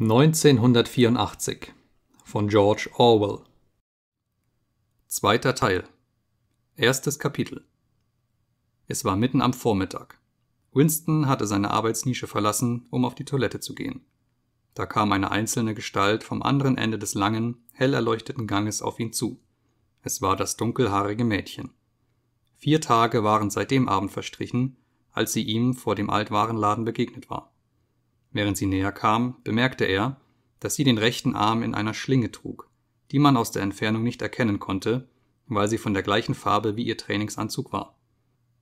1984 von George Orwell Zweiter Teil Erstes Kapitel Es war mitten am Vormittag. Winston hatte seine Arbeitsnische verlassen, um auf die Toilette zu gehen. Da kam eine einzelne Gestalt vom anderen Ende des langen, hell erleuchteten Ganges auf ihn zu. Es war das dunkelhaarige Mädchen. Vier Tage waren seit dem Abend verstrichen, als sie ihm vor dem Altwarenladen begegnet war. Während sie näher kam, bemerkte er, dass sie den rechten Arm in einer Schlinge trug, die man aus der Entfernung nicht erkennen konnte, weil sie von der gleichen Farbe wie ihr Trainingsanzug war.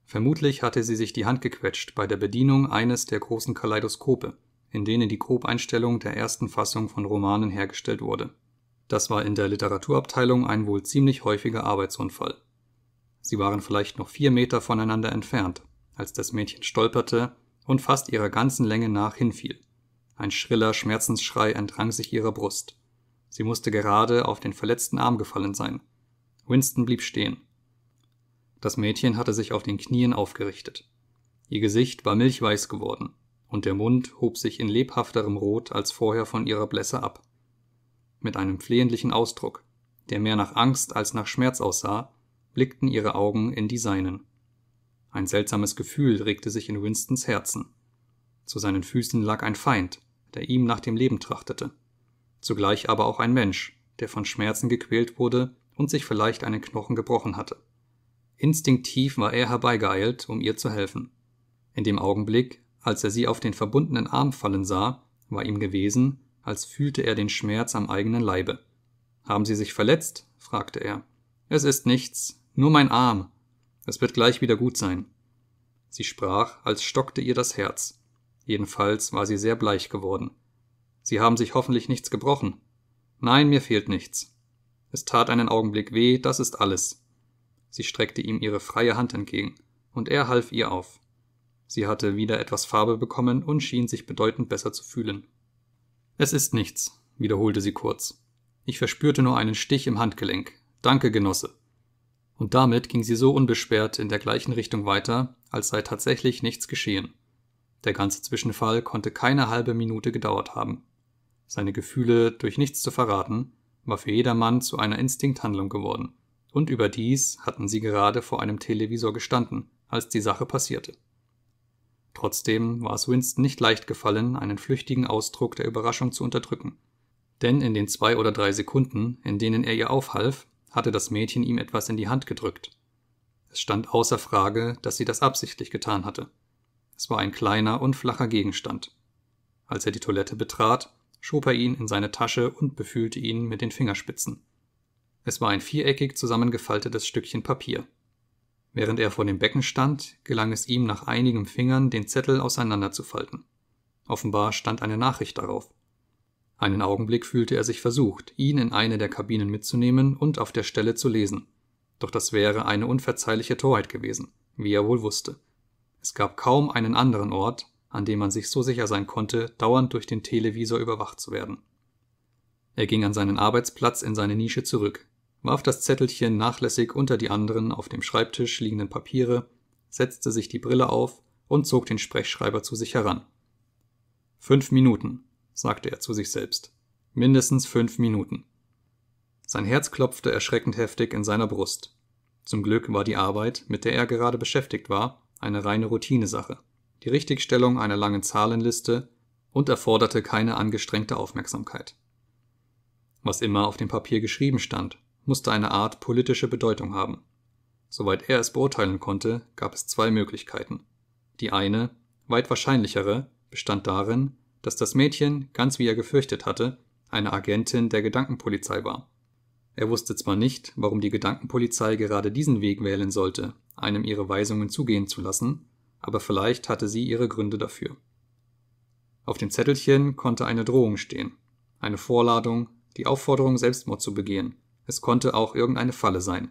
Vermutlich hatte sie sich die Hand gequetscht bei der Bedienung eines der großen Kaleidoskope, in denen die Grobeinstellung der ersten Fassung von Romanen hergestellt wurde. Das war in der Literaturabteilung ein wohl ziemlich häufiger Arbeitsunfall. Sie waren vielleicht noch vier Meter voneinander entfernt, als das Mädchen stolperte und fast ihrer ganzen Länge nach hinfiel. Ein schriller Schmerzensschrei entrang sich ihrer Brust. Sie musste gerade auf den verletzten Arm gefallen sein. Winston blieb stehen. Das Mädchen hatte sich auf den Knien aufgerichtet. Ihr Gesicht war milchweiß geworden, und der Mund hob sich in lebhafterem Rot als vorher von ihrer Blässe ab. Mit einem flehentlichen Ausdruck, der mehr nach Angst als nach Schmerz aussah, blickten ihre Augen in die seinen. Ein seltsames Gefühl regte sich in Winstons Herzen. Zu seinen Füßen lag ein Feind, der ihm nach dem Leben trachtete. Zugleich aber auch ein Mensch, der von Schmerzen gequält wurde und sich vielleicht einen Knochen gebrochen hatte. Instinktiv war er herbeigeeilt, um ihr zu helfen. In dem Augenblick, als er sie auf den verbundenen Arm fallen sah, war ihm gewesen, als fühlte er den Schmerz am eigenen Leibe. Haben Sie sich verletzt? fragte er. Es ist nichts, nur mein Arm, es wird gleich wieder gut sein. Sie sprach, als stockte ihr das Herz. Jedenfalls war sie sehr bleich geworden. Sie haben sich hoffentlich nichts gebrochen. Nein, mir fehlt nichts. Es tat einen Augenblick weh, das ist alles. Sie streckte ihm ihre freie Hand entgegen, und er half ihr auf. Sie hatte wieder etwas Farbe bekommen und schien sich bedeutend besser zu fühlen. Es ist nichts, wiederholte sie kurz. Ich verspürte nur einen Stich im Handgelenk. Danke, Genosse und damit ging sie so unbeschwert in der gleichen Richtung weiter, als sei tatsächlich nichts geschehen. Der ganze Zwischenfall konnte keine halbe Minute gedauert haben. Seine Gefühle durch nichts zu verraten, war für jedermann zu einer Instinkthandlung geworden. Und überdies hatten sie gerade vor einem Televisor gestanden, als die Sache passierte. Trotzdem war es Winston nicht leicht gefallen, einen flüchtigen Ausdruck der Überraschung zu unterdrücken. Denn in den zwei oder drei Sekunden, in denen er ihr aufhalf, hatte das Mädchen ihm etwas in die Hand gedrückt. Es stand außer Frage, dass sie das absichtlich getan hatte. Es war ein kleiner und flacher Gegenstand. Als er die Toilette betrat, schob er ihn in seine Tasche und befühlte ihn mit den Fingerspitzen. Es war ein viereckig zusammengefaltetes Stückchen Papier. Während er vor dem Becken stand, gelang es ihm nach einigen Fingern, den Zettel auseinanderzufalten. Offenbar stand eine Nachricht darauf. Einen Augenblick fühlte er sich versucht, ihn in eine der Kabinen mitzunehmen und auf der Stelle zu lesen. Doch das wäre eine unverzeihliche Torheit gewesen, wie er wohl wusste. Es gab kaum einen anderen Ort, an dem man sich so sicher sein konnte, dauernd durch den Televisor überwacht zu werden. Er ging an seinen Arbeitsplatz in seine Nische zurück, warf das Zettelchen nachlässig unter die anderen auf dem Schreibtisch liegenden Papiere, setzte sich die Brille auf und zog den Sprechschreiber zu sich heran. Fünf Minuten, sagte er zu sich selbst. Mindestens fünf Minuten. Sein Herz klopfte erschreckend heftig in seiner Brust. Zum Glück war die Arbeit, mit der er gerade beschäftigt war, eine reine Routinesache. Die Richtigstellung einer langen Zahlenliste und erforderte keine angestrengte Aufmerksamkeit. Was immer auf dem Papier geschrieben stand, musste eine Art politische Bedeutung haben. Soweit er es beurteilen konnte, gab es zwei Möglichkeiten. Die eine, weit wahrscheinlichere, bestand darin, dass das Mädchen, ganz wie er gefürchtet hatte, eine Agentin der Gedankenpolizei war. Er wusste zwar nicht, warum die Gedankenpolizei gerade diesen Weg wählen sollte, einem ihre Weisungen zugehen zu lassen, aber vielleicht hatte sie ihre Gründe dafür. Auf dem Zettelchen konnte eine Drohung stehen, eine Vorladung, die Aufforderung, Selbstmord zu begehen. Es konnte auch irgendeine Falle sein.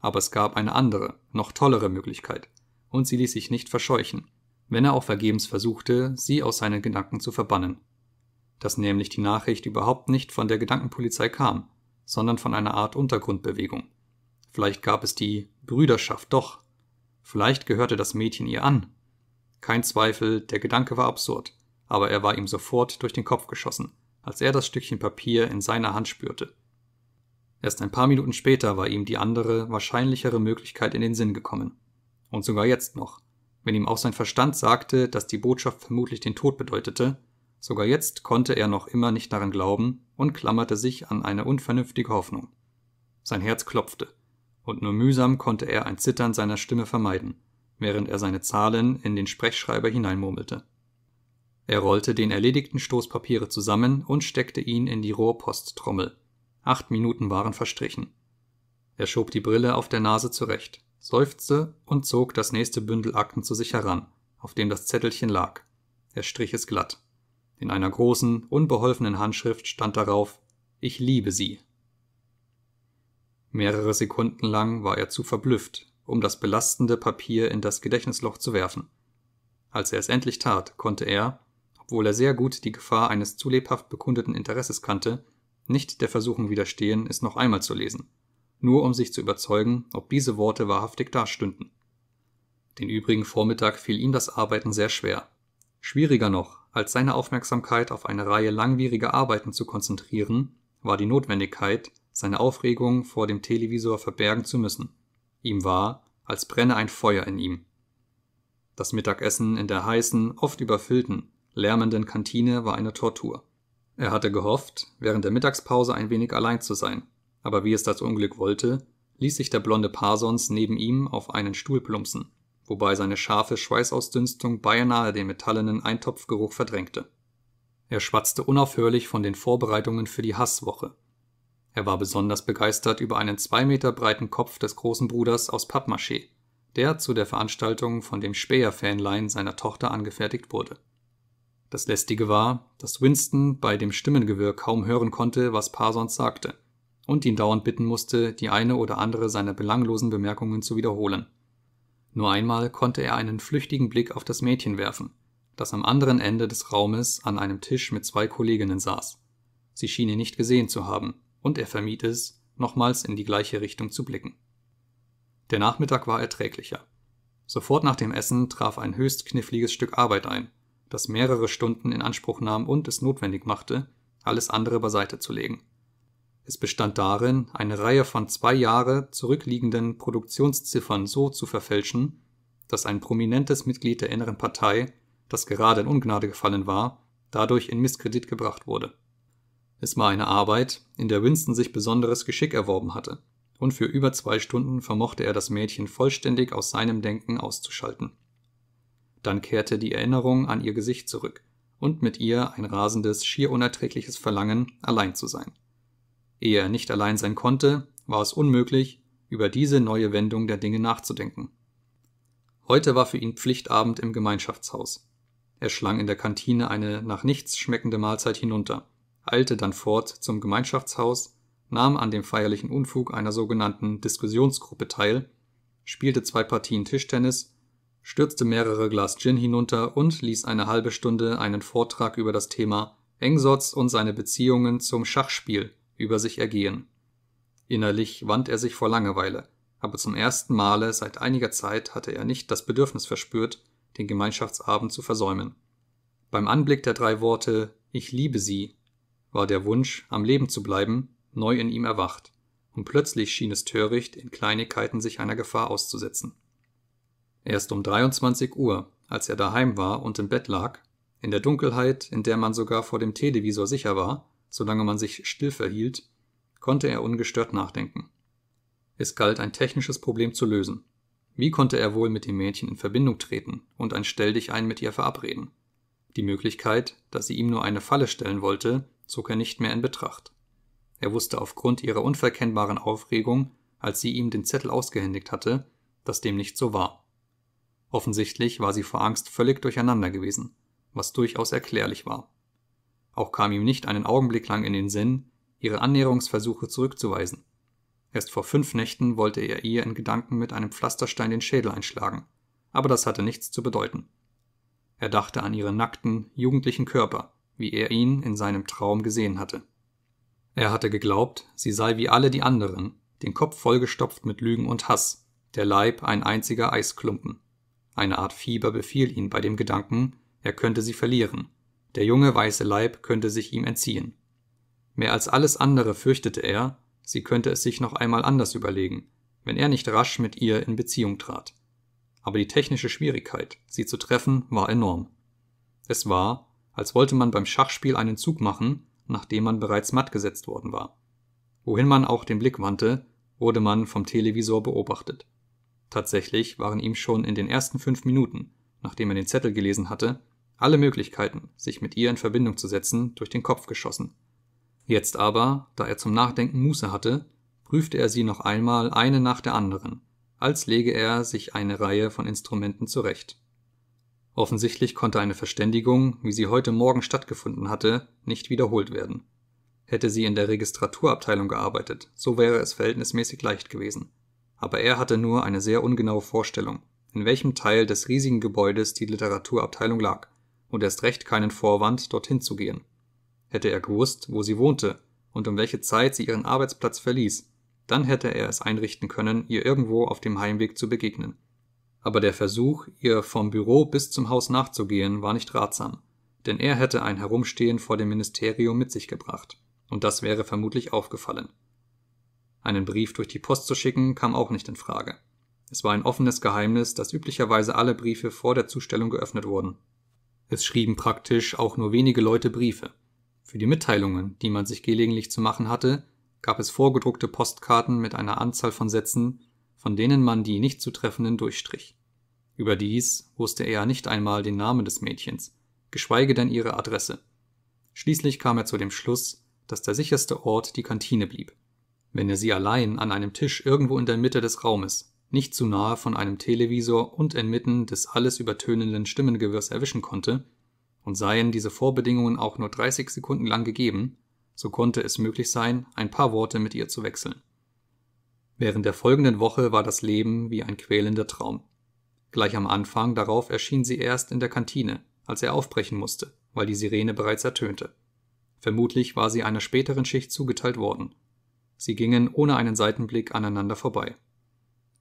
Aber es gab eine andere, noch tollere Möglichkeit, und sie ließ sich nicht verscheuchen wenn er auch vergebens versuchte, sie aus seinen Gedanken zu verbannen. Dass nämlich die Nachricht überhaupt nicht von der Gedankenpolizei kam, sondern von einer Art Untergrundbewegung. Vielleicht gab es die Brüderschaft doch. Vielleicht gehörte das Mädchen ihr an. Kein Zweifel, der Gedanke war absurd, aber er war ihm sofort durch den Kopf geschossen, als er das Stückchen Papier in seiner Hand spürte. Erst ein paar Minuten später war ihm die andere, wahrscheinlichere Möglichkeit in den Sinn gekommen. Und sogar jetzt noch wenn ihm auch sein Verstand sagte, dass die Botschaft vermutlich den Tod bedeutete, sogar jetzt konnte er noch immer nicht daran glauben und klammerte sich an eine unvernünftige Hoffnung. Sein Herz klopfte, und nur mühsam konnte er ein Zittern seiner Stimme vermeiden, während er seine Zahlen in den Sprechschreiber hineinmurmelte. Er rollte den erledigten Stoß Papiere zusammen und steckte ihn in die Rohrposttrommel. Acht Minuten waren verstrichen. Er schob die Brille auf der Nase zurecht seufzte und zog das nächste Bündel Akten zu sich heran, auf dem das Zettelchen lag. Er strich es glatt. In einer großen, unbeholfenen Handschrift stand darauf Ich liebe sie. Mehrere Sekunden lang war er zu verblüfft, um das belastende Papier in das Gedächtnisloch zu werfen. Als er es endlich tat, konnte er, obwohl er sehr gut die Gefahr eines zu lebhaft bekundeten Interesses kannte, nicht der Versuchung widerstehen, es noch einmal zu lesen nur um sich zu überzeugen, ob diese Worte wahrhaftig dastünden. Den übrigen Vormittag fiel ihm das Arbeiten sehr schwer. Schwieriger noch, als seine Aufmerksamkeit auf eine Reihe langwieriger Arbeiten zu konzentrieren, war die Notwendigkeit, seine Aufregung vor dem Televisor verbergen zu müssen. Ihm war, als brenne ein Feuer in ihm. Das Mittagessen in der heißen, oft überfüllten, lärmenden Kantine war eine Tortur. Er hatte gehofft, während der Mittagspause ein wenig allein zu sein, aber wie es das Unglück wollte, ließ sich der blonde Parsons neben ihm auf einen Stuhl plumpsen, wobei seine scharfe Schweißausdünstung beinahe den metallenen Eintopfgeruch verdrängte. Er schwatzte unaufhörlich von den Vorbereitungen für die Hasswoche. Er war besonders begeistert über einen zwei Meter breiten Kopf des großen Bruders aus Pappmaché, der zu der Veranstaltung von dem Späher-Fanlein seiner Tochter angefertigt wurde. Das Lästige war, dass Winston bei dem Stimmengewirr kaum hören konnte, was Parsons sagte – und ihn dauernd bitten musste, die eine oder andere seiner belanglosen Bemerkungen zu wiederholen. Nur einmal konnte er einen flüchtigen Blick auf das Mädchen werfen, das am anderen Ende des Raumes an einem Tisch mit zwei Kolleginnen saß. Sie schien ihn nicht gesehen zu haben, und er vermied es, nochmals in die gleiche Richtung zu blicken. Der Nachmittag war erträglicher. Sofort nach dem Essen traf ein höchst kniffliges Stück Arbeit ein, das mehrere Stunden in Anspruch nahm und es notwendig machte, alles andere beiseite zu legen. Es bestand darin, eine Reihe von zwei Jahre zurückliegenden Produktionsziffern so zu verfälschen, dass ein prominentes Mitglied der inneren Partei, das gerade in Ungnade gefallen war, dadurch in Misskredit gebracht wurde. Es war eine Arbeit, in der Winston sich besonderes Geschick erworben hatte, und für über zwei Stunden vermochte er das Mädchen vollständig aus seinem Denken auszuschalten. Dann kehrte die Erinnerung an ihr Gesicht zurück und mit ihr ein rasendes, schier unerträgliches Verlangen, allein zu sein. Ehe er nicht allein sein konnte, war es unmöglich, über diese neue Wendung der Dinge nachzudenken. Heute war für ihn Pflichtabend im Gemeinschaftshaus. Er schlang in der Kantine eine nach nichts schmeckende Mahlzeit hinunter, eilte dann fort zum Gemeinschaftshaus, nahm an dem feierlichen Unfug einer sogenannten Diskussionsgruppe teil, spielte zwei Partien Tischtennis, stürzte mehrere Glas Gin hinunter und ließ eine halbe Stunde einen Vortrag über das Thema Engsotz und seine Beziehungen zum Schachspiel über sich ergehen. Innerlich wand er sich vor Langeweile, aber zum ersten Male seit einiger Zeit hatte er nicht das Bedürfnis verspürt, den Gemeinschaftsabend zu versäumen. Beim Anblick der drei Worte Ich liebe sie war der Wunsch, am Leben zu bleiben, neu in ihm erwacht, und plötzlich schien es töricht, in Kleinigkeiten sich einer Gefahr auszusetzen. Erst um 23 Uhr, als er daheim war und im Bett lag, in der Dunkelheit, in der man sogar vor dem Televisor sicher war, solange man sich still verhielt, konnte er ungestört nachdenken. Es galt, ein technisches Problem zu lösen. Wie konnte er wohl mit dem Mädchen in Verbindung treten und ein Stelldichein mit ihr verabreden? Die Möglichkeit, dass sie ihm nur eine Falle stellen wollte, zog er nicht mehr in Betracht. Er wusste aufgrund ihrer unverkennbaren Aufregung, als sie ihm den Zettel ausgehändigt hatte, dass dem nicht so war. Offensichtlich war sie vor Angst völlig durcheinander gewesen, was durchaus erklärlich war. Auch kam ihm nicht einen Augenblick lang in den Sinn, ihre Annäherungsversuche zurückzuweisen. Erst vor fünf Nächten wollte er ihr in Gedanken mit einem Pflasterstein den Schädel einschlagen, aber das hatte nichts zu bedeuten. Er dachte an ihren nackten, jugendlichen Körper, wie er ihn in seinem Traum gesehen hatte. Er hatte geglaubt, sie sei wie alle die anderen, den Kopf vollgestopft mit Lügen und Hass, der Leib ein einziger Eisklumpen. Eine Art Fieber befiel ihn bei dem Gedanken, er könnte sie verlieren, der junge weiße Leib könnte sich ihm entziehen. Mehr als alles andere fürchtete er, sie könnte es sich noch einmal anders überlegen, wenn er nicht rasch mit ihr in Beziehung trat. Aber die technische Schwierigkeit, sie zu treffen, war enorm. Es war, als wollte man beim Schachspiel einen Zug machen, nachdem man bereits matt gesetzt worden war. Wohin man auch den Blick wandte, wurde man vom Televisor beobachtet. Tatsächlich waren ihm schon in den ersten fünf Minuten, nachdem er den Zettel gelesen hatte, alle Möglichkeiten, sich mit ihr in Verbindung zu setzen, durch den Kopf geschossen. Jetzt aber, da er zum Nachdenken Muße hatte, prüfte er sie noch einmal eine nach der anderen, als lege er sich eine Reihe von Instrumenten zurecht. Offensichtlich konnte eine Verständigung, wie sie heute Morgen stattgefunden hatte, nicht wiederholt werden. Hätte sie in der Registraturabteilung gearbeitet, so wäre es verhältnismäßig leicht gewesen. Aber er hatte nur eine sehr ungenaue Vorstellung, in welchem Teil des riesigen Gebäudes die Literaturabteilung lag und erst recht keinen Vorwand, dorthin zu gehen. Hätte er gewusst, wo sie wohnte und um welche Zeit sie ihren Arbeitsplatz verließ, dann hätte er es einrichten können, ihr irgendwo auf dem Heimweg zu begegnen. Aber der Versuch, ihr vom Büro bis zum Haus nachzugehen, war nicht ratsam, denn er hätte ein Herumstehen vor dem Ministerium mit sich gebracht, und das wäre vermutlich aufgefallen. Einen Brief durch die Post zu schicken, kam auch nicht in Frage. Es war ein offenes Geheimnis, dass üblicherweise alle Briefe vor der Zustellung geöffnet wurden, es schrieben praktisch auch nur wenige Leute Briefe. Für die Mitteilungen, die man sich gelegentlich zu machen hatte, gab es vorgedruckte Postkarten mit einer Anzahl von Sätzen, von denen man die nicht zutreffenden durchstrich. Überdies wusste er nicht einmal den Namen des Mädchens, geschweige denn ihre Adresse. Schließlich kam er zu dem Schluss, dass der sicherste Ort die Kantine blieb. Wenn er sie allein an einem Tisch irgendwo in der Mitte des Raumes nicht zu nahe von einem Televisor und inmitten des alles übertönenden Stimmengewirrs erwischen konnte, und seien diese Vorbedingungen auch nur 30 Sekunden lang gegeben, so konnte es möglich sein, ein paar Worte mit ihr zu wechseln. Während der folgenden Woche war das Leben wie ein quälender Traum. Gleich am Anfang darauf erschien sie erst in der Kantine, als er aufbrechen musste, weil die Sirene bereits ertönte. Vermutlich war sie einer späteren Schicht zugeteilt worden. Sie gingen ohne einen Seitenblick aneinander vorbei.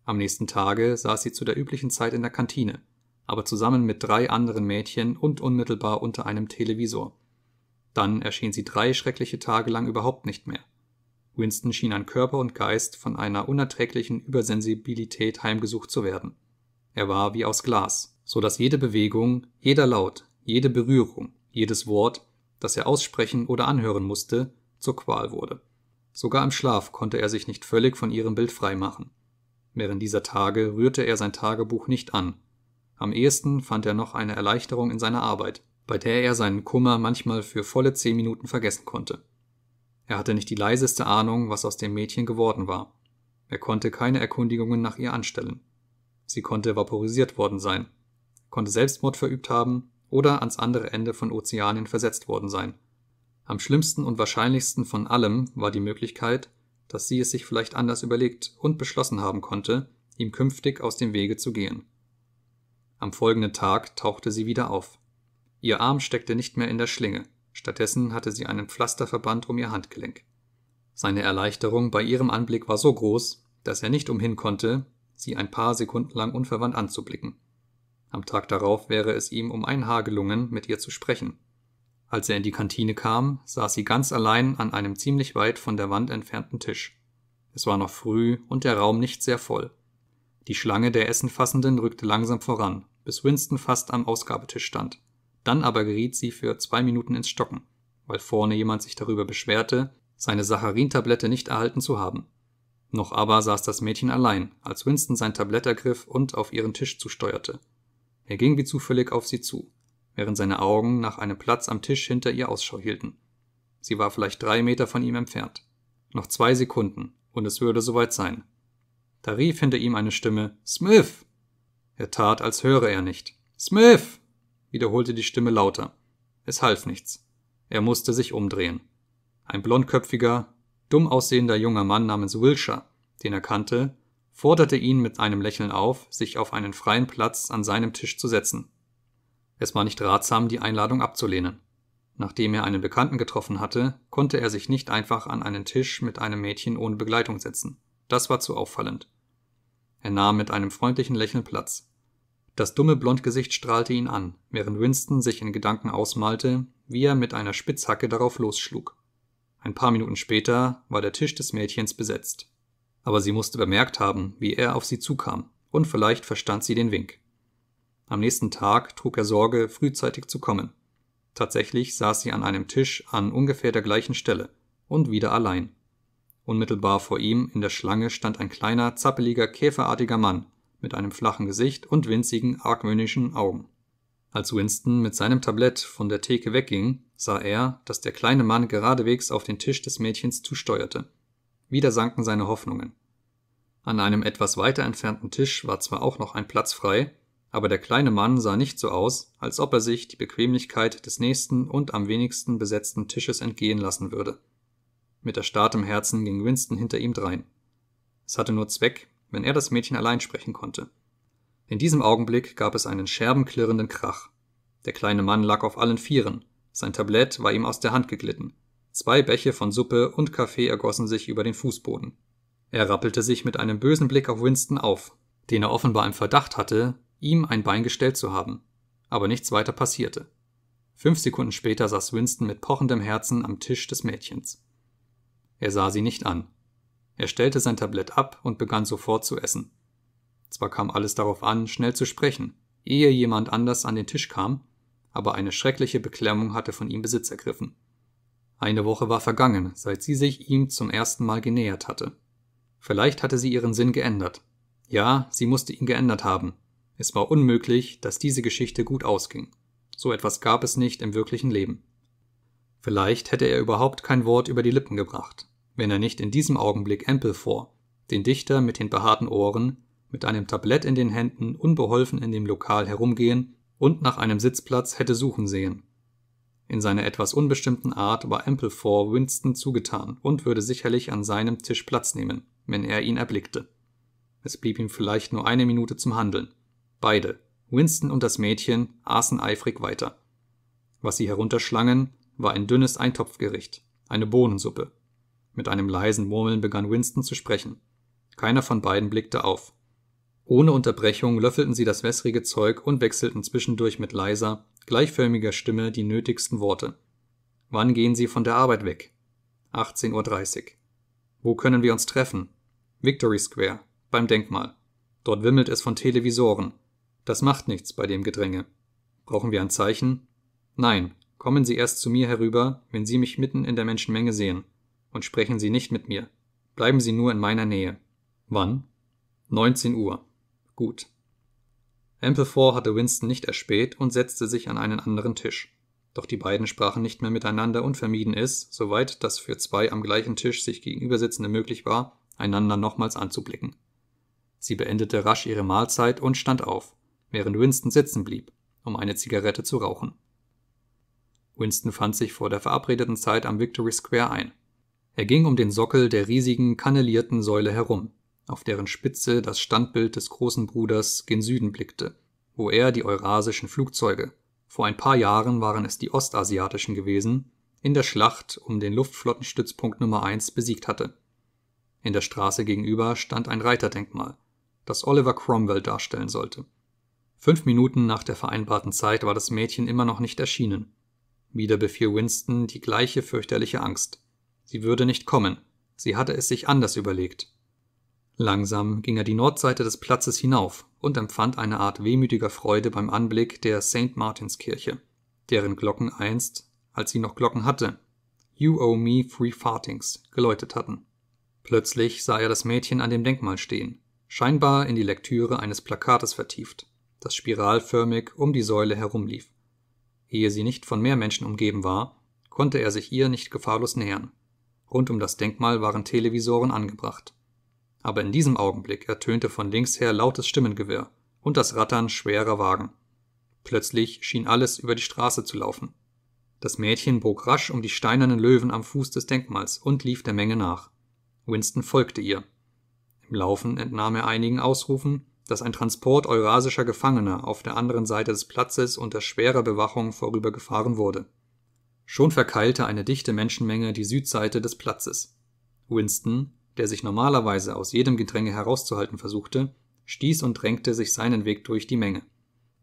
Am nächsten Tage saß sie zu der üblichen Zeit in der Kantine, aber zusammen mit drei anderen Mädchen und unmittelbar unter einem Televisor. Dann erschien sie drei schreckliche Tage lang überhaupt nicht mehr. Winston schien an Körper und Geist von einer unerträglichen Übersensibilität heimgesucht zu werden. Er war wie aus Glas, so dass jede Bewegung, jeder Laut, jede Berührung, jedes Wort, das er aussprechen oder anhören musste, zur Qual wurde. Sogar im Schlaf konnte er sich nicht völlig von ihrem Bild freimachen. Während dieser Tage rührte er sein Tagebuch nicht an. Am ehesten fand er noch eine Erleichterung in seiner Arbeit, bei der er seinen Kummer manchmal für volle zehn Minuten vergessen konnte. Er hatte nicht die leiseste Ahnung, was aus dem Mädchen geworden war. Er konnte keine Erkundigungen nach ihr anstellen. Sie konnte vaporisiert worden sein, konnte Selbstmord verübt haben oder ans andere Ende von Ozeanien versetzt worden sein. Am schlimmsten und wahrscheinlichsten von allem war die Möglichkeit, dass sie es sich vielleicht anders überlegt und beschlossen haben konnte, ihm künftig aus dem Wege zu gehen. Am folgenden Tag tauchte sie wieder auf. Ihr Arm steckte nicht mehr in der Schlinge, stattdessen hatte sie einen Pflasterverband um ihr Handgelenk. Seine Erleichterung bei ihrem Anblick war so groß, dass er nicht umhin konnte, sie ein paar Sekunden lang unverwandt anzublicken. Am Tag darauf wäre es ihm um ein Haar gelungen, mit ihr zu sprechen, als er in die Kantine kam, saß sie ganz allein an einem ziemlich weit von der Wand entfernten Tisch. Es war noch früh und der Raum nicht sehr voll. Die Schlange der Essenfassenden rückte langsam voran, bis Winston fast am Ausgabetisch stand. Dann aber geriet sie für zwei Minuten ins Stocken, weil vorne jemand sich darüber beschwerte, seine Sacharintablette nicht erhalten zu haben. Noch aber saß das Mädchen allein, als Winston sein Tablett ergriff und auf ihren Tisch zusteuerte. Er ging wie zufällig auf sie zu während seine Augen nach einem Platz am Tisch hinter ihr Ausschau hielten. Sie war vielleicht drei Meter von ihm entfernt. Noch zwei Sekunden, und es würde soweit sein. Da rief hinter ihm eine Stimme Smith. Er tat, als höre er nicht. Smith. wiederholte die Stimme lauter. Es half nichts. Er musste sich umdrehen. Ein blondköpfiger, dumm aussehender junger Mann namens Wilshire, den er kannte, forderte ihn mit einem Lächeln auf, sich auf einen freien Platz an seinem Tisch zu setzen. Es war nicht ratsam, die Einladung abzulehnen. Nachdem er einen Bekannten getroffen hatte, konnte er sich nicht einfach an einen Tisch mit einem Mädchen ohne Begleitung setzen. Das war zu auffallend. Er nahm mit einem freundlichen Lächeln Platz. Das dumme Blondgesicht strahlte ihn an, während Winston sich in Gedanken ausmalte, wie er mit einer Spitzhacke darauf losschlug. Ein paar Minuten später war der Tisch des Mädchens besetzt. Aber sie musste bemerkt haben, wie er auf sie zukam, und vielleicht verstand sie den Wink. Am nächsten Tag trug er Sorge, frühzeitig zu kommen. Tatsächlich saß sie an einem Tisch an ungefähr der gleichen Stelle und wieder allein. Unmittelbar vor ihm in der Schlange stand ein kleiner, zappeliger, käferartiger Mann mit einem flachen Gesicht und winzigen, argwöhnischen Augen. Als Winston mit seinem Tablett von der Theke wegging, sah er, dass der kleine Mann geradewegs auf den Tisch des Mädchens zusteuerte. Wieder sanken seine Hoffnungen. An einem etwas weiter entfernten Tisch war zwar auch noch ein Platz frei, aber der kleine Mann sah nicht so aus, als ob er sich die Bequemlichkeit des nächsten und am wenigsten besetzten Tisches entgehen lassen würde. Mit erstarrtem Herzen ging Winston hinter ihm drein. Es hatte nur Zweck, wenn er das Mädchen allein sprechen konnte. In diesem Augenblick gab es einen scherbenklirrenden Krach. Der kleine Mann lag auf allen Vieren. Sein Tablett war ihm aus der Hand geglitten. Zwei Bäche von Suppe und Kaffee ergossen sich über den Fußboden. Er rappelte sich mit einem bösen Blick auf Winston auf, den er offenbar im Verdacht hatte, ihm ein Bein gestellt zu haben, aber nichts weiter passierte. Fünf Sekunden später saß Winston mit pochendem Herzen am Tisch des Mädchens. Er sah sie nicht an. Er stellte sein Tablett ab und begann sofort zu essen. Zwar kam alles darauf an, schnell zu sprechen, ehe jemand anders an den Tisch kam, aber eine schreckliche Beklemmung hatte von ihm Besitz ergriffen. Eine Woche war vergangen, seit sie sich ihm zum ersten Mal genähert hatte. Vielleicht hatte sie ihren Sinn geändert. Ja, sie musste ihn geändert haben, es war unmöglich, dass diese Geschichte gut ausging. So etwas gab es nicht im wirklichen Leben. Vielleicht hätte er überhaupt kein Wort über die Lippen gebracht, wenn er nicht in diesem Augenblick Amplefor, den Dichter mit den behaarten Ohren, mit einem Tablett in den Händen unbeholfen in dem Lokal herumgehen und nach einem Sitzplatz hätte suchen sehen. In seiner etwas unbestimmten Art war Amplefor Winston zugetan und würde sicherlich an seinem Tisch Platz nehmen, wenn er ihn erblickte. Es blieb ihm vielleicht nur eine Minute zum Handeln. Beide, Winston und das Mädchen, aßen eifrig weiter. Was sie herunterschlangen, war ein dünnes Eintopfgericht, eine Bohnensuppe. Mit einem leisen Murmeln begann Winston zu sprechen. Keiner von beiden blickte auf. Ohne Unterbrechung löffelten sie das wässrige Zeug und wechselten zwischendurch mit leiser, gleichförmiger Stimme die nötigsten Worte. Wann gehen Sie von der Arbeit weg? 18.30 Uhr. Wo können wir uns treffen? Victory Square, beim Denkmal. Dort wimmelt es von Televisoren. Das macht nichts bei dem Gedränge. Brauchen wir ein Zeichen? Nein, kommen Sie erst zu mir herüber, wenn Sie mich mitten in der Menschenmenge sehen, und sprechen Sie nicht mit mir. Bleiben Sie nur in meiner Nähe. Wann? 19 Uhr. Gut. Ample 4 hatte Winston nicht erspäht und setzte sich an einen anderen Tisch. Doch die beiden sprachen nicht mehr miteinander und vermieden es, soweit das für zwei am gleichen Tisch sich gegenübersitzende möglich war, einander nochmals anzublicken. Sie beendete rasch ihre Mahlzeit und stand auf während Winston sitzen blieb, um eine Zigarette zu rauchen. Winston fand sich vor der verabredeten Zeit am Victory Square ein. Er ging um den Sockel der riesigen, kannelierten Säule herum, auf deren Spitze das Standbild des großen Bruders gen Süden blickte, wo er die eurasischen Flugzeuge, vor ein paar Jahren waren es die ostasiatischen gewesen, in der Schlacht um den Luftflottenstützpunkt Nummer 1 besiegt hatte. In der Straße gegenüber stand ein Reiterdenkmal, das Oliver Cromwell darstellen sollte. Fünf Minuten nach der vereinbarten Zeit war das Mädchen immer noch nicht erschienen. Wieder befiel Winston die gleiche fürchterliche Angst. Sie würde nicht kommen. Sie hatte es sich anders überlegt. Langsam ging er die Nordseite des Platzes hinauf und empfand eine Art wehmütiger Freude beim Anblick der St. Martins Kirche, deren Glocken einst, als sie noch Glocken hatte, You owe me three fartings geläutet hatten. Plötzlich sah er das Mädchen an dem Denkmal stehen, scheinbar in die Lektüre eines Plakates vertieft das spiralförmig um die Säule herumlief. Ehe sie nicht von mehr Menschen umgeben war, konnte er sich ihr nicht gefahrlos nähern. Rund um das Denkmal waren Televisoren angebracht. Aber in diesem Augenblick ertönte von links her lautes Stimmengewirr und das Rattern schwerer Wagen. Plötzlich schien alles über die Straße zu laufen. Das Mädchen bog rasch um die steinernen Löwen am Fuß des Denkmals und lief der Menge nach. Winston folgte ihr. Im Laufen entnahm er einigen Ausrufen, dass ein Transport eurasischer Gefangener auf der anderen Seite des Platzes unter schwerer Bewachung vorübergefahren wurde. Schon verkeilte eine dichte Menschenmenge die Südseite des Platzes. Winston, der sich normalerweise aus jedem Gedränge herauszuhalten versuchte, stieß und drängte sich seinen Weg durch die Menge.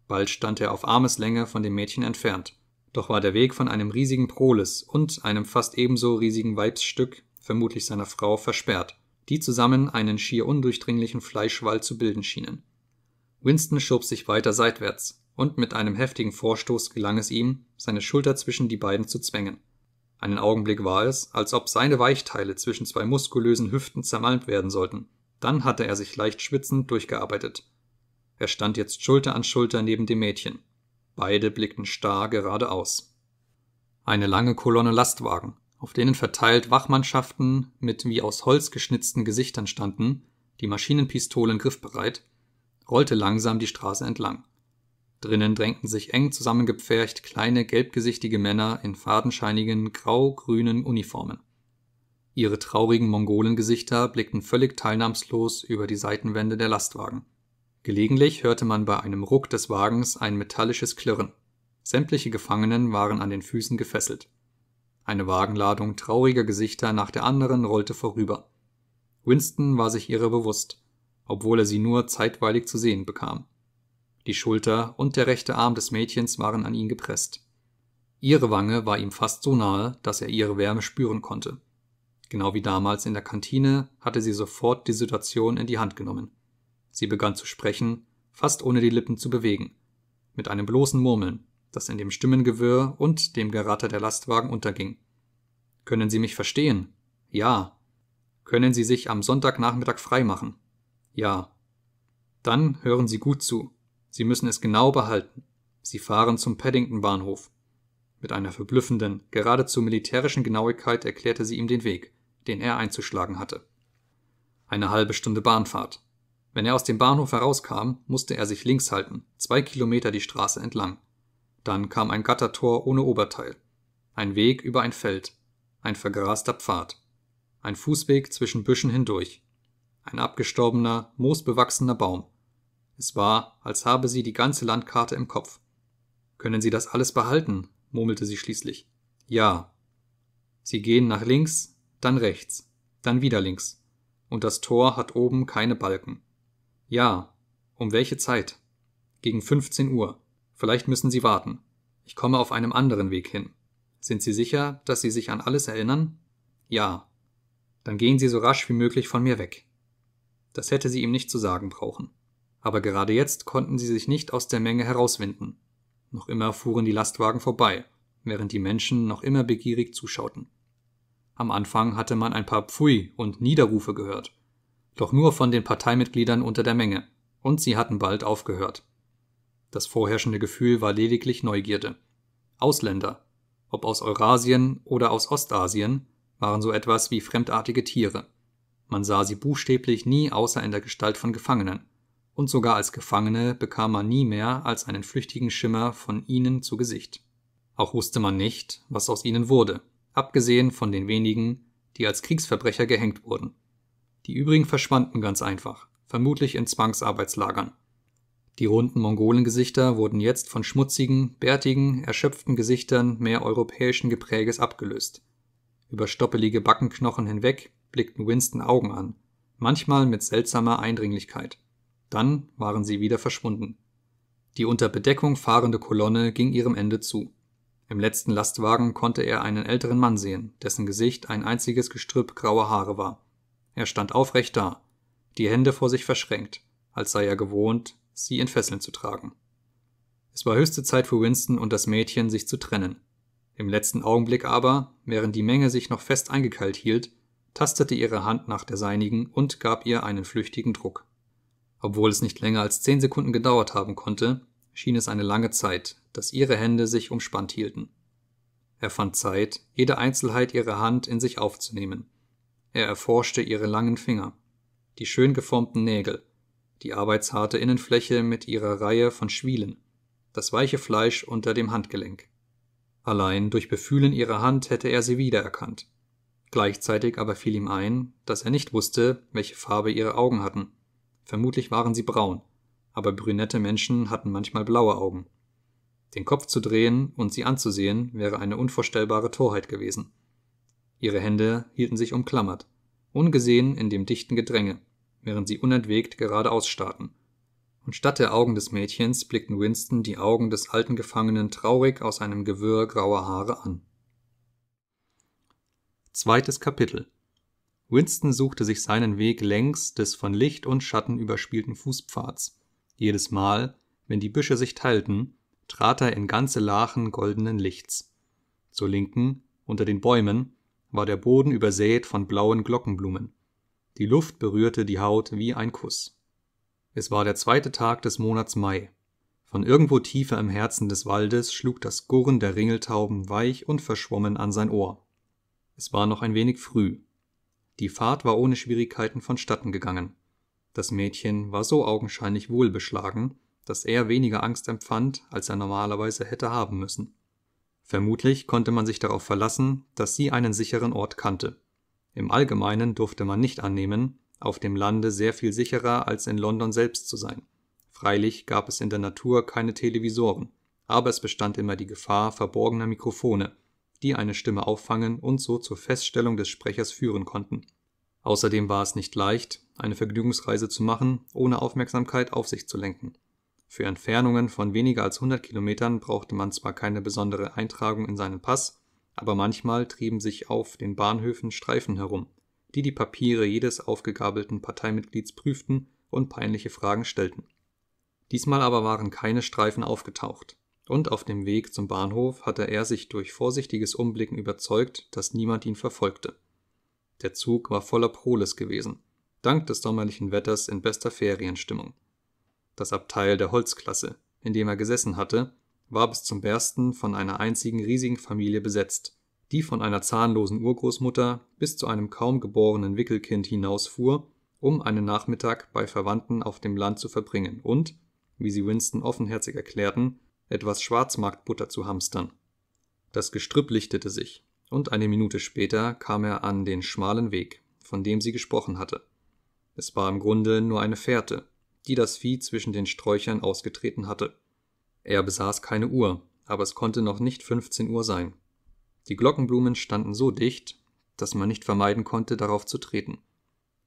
Bald stand er auf Armeslänge von dem Mädchen entfernt, doch war der Weg von einem riesigen Proles und einem fast ebenso riesigen Weibsstück, vermutlich seiner Frau, versperrt, die zusammen einen schier undurchdringlichen Fleischwall zu bilden schienen. Winston schob sich weiter seitwärts, und mit einem heftigen Vorstoß gelang es ihm, seine Schulter zwischen die beiden zu zwängen. Einen Augenblick war es, als ob seine Weichteile zwischen zwei muskulösen Hüften zermalmt werden sollten. Dann hatte er sich leicht schwitzend durchgearbeitet. Er stand jetzt Schulter an Schulter neben dem Mädchen. Beide blickten starr geradeaus. Eine lange Kolonne Lastwagen, auf denen verteilt Wachmannschaften mit wie aus Holz geschnitzten Gesichtern standen, die Maschinenpistolen griffbereit, rollte langsam die Straße entlang. Drinnen drängten sich eng zusammengepfercht kleine gelbgesichtige Männer in fadenscheinigen grau-grünen Uniformen. Ihre traurigen Mongolengesichter blickten völlig teilnahmslos über die Seitenwände der Lastwagen. Gelegentlich hörte man bei einem Ruck des Wagens ein metallisches Klirren. Sämtliche Gefangenen waren an den Füßen gefesselt. Eine Wagenladung trauriger Gesichter nach der anderen rollte vorüber. Winston war sich ihrer bewusst, obwohl er sie nur zeitweilig zu sehen bekam. Die Schulter und der rechte Arm des Mädchens waren an ihn gepresst. Ihre Wange war ihm fast so nahe, dass er ihre Wärme spüren konnte. Genau wie damals in der Kantine hatte sie sofort die Situation in die Hand genommen. Sie begann zu sprechen, fast ohne die Lippen zu bewegen, mit einem bloßen Murmeln, das in dem Stimmengewirr und dem Geratter der Lastwagen unterging. Können Sie mich verstehen? Ja. Können Sie sich am Sonntagnachmittag freimachen? Ja. Dann hören Sie gut zu. Sie müssen es genau behalten. Sie fahren zum Paddington Bahnhof. Mit einer verblüffenden, geradezu militärischen Genauigkeit erklärte sie ihm den Weg, den er einzuschlagen hatte. Eine halbe Stunde Bahnfahrt. Wenn er aus dem Bahnhof herauskam, musste er sich links halten, zwei Kilometer die Straße entlang. Dann kam ein Gattertor ohne Oberteil, ein Weg über ein Feld, ein vergraster Pfad, ein Fußweg zwischen Büschen hindurch, ein abgestorbener, moosbewachsener Baum. Es war, als habe sie die ganze Landkarte im Kopf. Können Sie das alles behalten? murmelte sie schließlich. Ja. Sie gehen nach links, dann rechts, dann wieder links. Und das Tor hat oben keine Balken. Ja. Um welche Zeit? Gegen 15 Uhr. Vielleicht müssen Sie warten. Ich komme auf einem anderen Weg hin. Sind Sie sicher, dass Sie sich an alles erinnern? Ja. Dann gehen Sie so rasch wie möglich von mir weg. Das hätte sie ihm nicht zu sagen brauchen. Aber gerade jetzt konnten sie sich nicht aus der Menge herauswinden. Noch immer fuhren die Lastwagen vorbei, während die Menschen noch immer begierig zuschauten. Am Anfang hatte man ein paar Pfui und Niederrufe gehört, doch nur von den Parteimitgliedern unter der Menge, und sie hatten bald aufgehört. Das vorherrschende Gefühl war lediglich Neugierde. Ausländer, ob aus Eurasien oder aus Ostasien, waren so etwas wie fremdartige Tiere. Man sah sie buchstäblich nie außer in der Gestalt von Gefangenen. Und sogar als Gefangene bekam man nie mehr als einen flüchtigen Schimmer von ihnen zu Gesicht. Auch wusste man nicht, was aus ihnen wurde, abgesehen von den wenigen, die als Kriegsverbrecher gehängt wurden. Die übrigen verschwanden ganz einfach, vermutlich in Zwangsarbeitslagern. Die runden Mongolengesichter wurden jetzt von schmutzigen, bärtigen, erschöpften Gesichtern mehr europäischen Gepräges abgelöst. Über stoppelige Backenknochen hinweg blickten Winston Augen an, manchmal mit seltsamer Eindringlichkeit. Dann waren sie wieder verschwunden. Die unter Bedeckung fahrende Kolonne ging ihrem Ende zu. Im letzten Lastwagen konnte er einen älteren Mann sehen, dessen Gesicht ein einziges Gestrüpp grauer Haare war. Er stand aufrecht da, die Hände vor sich verschränkt, als sei er gewohnt, sie in Fesseln zu tragen. Es war höchste Zeit für Winston und das Mädchen, sich zu trennen. Im letzten Augenblick aber, während die Menge sich noch fest eingekeilt hielt, tastete ihre Hand nach der seinigen und gab ihr einen flüchtigen Druck. Obwohl es nicht länger als zehn Sekunden gedauert haben konnte, schien es eine lange Zeit, dass ihre Hände sich umspannt hielten. Er fand Zeit, jede Einzelheit ihrer Hand in sich aufzunehmen. Er erforschte ihre langen Finger, die schön geformten Nägel, die arbeitsharte Innenfläche mit ihrer Reihe von Schwielen, das weiche Fleisch unter dem Handgelenk. Allein durch Befühlen ihrer Hand hätte er sie wiedererkannt. Gleichzeitig aber fiel ihm ein, dass er nicht wusste, welche Farbe ihre Augen hatten. Vermutlich waren sie braun, aber brünette Menschen hatten manchmal blaue Augen. Den Kopf zu drehen und sie anzusehen wäre eine unvorstellbare Torheit gewesen. Ihre Hände hielten sich umklammert, ungesehen in dem dichten Gedränge, während sie unentwegt geradeaus starrten. Und statt der Augen des Mädchens blickten Winston die Augen des alten Gefangenen traurig aus einem Gewirr grauer Haare an. Zweites Kapitel Winston suchte sich seinen Weg längs des von Licht und Schatten überspielten Fußpfads. Jedes Mal, wenn die Büsche sich teilten, trat er in ganze Lachen goldenen Lichts. Zur Linken, unter den Bäumen, war der Boden übersät von blauen Glockenblumen. Die Luft berührte die Haut wie ein Kuss. Es war der zweite Tag des Monats Mai. Von irgendwo tiefer im Herzen des Waldes schlug das Gurren der Ringeltauben weich und verschwommen an sein Ohr. Es war noch ein wenig früh. Die Fahrt war ohne Schwierigkeiten vonstatten gegangen. Das Mädchen war so augenscheinlich wohlbeschlagen, dass er weniger Angst empfand, als er normalerweise hätte haben müssen. Vermutlich konnte man sich darauf verlassen, dass sie einen sicheren Ort kannte. Im Allgemeinen durfte man nicht annehmen, auf dem Lande sehr viel sicherer als in London selbst zu sein. Freilich gab es in der Natur keine Televisoren, aber es bestand immer die Gefahr verborgener Mikrofone, die eine Stimme auffangen und so zur Feststellung des Sprechers führen konnten. Außerdem war es nicht leicht, eine Vergnügungsreise zu machen, ohne Aufmerksamkeit auf sich zu lenken. Für Entfernungen von weniger als 100 Kilometern brauchte man zwar keine besondere Eintragung in seinen Pass, aber manchmal trieben sich auf den Bahnhöfen Streifen herum, die die Papiere jedes aufgegabelten Parteimitglieds prüften und peinliche Fragen stellten. Diesmal aber waren keine Streifen aufgetaucht, und auf dem Weg zum Bahnhof hatte er sich durch vorsichtiges Umblicken überzeugt, dass niemand ihn verfolgte. Der Zug war voller Proles gewesen, dank des sommerlichen Wetters in bester Ferienstimmung. Das Abteil der Holzklasse, in dem er gesessen hatte, war bis zum Bersten von einer einzigen riesigen Familie besetzt, die von einer zahnlosen Urgroßmutter bis zu einem kaum geborenen Wickelkind hinausfuhr, um einen Nachmittag bei Verwandten auf dem Land zu verbringen und, wie sie Winston offenherzig erklärten, etwas Schwarzmarktbutter zu hamstern. Das Gestrüpp lichtete sich, und eine Minute später kam er an den schmalen Weg, von dem sie gesprochen hatte. Es war im Grunde nur eine Fährte, die das Vieh zwischen den Sträuchern ausgetreten hatte er besaß keine uhr aber es konnte noch nicht 15 uhr sein die glockenblumen standen so dicht dass man nicht vermeiden konnte darauf zu treten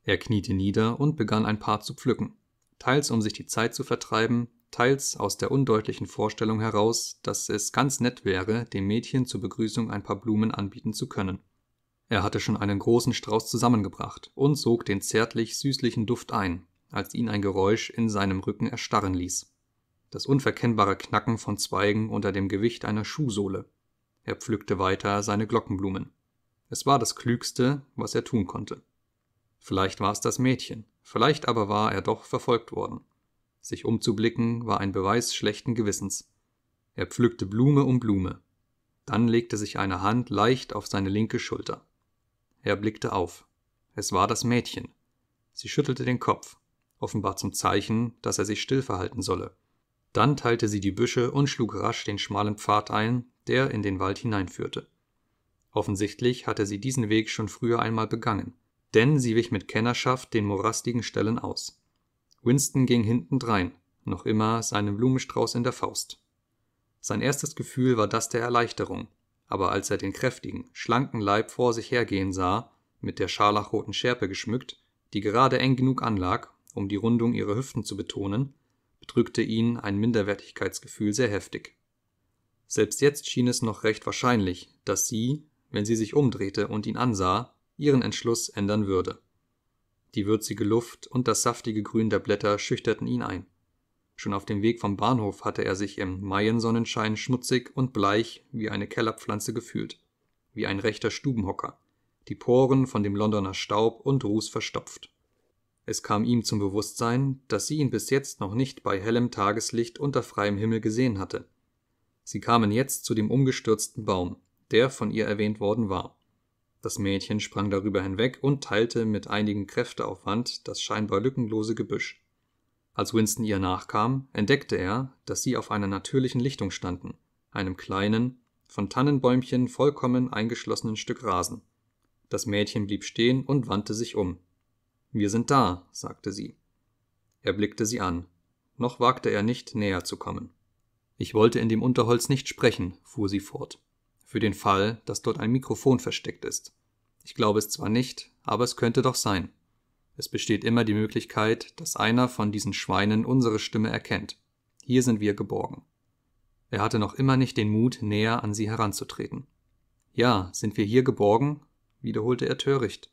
er kniete nieder und begann ein paar zu pflücken teils um sich die zeit zu vertreiben teils aus der undeutlichen vorstellung heraus dass es ganz nett wäre dem mädchen zur begrüßung ein paar blumen anbieten zu können er hatte schon einen großen strauß zusammengebracht und sog den zärtlich süßlichen duft ein als ihn ein geräusch in seinem rücken erstarren ließ das unverkennbare Knacken von Zweigen unter dem Gewicht einer Schuhsohle. Er pflückte weiter seine Glockenblumen. Es war das Klügste, was er tun konnte. Vielleicht war es das Mädchen, vielleicht aber war er doch verfolgt worden. Sich umzublicken war ein Beweis schlechten Gewissens. Er pflückte Blume um Blume. Dann legte sich eine Hand leicht auf seine linke Schulter. Er blickte auf. Es war das Mädchen. Sie schüttelte den Kopf, offenbar zum Zeichen, dass er sich still verhalten solle. Dann teilte sie die Büsche und schlug rasch den schmalen Pfad ein, der in den Wald hineinführte. Offensichtlich hatte sie diesen Weg schon früher einmal begangen, denn sie wich mit Kennerschaft den morastigen Stellen aus. Winston ging hintendrein, noch immer seinen Blumenstrauß in der Faust. Sein erstes Gefühl war das der Erleichterung, aber als er den kräftigen, schlanken Leib vor sich hergehen sah, mit der scharlachroten Schärpe geschmückt, die gerade eng genug anlag, um die Rundung ihrer Hüften zu betonen, drückte ihn ein Minderwertigkeitsgefühl sehr heftig. Selbst jetzt schien es noch recht wahrscheinlich, dass sie, wenn sie sich umdrehte und ihn ansah, ihren Entschluss ändern würde. Die würzige Luft und das saftige Grün der Blätter schüchterten ihn ein. Schon auf dem Weg vom Bahnhof hatte er sich im Maiensonnenschein schmutzig und bleich wie eine Kellerpflanze gefühlt, wie ein rechter Stubenhocker, die Poren von dem Londoner Staub und Ruß verstopft. Es kam ihm zum Bewusstsein, dass sie ihn bis jetzt noch nicht bei hellem Tageslicht unter freiem Himmel gesehen hatte. Sie kamen jetzt zu dem umgestürzten Baum, der von ihr erwähnt worden war. Das Mädchen sprang darüber hinweg und teilte mit einigem Kräfteaufwand das scheinbar lückenlose Gebüsch. Als Winston ihr nachkam, entdeckte er, dass sie auf einer natürlichen Lichtung standen, einem kleinen, von Tannenbäumchen vollkommen eingeschlossenen Stück Rasen. Das Mädchen blieb stehen und wandte sich um. Wir sind da, sagte sie. Er blickte sie an. Noch wagte er nicht, näher zu kommen. Ich wollte in dem Unterholz nicht sprechen, fuhr sie fort. Für den Fall, dass dort ein Mikrofon versteckt ist. Ich glaube es zwar nicht, aber es könnte doch sein. Es besteht immer die Möglichkeit, dass einer von diesen Schweinen unsere Stimme erkennt. Hier sind wir geborgen. Er hatte noch immer nicht den Mut, näher an sie heranzutreten. Ja, sind wir hier geborgen? wiederholte er töricht.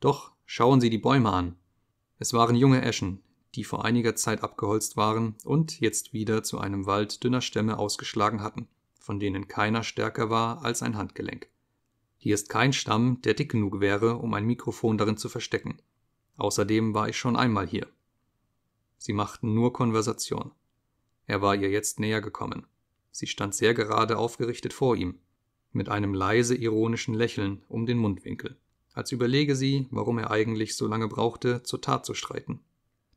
Doch, Schauen Sie die Bäume an. Es waren junge Eschen, die vor einiger Zeit abgeholzt waren und jetzt wieder zu einem Wald dünner Stämme ausgeschlagen hatten, von denen keiner stärker war als ein Handgelenk. Hier ist kein Stamm, der dick genug wäre, um ein Mikrofon darin zu verstecken. Außerdem war ich schon einmal hier. Sie machten nur Konversation. Er war ihr jetzt näher gekommen. Sie stand sehr gerade aufgerichtet vor ihm, mit einem leise ironischen Lächeln um den Mundwinkel als überlege sie, warum er eigentlich so lange brauchte, zur Tat zu streiten.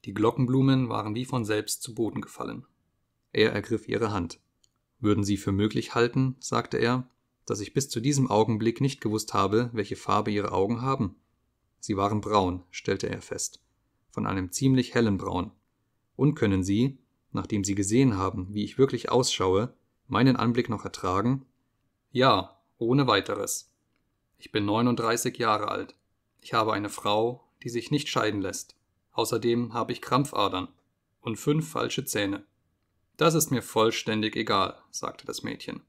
Die Glockenblumen waren wie von selbst zu Boden gefallen. Er ergriff ihre Hand. Würden Sie für möglich halten, sagte er, dass ich bis zu diesem Augenblick nicht gewusst habe, welche Farbe Ihre Augen haben? Sie waren braun, stellte er fest, von einem ziemlich hellen Braun. Und können Sie, nachdem Sie gesehen haben, wie ich wirklich ausschaue, meinen Anblick noch ertragen? Ja, ohne weiteres. Ich bin 39 Jahre alt. Ich habe eine Frau, die sich nicht scheiden lässt. Außerdem habe ich Krampfadern und fünf falsche Zähne. Das ist mir vollständig egal, sagte das Mädchen.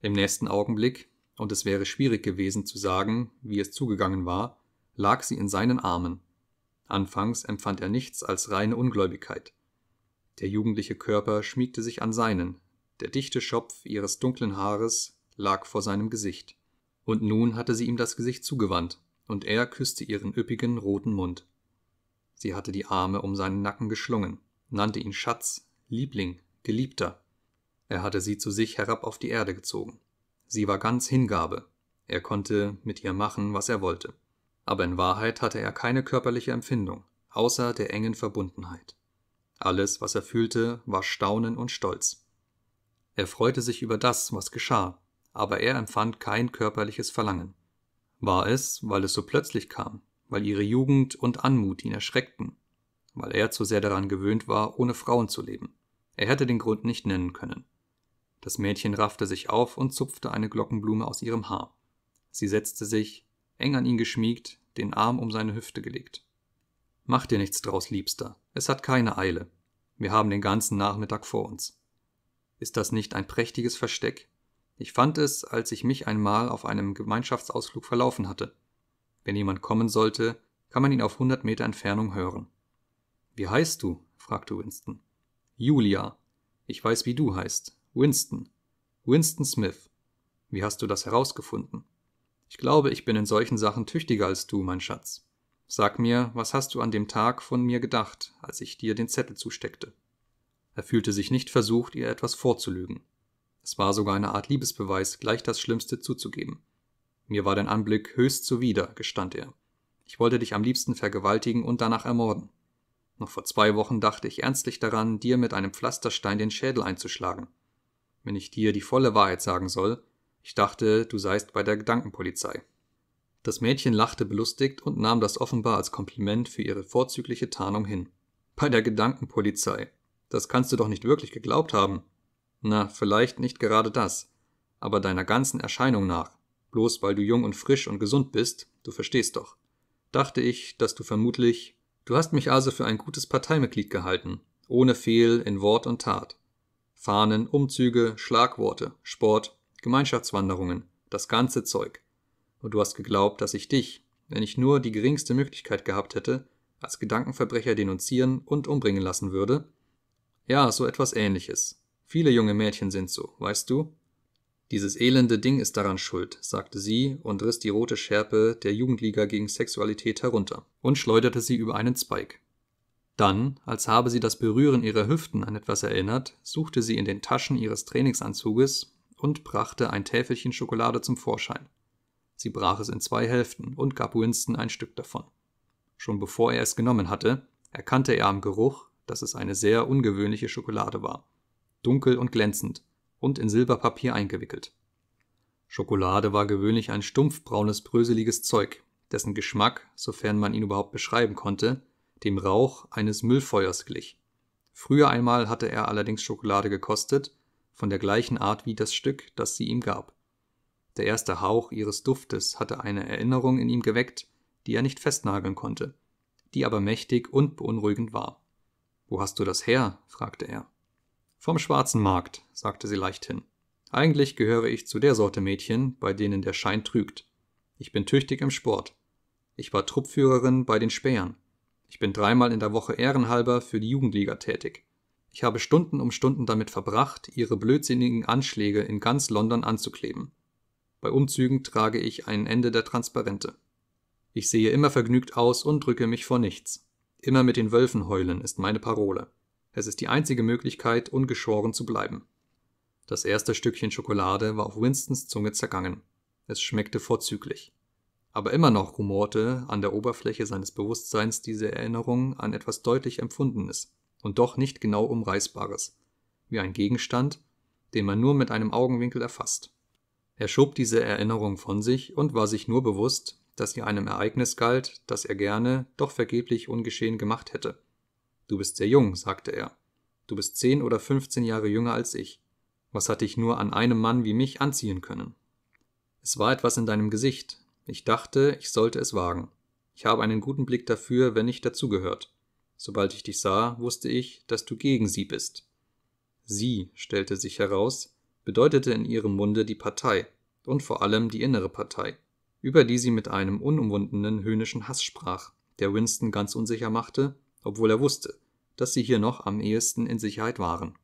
Im nächsten Augenblick, und es wäre schwierig gewesen zu sagen, wie es zugegangen war, lag sie in seinen Armen. Anfangs empfand er nichts als reine Ungläubigkeit. Der jugendliche Körper schmiegte sich an seinen, der dichte Schopf ihres dunklen Haares lag vor seinem Gesicht und nun hatte sie ihm das Gesicht zugewandt, und er küsste ihren üppigen roten Mund. Sie hatte die Arme um seinen Nacken geschlungen, nannte ihn Schatz, Liebling, Geliebter. Er hatte sie zu sich herab auf die Erde gezogen. Sie war ganz Hingabe. Er konnte mit ihr machen, was er wollte. Aber in Wahrheit hatte er keine körperliche Empfindung, außer der engen Verbundenheit. Alles, was er fühlte, war Staunen und Stolz. Er freute sich über das, was geschah, aber er empfand kein körperliches Verlangen. War es, weil es so plötzlich kam, weil ihre Jugend und Anmut ihn erschreckten, weil er zu sehr daran gewöhnt war, ohne Frauen zu leben. Er hätte den Grund nicht nennen können. Das Mädchen raffte sich auf und zupfte eine Glockenblume aus ihrem Haar. Sie setzte sich, eng an ihn geschmiegt, den Arm um seine Hüfte gelegt. Mach dir nichts draus, Liebster. Es hat keine Eile. Wir haben den ganzen Nachmittag vor uns. Ist das nicht ein prächtiges Versteck? Ich fand es, als ich mich einmal auf einem Gemeinschaftsausflug verlaufen hatte. Wenn jemand kommen sollte, kann man ihn auf 100 Meter Entfernung hören. Wie heißt du? fragte Winston. Julia. Ich weiß, wie du heißt. Winston. Winston Smith. Wie hast du das herausgefunden? Ich glaube, ich bin in solchen Sachen tüchtiger als du, mein Schatz. Sag mir, was hast du an dem Tag von mir gedacht, als ich dir den Zettel zusteckte? Er fühlte sich nicht versucht, ihr etwas vorzulügen. Es war sogar eine Art Liebesbeweis, gleich das Schlimmste zuzugeben. Mir war dein Anblick höchst zuwider, gestand er. Ich wollte dich am liebsten vergewaltigen und danach ermorden. Noch vor zwei Wochen dachte ich ernstlich daran, dir mit einem Pflasterstein den Schädel einzuschlagen. Wenn ich dir die volle Wahrheit sagen soll, ich dachte, du seist bei der Gedankenpolizei. Das Mädchen lachte belustigt und nahm das offenbar als Kompliment für ihre vorzügliche Tarnung hin. Bei der Gedankenpolizei. Das kannst du doch nicht wirklich geglaubt haben. Na, vielleicht nicht gerade das. Aber deiner ganzen Erscheinung nach, bloß weil du jung und frisch und gesund bist, du verstehst doch, dachte ich, dass du vermutlich. Du hast mich also für ein gutes Parteimitglied gehalten, ohne Fehl in Wort und Tat. Fahnen, Umzüge, Schlagworte, Sport, Gemeinschaftswanderungen, das ganze Zeug. Und du hast geglaubt, dass ich dich, wenn ich nur die geringste Möglichkeit gehabt hätte, als Gedankenverbrecher denunzieren und umbringen lassen würde? Ja, so etwas ähnliches. Viele junge Mädchen sind so, weißt du? Dieses elende Ding ist daran schuld, sagte sie und riss die rote Schärpe der Jugendliga gegen Sexualität herunter und schleuderte sie über einen Zweig. Dann, als habe sie das Berühren ihrer Hüften an etwas erinnert, suchte sie in den Taschen ihres Trainingsanzuges und brachte ein Täfelchen Schokolade zum Vorschein. Sie brach es in zwei Hälften und gab Winston ein Stück davon. Schon bevor er es genommen hatte, erkannte er am Geruch, dass es eine sehr ungewöhnliche Schokolade war dunkel und glänzend und in Silberpapier eingewickelt. Schokolade war gewöhnlich ein stumpfbraunes, bröseliges Zeug, dessen Geschmack, sofern man ihn überhaupt beschreiben konnte, dem Rauch eines Müllfeuers glich. Früher einmal hatte er allerdings Schokolade gekostet, von der gleichen Art wie das Stück, das sie ihm gab. Der erste Hauch ihres Duftes hatte eine Erinnerung in ihm geweckt, die er nicht festnageln konnte, die aber mächtig und beunruhigend war. Wo hast du das her? fragte er. Vom schwarzen Markt, sagte sie leichthin. Eigentlich gehöre ich zu der Sorte Mädchen, bei denen der Schein trügt. Ich bin tüchtig im Sport. Ich war Truppführerin bei den Spähern. Ich bin dreimal in der Woche ehrenhalber für die Jugendliga tätig. Ich habe Stunden um Stunden damit verbracht, ihre blödsinnigen Anschläge in ganz London anzukleben. Bei Umzügen trage ich ein Ende der Transparente. Ich sehe immer vergnügt aus und drücke mich vor nichts. Immer mit den Wölfen heulen ist meine Parole. Es ist die einzige Möglichkeit, ungeschoren zu bleiben. Das erste Stückchen Schokolade war auf Winstons Zunge zergangen. Es schmeckte vorzüglich. Aber immer noch rumorte an der Oberfläche seines Bewusstseins diese Erinnerung an etwas deutlich Empfundenes und doch nicht genau umreißbares, wie ein Gegenstand, den man nur mit einem Augenwinkel erfasst. Er schob diese Erinnerung von sich und war sich nur bewusst, dass sie einem Ereignis galt, das er gerne, doch vergeblich ungeschehen gemacht hätte Du bist sehr jung, sagte er. Du bist zehn oder fünfzehn Jahre jünger als ich. Was hat dich nur an einem Mann wie mich anziehen können? Es war etwas in deinem Gesicht. Ich dachte, ich sollte es wagen. Ich habe einen guten Blick dafür, wenn ich dazugehört. Sobald ich dich sah, wusste ich, dass du gegen sie bist. Sie, stellte sich heraus, bedeutete in ihrem Munde die Partei und vor allem die innere Partei, über die sie mit einem unumwundenen höhnischen Hass sprach, der Winston ganz unsicher machte, obwohl er wusste, dass sie hier noch am ehesten in Sicherheit waren.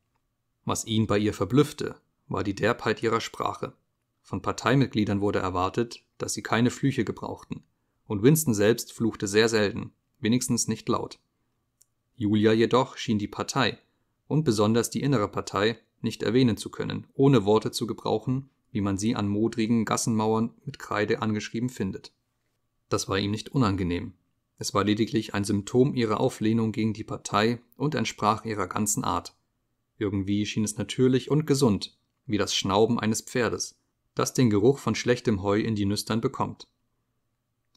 Was ihn bei ihr verblüffte, war die Derbheit ihrer Sprache. Von Parteimitgliedern wurde erwartet, dass sie keine Flüche gebrauchten, und Winston selbst fluchte sehr selten, wenigstens nicht laut. Julia jedoch schien die Partei und besonders die innere Partei nicht erwähnen zu können, ohne Worte zu gebrauchen, wie man sie an modrigen Gassenmauern mit Kreide angeschrieben findet. Das war ihm nicht unangenehm, es war lediglich ein Symptom ihrer Auflehnung gegen die Partei und entsprach ihrer ganzen Art. Irgendwie schien es natürlich und gesund, wie das Schnauben eines Pferdes, das den Geruch von schlechtem Heu in die Nüstern bekommt.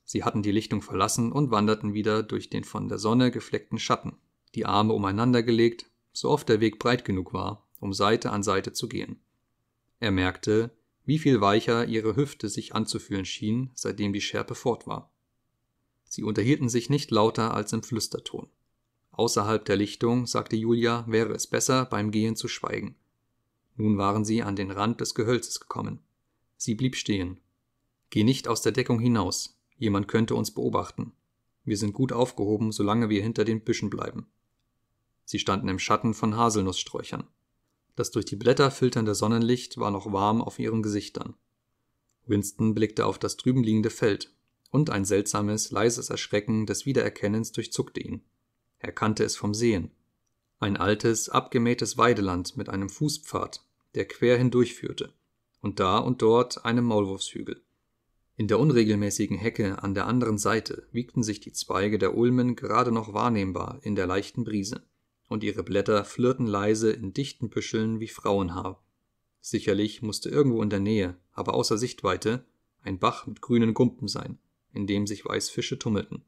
Sie hatten die Lichtung verlassen und wanderten wieder durch den von der Sonne gefleckten Schatten, die Arme umeinander gelegt, so oft der Weg breit genug war, um Seite an Seite zu gehen. Er merkte, wie viel weicher ihre Hüfte sich anzufühlen schien, seitdem die Schärpe fort war. Sie unterhielten sich nicht lauter als im Flüsterton. Außerhalb der Lichtung, sagte Julia, wäre es besser, beim Gehen zu schweigen. Nun waren sie an den Rand des Gehölzes gekommen. Sie blieb stehen. Geh nicht aus der Deckung hinaus. Jemand könnte uns beobachten. Wir sind gut aufgehoben, solange wir hinter den Büschen bleiben. Sie standen im Schatten von Haselnusssträuchern. Das durch die Blätter filternde Sonnenlicht war noch warm auf ihren Gesichtern. Winston blickte auf das drüben liegende Feld, und ein seltsames, leises Erschrecken des Wiedererkennens durchzuckte ihn. Er kannte es vom Sehen. Ein altes, abgemähtes Weideland mit einem Fußpfad, der quer hindurchführte, und da und dort einem Maulwurfshügel. In der unregelmäßigen Hecke an der anderen Seite wiegten sich die Zweige der Ulmen gerade noch wahrnehmbar in der leichten Brise, und ihre Blätter flirrten leise in dichten Büscheln wie Frauenhaar. Sicherlich musste irgendwo in der Nähe, aber außer Sichtweite, ein Bach mit grünen Gumpen sein, in dem sich Weißfische tummelten.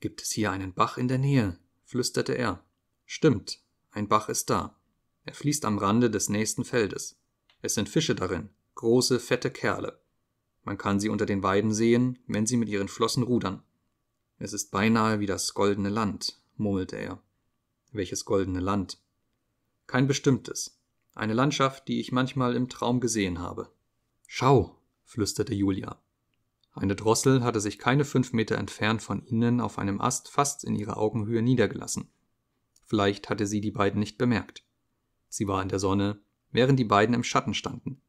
Gibt es hier einen Bach in der Nähe? flüsterte er. Stimmt, ein Bach ist da. Er fließt am Rande des nächsten Feldes. Es sind Fische darin, große, fette Kerle. Man kann sie unter den Weiden sehen, wenn sie mit ihren Flossen rudern. Es ist beinahe wie das goldene Land, murmelte er. Welches goldene Land? Kein bestimmtes. Eine Landschaft, die ich manchmal im Traum gesehen habe. Schau, flüsterte Julia. Eine Drossel hatte sich keine fünf Meter entfernt von ihnen auf einem Ast fast in ihrer Augenhöhe niedergelassen. Vielleicht hatte sie die beiden nicht bemerkt. Sie war in der Sonne, während die beiden im Schatten standen.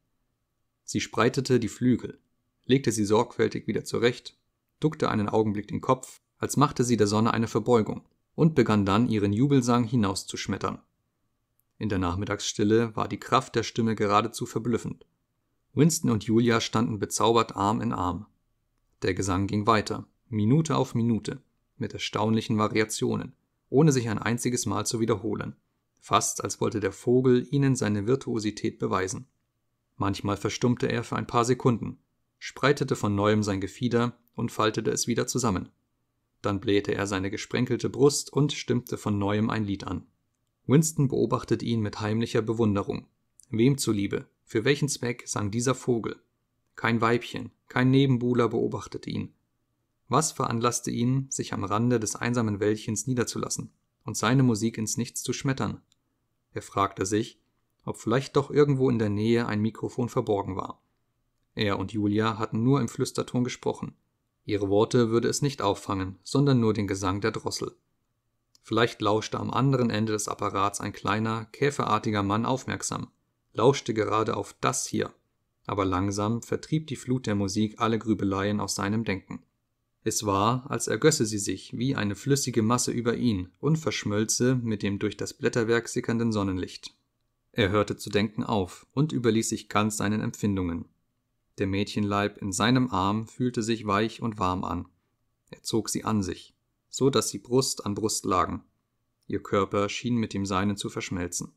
Sie spreitete die Flügel, legte sie sorgfältig wieder zurecht, duckte einen Augenblick den Kopf, als machte sie der Sonne eine Verbeugung, und begann dann ihren Jubelsang hinauszuschmettern. In der Nachmittagsstille war die Kraft der Stimme geradezu verblüffend. Winston und Julia standen bezaubert Arm in Arm. Der Gesang ging weiter, Minute auf Minute, mit erstaunlichen Variationen, ohne sich ein einziges Mal zu wiederholen, fast als wollte der Vogel ihnen seine Virtuosität beweisen. Manchmal verstummte er für ein paar Sekunden, spreitete von neuem sein Gefieder und faltete es wieder zusammen. Dann blähte er seine gesprenkelte Brust und stimmte von neuem ein Lied an. Winston beobachtete ihn mit heimlicher Bewunderung. Wem zuliebe, für welchen Zweck sang dieser Vogel, kein Weibchen, kein Nebenbuhler beobachtete ihn. Was veranlasste ihn, sich am Rande des einsamen Wäldchens niederzulassen und seine Musik ins Nichts zu schmettern? Er fragte sich, ob vielleicht doch irgendwo in der Nähe ein Mikrofon verborgen war. Er und Julia hatten nur im Flüsterton gesprochen. Ihre Worte würde es nicht auffangen, sondern nur den Gesang der Drossel. Vielleicht lauschte am anderen Ende des Apparats ein kleiner, käferartiger Mann aufmerksam, lauschte gerade auf das hier, aber langsam vertrieb die Flut der Musik alle Grübeleien aus seinem Denken. Es war, als ergösse sie sich wie eine flüssige Masse über ihn und verschmölze mit dem durch das Blätterwerk sickernden Sonnenlicht. Er hörte zu denken auf und überließ sich ganz seinen Empfindungen. Der Mädchenleib in seinem Arm fühlte sich weich und warm an. Er zog sie an sich, so dass sie Brust an Brust lagen. Ihr Körper schien mit dem seinen zu verschmelzen.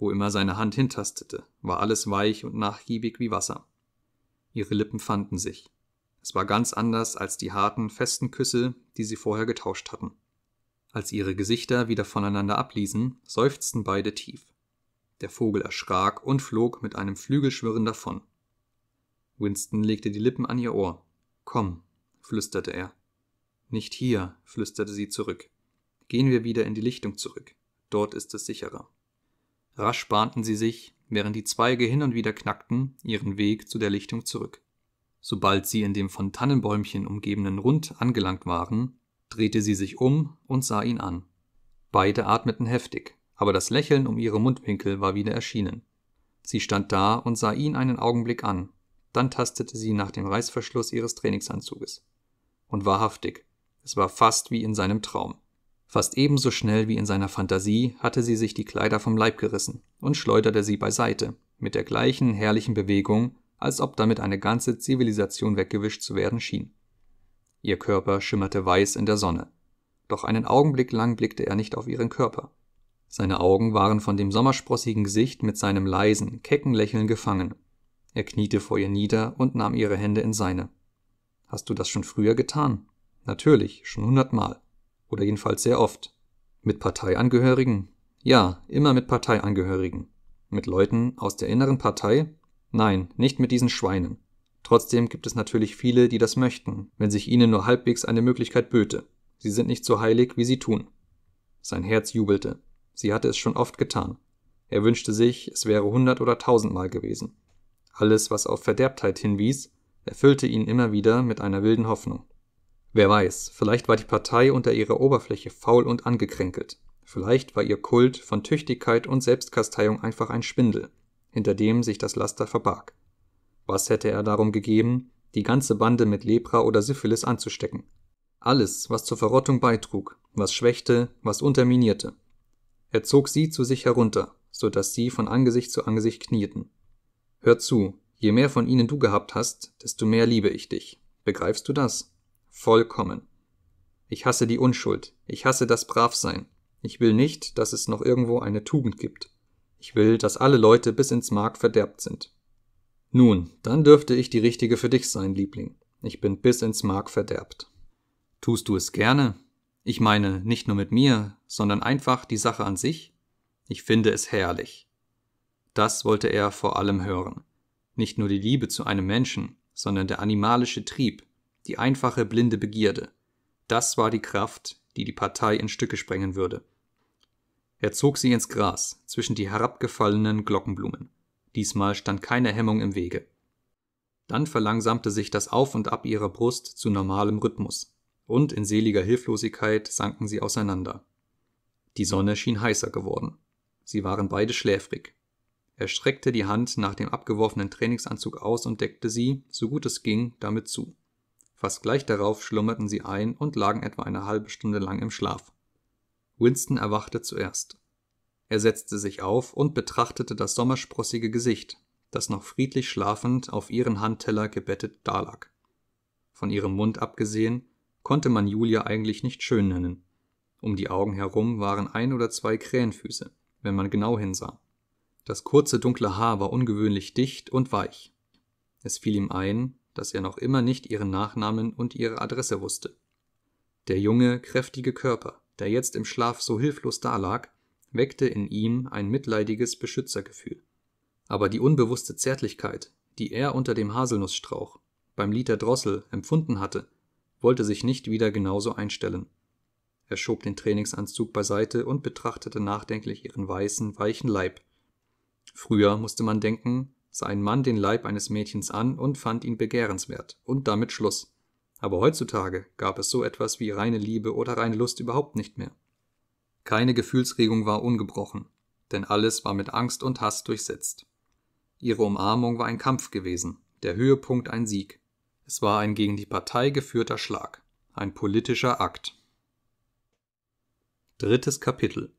Wo immer seine Hand hintastete, war alles weich und nachgiebig wie Wasser. Ihre Lippen fanden sich. Es war ganz anders als die harten, festen Küsse, die sie vorher getauscht hatten. Als ihre Gesichter wieder voneinander abließen, seufzten beide tief. Der Vogel erschrak und flog mit einem Flügelschwirren davon. Winston legte die Lippen an ihr Ohr. Komm, flüsterte er. Nicht hier, flüsterte sie zurück. Gehen wir wieder in die Lichtung zurück. Dort ist es sicherer. Rasch bahnten sie sich, während die Zweige hin und wieder knackten, ihren Weg zu der Lichtung zurück. Sobald sie in dem von Tannenbäumchen umgebenen Rund angelangt waren, drehte sie sich um und sah ihn an. Beide atmeten heftig, aber das Lächeln um ihre Mundwinkel war wieder erschienen. Sie stand da und sah ihn einen Augenblick an, dann tastete sie nach dem Reißverschluss ihres Trainingsanzuges. Und wahrhaftig, es war fast wie in seinem Traum. Fast ebenso schnell wie in seiner Fantasie hatte sie sich die Kleider vom Leib gerissen und schleuderte sie beiseite, mit der gleichen herrlichen Bewegung, als ob damit eine ganze Zivilisation weggewischt zu werden schien. Ihr Körper schimmerte weiß in der Sonne. Doch einen Augenblick lang blickte er nicht auf ihren Körper. Seine Augen waren von dem sommersprossigen Gesicht mit seinem leisen, kecken Lächeln gefangen. Er kniete vor ihr nieder und nahm ihre Hände in seine. Hast du das schon früher getan? Natürlich, schon hundertmal oder jedenfalls sehr oft. Mit Parteiangehörigen? Ja, immer mit Parteiangehörigen. Mit Leuten aus der inneren Partei? Nein, nicht mit diesen Schweinen. Trotzdem gibt es natürlich viele, die das möchten, wenn sich ihnen nur halbwegs eine Möglichkeit böte. Sie sind nicht so heilig, wie sie tun. Sein Herz jubelte. Sie hatte es schon oft getan. Er wünschte sich, es wäre hundert oder tausendmal gewesen. Alles, was auf Verderbtheit hinwies, erfüllte ihn immer wieder mit einer wilden Hoffnung. Wer weiß, vielleicht war die Partei unter ihrer Oberfläche faul und angekränkelt. Vielleicht war ihr Kult von Tüchtigkeit und Selbstkasteiung einfach ein Schwindel, hinter dem sich das Laster verbarg. Was hätte er darum gegeben, die ganze Bande mit Lepra oder Syphilis anzustecken? Alles, was zur Verrottung beitrug, was schwächte, was unterminierte. Er zog sie zu sich herunter, so dass sie von Angesicht zu Angesicht knieten. Hör zu, je mehr von ihnen du gehabt hast, desto mehr liebe ich dich. Begreifst du das? Vollkommen. Ich hasse die Unschuld. Ich hasse das Bravsein. Ich will nicht, dass es noch irgendwo eine Tugend gibt. Ich will, dass alle Leute bis ins Mark verderbt sind. Nun, dann dürfte ich die richtige für dich sein, Liebling. Ich bin bis ins Mark verderbt. Tust du es gerne? Ich meine, nicht nur mit mir, sondern einfach die Sache an sich? Ich finde es herrlich. Das wollte er vor allem hören. Nicht nur die Liebe zu einem Menschen, sondern der animalische Trieb, die einfache blinde Begierde. Das war die Kraft, die die Partei in Stücke sprengen würde. Er zog sie ins Gras, zwischen die herabgefallenen Glockenblumen. Diesmal stand keine Hemmung im Wege. Dann verlangsamte sich das Auf und Ab ihrer Brust zu normalem Rhythmus, und in seliger Hilflosigkeit sanken sie auseinander. Die Sonne schien heißer geworden. Sie waren beide schläfrig. Er streckte die Hand nach dem abgeworfenen Trainingsanzug aus und deckte sie, so gut es ging, damit zu. Fast gleich darauf schlummerten sie ein und lagen etwa eine halbe Stunde lang im Schlaf. Winston erwachte zuerst. Er setzte sich auf und betrachtete das sommersprossige Gesicht, das noch friedlich schlafend auf ihren Handteller gebettet dalag. Von ihrem Mund abgesehen konnte man Julia eigentlich nicht schön nennen. Um die Augen herum waren ein oder zwei Krähenfüße, wenn man genau hinsah. Das kurze dunkle Haar war ungewöhnlich dicht und weich. Es fiel ihm ein, dass er noch immer nicht ihren Nachnamen und ihre Adresse wusste. Der junge, kräftige Körper, der jetzt im Schlaf so hilflos dalag, weckte in ihm ein mitleidiges Beschützergefühl. Aber die unbewusste Zärtlichkeit, die er unter dem Haselnussstrauch, beim Lied Drossel, empfunden hatte, wollte sich nicht wieder genauso einstellen. Er schob den Trainingsanzug beiseite und betrachtete nachdenklich ihren weißen, weichen Leib. Früher musste man denken, sah ein Mann den Leib eines Mädchens an und fand ihn begehrenswert, und damit Schluss. Aber heutzutage gab es so etwas wie reine Liebe oder reine Lust überhaupt nicht mehr. Keine Gefühlsregung war ungebrochen, denn alles war mit Angst und Hass durchsetzt. Ihre Umarmung war ein Kampf gewesen, der Höhepunkt ein Sieg. Es war ein gegen die Partei geführter Schlag, ein politischer Akt. Drittes Kapitel.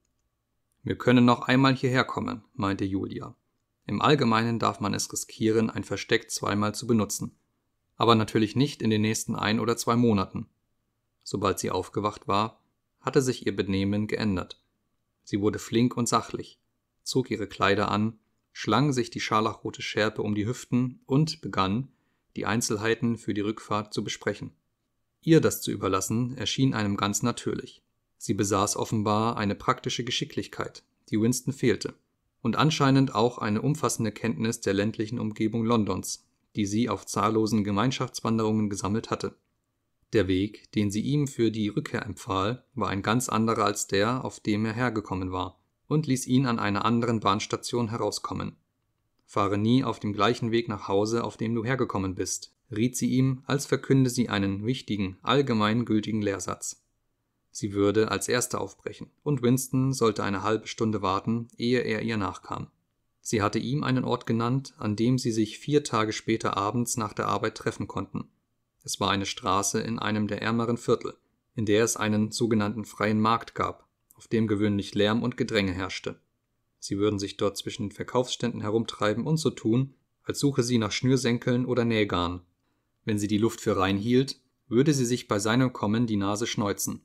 Wir können noch einmal hierher kommen, meinte Julia. Im Allgemeinen darf man es riskieren, ein Versteck zweimal zu benutzen, aber natürlich nicht in den nächsten ein oder zwei Monaten. Sobald sie aufgewacht war, hatte sich ihr Benehmen geändert. Sie wurde flink und sachlich, zog ihre Kleider an, schlang sich die scharlachrote Schärpe um die Hüften und begann, die Einzelheiten für die Rückfahrt zu besprechen. Ihr das zu überlassen, erschien einem ganz natürlich. Sie besaß offenbar eine praktische Geschicklichkeit, die Winston fehlte und anscheinend auch eine umfassende Kenntnis der ländlichen Umgebung Londons, die sie auf zahllosen Gemeinschaftswanderungen gesammelt hatte. Der Weg, den sie ihm für die Rückkehr empfahl, war ein ganz anderer als der, auf dem er hergekommen war, und ließ ihn an einer anderen Bahnstation herauskommen. Fahre nie auf dem gleichen Weg nach Hause, auf dem du hergekommen bist, riet sie ihm, als verkünde sie einen wichtigen, allgemein gültigen Lehrsatz Sie würde als Erste aufbrechen, und Winston sollte eine halbe Stunde warten, ehe er ihr nachkam. Sie hatte ihm einen Ort genannt, an dem sie sich vier Tage später abends nach der Arbeit treffen konnten. Es war eine Straße in einem der ärmeren Viertel, in der es einen sogenannten freien Markt gab, auf dem gewöhnlich Lärm und Gedränge herrschte. Sie würden sich dort zwischen den Verkaufsständen herumtreiben und so tun, als suche sie nach Schnürsenkeln oder Nähgarn. Wenn sie die Luft für rein hielt, würde sie sich bei seinem Kommen die Nase schneuzen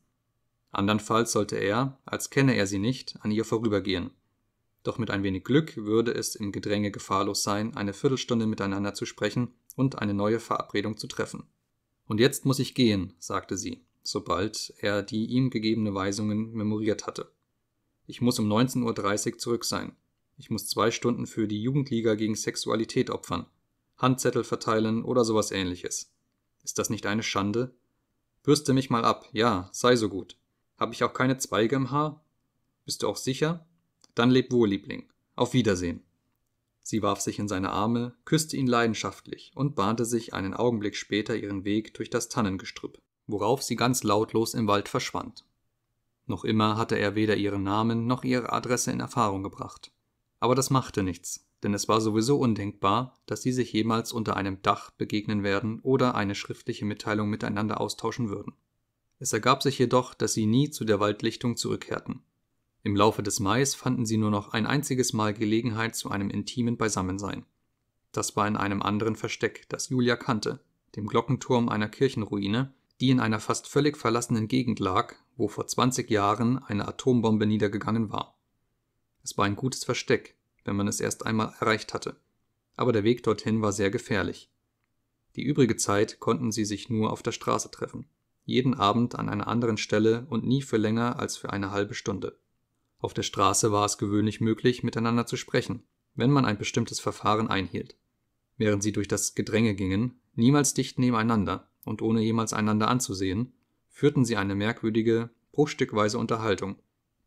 Andernfalls sollte er, als kenne er sie nicht, an ihr vorübergehen. Doch mit ein wenig Glück würde es im Gedränge gefahrlos sein, eine Viertelstunde miteinander zu sprechen und eine neue Verabredung zu treffen. Und jetzt muss ich gehen, sagte sie, sobald er die ihm gegebene Weisungen memoriert hatte. Ich muss um 19.30 Uhr zurück sein. Ich muss zwei Stunden für die Jugendliga gegen Sexualität opfern, Handzettel verteilen oder sowas ähnliches. Ist das nicht eine Schande? Bürste mich mal ab, ja, sei so gut. Habe ich auch keine Zweige im Haar? Bist du auch sicher? Dann leb wohl, Liebling. Auf Wiedersehen. Sie warf sich in seine Arme, küsste ihn leidenschaftlich und bahnte sich einen Augenblick später ihren Weg durch das Tannengestrüpp, worauf sie ganz lautlos im Wald verschwand. Noch immer hatte er weder ihren Namen noch ihre Adresse in Erfahrung gebracht. Aber das machte nichts, denn es war sowieso undenkbar, dass sie sich jemals unter einem Dach begegnen werden oder eine schriftliche Mitteilung miteinander austauschen würden. Es ergab sich jedoch, dass sie nie zu der Waldlichtung zurückkehrten. Im Laufe des Mai fanden sie nur noch ein einziges Mal Gelegenheit zu einem intimen Beisammensein. Das war in einem anderen Versteck, das Julia kannte, dem Glockenturm einer Kirchenruine, die in einer fast völlig verlassenen Gegend lag, wo vor 20 Jahren eine Atombombe niedergegangen war. Es war ein gutes Versteck, wenn man es erst einmal erreicht hatte. Aber der Weg dorthin war sehr gefährlich. Die übrige Zeit konnten sie sich nur auf der Straße treffen jeden Abend an einer anderen Stelle und nie für länger als für eine halbe Stunde. Auf der Straße war es gewöhnlich möglich, miteinander zu sprechen, wenn man ein bestimmtes Verfahren einhielt. Während sie durch das Gedränge gingen, niemals dicht nebeneinander und ohne jemals einander anzusehen, führten sie eine merkwürdige, bruchstückweise Unterhaltung,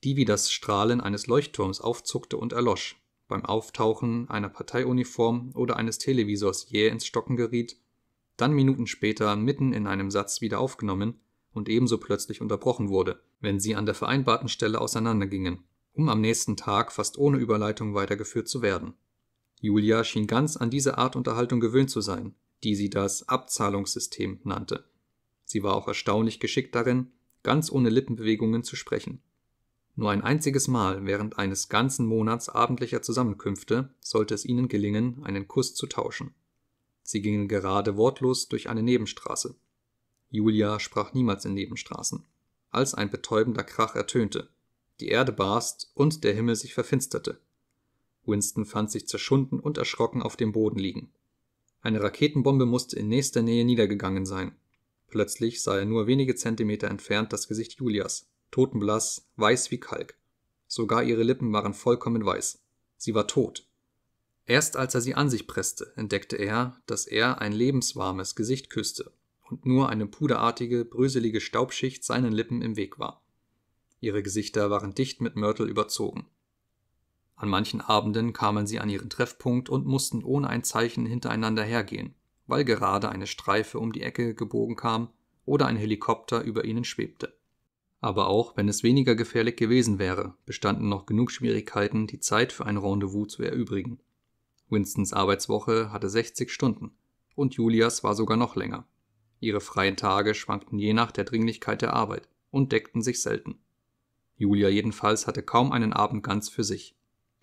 die wie das Strahlen eines Leuchtturms aufzuckte und erlosch, beim Auftauchen einer Parteiuniform oder eines Televisors jäh ins Stocken geriet dann Minuten später mitten in einem Satz wieder aufgenommen und ebenso plötzlich unterbrochen wurde, wenn sie an der vereinbarten Stelle auseinandergingen, um am nächsten Tag fast ohne Überleitung weitergeführt zu werden. Julia schien ganz an diese Art Unterhaltung gewöhnt zu sein, die sie das Abzahlungssystem nannte. Sie war auch erstaunlich geschickt darin, ganz ohne Lippenbewegungen zu sprechen. Nur ein einziges Mal während eines ganzen Monats abendlicher Zusammenkünfte sollte es ihnen gelingen, einen Kuss zu tauschen. Sie gingen gerade wortlos durch eine Nebenstraße. Julia sprach niemals in Nebenstraßen. Als ein betäubender Krach ertönte, die Erde barst und der Himmel sich verfinsterte. Winston fand sich zerschunden und erschrocken auf dem Boden liegen. Eine Raketenbombe musste in nächster Nähe niedergegangen sein. Plötzlich sah er nur wenige Zentimeter entfernt das Gesicht Julias, totenblass, weiß wie Kalk. Sogar ihre Lippen waren vollkommen weiß. Sie war tot. Erst als er sie an sich presste, entdeckte er, dass er ein lebenswarmes Gesicht küsste und nur eine puderartige, bröselige Staubschicht seinen Lippen im Weg war. Ihre Gesichter waren dicht mit Mörtel überzogen. An manchen Abenden kamen sie an ihren Treffpunkt und mussten ohne ein Zeichen hintereinander hergehen, weil gerade eine Streife um die Ecke gebogen kam oder ein Helikopter über ihnen schwebte. Aber auch wenn es weniger gefährlich gewesen wäre, bestanden noch genug Schwierigkeiten, die Zeit für ein Rendezvous zu erübrigen. Winstons Arbeitswoche hatte 60 Stunden und Julias war sogar noch länger. Ihre freien Tage schwankten je nach der Dringlichkeit der Arbeit und deckten sich selten. Julia jedenfalls hatte kaum einen Abend ganz für sich.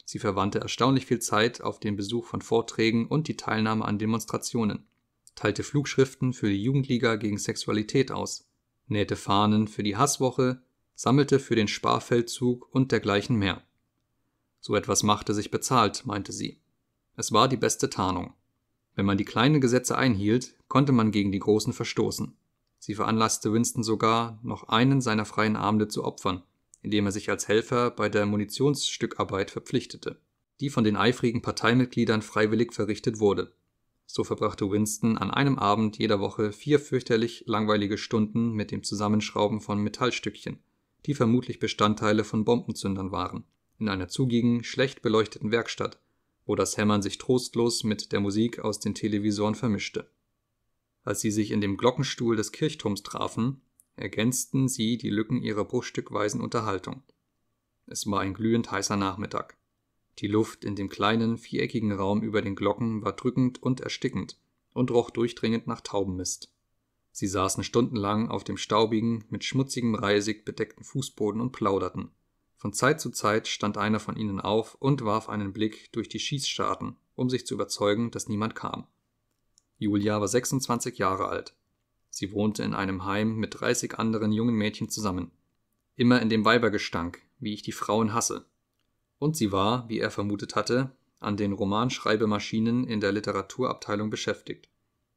Sie verwandte erstaunlich viel Zeit auf den Besuch von Vorträgen und die Teilnahme an Demonstrationen, teilte Flugschriften für die Jugendliga gegen Sexualität aus, nähte Fahnen für die Hasswoche, sammelte für den Sparfeldzug und dergleichen mehr. So etwas machte sich bezahlt, meinte sie. Es war die beste Tarnung. Wenn man die kleinen Gesetze einhielt, konnte man gegen die großen verstoßen. Sie veranlasste Winston sogar, noch einen seiner freien Abende zu opfern, indem er sich als Helfer bei der Munitionsstückarbeit verpflichtete, die von den eifrigen Parteimitgliedern freiwillig verrichtet wurde. So verbrachte Winston an einem Abend jeder Woche vier fürchterlich langweilige Stunden mit dem Zusammenschrauben von Metallstückchen, die vermutlich Bestandteile von Bombenzündern waren, in einer zugigen, schlecht beleuchteten Werkstatt, wo das Hämmern sich trostlos mit der Musik aus den Televisoren vermischte. Als sie sich in dem Glockenstuhl des Kirchturms trafen, ergänzten sie die Lücken ihrer bruchstückweisen Unterhaltung. Es war ein glühend heißer Nachmittag. Die Luft in dem kleinen, viereckigen Raum über den Glocken war drückend und erstickend und roch durchdringend nach Taubenmist. Sie saßen stundenlang auf dem staubigen, mit schmutzigem Reisig bedeckten Fußboden und plauderten, von Zeit zu Zeit stand einer von ihnen auf und warf einen Blick durch die Schießscharten, um sich zu überzeugen, dass niemand kam. Julia war 26 Jahre alt. Sie wohnte in einem Heim mit 30 anderen jungen Mädchen zusammen. Immer in dem Weibergestank, wie ich die Frauen hasse. Und sie war, wie er vermutet hatte, an den Romanschreibemaschinen in der Literaturabteilung beschäftigt.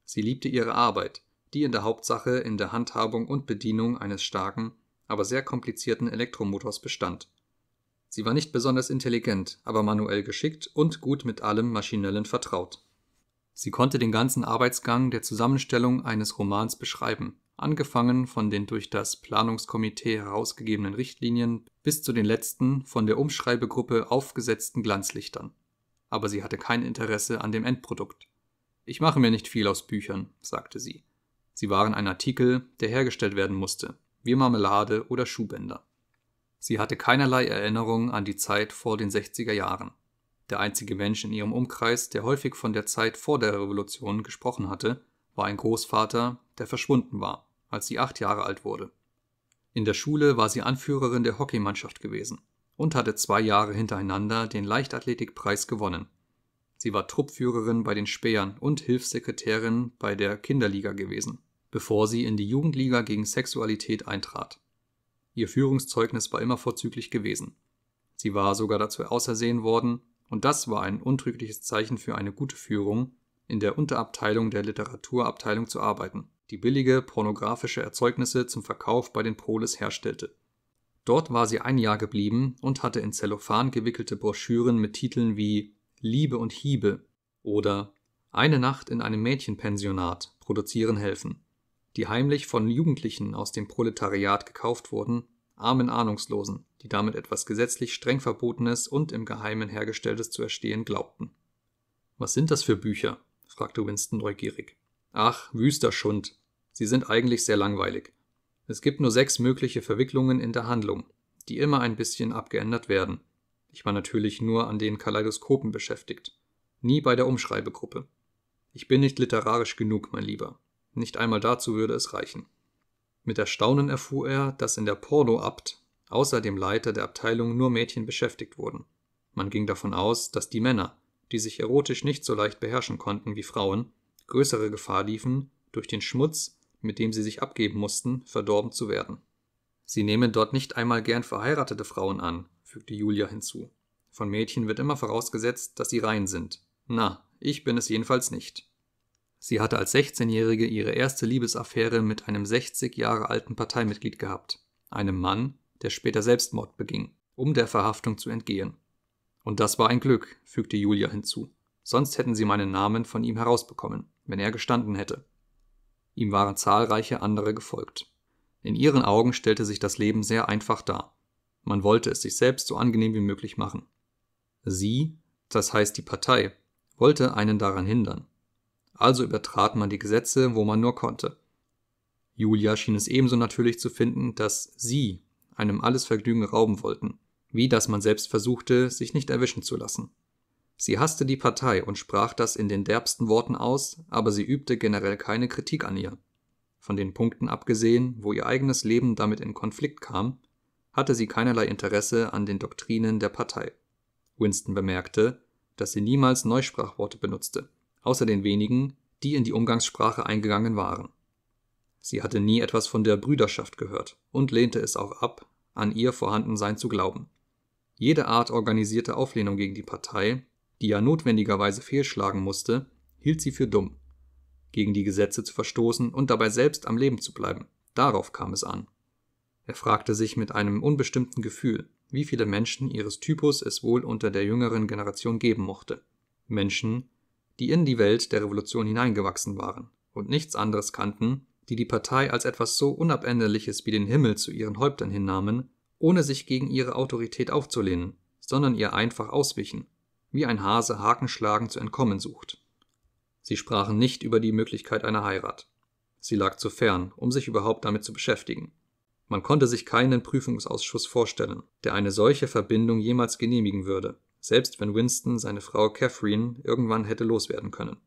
Sie liebte ihre Arbeit, die in der Hauptsache in der Handhabung und Bedienung eines starken, aber sehr komplizierten Elektromotors bestand. Sie war nicht besonders intelligent, aber manuell geschickt und gut mit allem Maschinellen vertraut. Sie konnte den ganzen Arbeitsgang der Zusammenstellung eines Romans beschreiben, angefangen von den durch das Planungskomitee herausgegebenen Richtlinien bis zu den letzten von der Umschreibegruppe aufgesetzten Glanzlichtern. Aber sie hatte kein Interesse an dem Endprodukt. Ich mache mir nicht viel aus Büchern, sagte sie. Sie waren ein Artikel, der hergestellt werden musste, wie Marmelade oder Schuhbänder. Sie hatte keinerlei Erinnerung an die Zeit vor den 60er Jahren. Der einzige Mensch in ihrem Umkreis, der häufig von der Zeit vor der Revolution gesprochen hatte, war ein Großvater, der verschwunden war, als sie acht Jahre alt wurde. In der Schule war sie Anführerin der Hockeymannschaft gewesen und hatte zwei Jahre hintereinander den Leichtathletikpreis gewonnen. Sie war Truppführerin bei den Spähern und Hilfssekretärin bei der Kinderliga gewesen, bevor sie in die Jugendliga gegen Sexualität eintrat. Ihr Führungszeugnis war immer vorzüglich gewesen. Sie war sogar dazu ausersehen worden, und das war ein untrügliches Zeichen für eine gute Führung, in der Unterabteilung der Literaturabteilung zu arbeiten, die billige pornografische Erzeugnisse zum Verkauf bei den Polis herstellte. Dort war sie ein Jahr geblieben und hatte in Zellophan gewickelte Broschüren mit Titeln wie Liebe und Hiebe oder Eine Nacht in einem Mädchenpensionat produzieren helfen die heimlich von Jugendlichen aus dem Proletariat gekauft wurden, armen Ahnungslosen, die damit etwas gesetzlich streng Verbotenes und im Geheimen Hergestelltes zu erstehen glaubten. Was sind das für Bücher? fragte Winston neugierig. Ach, wüster Schund. Sie sind eigentlich sehr langweilig. Es gibt nur sechs mögliche Verwicklungen in der Handlung, die immer ein bisschen abgeändert werden. Ich war natürlich nur an den Kaleidoskopen beschäftigt, nie bei der Umschreibegruppe. Ich bin nicht literarisch genug, mein Lieber. Nicht einmal dazu würde es reichen. Mit Erstaunen erfuhr er, dass in der Pornoabt außer dem Leiter der Abteilung nur Mädchen beschäftigt wurden. Man ging davon aus, dass die Männer, die sich erotisch nicht so leicht beherrschen konnten wie Frauen, größere Gefahr liefen, durch den Schmutz, mit dem sie sich abgeben mussten, verdorben zu werden. Sie nehmen dort nicht einmal gern verheiratete Frauen an, fügte Julia hinzu. Von Mädchen wird immer vorausgesetzt, dass sie rein sind. Na, ich bin es jedenfalls nicht. Sie hatte als 16-Jährige ihre erste Liebesaffäre mit einem 60 Jahre alten Parteimitglied gehabt, einem Mann, der später Selbstmord beging, um der Verhaftung zu entgehen. Und das war ein Glück, fügte Julia hinzu. Sonst hätten sie meinen Namen von ihm herausbekommen, wenn er gestanden hätte. Ihm waren zahlreiche andere gefolgt. In ihren Augen stellte sich das Leben sehr einfach dar. Man wollte es sich selbst so angenehm wie möglich machen. Sie, das heißt die Partei, wollte einen daran hindern also übertrat man die Gesetze, wo man nur konnte. Julia schien es ebenso natürlich zu finden, dass sie einem alles Vergnügen rauben wollten, wie dass man selbst versuchte, sich nicht erwischen zu lassen. Sie hasste die Partei und sprach das in den derbsten Worten aus, aber sie übte generell keine Kritik an ihr. Von den Punkten abgesehen, wo ihr eigenes Leben damit in Konflikt kam, hatte sie keinerlei Interesse an den Doktrinen der Partei. Winston bemerkte, dass sie niemals Neusprachworte benutzte außer den wenigen, die in die Umgangssprache eingegangen waren. Sie hatte nie etwas von der Brüderschaft gehört und lehnte es auch ab, an ihr Vorhandensein zu glauben. Jede Art organisierte Auflehnung gegen die Partei, die ja notwendigerweise fehlschlagen musste, hielt sie für dumm. Gegen die Gesetze zu verstoßen und dabei selbst am Leben zu bleiben, darauf kam es an. Er fragte sich mit einem unbestimmten Gefühl, wie viele Menschen ihres Typus es wohl unter der jüngeren Generation geben mochte. Menschen, die in die Welt der Revolution hineingewachsen waren und nichts anderes kannten, die die Partei als etwas so Unabänderliches wie den Himmel zu ihren Häuptern hinnahmen, ohne sich gegen ihre Autorität aufzulehnen, sondern ihr einfach auswichen, wie ein Hase Hakenschlagen zu entkommen sucht. Sie sprachen nicht über die Möglichkeit einer Heirat. Sie lag zu fern, um sich überhaupt damit zu beschäftigen. Man konnte sich keinen Prüfungsausschuss vorstellen, der eine solche Verbindung jemals genehmigen würde, selbst wenn Winston seine Frau Catherine irgendwann hätte loswerden können.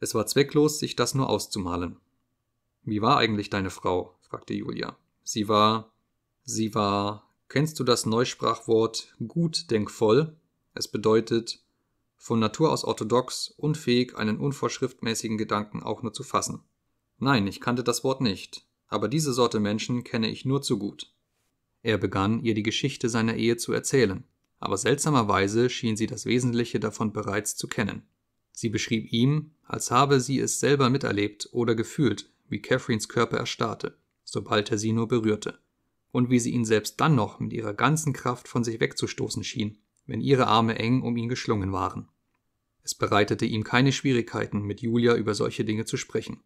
Es war zwecklos, sich das nur auszumalen. Wie war eigentlich deine Frau? fragte Julia. Sie war. Sie war. Kennst du das Neusprachwort gut denkvoll? Es bedeutet von Natur aus orthodox, unfähig, einen unvorschriftmäßigen Gedanken auch nur zu fassen. Nein, ich kannte das Wort nicht, aber diese Sorte Menschen kenne ich nur zu gut. Er begann, ihr die Geschichte seiner Ehe zu erzählen aber seltsamerweise schien sie das Wesentliche davon bereits zu kennen. Sie beschrieb ihm, als habe sie es selber miterlebt oder gefühlt, wie Catherines Körper erstarrte, sobald er sie nur berührte, und wie sie ihn selbst dann noch mit ihrer ganzen Kraft von sich wegzustoßen schien, wenn ihre Arme eng um ihn geschlungen waren. Es bereitete ihm keine Schwierigkeiten, mit Julia über solche Dinge zu sprechen.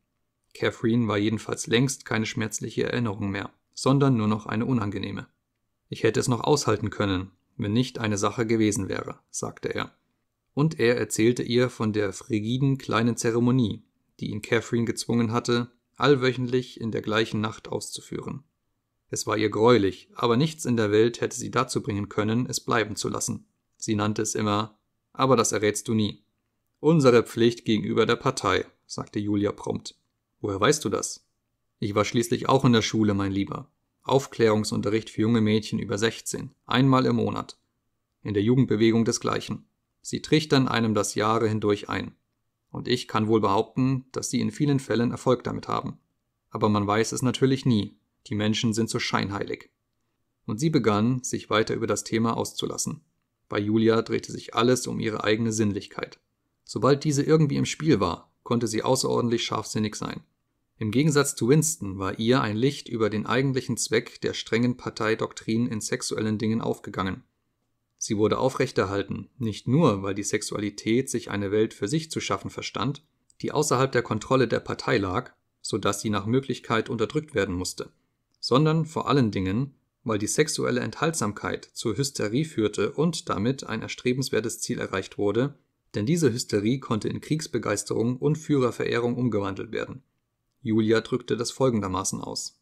Catherine war jedenfalls längst keine schmerzliche Erinnerung mehr, sondern nur noch eine unangenehme. Ich hätte es noch aushalten können, wenn nicht eine Sache gewesen wäre, sagte er. Und er erzählte ihr von der frigiden kleinen Zeremonie, die ihn Catherine gezwungen hatte, allwöchentlich in der gleichen Nacht auszuführen. Es war ihr greulich, aber nichts in der Welt hätte sie dazu bringen können, es bleiben zu lassen. Sie nannte es immer, aber das errätst du nie. Unsere Pflicht gegenüber der Partei, sagte Julia prompt. Woher weißt du das? Ich war schließlich auch in der Schule, mein Lieber. Aufklärungsunterricht für junge Mädchen über 16, einmal im Monat, in der Jugendbewegung desgleichen. Sie trichtern einem das Jahre hindurch ein. Und ich kann wohl behaupten, dass sie in vielen Fällen Erfolg damit haben. Aber man weiß es natürlich nie, die Menschen sind so scheinheilig. Und sie begann, sich weiter über das Thema auszulassen. Bei Julia drehte sich alles um ihre eigene Sinnlichkeit. Sobald diese irgendwie im Spiel war, konnte sie außerordentlich scharfsinnig sein. Im Gegensatz zu Winston war ihr ein Licht über den eigentlichen Zweck der strengen Parteidoktrin in sexuellen Dingen aufgegangen. Sie wurde aufrechterhalten, nicht nur, weil die Sexualität sich eine Welt für sich zu schaffen verstand, die außerhalb der Kontrolle der Partei lag, so dass sie nach Möglichkeit unterdrückt werden musste, sondern vor allen Dingen, weil die sexuelle Enthaltsamkeit zur Hysterie führte und damit ein erstrebenswertes Ziel erreicht wurde, denn diese Hysterie konnte in Kriegsbegeisterung und Führerverehrung umgewandelt werden Julia drückte das folgendermaßen aus: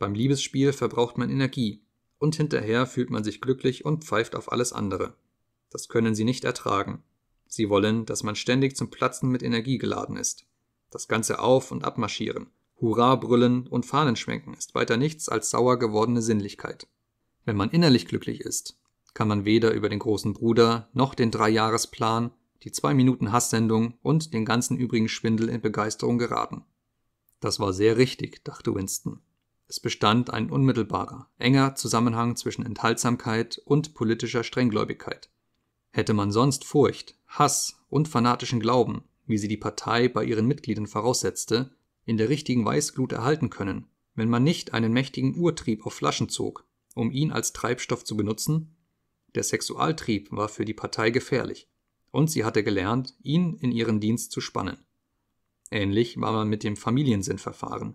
Beim Liebesspiel verbraucht man Energie und hinterher fühlt man sich glücklich und pfeift auf alles andere. Das können sie nicht ertragen. Sie wollen, dass man ständig zum Platzen mit Energie geladen ist. Das ganze Auf- und Abmarschieren, Hurra brüllen und Fahnen schwenken ist weiter nichts als sauer gewordene Sinnlichkeit. Wenn man innerlich glücklich ist, kann man weder über den großen Bruder noch den Dreijahresplan, die zwei Minuten Hasssendung und den ganzen übrigen Schwindel in Begeisterung geraten. Das war sehr richtig, dachte Winston. Es bestand ein unmittelbarer, enger Zusammenhang zwischen Enthaltsamkeit und politischer Strenggläubigkeit. Hätte man sonst Furcht, Hass und fanatischen Glauben, wie sie die Partei bei ihren Mitgliedern voraussetzte, in der richtigen Weißglut erhalten können, wenn man nicht einen mächtigen Urtrieb auf Flaschen zog, um ihn als Treibstoff zu benutzen? Der Sexualtrieb war für die Partei gefährlich, und sie hatte gelernt, ihn in ihren Dienst zu spannen. Ähnlich war man mit dem Familiensinnverfahren.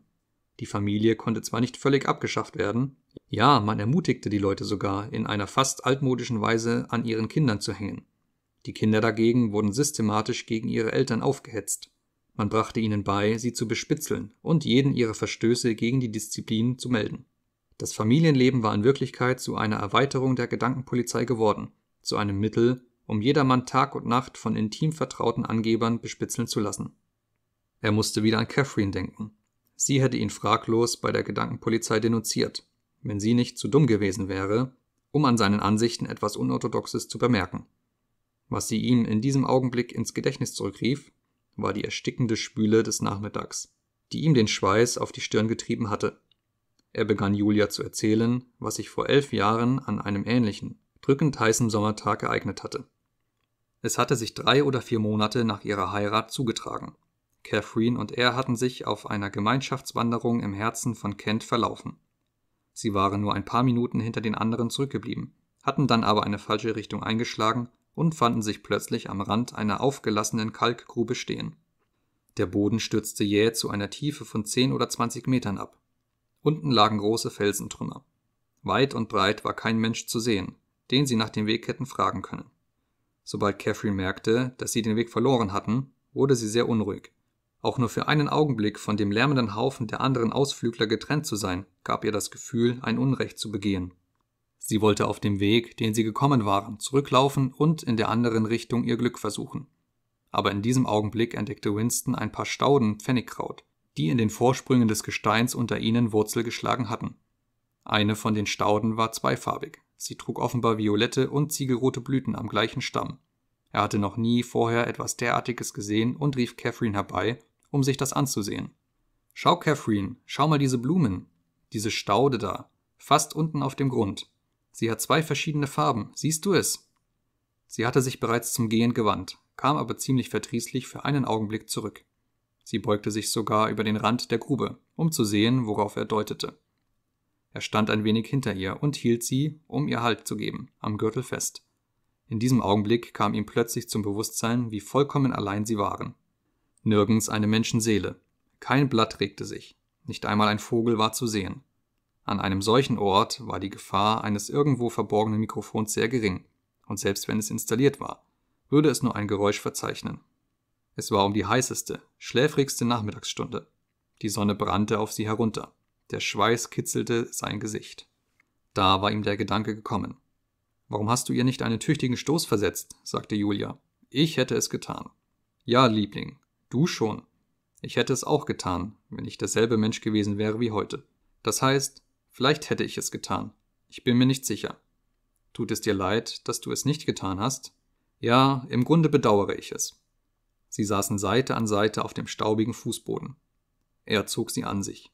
Die Familie konnte zwar nicht völlig abgeschafft werden, ja, man ermutigte die Leute sogar, in einer fast altmodischen Weise an ihren Kindern zu hängen. Die Kinder dagegen wurden systematisch gegen ihre Eltern aufgehetzt. Man brachte ihnen bei, sie zu bespitzeln und jeden ihrer Verstöße gegen die Disziplin zu melden. Das Familienleben war in Wirklichkeit zu einer Erweiterung der Gedankenpolizei geworden, zu einem Mittel, um jedermann Tag und Nacht von intim vertrauten Angebern bespitzeln zu lassen. Er musste wieder an Catherine denken. Sie hätte ihn fraglos bei der Gedankenpolizei denunziert, wenn sie nicht zu dumm gewesen wäre, um an seinen Ansichten etwas Unorthodoxes zu bemerken. Was sie ihm in diesem Augenblick ins Gedächtnis zurückrief, war die erstickende Spüle des Nachmittags, die ihm den Schweiß auf die Stirn getrieben hatte. Er begann Julia zu erzählen, was sich vor elf Jahren an einem ähnlichen, drückend heißen Sommertag ereignet hatte. Es hatte sich drei oder vier Monate nach ihrer Heirat zugetragen. Catherine und er hatten sich auf einer Gemeinschaftswanderung im Herzen von Kent verlaufen. Sie waren nur ein paar Minuten hinter den anderen zurückgeblieben, hatten dann aber eine falsche Richtung eingeschlagen und fanden sich plötzlich am Rand einer aufgelassenen Kalkgrube stehen. Der Boden stürzte jäh zu einer Tiefe von 10 oder 20 Metern ab. Unten lagen große Felsentrümmer. Weit und breit war kein Mensch zu sehen, den sie nach dem Weg hätten fragen können. Sobald Catherine merkte, dass sie den Weg verloren hatten, wurde sie sehr unruhig. Auch nur für einen Augenblick von dem lärmenden Haufen der anderen Ausflügler getrennt zu sein, gab ihr das Gefühl, ein Unrecht zu begehen. Sie wollte auf dem Weg, den sie gekommen waren, zurücklaufen und in der anderen Richtung ihr Glück versuchen. Aber in diesem Augenblick entdeckte Winston ein paar Stauden Pfennigkraut, die in den Vorsprüngen des Gesteins unter ihnen Wurzel geschlagen hatten. Eine von den Stauden war zweifarbig. Sie trug offenbar violette und ziegelrote Blüten am gleichen Stamm. Er hatte noch nie vorher etwas derartiges gesehen und rief Catherine herbei, um sich das anzusehen. Schau, Catherine, schau mal diese Blumen. Diese Staude da, fast unten auf dem Grund. Sie hat zwei verschiedene Farben, siehst du es? Sie hatte sich bereits zum Gehen gewandt, kam aber ziemlich verdrießlich für einen Augenblick zurück. Sie beugte sich sogar über den Rand der Grube, um zu sehen, worauf er deutete. Er stand ein wenig hinter ihr und hielt sie, um ihr Halt zu geben, am Gürtel fest. In diesem Augenblick kam ihm plötzlich zum Bewusstsein, wie vollkommen allein sie waren. Nirgends eine Menschenseele. Kein Blatt regte sich. Nicht einmal ein Vogel war zu sehen. An einem solchen Ort war die Gefahr eines irgendwo verborgenen Mikrofons sehr gering. Und selbst wenn es installiert war, würde es nur ein Geräusch verzeichnen. Es war um die heißeste, schläfrigste Nachmittagsstunde. Die Sonne brannte auf sie herunter. Der Schweiß kitzelte sein Gesicht. Da war ihm der Gedanke gekommen. Warum hast du ihr nicht einen tüchtigen Stoß versetzt? sagte Julia. Ich hätte es getan. Ja, Liebling, Du schon. Ich hätte es auch getan, wenn ich derselbe Mensch gewesen wäre wie heute. Das heißt, vielleicht hätte ich es getan. Ich bin mir nicht sicher. Tut es dir leid, dass du es nicht getan hast? Ja, im Grunde bedauere ich es. Sie saßen Seite an Seite auf dem staubigen Fußboden. Er zog sie an sich.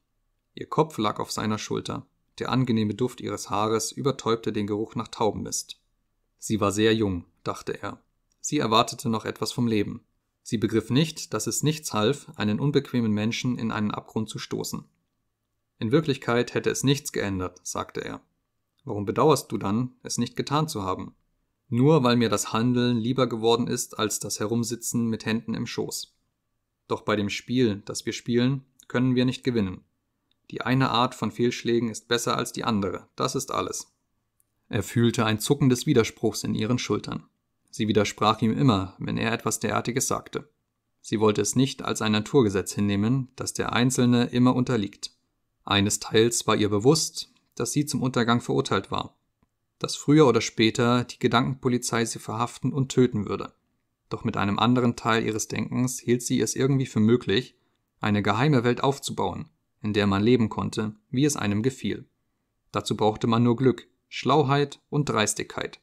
Ihr Kopf lag auf seiner Schulter. Der angenehme Duft ihres Haares übertäubte den Geruch nach Taubenmist. Sie war sehr jung, dachte er. Sie erwartete noch etwas vom Leben. Sie begriff nicht, dass es nichts half, einen unbequemen Menschen in einen Abgrund zu stoßen. In Wirklichkeit hätte es nichts geändert, sagte er. Warum bedauerst du dann, es nicht getan zu haben? Nur weil mir das Handeln lieber geworden ist als das Herumsitzen mit Händen im Schoß. Doch bei dem Spiel, das wir spielen, können wir nicht gewinnen. Die eine Art von Fehlschlägen ist besser als die andere, das ist alles. Er fühlte ein Zucken des Widerspruchs in ihren Schultern. Sie widersprach ihm immer, wenn er etwas derartiges sagte. Sie wollte es nicht als ein Naturgesetz hinnehmen, dass der Einzelne immer unterliegt. Eines Teils war ihr bewusst, dass sie zum Untergang verurteilt war, dass früher oder später die Gedankenpolizei sie verhaften und töten würde. Doch mit einem anderen Teil ihres Denkens hielt sie es irgendwie für möglich, eine geheime Welt aufzubauen, in der man leben konnte, wie es einem gefiel. Dazu brauchte man nur Glück, Schlauheit und Dreistigkeit.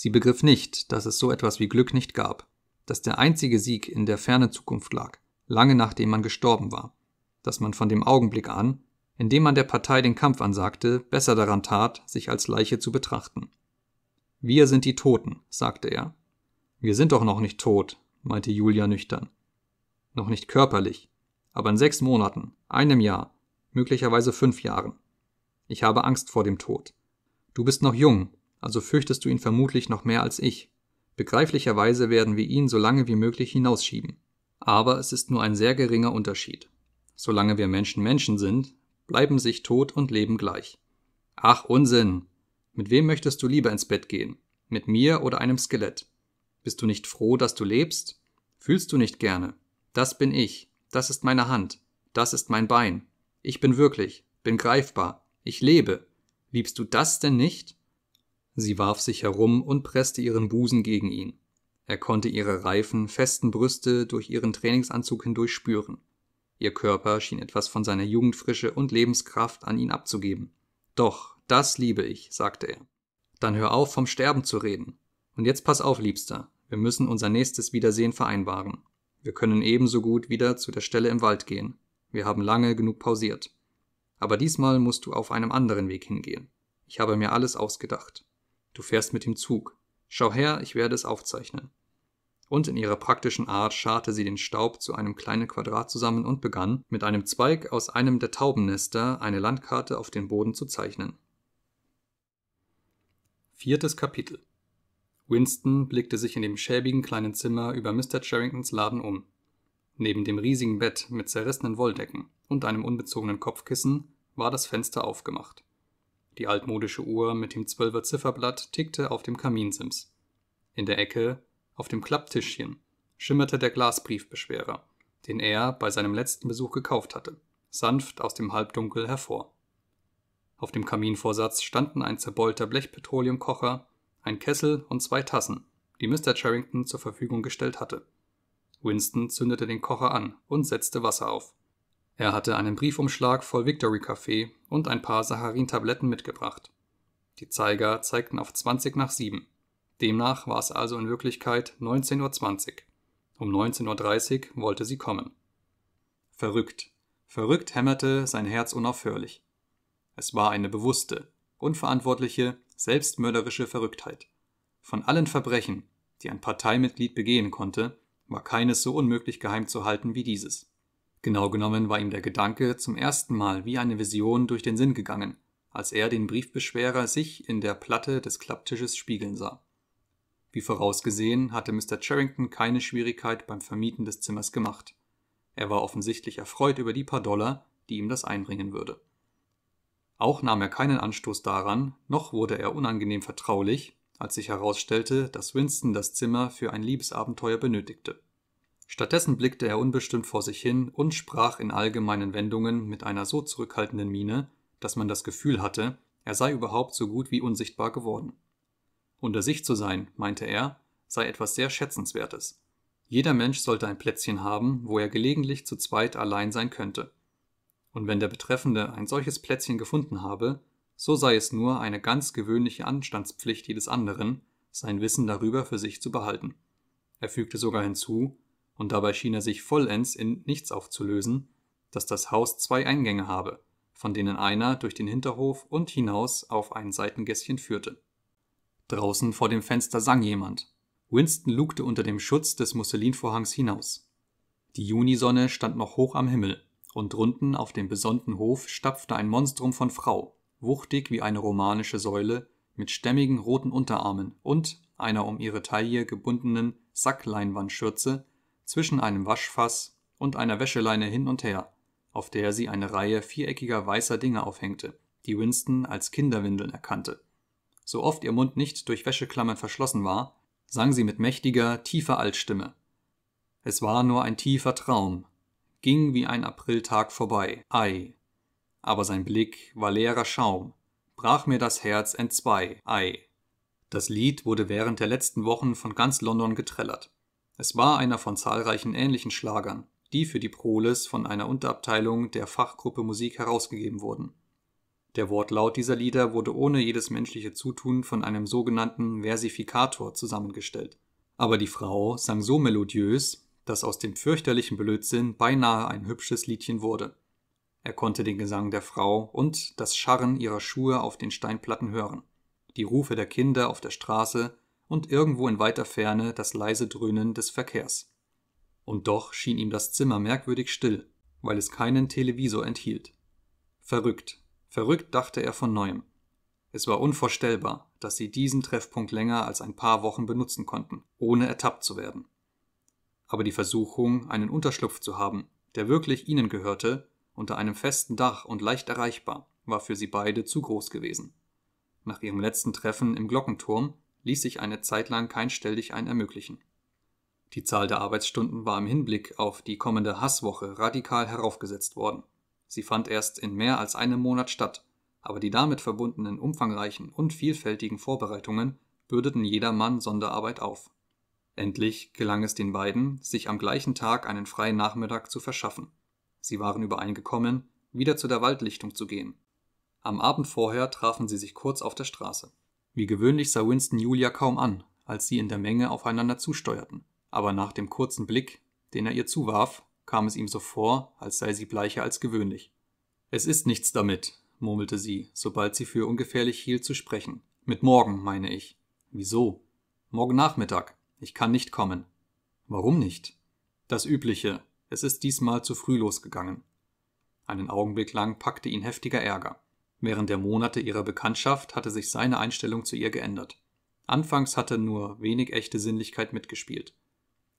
Sie begriff nicht, dass es so etwas wie Glück nicht gab, dass der einzige Sieg in der fernen Zukunft lag, lange nachdem man gestorben war, dass man von dem Augenblick an, in dem man der Partei den Kampf ansagte, besser daran tat, sich als Leiche zu betrachten. Wir sind die Toten, sagte er. Wir sind doch noch nicht tot, meinte Julia nüchtern. Noch nicht körperlich, aber in sechs Monaten, einem Jahr, möglicherweise fünf Jahren. Ich habe Angst vor dem Tod. Du bist noch jung, also fürchtest du ihn vermutlich noch mehr als ich. Begreiflicherweise werden wir ihn so lange wie möglich hinausschieben. Aber es ist nur ein sehr geringer Unterschied. Solange wir Menschen Menschen sind, bleiben sich Tod und Leben gleich. Ach Unsinn! Mit wem möchtest du lieber ins Bett gehen? Mit mir oder einem Skelett? Bist du nicht froh, dass du lebst? Fühlst du nicht gerne? Das bin ich. Das ist meine Hand. Das ist mein Bein. Ich bin wirklich, bin greifbar. Ich lebe. Liebst du das denn nicht? Sie warf sich herum und presste ihren Busen gegen ihn. Er konnte ihre reifen, festen Brüste durch ihren Trainingsanzug hindurch spüren. Ihr Körper schien etwas von seiner Jugendfrische und Lebenskraft an ihn abzugeben. Doch, das liebe ich, sagte er. Dann hör auf, vom Sterben zu reden. Und jetzt pass auf, Liebster, wir müssen unser nächstes Wiedersehen vereinbaren. Wir können ebenso gut wieder zu der Stelle im Wald gehen. Wir haben lange genug pausiert. Aber diesmal musst du auf einem anderen Weg hingehen. Ich habe mir alles ausgedacht. Du fährst mit dem Zug. Schau her, ich werde es aufzeichnen. Und in ihrer praktischen Art scharte sie den Staub zu einem kleinen Quadrat zusammen und begann, mit einem Zweig aus einem der Taubennester eine Landkarte auf den Boden zu zeichnen. Viertes Kapitel Winston blickte sich in dem schäbigen kleinen Zimmer über Mr. Charringtons Laden um. Neben dem riesigen Bett mit zerrissenen Wolldecken und einem unbezogenen Kopfkissen war das Fenster aufgemacht. Die altmodische Uhr mit dem Zwölfer Zifferblatt tickte auf dem Kaminsims. In der Ecke, auf dem Klapptischchen, schimmerte der Glasbriefbeschwerer, den er bei seinem letzten Besuch gekauft hatte, sanft aus dem Halbdunkel hervor. Auf dem Kaminvorsatz standen ein zerbeulter Blechpetroleumkocher, ein Kessel und zwei Tassen, die Mr. Charrington zur Verfügung gestellt hatte. Winston zündete den Kocher an und setzte Wasser auf. Er hatte einen Briefumschlag voll Victory-Kaffee und ein paar Saccharin-Tabletten mitgebracht. Die Zeiger zeigten auf 20 nach 7. Demnach war es also in Wirklichkeit 19.20 Uhr. Um 19.30 Uhr wollte sie kommen. Verrückt. Verrückt hämmerte sein Herz unaufhörlich. Es war eine bewusste, unverantwortliche, selbstmörderische Verrücktheit. Von allen Verbrechen, die ein Parteimitglied begehen konnte, war keines so unmöglich geheim zu halten wie dieses. Genau genommen war ihm der Gedanke zum ersten Mal wie eine Vision durch den Sinn gegangen, als er den Briefbeschwerer sich in der Platte des Klapptisches spiegeln sah. Wie vorausgesehen, hatte Mr. Charrington keine Schwierigkeit beim Vermieten des Zimmers gemacht. Er war offensichtlich erfreut über die paar Dollar, die ihm das einbringen würde. Auch nahm er keinen Anstoß daran, noch wurde er unangenehm vertraulich, als sich herausstellte, dass Winston das Zimmer für ein Liebesabenteuer benötigte. Stattdessen blickte er unbestimmt vor sich hin und sprach in allgemeinen Wendungen mit einer so zurückhaltenden Miene, dass man das Gefühl hatte, er sei überhaupt so gut wie unsichtbar geworden. Unter sich zu sein, meinte er, sei etwas sehr Schätzenswertes. Jeder Mensch sollte ein Plätzchen haben, wo er gelegentlich zu zweit allein sein könnte. Und wenn der Betreffende ein solches Plätzchen gefunden habe, so sei es nur eine ganz gewöhnliche Anstandspflicht jedes anderen, sein Wissen darüber für sich zu behalten. Er fügte sogar hinzu, und dabei schien er sich vollends in nichts aufzulösen, dass das Haus zwei Eingänge habe, von denen einer durch den Hinterhof und hinaus auf ein Seitengässchen führte. Draußen vor dem Fenster sang jemand. Winston lugte unter dem Schutz des Musselinvorhangs hinaus. Die Junisonne stand noch hoch am Himmel, und drunten auf dem besonnten Hof stapfte ein Monstrum von Frau, wuchtig wie eine romanische Säule, mit stämmigen roten Unterarmen und einer um ihre Taille gebundenen Sackleinwandschürze, zwischen einem Waschfass und einer Wäscheleine hin und her, auf der sie eine Reihe viereckiger weißer Dinge aufhängte, die Winston als Kinderwindeln erkannte. So oft ihr Mund nicht durch Wäscheklammern verschlossen war, sang sie mit mächtiger, tiefer Altstimme. Es war nur ein tiefer Traum, ging wie ein Apriltag vorbei, ei. Aber sein Blick war leerer Schaum, brach mir das Herz entzwei, ei. Das Lied wurde während der letzten Wochen von ganz London getrellert. Es war einer von zahlreichen ähnlichen Schlagern, die für die Proles von einer Unterabteilung der Fachgruppe Musik herausgegeben wurden. Der Wortlaut dieser Lieder wurde ohne jedes menschliche Zutun von einem sogenannten Versifikator zusammengestellt. Aber die Frau sang so melodiös, dass aus dem fürchterlichen Blödsinn beinahe ein hübsches Liedchen wurde. Er konnte den Gesang der Frau und das Scharren ihrer Schuhe auf den Steinplatten hören, die Rufe der Kinder auf der Straße und irgendwo in weiter Ferne das leise Dröhnen des Verkehrs. Und doch schien ihm das Zimmer merkwürdig still, weil es keinen Televisor enthielt. Verrückt, verrückt dachte er von neuem. Es war unvorstellbar, dass sie diesen Treffpunkt länger als ein paar Wochen benutzen konnten, ohne ertappt zu werden. Aber die Versuchung, einen Unterschlupf zu haben, der wirklich ihnen gehörte, unter einem festen Dach und leicht erreichbar, war für sie beide zu groß gewesen. Nach ihrem letzten Treffen im Glockenturm ließ sich eine Zeit lang kein Stelldichein ermöglichen. Die Zahl der Arbeitsstunden war im Hinblick auf die kommende Hasswoche radikal heraufgesetzt worden. Sie fand erst in mehr als einem Monat statt, aber die damit verbundenen umfangreichen und vielfältigen Vorbereitungen bürdeten jedermann Sonderarbeit auf. Endlich gelang es den beiden, sich am gleichen Tag einen freien Nachmittag zu verschaffen. Sie waren übereingekommen, wieder zu der Waldlichtung zu gehen. Am Abend vorher trafen sie sich kurz auf der Straße. Wie gewöhnlich sah Winston Julia kaum an, als sie in der Menge aufeinander zusteuerten, aber nach dem kurzen Blick, den er ihr zuwarf, kam es ihm so vor, als sei sie bleicher als gewöhnlich. Es ist nichts damit, murmelte sie, sobald sie für ungefährlich hielt zu sprechen. Mit morgen, meine ich. Wieso? Morgen Nachmittag. Ich kann nicht kommen. Warum nicht? Das Übliche. Es ist diesmal zu früh losgegangen. Einen Augenblick lang packte ihn heftiger Ärger. Während der Monate ihrer Bekanntschaft hatte sich seine Einstellung zu ihr geändert. Anfangs hatte nur wenig echte Sinnlichkeit mitgespielt.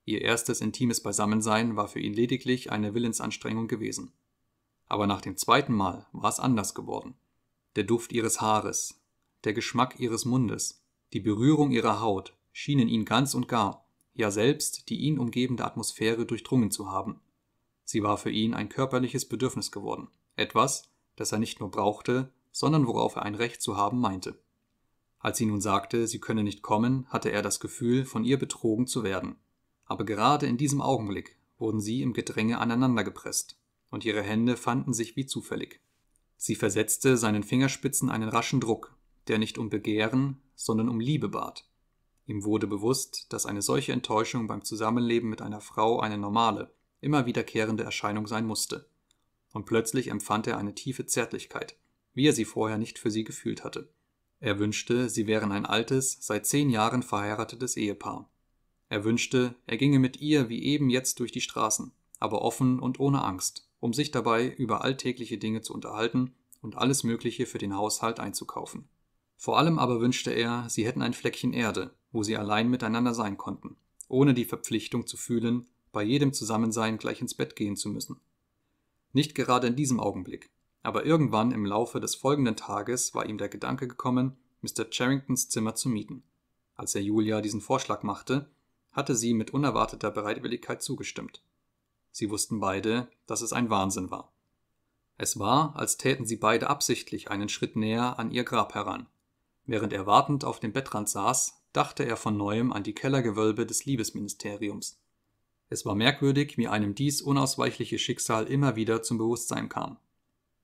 Ihr erstes intimes Beisammensein war für ihn lediglich eine Willensanstrengung gewesen. Aber nach dem zweiten Mal war es anders geworden. Der Duft ihres Haares, der Geschmack ihres Mundes, die Berührung ihrer Haut schienen ihn ganz und gar, ja selbst die ihn umgebende Atmosphäre durchdrungen zu haben. Sie war für ihn ein körperliches Bedürfnis geworden, etwas, das er nicht nur brauchte, sondern worauf er ein Recht zu haben meinte. Als sie nun sagte, sie könne nicht kommen, hatte er das Gefühl, von ihr betrogen zu werden. Aber gerade in diesem Augenblick wurden sie im Gedränge aneinandergepresst, und ihre Hände fanden sich wie zufällig. Sie versetzte seinen Fingerspitzen einen raschen Druck, der nicht um Begehren, sondern um Liebe bat. Ihm wurde bewusst, dass eine solche Enttäuschung beim Zusammenleben mit einer Frau eine normale, immer wiederkehrende Erscheinung sein musste und plötzlich empfand er eine tiefe Zärtlichkeit, wie er sie vorher nicht für sie gefühlt hatte. Er wünschte, sie wären ein altes, seit zehn Jahren verheiratetes Ehepaar. Er wünschte, er ginge mit ihr wie eben jetzt durch die Straßen, aber offen und ohne Angst, um sich dabei über alltägliche Dinge zu unterhalten und alles Mögliche für den Haushalt einzukaufen. Vor allem aber wünschte er, sie hätten ein Fleckchen Erde, wo sie allein miteinander sein konnten, ohne die Verpflichtung zu fühlen, bei jedem Zusammensein gleich ins Bett gehen zu müssen. Nicht gerade in diesem Augenblick. Aber irgendwann im Laufe des folgenden Tages war ihm der Gedanke gekommen, Mr. Charringtons Zimmer zu mieten. Als er Julia diesen Vorschlag machte, hatte sie mit unerwarteter Bereitwilligkeit zugestimmt. Sie wussten beide, dass es ein Wahnsinn war. Es war, als täten sie beide absichtlich einen Schritt näher an ihr Grab heran. Während er wartend auf dem Bettrand saß, dachte er von neuem an die Kellergewölbe des Liebesministeriums. Es war merkwürdig, wie einem dies unausweichliche Schicksal immer wieder zum Bewusstsein kam.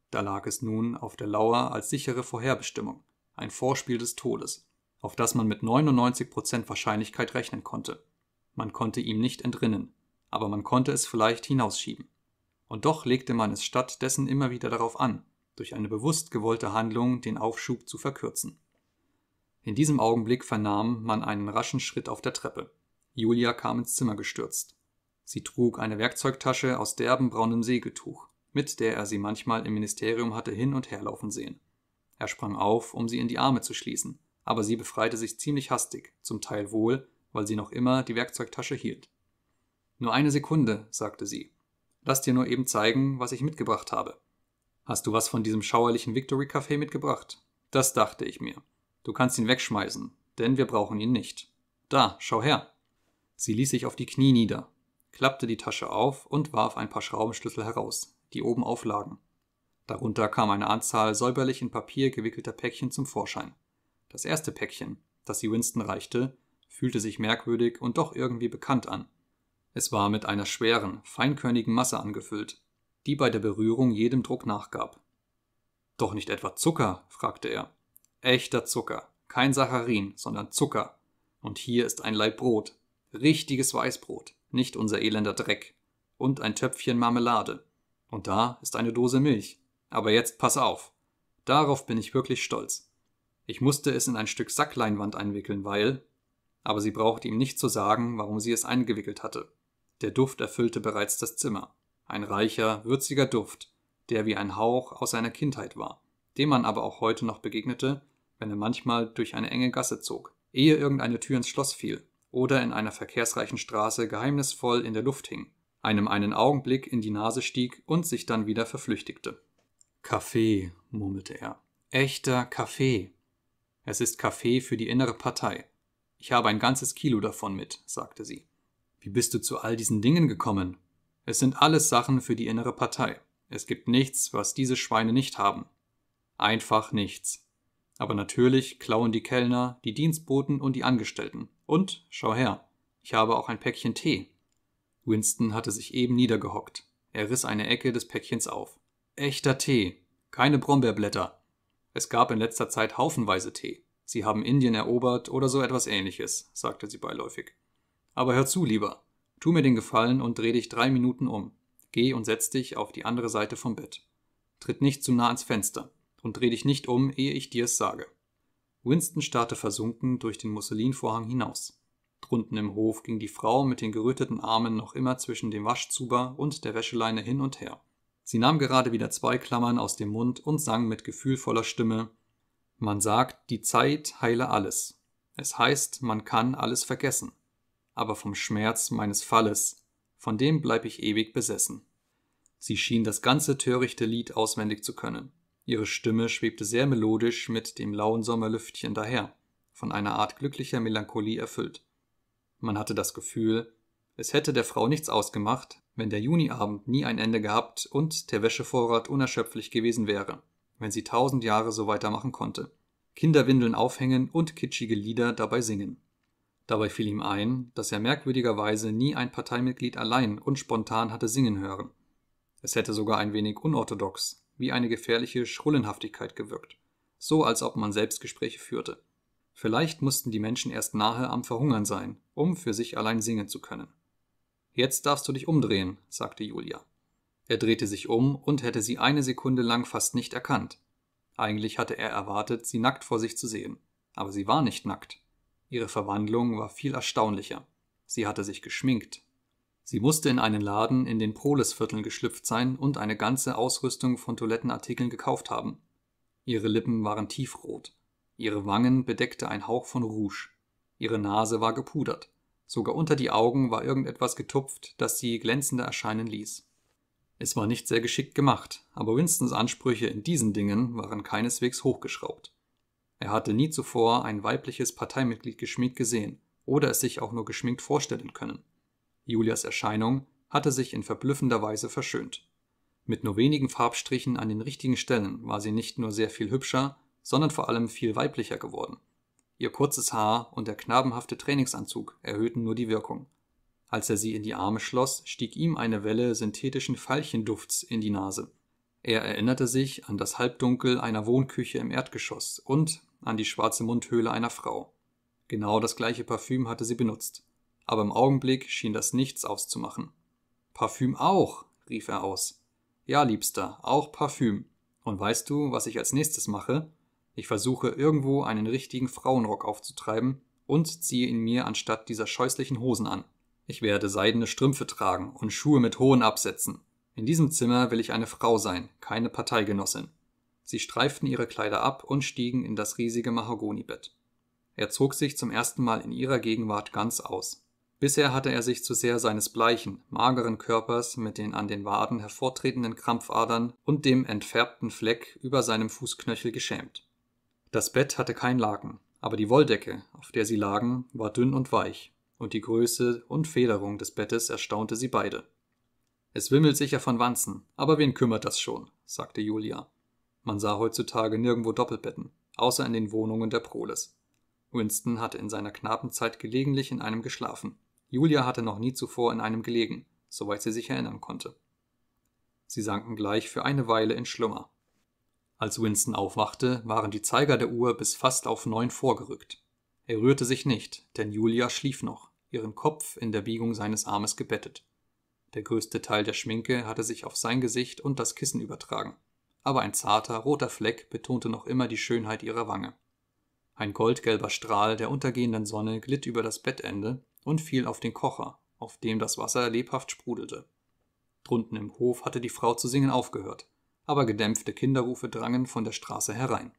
Da lag es nun auf der Lauer als sichere Vorherbestimmung, ein Vorspiel des Todes, auf das man mit 99% Wahrscheinlichkeit rechnen konnte. Man konnte ihm nicht entrinnen, aber man konnte es vielleicht hinausschieben. Und doch legte man es stattdessen immer wieder darauf an, durch eine bewusst gewollte Handlung den Aufschub zu verkürzen. In diesem Augenblick vernahm man einen raschen Schritt auf der Treppe. Julia kam ins Zimmer gestürzt. Sie trug eine Werkzeugtasche aus derben braunem Segeltuch, mit der er sie manchmal im Ministerium hatte hin und her laufen sehen. Er sprang auf, um sie in die Arme zu schließen, aber sie befreite sich ziemlich hastig, zum Teil wohl, weil sie noch immer die Werkzeugtasche hielt. Nur eine Sekunde, sagte sie. Lass dir nur eben zeigen, was ich mitgebracht habe. Hast du was von diesem schauerlichen Victory Café mitgebracht? Das dachte ich mir. Du kannst ihn wegschmeißen, denn wir brauchen ihn nicht. Da, schau her. Sie ließ sich auf die Knie nieder klappte die Tasche auf und warf ein paar Schraubenschlüssel heraus, die oben auflagen. Darunter kam eine Anzahl säuberlich in Papier gewickelter Päckchen zum Vorschein. Das erste Päckchen, das sie Winston reichte, fühlte sich merkwürdig und doch irgendwie bekannt an. Es war mit einer schweren, feinkörnigen Masse angefüllt, die bei der Berührung jedem Druck nachgab. Doch nicht etwa Zucker? fragte er. Echter Zucker, kein Saccharin, sondern Zucker. Und hier ist ein Laib Brot, richtiges Weißbrot nicht unser elender Dreck, und ein Töpfchen Marmelade. Und da ist eine Dose Milch. Aber jetzt pass auf. Darauf bin ich wirklich stolz. Ich musste es in ein Stück Sackleinwand einwickeln, weil. Aber sie brauchte ihm nicht zu sagen, warum sie es eingewickelt hatte. Der Duft erfüllte bereits das Zimmer. Ein reicher, würziger Duft, der wie ein Hauch aus seiner Kindheit war, dem man aber auch heute noch begegnete, wenn er manchmal durch eine enge Gasse zog, ehe irgendeine Tür ins Schloss fiel oder in einer verkehrsreichen Straße geheimnisvoll in der Luft hing, einem einen Augenblick in die Nase stieg und sich dann wieder verflüchtigte. Kaffee, murmelte er. Echter Kaffee. Es ist Kaffee für die innere Partei. Ich habe ein ganzes Kilo davon mit, sagte sie. Wie bist du zu all diesen Dingen gekommen? Es sind alles Sachen für die innere Partei. Es gibt nichts, was diese Schweine nicht haben. Einfach nichts. Aber natürlich klauen die Kellner, die Dienstboten und die Angestellten. Und, schau her, ich habe auch ein Päckchen Tee. Winston hatte sich eben niedergehockt. Er riss eine Ecke des Päckchens auf. Echter Tee, keine Brombeerblätter. Es gab in letzter Zeit haufenweise Tee. Sie haben Indien erobert oder so etwas ähnliches, sagte sie beiläufig. Aber hör zu, lieber. Tu mir den Gefallen und dreh dich drei Minuten um. Geh und setz dich auf die andere Seite vom Bett. Tritt nicht zu nah ans Fenster und dreh dich nicht um, ehe ich dir es sage. Winston starrte versunken durch den Musselinvorhang hinaus. Drunten im Hof ging die Frau mit den geröteten Armen noch immer zwischen dem Waschzuber und der Wäscheleine hin und her. Sie nahm gerade wieder zwei Klammern aus dem Mund und sang mit gefühlvoller Stimme Man sagt, die Zeit heile alles. Es heißt, man kann alles vergessen. Aber vom Schmerz meines Falles, von dem bleib ich ewig besessen. Sie schien das ganze törichte Lied auswendig zu können. Ihre Stimme schwebte sehr melodisch mit dem lauen Sommerlüftchen daher, von einer Art glücklicher Melancholie erfüllt. Man hatte das Gefühl, es hätte der Frau nichts ausgemacht, wenn der Juniabend nie ein Ende gehabt und der Wäschevorrat unerschöpflich gewesen wäre, wenn sie tausend Jahre so weitermachen konnte. Kinderwindeln aufhängen und kitschige Lieder dabei singen. Dabei fiel ihm ein, dass er merkwürdigerweise nie ein Parteimitglied allein und spontan hatte singen hören. Es hätte sogar ein wenig unorthodox, wie eine gefährliche Schrullenhaftigkeit gewirkt, so als ob man Selbstgespräche führte. Vielleicht mussten die Menschen erst nahe am Verhungern sein, um für sich allein singen zu können. Jetzt darfst du dich umdrehen, sagte Julia. Er drehte sich um und hätte sie eine Sekunde lang fast nicht erkannt. Eigentlich hatte er erwartet, sie nackt vor sich zu sehen, aber sie war nicht nackt. Ihre Verwandlung war viel erstaunlicher. Sie hatte sich geschminkt, Sie musste in einen Laden in den Polesvierteln geschlüpft sein und eine ganze Ausrüstung von Toilettenartikeln gekauft haben. Ihre Lippen waren tiefrot. Ihre Wangen bedeckte ein Hauch von Rouge. Ihre Nase war gepudert. Sogar unter die Augen war irgendetwas getupft, das sie glänzender erscheinen ließ. Es war nicht sehr geschickt gemacht, aber Winstons Ansprüche in diesen Dingen waren keineswegs hochgeschraubt. Er hatte nie zuvor ein weibliches Parteimitglied geschminkt gesehen oder es sich auch nur geschminkt vorstellen können. Julias Erscheinung hatte sich in verblüffender Weise verschönt. Mit nur wenigen Farbstrichen an den richtigen Stellen war sie nicht nur sehr viel hübscher, sondern vor allem viel weiblicher geworden. Ihr kurzes Haar und der knabenhafte Trainingsanzug erhöhten nur die Wirkung. Als er sie in die Arme schloss, stieg ihm eine Welle synthetischen Veilchendufts in die Nase. Er erinnerte sich an das Halbdunkel einer Wohnküche im Erdgeschoss und an die schwarze Mundhöhle einer Frau. Genau das gleiche Parfüm hatte sie benutzt aber im Augenblick schien das nichts auszumachen. Parfüm auch, rief er aus. Ja, Liebster, auch Parfüm. Und weißt du, was ich als nächstes mache? Ich versuche irgendwo einen richtigen Frauenrock aufzutreiben und ziehe ihn mir anstatt dieser scheußlichen Hosen an. Ich werde seidene Strümpfe tragen und Schuhe mit hohen Absätzen. In diesem Zimmer will ich eine Frau sein, keine Parteigenossin. Sie streiften ihre Kleider ab und stiegen in das riesige Mahagonibett. Er zog sich zum ersten Mal in ihrer Gegenwart ganz aus. Bisher hatte er sich zu sehr seines bleichen, mageren Körpers mit den an den Waden hervortretenden Krampfadern und dem entfärbten Fleck über seinem Fußknöchel geschämt. Das Bett hatte kein Laken, aber die Wolldecke, auf der sie lagen, war dünn und weich, und die Größe und Federung des Bettes erstaunte sie beide. Es wimmelt sicher von Wanzen, aber wen kümmert das schon, sagte Julia. Man sah heutzutage nirgendwo Doppelbetten, außer in den Wohnungen der Proles. Winston hatte in seiner Knabenzeit gelegentlich in einem geschlafen. Julia hatte noch nie zuvor in einem gelegen, soweit sie sich erinnern konnte. Sie sanken gleich für eine Weile in Schlummer. Als Winston aufwachte, waren die Zeiger der Uhr bis fast auf neun vorgerückt. Er rührte sich nicht, denn Julia schlief noch, ihren Kopf in der Biegung seines Armes gebettet. Der größte Teil der Schminke hatte sich auf sein Gesicht und das Kissen übertragen, aber ein zarter, roter Fleck betonte noch immer die Schönheit ihrer Wange. Ein goldgelber Strahl der untergehenden Sonne glitt über das Bettende und fiel auf den Kocher, auf dem das Wasser lebhaft sprudelte. Drunten im Hof hatte die Frau zu singen aufgehört, aber gedämpfte Kinderrufe drangen von der Straße herein.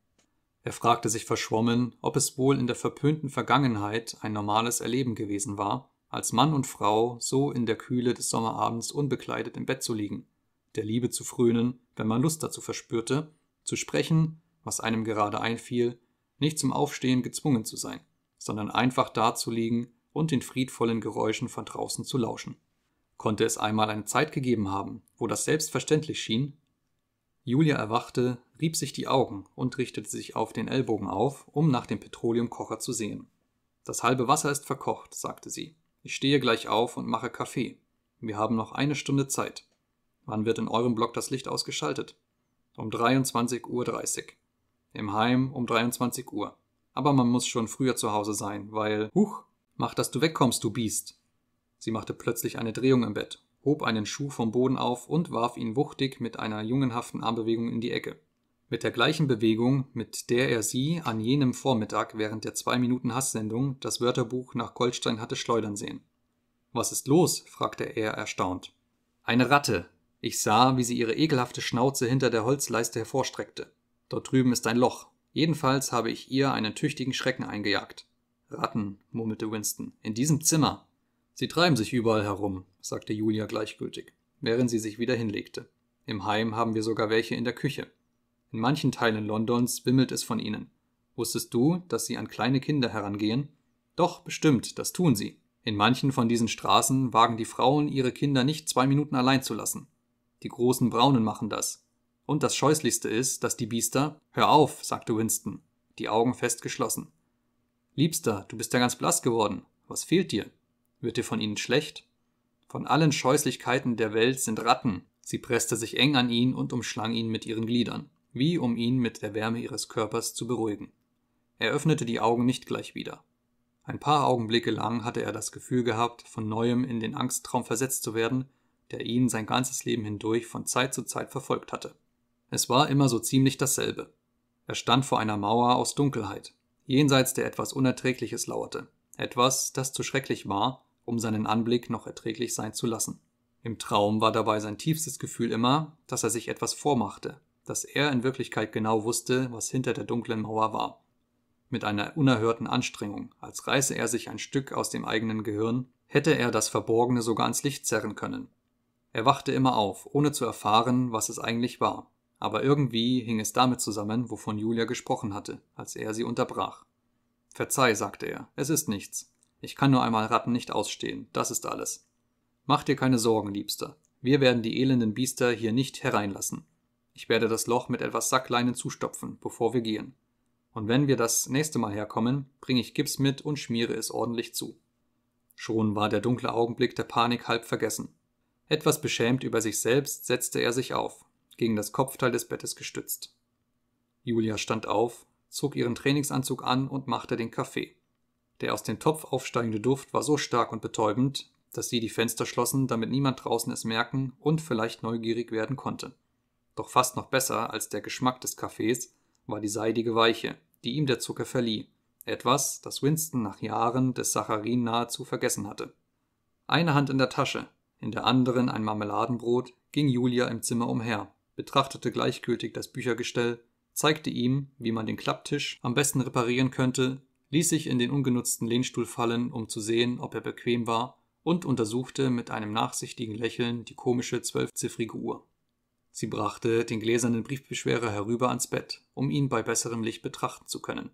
Er fragte sich verschwommen, ob es wohl in der verpönten Vergangenheit ein normales Erleben gewesen war, als Mann und Frau so in der Kühle des Sommerabends unbekleidet im Bett zu liegen, der Liebe zu frönen, wenn man Lust dazu verspürte, zu sprechen, was einem gerade einfiel, nicht zum Aufstehen gezwungen zu sein, sondern einfach dazuliegen, und den friedvollen Geräuschen von draußen zu lauschen. Konnte es einmal eine Zeit gegeben haben, wo das selbstverständlich schien? Julia erwachte, rieb sich die Augen und richtete sich auf den Ellbogen auf, um nach dem Petroleumkocher zu sehen. Das halbe Wasser ist verkocht, sagte sie. Ich stehe gleich auf und mache Kaffee. Wir haben noch eine Stunde Zeit. Wann wird in eurem Block das Licht ausgeschaltet? Um 23.30 Uhr. Im Heim um 23 Uhr. Aber man muss schon früher zu Hause sein, weil, huch, Mach, dass du wegkommst, du Biest. Sie machte plötzlich eine Drehung im Bett, hob einen Schuh vom Boden auf und warf ihn wuchtig mit einer jungenhaften Armbewegung in die Ecke. Mit der gleichen Bewegung, mit der er sie an jenem Vormittag während der zwei Minuten Hasssendung das Wörterbuch nach Goldstein hatte schleudern sehen. Was ist los? fragte er erstaunt. Eine Ratte. Ich sah, wie sie ihre ekelhafte Schnauze hinter der Holzleiste hervorstreckte. Dort drüben ist ein Loch. Jedenfalls habe ich ihr einen tüchtigen Schrecken eingejagt. Ratten, murmelte Winston. In diesem Zimmer. Sie treiben sich überall herum, sagte Julia gleichgültig, während sie sich wieder hinlegte. Im Heim haben wir sogar welche in der Küche. In manchen Teilen Londons wimmelt es von ihnen. Wusstest du, dass sie an kleine Kinder herangehen? Doch, bestimmt, das tun sie. In manchen von diesen Straßen wagen die Frauen, ihre Kinder nicht zwei Minuten allein zu lassen. Die großen Braunen machen das. Und das Scheußlichste ist, dass die Biester. Hör auf, sagte Winston, die Augen fest geschlossen. Liebster, du bist ja ganz blass geworden. Was fehlt dir? Wird dir von ihnen schlecht? Von allen Scheußlichkeiten der Welt sind Ratten. Sie presste sich eng an ihn und umschlang ihn mit ihren Gliedern, wie um ihn mit der Wärme ihres Körpers zu beruhigen. Er öffnete die Augen nicht gleich wieder. Ein paar Augenblicke lang hatte er das Gefühl gehabt, von neuem in den Angsttraum versetzt zu werden, der ihn sein ganzes Leben hindurch von Zeit zu Zeit verfolgt hatte. Es war immer so ziemlich dasselbe. Er stand vor einer Mauer aus Dunkelheit, jenseits der etwas Unerträgliches lauerte, etwas, das zu schrecklich war, um seinen Anblick noch erträglich sein zu lassen. Im Traum war dabei sein tiefstes Gefühl immer, dass er sich etwas vormachte, dass er in Wirklichkeit genau wusste, was hinter der dunklen Mauer war. Mit einer unerhörten Anstrengung, als reiße er sich ein Stück aus dem eigenen Gehirn, hätte er das Verborgene sogar ans Licht zerren können. Er wachte immer auf, ohne zu erfahren, was es eigentlich war aber irgendwie hing es damit zusammen, wovon Julia gesprochen hatte, als er sie unterbrach. Verzeih, sagte er, es ist nichts. Ich kann nur einmal Ratten nicht ausstehen, das ist alles. Mach dir keine Sorgen, Liebster. Wir werden die elenden Biester hier nicht hereinlassen. Ich werde das Loch mit etwas Sackleinen zustopfen, bevor wir gehen. Und wenn wir das nächste Mal herkommen, bringe ich Gips mit und schmiere es ordentlich zu. Schon war der dunkle Augenblick der Panik halb vergessen. Etwas beschämt über sich selbst setzte er sich auf, gegen das Kopfteil des Bettes gestützt. Julia stand auf, zog ihren Trainingsanzug an und machte den Kaffee. Der aus dem Topf aufsteigende Duft war so stark und betäubend, dass sie die Fenster schlossen, damit niemand draußen es merken und vielleicht neugierig werden konnte. Doch fast noch besser als der Geschmack des Kaffees war die seidige Weiche, die ihm der Zucker verlieh, etwas, das Winston nach Jahren des Saccharin nahezu vergessen hatte. Eine Hand in der Tasche, in der anderen ein Marmeladenbrot, ging Julia im Zimmer umher betrachtete gleichgültig das Büchergestell, zeigte ihm, wie man den Klapptisch am besten reparieren könnte, ließ sich in den ungenutzten Lehnstuhl fallen, um zu sehen, ob er bequem war, und untersuchte mit einem nachsichtigen Lächeln die komische zwölfziffrige Uhr. Sie brachte den gläsernen Briefbeschwerer herüber ans Bett, um ihn bei besserem Licht betrachten zu können.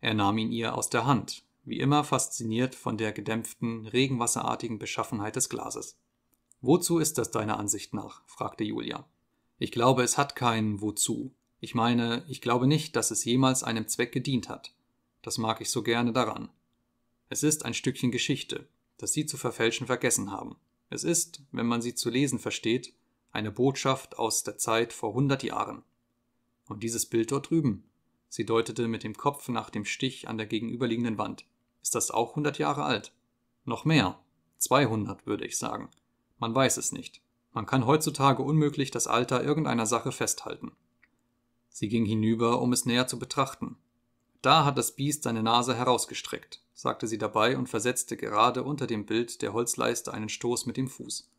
Er nahm ihn ihr aus der Hand, wie immer fasziniert von der gedämpften, regenwasserartigen Beschaffenheit des Glases. Wozu ist das deiner Ansicht nach? fragte Julia. Ich glaube, es hat kein Wozu. Ich meine, ich glaube nicht, dass es jemals einem Zweck gedient hat. Das mag ich so gerne daran. Es ist ein Stückchen Geschichte, das Sie zu verfälschen vergessen haben. Es ist, wenn man sie zu lesen versteht, eine Botschaft aus der Zeit vor hundert Jahren. Und dieses Bild dort drüben. Sie deutete mit dem Kopf nach dem Stich an der gegenüberliegenden Wand. Ist das auch hundert Jahre alt? Noch mehr. Zweihundert, würde ich sagen. Man weiß es nicht. Man kann heutzutage unmöglich das Alter irgendeiner Sache festhalten. Sie ging hinüber, um es näher zu betrachten. Da hat das Biest seine Nase herausgestreckt, sagte sie dabei und versetzte gerade unter dem Bild der Holzleiste einen Stoß mit dem Fuß.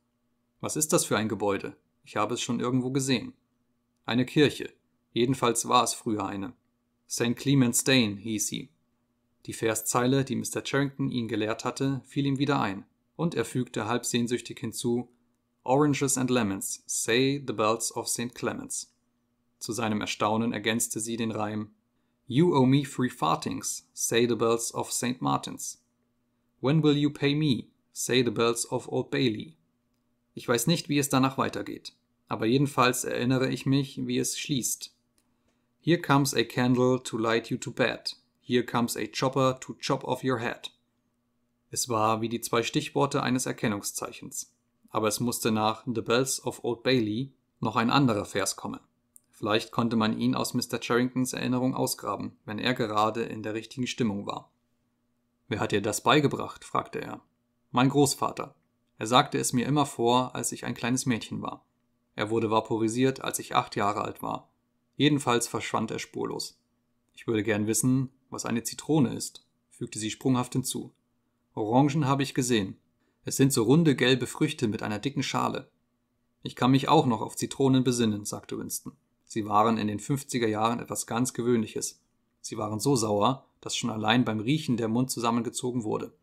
Was ist das für ein Gebäude? Ich habe es schon irgendwo gesehen. Eine Kirche. Jedenfalls war es früher eine. St. Clement's Dane hieß sie. Die Verszeile, die Mr. Charrington ihn gelehrt hatte, fiel ihm wieder ein, und er fügte halb sehnsüchtig hinzu, Oranges and Lemons, say the bells of St. Clements. Zu seinem Erstaunen ergänzte sie den Reim You owe me three farthings, say the bells of St. Martins. When will you pay me, say the bells of Old Bailey. Ich weiß nicht, wie es danach weitergeht, aber jedenfalls erinnere ich mich, wie es schließt. Here comes a candle to light you to bed. Here comes a chopper to chop off your head. Es war wie die zwei Stichworte eines Erkennungszeichens aber es musste nach The Bells of Old Bailey noch ein anderer Vers kommen. Vielleicht konnte man ihn aus Mr. Charringtons Erinnerung ausgraben, wenn er gerade in der richtigen Stimmung war. Wer hat dir das beigebracht? fragte er. Mein Großvater. Er sagte es mir immer vor, als ich ein kleines Mädchen war. Er wurde vaporisiert, als ich acht Jahre alt war. Jedenfalls verschwand er spurlos. Ich würde gern wissen, was eine Zitrone ist, fügte sie sprunghaft hinzu. Orangen habe ich gesehen, es sind so runde gelbe Früchte mit einer dicken Schale. Ich kann mich auch noch auf Zitronen besinnen, sagte Winston. Sie waren in den 50er Jahren etwas ganz Gewöhnliches. Sie waren so sauer, dass schon allein beim Riechen der Mund zusammengezogen wurde.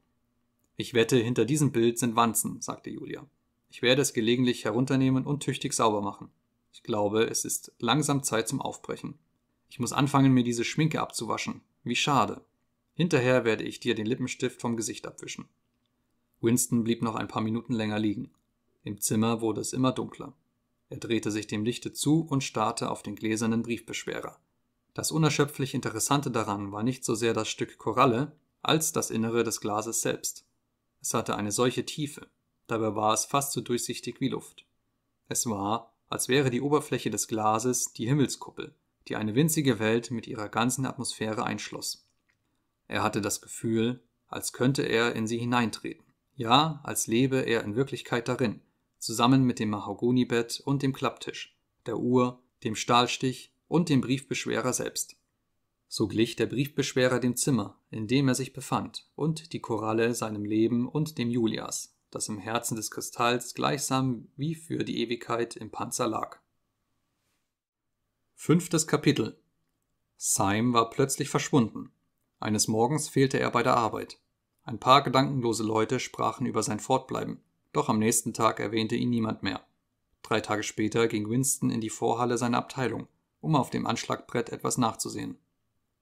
Ich wette, hinter diesem Bild sind Wanzen, sagte Julia. Ich werde es gelegentlich herunternehmen und tüchtig sauber machen. Ich glaube, es ist langsam Zeit zum Aufbrechen. Ich muss anfangen, mir diese Schminke abzuwaschen. Wie schade. Hinterher werde ich dir den Lippenstift vom Gesicht abwischen. Winston blieb noch ein paar Minuten länger liegen. Im Zimmer wurde es immer dunkler. Er drehte sich dem Lichte zu und starrte auf den gläsernen Briefbeschwerer. Das unerschöpflich Interessante daran war nicht so sehr das Stück Koralle, als das Innere des Glases selbst. Es hatte eine solche Tiefe, dabei war es fast so durchsichtig wie Luft. Es war, als wäre die Oberfläche des Glases die Himmelskuppel, die eine winzige Welt mit ihrer ganzen Atmosphäre einschloss. Er hatte das Gefühl, als könnte er in sie hineintreten ja, als lebe er in Wirklichkeit darin, zusammen mit dem Mahagonibett und dem Klapptisch, der Uhr, dem Stahlstich und dem Briefbeschwerer selbst. So glich der Briefbeschwerer dem Zimmer, in dem er sich befand, und die Koralle seinem Leben und dem Julias, das im Herzen des Kristalls gleichsam wie für die Ewigkeit im Panzer lag. Fünftes Kapitel Sime war plötzlich verschwunden. Eines Morgens fehlte er bei der Arbeit. Ein paar gedankenlose Leute sprachen über sein Fortbleiben, doch am nächsten Tag erwähnte ihn niemand mehr. Drei Tage später ging Winston in die Vorhalle seiner Abteilung, um auf dem Anschlagbrett etwas nachzusehen.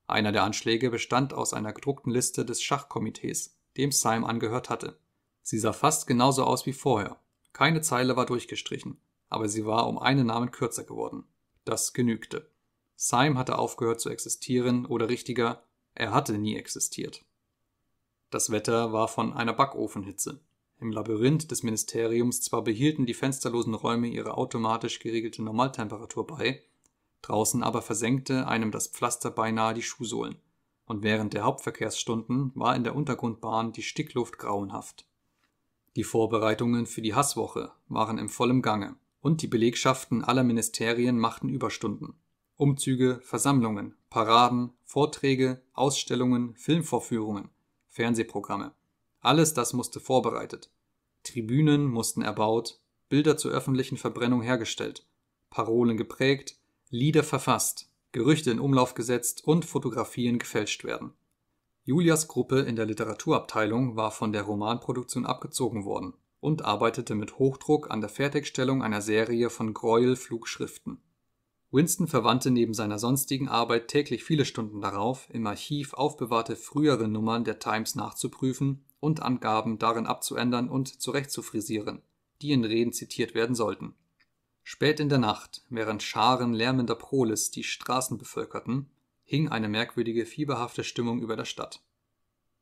Einer der Anschläge bestand aus einer gedruckten Liste des Schachkomitees, dem Syme angehört hatte. Sie sah fast genauso aus wie vorher. Keine Zeile war durchgestrichen, aber sie war um einen Namen kürzer geworden. Das genügte. Syme hatte aufgehört zu existieren oder richtiger, er hatte nie existiert. Das Wetter war von einer Backofenhitze. Im Labyrinth des Ministeriums zwar behielten die fensterlosen Räume ihre automatisch geregelte Normaltemperatur bei, draußen aber versenkte einem das Pflaster beinahe die Schuhsohlen, und während der Hauptverkehrsstunden war in der Untergrundbahn die Stickluft grauenhaft. Die Vorbereitungen für die Hasswoche waren im vollen Gange, und die Belegschaften aller Ministerien machten Überstunden. Umzüge, Versammlungen, Paraden, Vorträge, Ausstellungen, Filmvorführungen, Fernsehprogramme. Alles das musste vorbereitet. Tribünen mussten erbaut, Bilder zur öffentlichen Verbrennung hergestellt, Parolen geprägt, Lieder verfasst, Gerüchte in Umlauf gesetzt und Fotografien gefälscht werden. Julias Gruppe in der Literaturabteilung war von der Romanproduktion abgezogen worden und arbeitete mit Hochdruck an der Fertigstellung einer Serie von Gräuelflugschriften Winston verwandte neben seiner sonstigen Arbeit täglich viele Stunden darauf, im Archiv aufbewahrte frühere Nummern der Times nachzuprüfen und Angaben darin abzuändern und zurechtzufrisieren, die in Reden zitiert werden sollten. Spät in der Nacht, während Scharen lärmender Proles die Straßen bevölkerten, hing eine merkwürdige, fieberhafte Stimmung über der Stadt.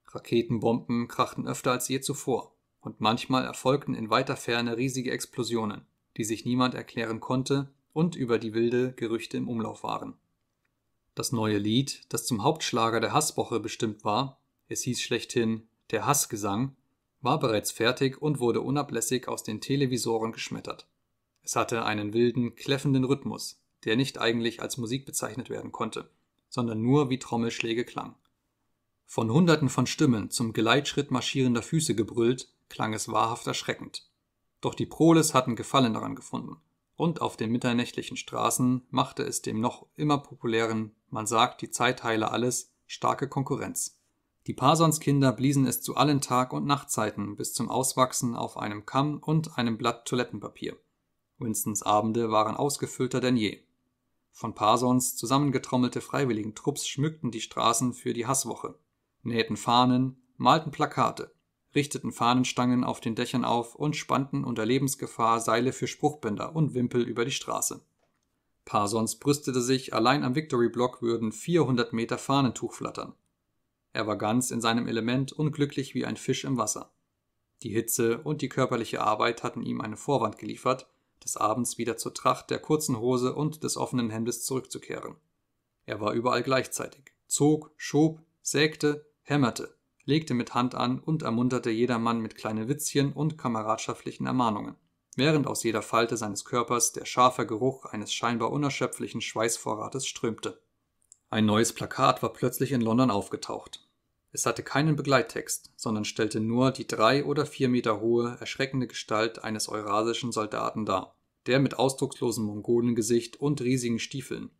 Raketenbomben krachten öfter als je zuvor, und manchmal erfolgten in weiter Ferne riesige Explosionen, die sich niemand erklären konnte und über die wilde Gerüchte im Umlauf waren. Das neue Lied, das zum Hauptschlager der Hasswoche bestimmt war, es hieß schlechthin Der Hassgesang, war bereits fertig und wurde unablässig aus den Televisoren geschmettert. Es hatte einen wilden, kläffenden Rhythmus, der nicht eigentlich als Musik bezeichnet werden konnte, sondern nur wie Trommelschläge klang. Von Hunderten von Stimmen zum Geleitschritt marschierender Füße gebrüllt, klang es wahrhaft erschreckend. Doch die Proles hatten Gefallen daran gefunden und auf den mitternächtlichen Straßen machte es dem noch immer populären Man sagt, die Zeit heile alles starke Konkurrenz. Die Parsonskinder bliesen es zu allen Tag- und Nachtzeiten bis zum Auswachsen auf einem Kamm und einem Blatt Toilettenpapier. Winstons Abende waren ausgefüllter denn je. Von Parsons zusammengetrommelte Freiwilligentrupps schmückten die Straßen für die Hasswoche, nähten Fahnen, malten Plakate, richteten Fahnenstangen auf den Dächern auf und spannten unter Lebensgefahr Seile für Spruchbänder und Wimpel über die Straße. Parsons brüstete sich, allein am Victory Block würden 400 Meter Fahnentuch flattern. Er war ganz in seinem Element unglücklich wie ein Fisch im Wasser. Die Hitze und die körperliche Arbeit hatten ihm einen Vorwand geliefert, des Abends wieder zur Tracht der kurzen Hose und des offenen Hemdes zurückzukehren. Er war überall gleichzeitig, zog, schob, sägte, hämmerte legte mit Hand an und ermunterte jedermann mit kleinen Witzchen und kameradschaftlichen Ermahnungen, während aus jeder Falte seines Körpers der scharfe Geruch eines scheinbar unerschöpflichen Schweißvorrates strömte. Ein neues Plakat war plötzlich in London aufgetaucht. Es hatte keinen Begleittext, sondern stellte nur die drei oder vier Meter hohe, erschreckende Gestalt eines eurasischen Soldaten dar, der mit ausdruckslosem Mongolengesicht und riesigen Stiefeln,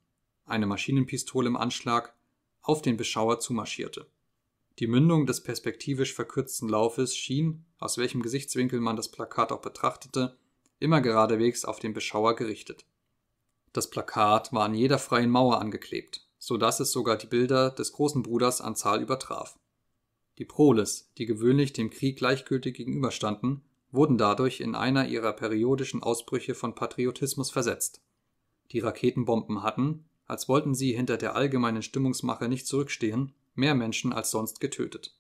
eine Maschinenpistole im Anschlag, auf den Beschauer zumarschierte. Die Mündung des perspektivisch verkürzten Laufes schien, aus welchem Gesichtswinkel man das Plakat auch betrachtete, immer geradewegs auf den Beschauer gerichtet. Das Plakat war an jeder freien Mauer angeklebt, so dass es sogar die Bilder des großen Bruders an Zahl übertraf. Die Proles, die gewöhnlich dem Krieg gleichgültig gegenüberstanden, wurden dadurch in einer ihrer periodischen Ausbrüche von Patriotismus versetzt. Die Raketenbomben hatten, als wollten sie hinter der allgemeinen Stimmungsmache nicht zurückstehen, mehr Menschen als sonst getötet.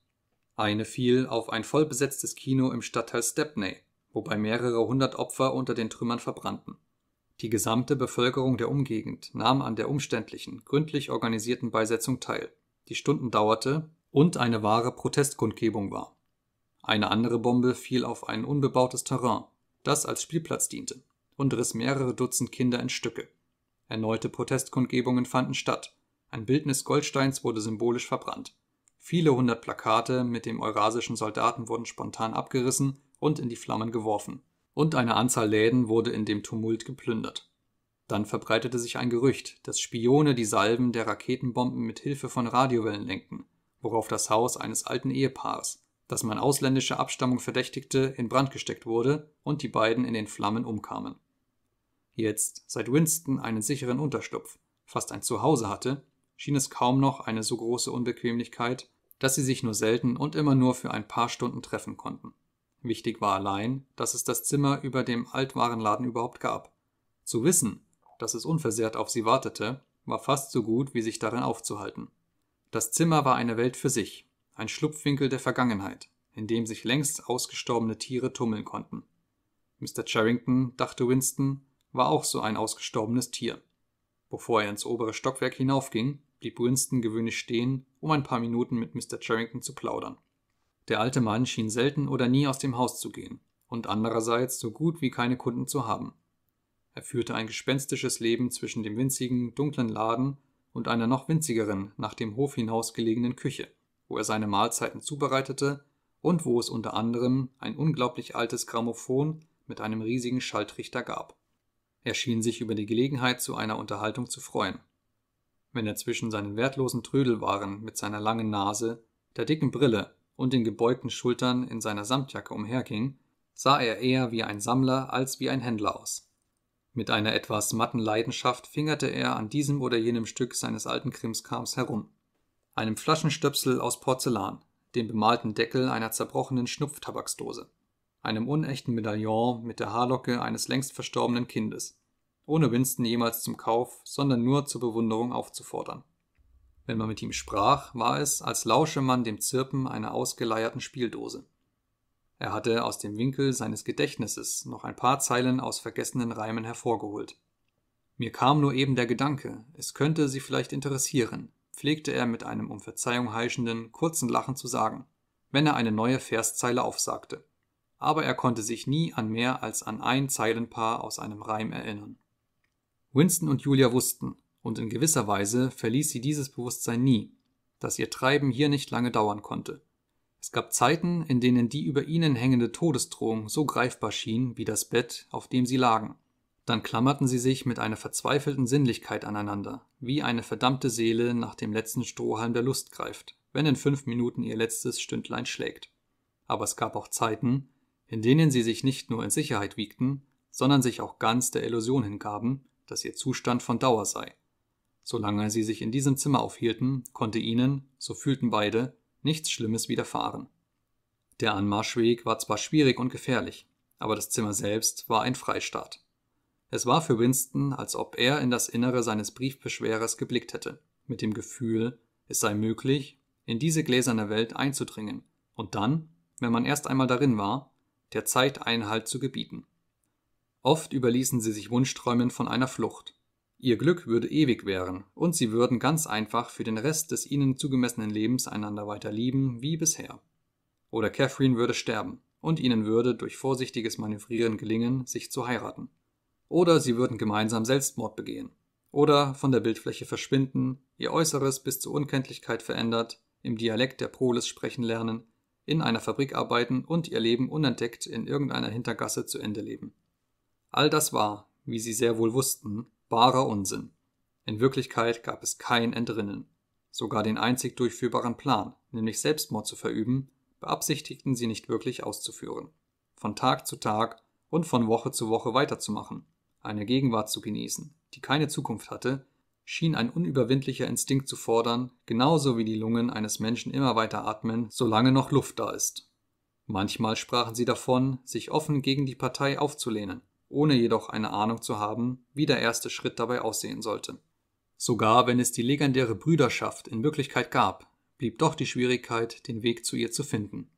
Eine fiel auf ein vollbesetztes Kino im Stadtteil Stepney, wobei mehrere hundert Opfer unter den Trümmern verbrannten. Die gesamte Bevölkerung der Umgegend nahm an der umständlichen, gründlich organisierten Beisetzung teil, die Stunden dauerte und eine wahre Protestkundgebung war. Eine andere Bombe fiel auf ein unbebautes Terrain, das als Spielplatz diente, und riss mehrere Dutzend Kinder in Stücke. Erneute Protestkundgebungen fanden statt, ein Bildnis Goldsteins wurde symbolisch verbrannt. Viele hundert Plakate mit dem eurasischen Soldaten wurden spontan abgerissen und in die Flammen geworfen. Und eine Anzahl Läden wurde in dem Tumult geplündert. Dann verbreitete sich ein Gerücht, dass Spione die Salven der Raketenbomben mit Hilfe von Radiowellen lenkten, worauf das Haus eines alten Ehepaars, das man ausländischer Abstammung verdächtigte, in Brand gesteckt wurde und die beiden in den Flammen umkamen. Jetzt, seit Winston einen sicheren Unterschlupf, fast ein Zuhause hatte, schien es kaum noch eine so große Unbequemlichkeit, dass sie sich nur selten und immer nur für ein paar Stunden treffen konnten. Wichtig war allein, dass es das Zimmer über dem Altwarenladen überhaupt gab. Zu wissen, dass es unversehrt auf sie wartete, war fast so gut, wie sich darin aufzuhalten. Das Zimmer war eine Welt für sich, ein Schlupfwinkel der Vergangenheit, in dem sich längst ausgestorbene Tiere tummeln konnten. Mr. Charrington, dachte Winston, war auch so ein ausgestorbenes Tier. Bevor er ins obere Stockwerk hinaufging, blieb Winston gewöhnlich stehen, um ein paar Minuten mit Mr. Charrington zu plaudern. Der alte Mann schien selten oder nie aus dem Haus zu gehen und andererseits so gut wie keine Kunden zu haben. Er führte ein gespenstisches Leben zwischen dem winzigen, dunklen Laden und einer noch winzigeren, nach dem Hof hinaus gelegenen Küche, wo er seine Mahlzeiten zubereitete und wo es unter anderem ein unglaublich altes Grammophon mit einem riesigen Schalltrichter gab. Er schien sich über die Gelegenheit zu einer Unterhaltung zu freuen wenn er zwischen seinen wertlosen Trödelwaren mit seiner langen Nase, der dicken Brille und den gebeugten Schultern in seiner Samtjacke umherging, sah er eher wie ein Sammler als wie ein Händler aus. Mit einer etwas matten Leidenschaft fingerte er an diesem oder jenem Stück seines alten Krimskrams herum. Einem Flaschenstöpsel aus Porzellan, dem bemalten Deckel einer zerbrochenen Schnupftabaksdose, einem unechten Medaillon mit der Haarlocke eines längst verstorbenen Kindes, ohne Winston jemals zum Kauf, sondern nur zur Bewunderung aufzufordern. Wenn man mit ihm sprach, war es, als lausche man dem Zirpen einer ausgeleierten Spieldose. Er hatte aus dem Winkel seines Gedächtnisses noch ein paar Zeilen aus vergessenen Reimen hervorgeholt. Mir kam nur eben der Gedanke, es könnte sie vielleicht interessieren, pflegte er mit einem um Verzeihung heischenden, kurzen Lachen zu sagen, wenn er eine neue Verszeile aufsagte. Aber er konnte sich nie an mehr als an ein Zeilenpaar aus einem Reim erinnern. Winston und Julia wussten, und in gewisser Weise verließ sie dieses Bewusstsein nie, dass ihr Treiben hier nicht lange dauern konnte. Es gab Zeiten, in denen die über ihnen hängende Todesdrohung so greifbar schien wie das Bett, auf dem sie lagen. Dann klammerten sie sich mit einer verzweifelten Sinnlichkeit aneinander, wie eine verdammte Seele nach dem letzten Strohhalm der Lust greift, wenn in fünf Minuten ihr letztes Stündlein schlägt. Aber es gab auch Zeiten, in denen sie sich nicht nur in Sicherheit wiegten, sondern sich auch ganz der Illusion hingaben, dass ihr Zustand von Dauer sei. Solange sie sich in diesem Zimmer aufhielten, konnte ihnen, so fühlten beide, nichts Schlimmes widerfahren. Der Anmarschweg war zwar schwierig und gefährlich, aber das Zimmer selbst war ein Freistaat. Es war für Winston, als ob er in das Innere seines Briefbeschwerers geblickt hätte, mit dem Gefühl, es sei möglich, in diese gläserne Welt einzudringen und dann, wenn man erst einmal darin war, der Zeit Einhalt zu gebieten. Oft überließen sie sich Wunschträumen von einer Flucht. Ihr Glück würde ewig währen, und sie würden ganz einfach für den Rest des ihnen zugemessenen Lebens einander weiter lieben wie bisher. Oder Catherine würde sterben, und ihnen würde durch vorsichtiges Manövrieren gelingen, sich zu heiraten. Oder sie würden gemeinsam Selbstmord begehen. Oder von der Bildfläche verschwinden, ihr Äußeres bis zur Unkenntlichkeit verändert, im Dialekt der Proles sprechen lernen, in einer Fabrik arbeiten und ihr Leben unentdeckt in irgendeiner Hintergasse zu Ende leben. All das war, wie sie sehr wohl wussten, wahrer Unsinn. In Wirklichkeit gab es kein Entrinnen. Sogar den einzig durchführbaren Plan, nämlich Selbstmord zu verüben, beabsichtigten sie nicht wirklich auszuführen. Von Tag zu Tag und von Woche zu Woche weiterzumachen, eine Gegenwart zu genießen, die keine Zukunft hatte, schien ein unüberwindlicher Instinkt zu fordern, genauso wie die Lungen eines Menschen immer weiter atmen, solange noch Luft da ist. Manchmal sprachen sie davon, sich offen gegen die Partei aufzulehnen, ohne jedoch eine Ahnung zu haben, wie der erste Schritt dabei aussehen sollte. Sogar wenn es die legendäre Brüderschaft in Wirklichkeit gab, blieb doch die Schwierigkeit, den Weg zu ihr zu finden.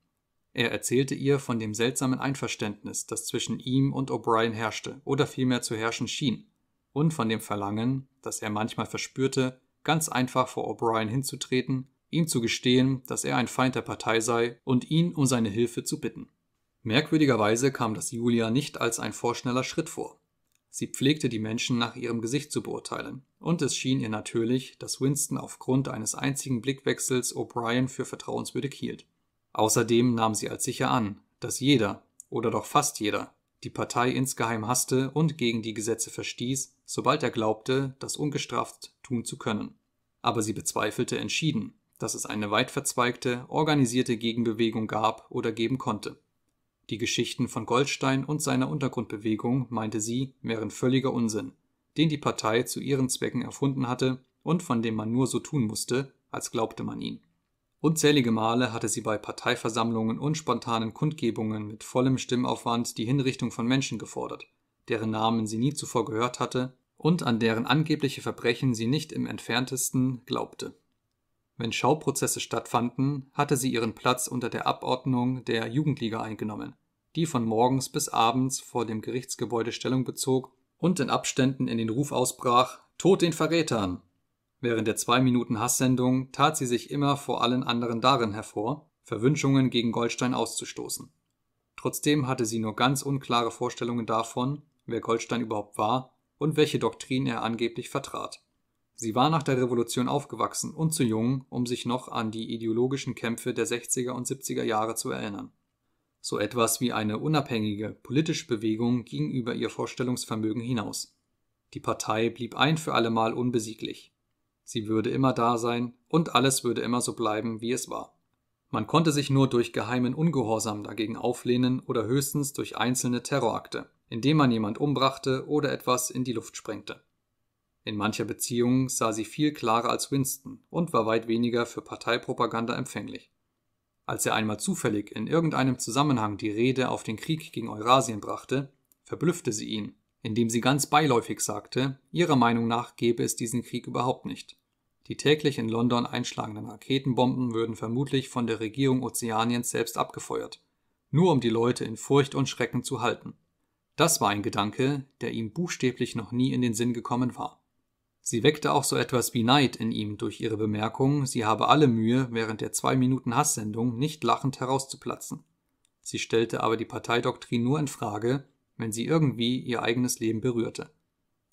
Er erzählte ihr von dem seltsamen Einverständnis, das zwischen ihm und O'Brien herrschte oder vielmehr zu herrschen schien, und von dem Verlangen, das er manchmal verspürte, ganz einfach vor O'Brien hinzutreten, ihm zu gestehen, dass er ein Feind der Partei sei und ihn um seine Hilfe zu bitten. Merkwürdigerweise kam das Julia nicht als ein vorschneller Schritt vor. Sie pflegte die Menschen nach ihrem Gesicht zu beurteilen, und es schien ihr natürlich, dass Winston aufgrund eines einzigen Blickwechsels O'Brien für vertrauenswürdig hielt. Außerdem nahm sie als sicher an, dass jeder, oder doch fast jeder, die Partei insgeheim hasste und gegen die Gesetze verstieß, sobald er glaubte, das ungestraft tun zu können. Aber sie bezweifelte entschieden, dass es eine weitverzweigte, organisierte Gegenbewegung gab oder geben konnte. Die Geschichten von Goldstein und seiner Untergrundbewegung, meinte sie, wären völliger Unsinn, den die Partei zu ihren Zwecken erfunden hatte und von dem man nur so tun musste, als glaubte man ihn. Unzählige Male hatte sie bei Parteiversammlungen und spontanen Kundgebungen mit vollem Stimmaufwand die Hinrichtung von Menschen gefordert, deren Namen sie nie zuvor gehört hatte und an deren angebliche Verbrechen sie nicht im entferntesten glaubte wenn Schauprozesse stattfanden, hatte sie ihren Platz unter der Abordnung der Jugendliga eingenommen, die von morgens bis abends vor dem Gerichtsgebäude Stellung bezog und in Abständen in den Ruf ausbrach: Tod den Verrätern! Während der zwei Minuten Hasssendung tat sie sich immer vor allen anderen darin hervor, Verwünschungen gegen Goldstein auszustoßen. Trotzdem hatte sie nur ganz unklare Vorstellungen davon, wer Goldstein überhaupt war und welche Doktrin er angeblich vertrat Sie war nach der Revolution aufgewachsen und zu jung, um sich noch an die ideologischen Kämpfe der 60er und 70er Jahre zu erinnern. So etwas wie eine unabhängige politische Bewegung ging über ihr Vorstellungsvermögen hinaus. Die Partei blieb ein für allemal unbesieglich. Sie würde immer da sein und alles würde immer so bleiben, wie es war. Man konnte sich nur durch geheimen Ungehorsam dagegen auflehnen oder höchstens durch einzelne Terrorakte, indem man jemand umbrachte oder etwas in die Luft sprengte. In mancher Beziehung sah sie viel klarer als Winston und war weit weniger für Parteipropaganda empfänglich. Als er einmal zufällig in irgendeinem Zusammenhang die Rede auf den Krieg gegen Eurasien brachte, verblüffte sie ihn, indem sie ganz beiläufig sagte, ihrer Meinung nach gäbe es diesen Krieg überhaupt nicht. Die täglich in London einschlagenden Raketenbomben würden vermutlich von der Regierung Ozeaniens selbst abgefeuert, nur um die Leute in Furcht und Schrecken zu halten. Das war ein Gedanke, der ihm buchstäblich noch nie in den Sinn gekommen war. Sie weckte auch so etwas wie Neid in ihm durch ihre Bemerkung, sie habe alle Mühe, während der zwei Minuten Hasssendung nicht lachend herauszuplatzen. Sie stellte aber die Parteidoktrin nur in Frage, wenn sie irgendwie ihr eigenes Leben berührte.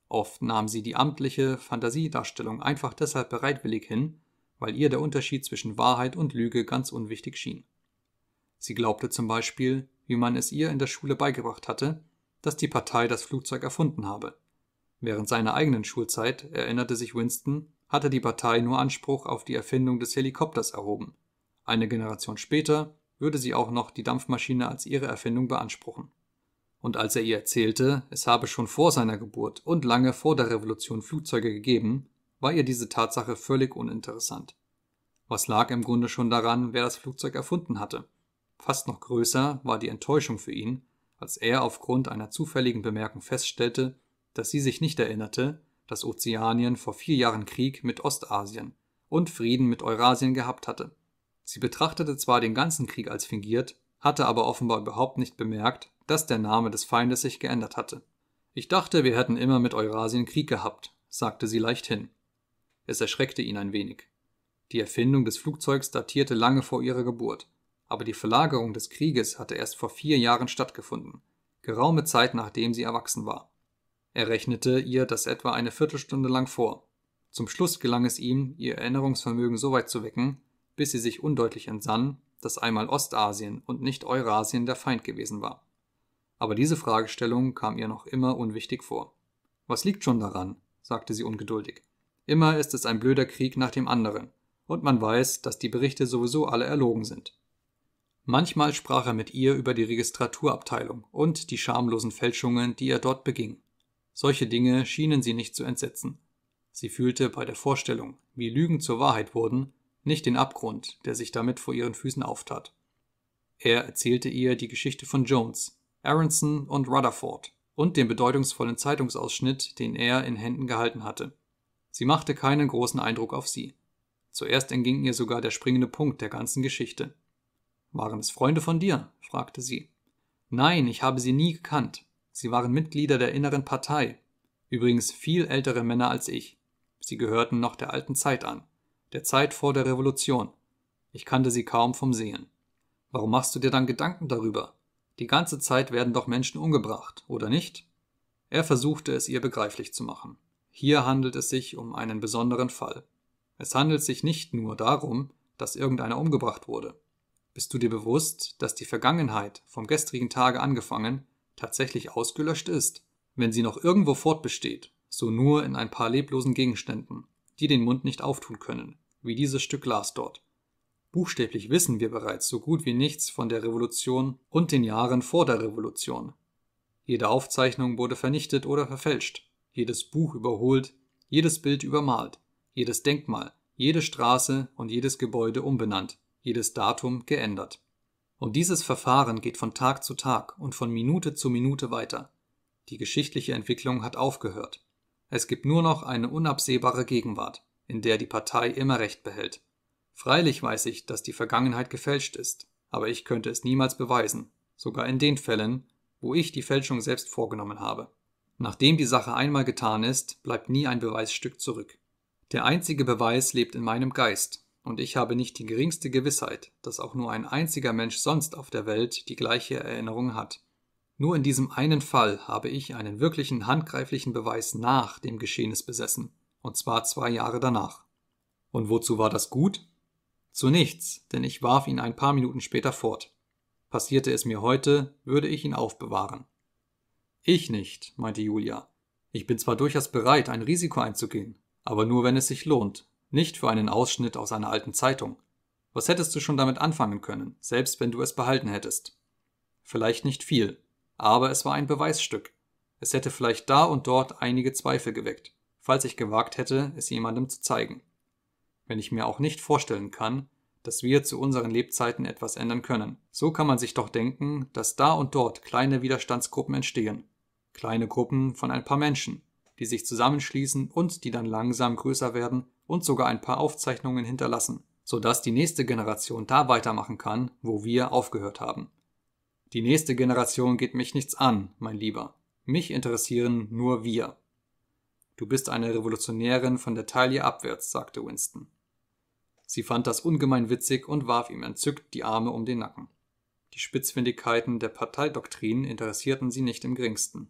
Oft nahm sie die amtliche Fantasiedarstellung einfach deshalb bereitwillig hin, weil ihr der Unterschied zwischen Wahrheit und Lüge ganz unwichtig schien. Sie glaubte zum Beispiel, wie man es ihr in der Schule beigebracht hatte, dass die Partei das Flugzeug erfunden habe. Während seiner eigenen Schulzeit, erinnerte sich Winston, hatte die Partei nur Anspruch auf die Erfindung des Helikopters erhoben. Eine Generation später würde sie auch noch die Dampfmaschine als ihre Erfindung beanspruchen. Und als er ihr erzählte, es habe schon vor seiner Geburt und lange vor der Revolution Flugzeuge gegeben, war ihr diese Tatsache völlig uninteressant. Was lag im Grunde schon daran, wer das Flugzeug erfunden hatte? Fast noch größer war die Enttäuschung für ihn, als er aufgrund einer zufälligen Bemerkung feststellte, dass sie sich nicht erinnerte, dass Ozeanien vor vier Jahren Krieg mit Ostasien und Frieden mit Eurasien gehabt hatte. Sie betrachtete zwar den ganzen Krieg als fingiert, hatte aber offenbar überhaupt nicht bemerkt, dass der Name des Feindes sich geändert hatte. Ich dachte, wir hätten immer mit Eurasien Krieg gehabt, sagte sie leichthin. Es erschreckte ihn ein wenig. Die Erfindung des Flugzeugs datierte lange vor ihrer Geburt, aber die Verlagerung des Krieges hatte erst vor vier Jahren stattgefunden, geraume Zeit nachdem sie erwachsen war. Er rechnete ihr das etwa eine Viertelstunde lang vor. Zum Schluss gelang es ihm, ihr Erinnerungsvermögen so weit zu wecken, bis sie sich undeutlich entsann, dass einmal Ostasien und nicht Eurasien der Feind gewesen war. Aber diese Fragestellung kam ihr noch immer unwichtig vor. Was liegt schon daran? sagte sie ungeduldig. Immer ist es ein blöder Krieg nach dem anderen, und man weiß, dass die Berichte sowieso alle erlogen sind. Manchmal sprach er mit ihr über die Registraturabteilung und die schamlosen Fälschungen, die er dort beging. Solche Dinge schienen sie nicht zu entsetzen. Sie fühlte bei der Vorstellung, wie Lügen zur Wahrheit wurden, nicht den Abgrund, der sich damit vor ihren Füßen auftat. Er erzählte ihr die Geschichte von Jones, Aronson und Rutherford und den bedeutungsvollen Zeitungsausschnitt, den er in Händen gehalten hatte. Sie machte keinen großen Eindruck auf sie. Zuerst entging ihr sogar der springende Punkt der ganzen Geschichte. Waren es Freunde von dir? fragte sie. Nein, ich habe sie nie gekannt. Sie waren Mitglieder der Inneren Partei, übrigens viel ältere Männer als ich. Sie gehörten noch der alten Zeit an, der Zeit vor der Revolution. Ich kannte sie kaum vom Sehen. Warum machst du dir dann Gedanken darüber? Die ganze Zeit werden doch Menschen umgebracht, oder nicht? Er versuchte es ihr begreiflich zu machen. Hier handelt es sich um einen besonderen Fall. Es handelt sich nicht nur darum, dass irgendeiner umgebracht wurde. Bist du dir bewusst, dass die Vergangenheit, vom gestrigen Tage angefangen, tatsächlich ausgelöscht ist, wenn sie noch irgendwo fortbesteht, so nur in ein paar leblosen Gegenständen, die den Mund nicht auftun können, wie dieses Stück Glas dort. Buchstäblich wissen wir bereits so gut wie nichts von der Revolution und den Jahren vor der Revolution. Jede Aufzeichnung wurde vernichtet oder verfälscht, jedes Buch überholt, jedes Bild übermalt, jedes Denkmal, jede Straße und jedes Gebäude umbenannt, jedes Datum geändert. Und dieses Verfahren geht von Tag zu Tag und von Minute zu Minute weiter. Die geschichtliche Entwicklung hat aufgehört. Es gibt nur noch eine unabsehbare Gegenwart, in der die Partei immer Recht behält. Freilich weiß ich, dass die Vergangenheit gefälscht ist, aber ich könnte es niemals beweisen, sogar in den Fällen, wo ich die Fälschung selbst vorgenommen habe. Nachdem die Sache einmal getan ist, bleibt nie ein Beweisstück zurück. Der einzige Beweis lebt in meinem Geist, und ich habe nicht die geringste Gewissheit, dass auch nur ein einziger Mensch sonst auf der Welt die gleiche Erinnerung hat. Nur in diesem einen Fall habe ich einen wirklichen handgreiflichen Beweis nach dem Geschehnis besessen, und zwar zwei Jahre danach. Und wozu war das gut? Zu nichts, denn ich warf ihn ein paar Minuten später fort. Passierte es mir heute, würde ich ihn aufbewahren. Ich nicht, meinte Julia. Ich bin zwar durchaus bereit, ein Risiko einzugehen, aber nur wenn es sich lohnt, nicht für einen Ausschnitt aus einer alten Zeitung. Was hättest du schon damit anfangen können, selbst wenn du es behalten hättest? Vielleicht nicht viel, aber es war ein Beweisstück. Es hätte vielleicht da und dort einige Zweifel geweckt, falls ich gewagt hätte, es jemandem zu zeigen. Wenn ich mir auch nicht vorstellen kann, dass wir zu unseren Lebzeiten etwas ändern können. So kann man sich doch denken, dass da und dort kleine Widerstandsgruppen entstehen. Kleine Gruppen von ein paar Menschen, die sich zusammenschließen und die dann langsam größer werden und sogar ein paar Aufzeichnungen hinterlassen, sodass die nächste Generation da weitermachen kann, wo wir aufgehört haben. Die nächste Generation geht mich nichts an, mein Lieber. Mich interessieren nur wir. Du bist eine Revolutionärin von der Taille abwärts, sagte Winston. Sie fand das ungemein witzig und warf ihm entzückt die Arme um den Nacken. Die Spitzfindigkeiten der Parteidoktrin interessierten sie nicht im geringsten.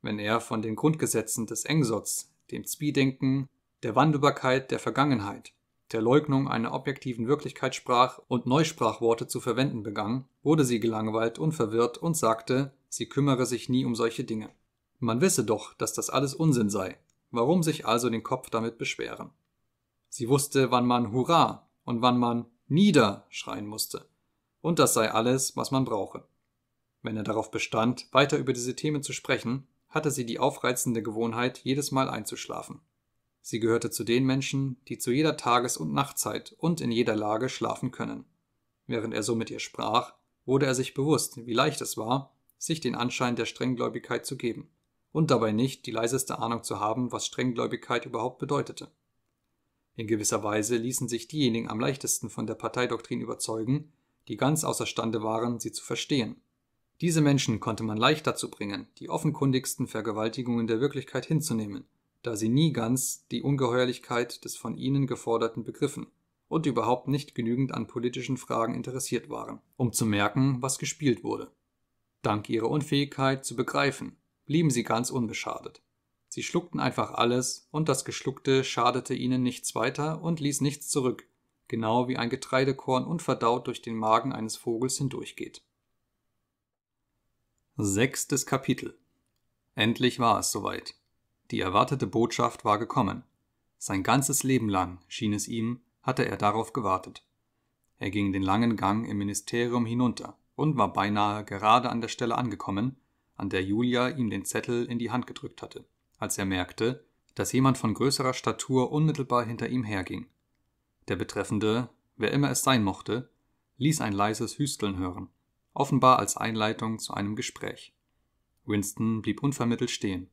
Wenn er von den Grundgesetzen des Engsots, dem Zwiedenken, der Wandelbarkeit der Vergangenheit, der Leugnung einer objektiven Wirklichkeit sprach und Neusprachworte zu verwenden begann, wurde sie gelangweilt und verwirrt und sagte, sie kümmere sich nie um solche Dinge. Man wisse doch, dass das alles Unsinn sei, warum sich also den Kopf damit beschweren? Sie wusste, wann man Hurra und wann man Nieder schreien musste. Und das sei alles, was man brauche. Wenn er darauf bestand, weiter über diese Themen zu sprechen, hatte sie die aufreizende Gewohnheit, jedes Mal einzuschlafen. Sie gehörte zu den Menschen, die zu jeder Tages- und Nachtzeit und in jeder Lage schlafen können. Während er so mit ihr sprach, wurde er sich bewusst, wie leicht es war, sich den Anschein der Strenggläubigkeit zu geben und dabei nicht die leiseste Ahnung zu haben, was Strenggläubigkeit überhaupt bedeutete. In gewisser Weise ließen sich diejenigen am leichtesten von der Parteidoktrin überzeugen, die ganz außerstande waren, sie zu verstehen. Diese Menschen konnte man leicht dazu bringen, die offenkundigsten Vergewaltigungen der Wirklichkeit hinzunehmen da sie nie ganz die Ungeheuerlichkeit des von ihnen geforderten begriffen und überhaupt nicht genügend an politischen Fragen interessiert waren, um zu merken, was gespielt wurde. Dank ihrer Unfähigkeit zu begreifen, blieben sie ganz unbeschadet. Sie schluckten einfach alles, und das Geschluckte schadete ihnen nichts weiter und ließ nichts zurück, genau wie ein Getreidekorn unverdaut durch den Magen eines Vogels hindurchgeht. Sechstes Kapitel Endlich war es soweit. Die erwartete Botschaft war gekommen. Sein ganzes Leben lang, schien es ihm, hatte er darauf gewartet. Er ging den langen Gang im Ministerium hinunter und war beinahe gerade an der Stelle angekommen, an der Julia ihm den Zettel in die Hand gedrückt hatte, als er merkte, dass jemand von größerer Statur unmittelbar hinter ihm herging. Der Betreffende, wer immer es sein mochte, ließ ein leises Hüsteln hören, offenbar als Einleitung zu einem Gespräch. Winston blieb unvermittelt stehen.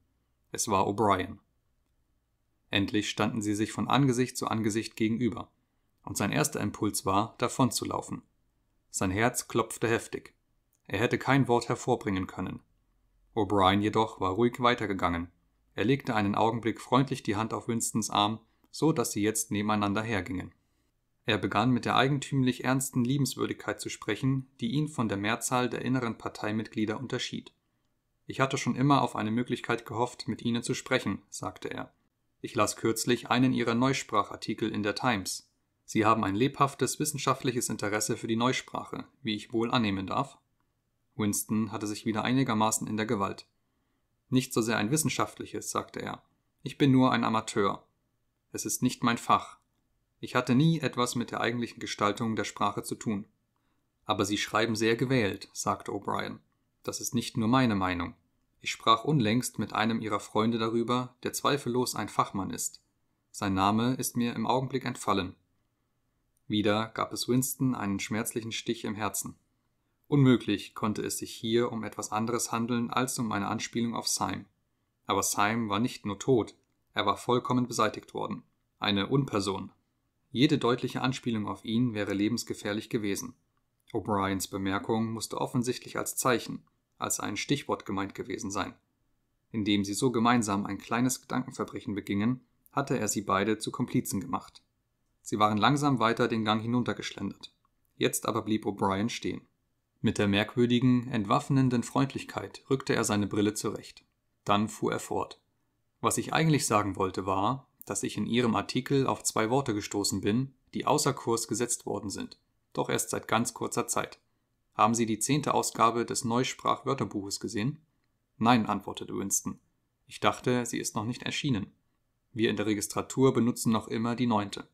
Es war O'Brien. Endlich standen sie sich von Angesicht zu Angesicht gegenüber, und sein erster Impuls war, davonzulaufen. Sein Herz klopfte heftig. Er hätte kein Wort hervorbringen können. O'Brien jedoch war ruhig weitergegangen. Er legte einen Augenblick freundlich die Hand auf Winstons Arm, so dass sie jetzt nebeneinander hergingen. Er begann mit der eigentümlich ernsten Liebenswürdigkeit zu sprechen, die ihn von der Mehrzahl der inneren Parteimitglieder unterschied. Ich hatte schon immer auf eine Möglichkeit gehofft, mit Ihnen zu sprechen, sagte er. Ich las kürzlich einen Ihrer Neusprachartikel in der Times. Sie haben ein lebhaftes wissenschaftliches Interesse für die Neusprache, wie ich wohl annehmen darf. Winston hatte sich wieder einigermaßen in der Gewalt. Nicht so sehr ein wissenschaftliches, sagte er. Ich bin nur ein Amateur. Es ist nicht mein Fach. Ich hatte nie etwas mit der eigentlichen Gestaltung der Sprache zu tun. Aber Sie schreiben sehr gewählt, sagte O'Brien. Das ist nicht nur meine Meinung. Ich sprach unlängst mit einem ihrer Freunde darüber, der zweifellos ein Fachmann ist. Sein Name ist mir im Augenblick entfallen. Wieder gab es Winston einen schmerzlichen Stich im Herzen. Unmöglich konnte es sich hier um etwas anderes handeln als um eine Anspielung auf Syme. Aber Syme war nicht nur tot, er war vollkommen beseitigt worden. Eine Unperson. Jede deutliche Anspielung auf ihn wäre lebensgefährlich gewesen. O'Briens Bemerkung musste offensichtlich als Zeichen, als ein Stichwort gemeint gewesen sein. Indem sie so gemeinsam ein kleines Gedankenverbrechen begingen, hatte er sie beide zu Komplizen gemacht. Sie waren langsam weiter den Gang hinuntergeschlendert. Jetzt aber blieb O'Brien stehen. Mit der merkwürdigen, entwaffnenden Freundlichkeit rückte er seine Brille zurecht. Dann fuhr er fort. Was ich eigentlich sagen wollte war, dass ich in Ihrem Artikel auf zwei Worte gestoßen bin, die außer Kurs gesetzt worden sind, doch erst seit ganz kurzer Zeit. Haben Sie die zehnte Ausgabe des Neusprachwörterbuches gesehen? Nein, antwortete Winston. Ich dachte, sie ist noch nicht erschienen. Wir in der Registratur benutzen noch immer die neunte.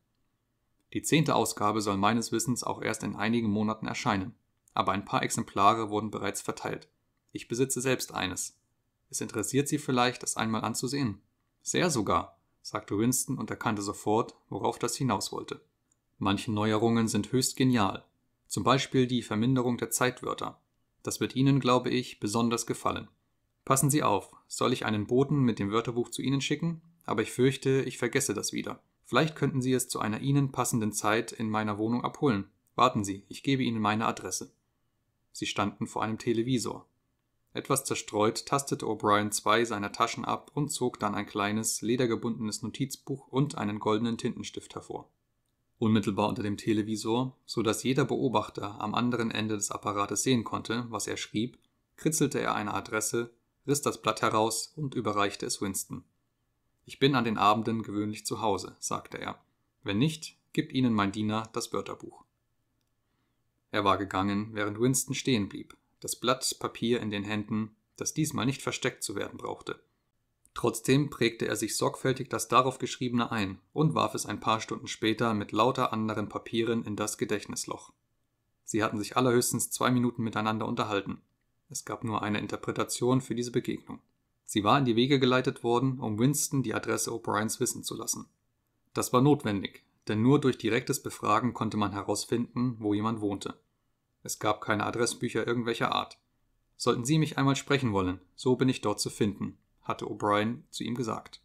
Die zehnte Ausgabe soll meines Wissens auch erst in einigen Monaten erscheinen, aber ein paar Exemplare wurden bereits verteilt. Ich besitze selbst eines. Es interessiert Sie vielleicht, es einmal anzusehen. Sehr sogar, sagte Winston und erkannte sofort, worauf das hinaus wollte. Manche Neuerungen sind höchst genial, zum Beispiel die Verminderung der Zeitwörter. Das wird Ihnen, glaube ich, besonders gefallen. Passen Sie auf, soll ich einen Boten mit dem Wörterbuch zu Ihnen schicken? Aber ich fürchte, ich vergesse das wieder. Vielleicht könnten Sie es zu einer Ihnen passenden Zeit in meiner Wohnung abholen. Warten Sie, ich gebe Ihnen meine Adresse. Sie standen vor einem Televisor. Etwas zerstreut tastete O'Brien zwei seiner Taschen ab und zog dann ein kleines, ledergebundenes Notizbuch und einen goldenen Tintenstift hervor unmittelbar unter dem Televisor, so dass jeder Beobachter am anderen Ende des Apparates sehen konnte, was er schrieb, kritzelte er eine Adresse, riss das Blatt heraus und überreichte es Winston. Ich bin an den Abenden gewöhnlich zu Hause, sagte er. Wenn nicht, gibt Ihnen mein Diener das Wörterbuch. Er war gegangen, während Winston stehen blieb, das Blatt Papier in den Händen, das diesmal nicht versteckt zu werden brauchte. Trotzdem prägte er sich sorgfältig das darauf Geschriebene ein und warf es ein paar Stunden später mit lauter anderen Papieren in das Gedächtnisloch. Sie hatten sich allerhöchstens zwei Minuten miteinander unterhalten. Es gab nur eine Interpretation für diese Begegnung. Sie war in die Wege geleitet worden, um Winston die Adresse O'Briens wissen zu lassen. Das war notwendig, denn nur durch direktes Befragen konnte man herausfinden, wo jemand wohnte. Es gab keine Adressbücher irgendwelcher Art. Sollten Sie mich einmal sprechen wollen, so bin ich dort zu finden, hatte O'Brien zu ihm gesagt.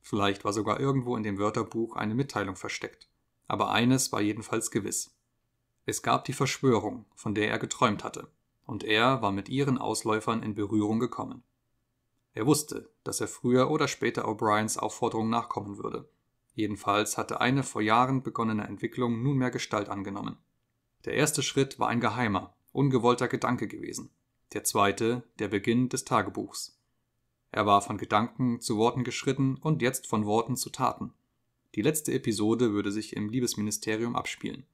Vielleicht war sogar irgendwo in dem Wörterbuch eine Mitteilung versteckt, aber eines war jedenfalls gewiss. Es gab die Verschwörung, von der er geträumt hatte, und er war mit ihren Ausläufern in Berührung gekommen. Er wusste, dass er früher oder später O'Briens Aufforderung nachkommen würde. Jedenfalls hatte eine vor Jahren begonnene Entwicklung nunmehr Gestalt angenommen. Der erste Schritt war ein geheimer, ungewollter Gedanke gewesen. Der zweite, der Beginn des Tagebuchs. Er war von Gedanken zu Worten geschritten und jetzt von Worten zu Taten. Die letzte Episode würde sich im Liebesministerium abspielen.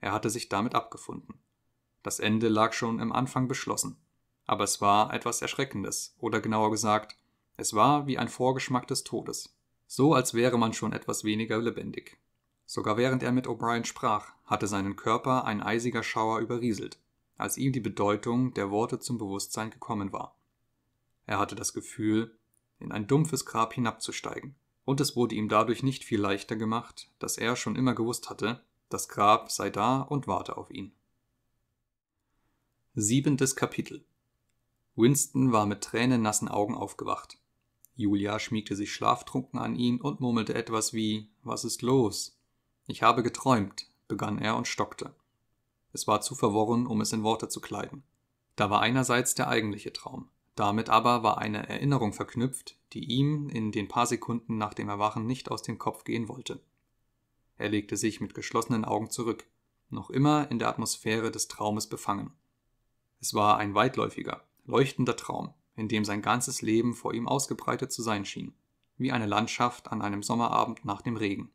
Er hatte sich damit abgefunden. Das Ende lag schon im Anfang beschlossen. Aber es war etwas Erschreckendes, oder genauer gesagt, es war wie ein Vorgeschmack des Todes. So als wäre man schon etwas weniger lebendig. Sogar während er mit O'Brien sprach, hatte seinen Körper ein eisiger Schauer überrieselt, als ihm die Bedeutung der Worte zum Bewusstsein gekommen war. Er hatte das Gefühl, in ein dumpfes Grab hinabzusteigen, und es wurde ihm dadurch nicht viel leichter gemacht, dass er schon immer gewusst hatte, das Grab sei da und warte auf ihn. Siebentes Kapitel Winston war mit tränennassen Augen aufgewacht. Julia schmiegte sich schlaftrunken an ihn und murmelte etwas wie Was ist los? Ich habe geträumt, begann er und stockte. Es war zu verworren, um es in Worte zu kleiden. Da war einerseits der eigentliche Traum, damit aber war eine Erinnerung verknüpft, die ihm in den paar Sekunden nach dem Erwachen nicht aus dem Kopf gehen wollte. Er legte sich mit geschlossenen Augen zurück, noch immer in der Atmosphäre des Traumes befangen. Es war ein weitläufiger, leuchtender Traum, in dem sein ganzes Leben vor ihm ausgebreitet zu sein schien, wie eine Landschaft an einem Sommerabend nach dem Regen.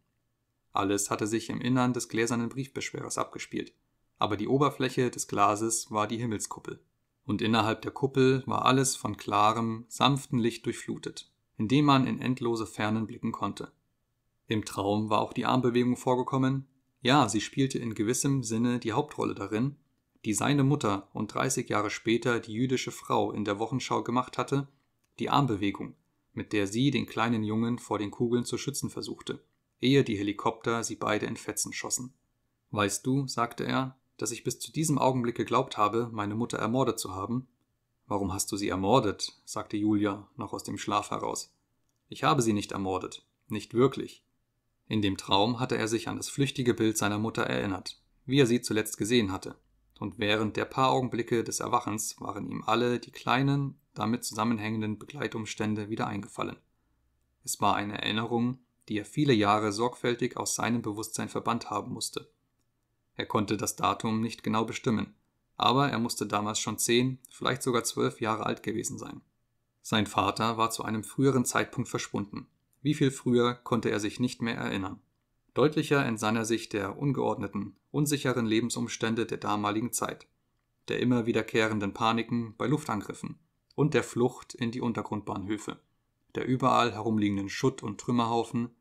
Alles hatte sich im Innern des gläsernen Briefbeschwerers abgespielt, aber die Oberfläche des Glases war die Himmelskuppel und innerhalb der Kuppel war alles von klarem, sanftem Licht durchflutet, in dem man in endlose Fernen blicken konnte. Im Traum war auch die Armbewegung vorgekommen, ja, sie spielte in gewissem Sinne die Hauptrolle darin, die seine Mutter und 30 Jahre später die jüdische Frau in der Wochenschau gemacht hatte, die Armbewegung, mit der sie den kleinen Jungen vor den Kugeln zu schützen versuchte, ehe die Helikopter sie beide in Fetzen schossen. Weißt du, sagte er, dass ich bis zu diesem Augenblick geglaubt habe, meine Mutter ermordet zu haben. Warum hast du sie ermordet? sagte Julia noch aus dem Schlaf heraus. Ich habe sie nicht ermordet, nicht wirklich. In dem Traum hatte er sich an das flüchtige Bild seiner Mutter erinnert, wie er sie zuletzt gesehen hatte, und während der paar Augenblicke des Erwachens waren ihm alle die kleinen, damit zusammenhängenden Begleitumstände wieder eingefallen. Es war eine Erinnerung, die er viele Jahre sorgfältig aus seinem Bewusstsein verbannt haben musste. Er konnte das Datum nicht genau bestimmen, aber er musste damals schon zehn, vielleicht sogar zwölf Jahre alt gewesen sein. Sein Vater war zu einem früheren Zeitpunkt verschwunden. Wie viel früher konnte er sich nicht mehr erinnern. Deutlicher entsann er sich der ungeordneten, unsicheren Lebensumstände der damaligen Zeit, der immer wiederkehrenden Paniken bei Luftangriffen und der Flucht in die Untergrundbahnhöfe, der überall herumliegenden Schutt und Trümmerhaufen,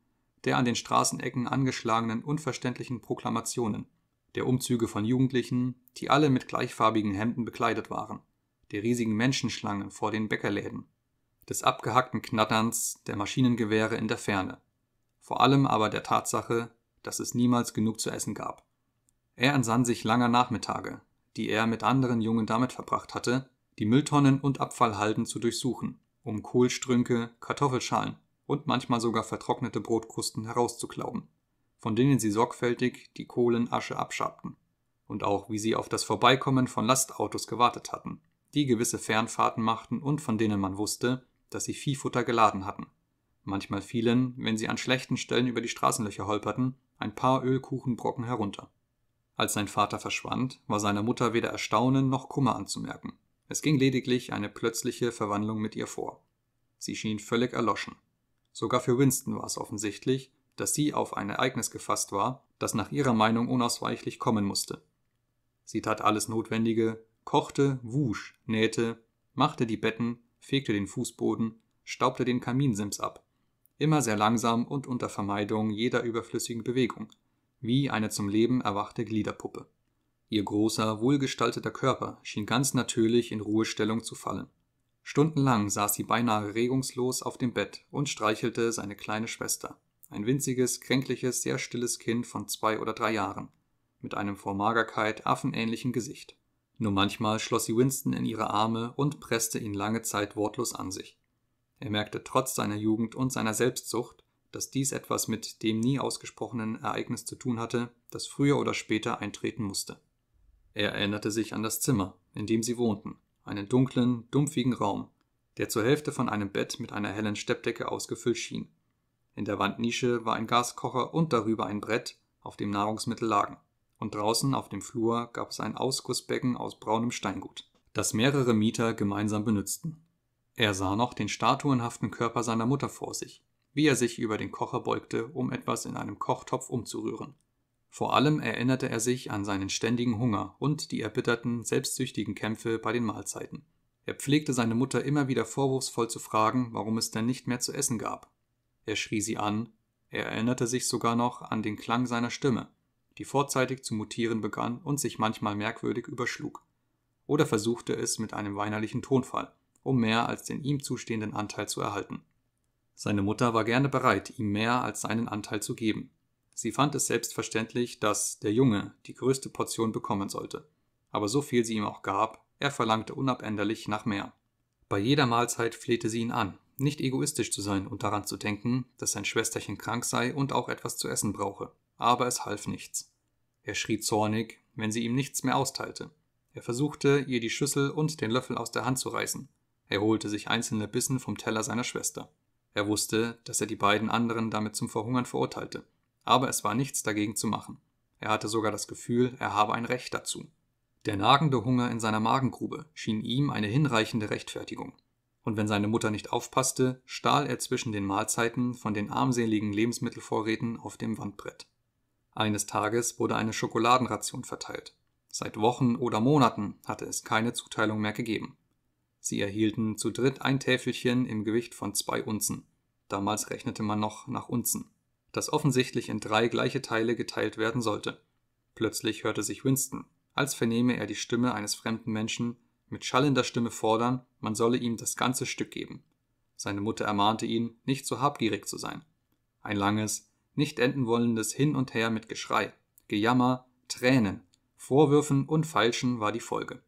der an den Straßenecken angeschlagenen unverständlichen Proklamationen – der Umzüge von Jugendlichen, die alle mit gleichfarbigen Hemden bekleidet waren, der riesigen Menschenschlangen vor den Bäckerläden, des abgehackten Knatterns der Maschinengewehre in der Ferne, vor allem aber der Tatsache, dass es niemals genug zu essen gab. Er entsann sich langer Nachmittage, die er mit anderen Jungen damit verbracht hatte, die Mülltonnen und Abfallhalden zu durchsuchen, um Kohlstrünke, Kartoffelschalen und manchmal sogar vertrocknete Brotkrusten herauszuklauben von denen sie sorgfältig die Kohlenasche abschabten, und auch wie sie auf das Vorbeikommen von Lastautos gewartet hatten, die gewisse Fernfahrten machten und von denen man wusste, dass sie Viehfutter geladen hatten. Manchmal fielen, wenn sie an schlechten Stellen über die Straßenlöcher holperten, ein paar Ölkuchenbrocken herunter. Als sein Vater verschwand, war seiner Mutter weder Erstaunen noch Kummer anzumerken. Es ging lediglich eine plötzliche Verwandlung mit ihr vor. Sie schien völlig erloschen. Sogar für Winston war es offensichtlich, dass sie auf ein Ereignis gefasst war, das nach ihrer Meinung unausweichlich kommen musste. Sie tat alles Notwendige, kochte, wusch, nähte, machte die Betten, fegte den Fußboden, staubte den Kaminsims ab. Immer sehr langsam und unter Vermeidung jeder überflüssigen Bewegung, wie eine zum Leben erwachte Gliederpuppe. Ihr großer, wohlgestalteter Körper schien ganz natürlich in Ruhestellung zu fallen. Stundenlang saß sie beinahe regungslos auf dem Bett und streichelte seine kleine Schwester ein winziges, kränkliches, sehr stilles Kind von zwei oder drei Jahren, mit einem vor Magerkeit affenähnlichen Gesicht. Nur manchmal schloss sie Winston in ihre Arme und presste ihn lange Zeit wortlos an sich. Er merkte trotz seiner Jugend und seiner Selbstsucht, dass dies etwas mit dem nie ausgesprochenen Ereignis zu tun hatte, das früher oder später eintreten musste. Er erinnerte sich an das Zimmer, in dem sie wohnten, einen dunklen, dumpfigen Raum, der zur Hälfte von einem Bett mit einer hellen Steppdecke ausgefüllt schien. In der Wandnische war ein Gaskocher und darüber ein Brett, auf dem Nahrungsmittel lagen. Und draußen auf dem Flur gab es ein Ausgussbecken aus braunem Steingut, das mehrere Mieter gemeinsam benützten. Er sah noch den statuenhaften Körper seiner Mutter vor sich, wie er sich über den Kocher beugte, um etwas in einem Kochtopf umzurühren. Vor allem erinnerte er sich an seinen ständigen Hunger und die erbitterten, selbstsüchtigen Kämpfe bei den Mahlzeiten. Er pflegte seine Mutter immer wieder vorwurfsvoll zu fragen, warum es denn nicht mehr zu essen gab, er schrie sie an, er erinnerte sich sogar noch an den Klang seiner Stimme, die vorzeitig zu mutieren begann und sich manchmal merkwürdig überschlug. Oder versuchte es mit einem weinerlichen Tonfall, um mehr als den ihm zustehenden Anteil zu erhalten. Seine Mutter war gerne bereit, ihm mehr als seinen Anteil zu geben. Sie fand es selbstverständlich, dass der Junge die größte Portion bekommen sollte. Aber so viel sie ihm auch gab, er verlangte unabänderlich nach mehr. Bei jeder Mahlzeit flehte sie ihn an, nicht egoistisch zu sein und daran zu denken, dass sein Schwesterchen krank sei und auch etwas zu essen brauche. Aber es half nichts. Er schrie zornig, wenn sie ihm nichts mehr austeilte. Er versuchte, ihr die Schüssel und den Löffel aus der Hand zu reißen. Er holte sich einzelne Bissen vom Teller seiner Schwester. Er wusste, dass er die beiden anderen damit zum Verhungern verurteilte. Aber es war nichts dagegen zu machen. Er hatte sogar das Gefühl, er habe ein Recht dazu. Der nagende Hunger in seiner Magengrube schien ihm eine hinreichende Rechtfertigung und wenn seine Mutter nicht aufpasste, stahl er zwischen den Mahlzeiten von den armseligen Lebensmittelvorräten auf dem Wandbrett. Eines Tages wurde eine Schokoladenration verteilt. Seit Wochen oder Monaten hatte es keine Zuteilung mehr gegeben. Sie erhielten zu dritt ein Täfelchen im Gewicht von zwei Unzen. Damals rechnete man noch nach Unzen, das offensichtlich in drei gleiche Teile geteilt werden sollte. Plötzlich hörte sich Winston, als vernehme er die Stimme eines fremden Menschen, mit schallender Stimme fordern, man solle ihm das ganze Stück geben. Seine Mutter ermahnte ihn, nicht so habgierig zu sein. Ein langes, nicht enden wollendes Hin und Her mit Geschrei, Gejammer, Tränen, Vorwürfen und Falschen war die Folge.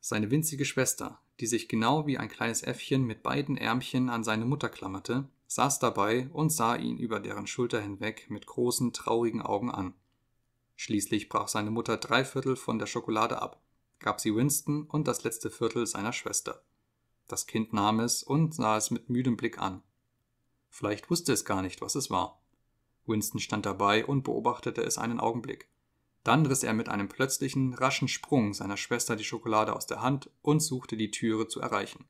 Seine winzige Schwester, die sich genau wie ein kleines Äffchen mit beiden Ärmchen an seine Mutter klammerte, saß dabei und sah ihn über deren Schulter hinweg mit großen, traurigen Augen an. Schließlich brach seine Mutter drei Viertel von der Schokolade ab gab sie Winston und das letzte Viertel seiner Schwester. Das Kind nahm es und sah es mit müdem Blick an. Vielleicht wusste es gar nicht, was es war. Winston stand dabei und beobachtete es einen Augenblick. Dann riss er mit einem plötzlichen, raschen Sprung seiner Schwester die Schokolade aus der Hand und suchte die Türe zu erreichen.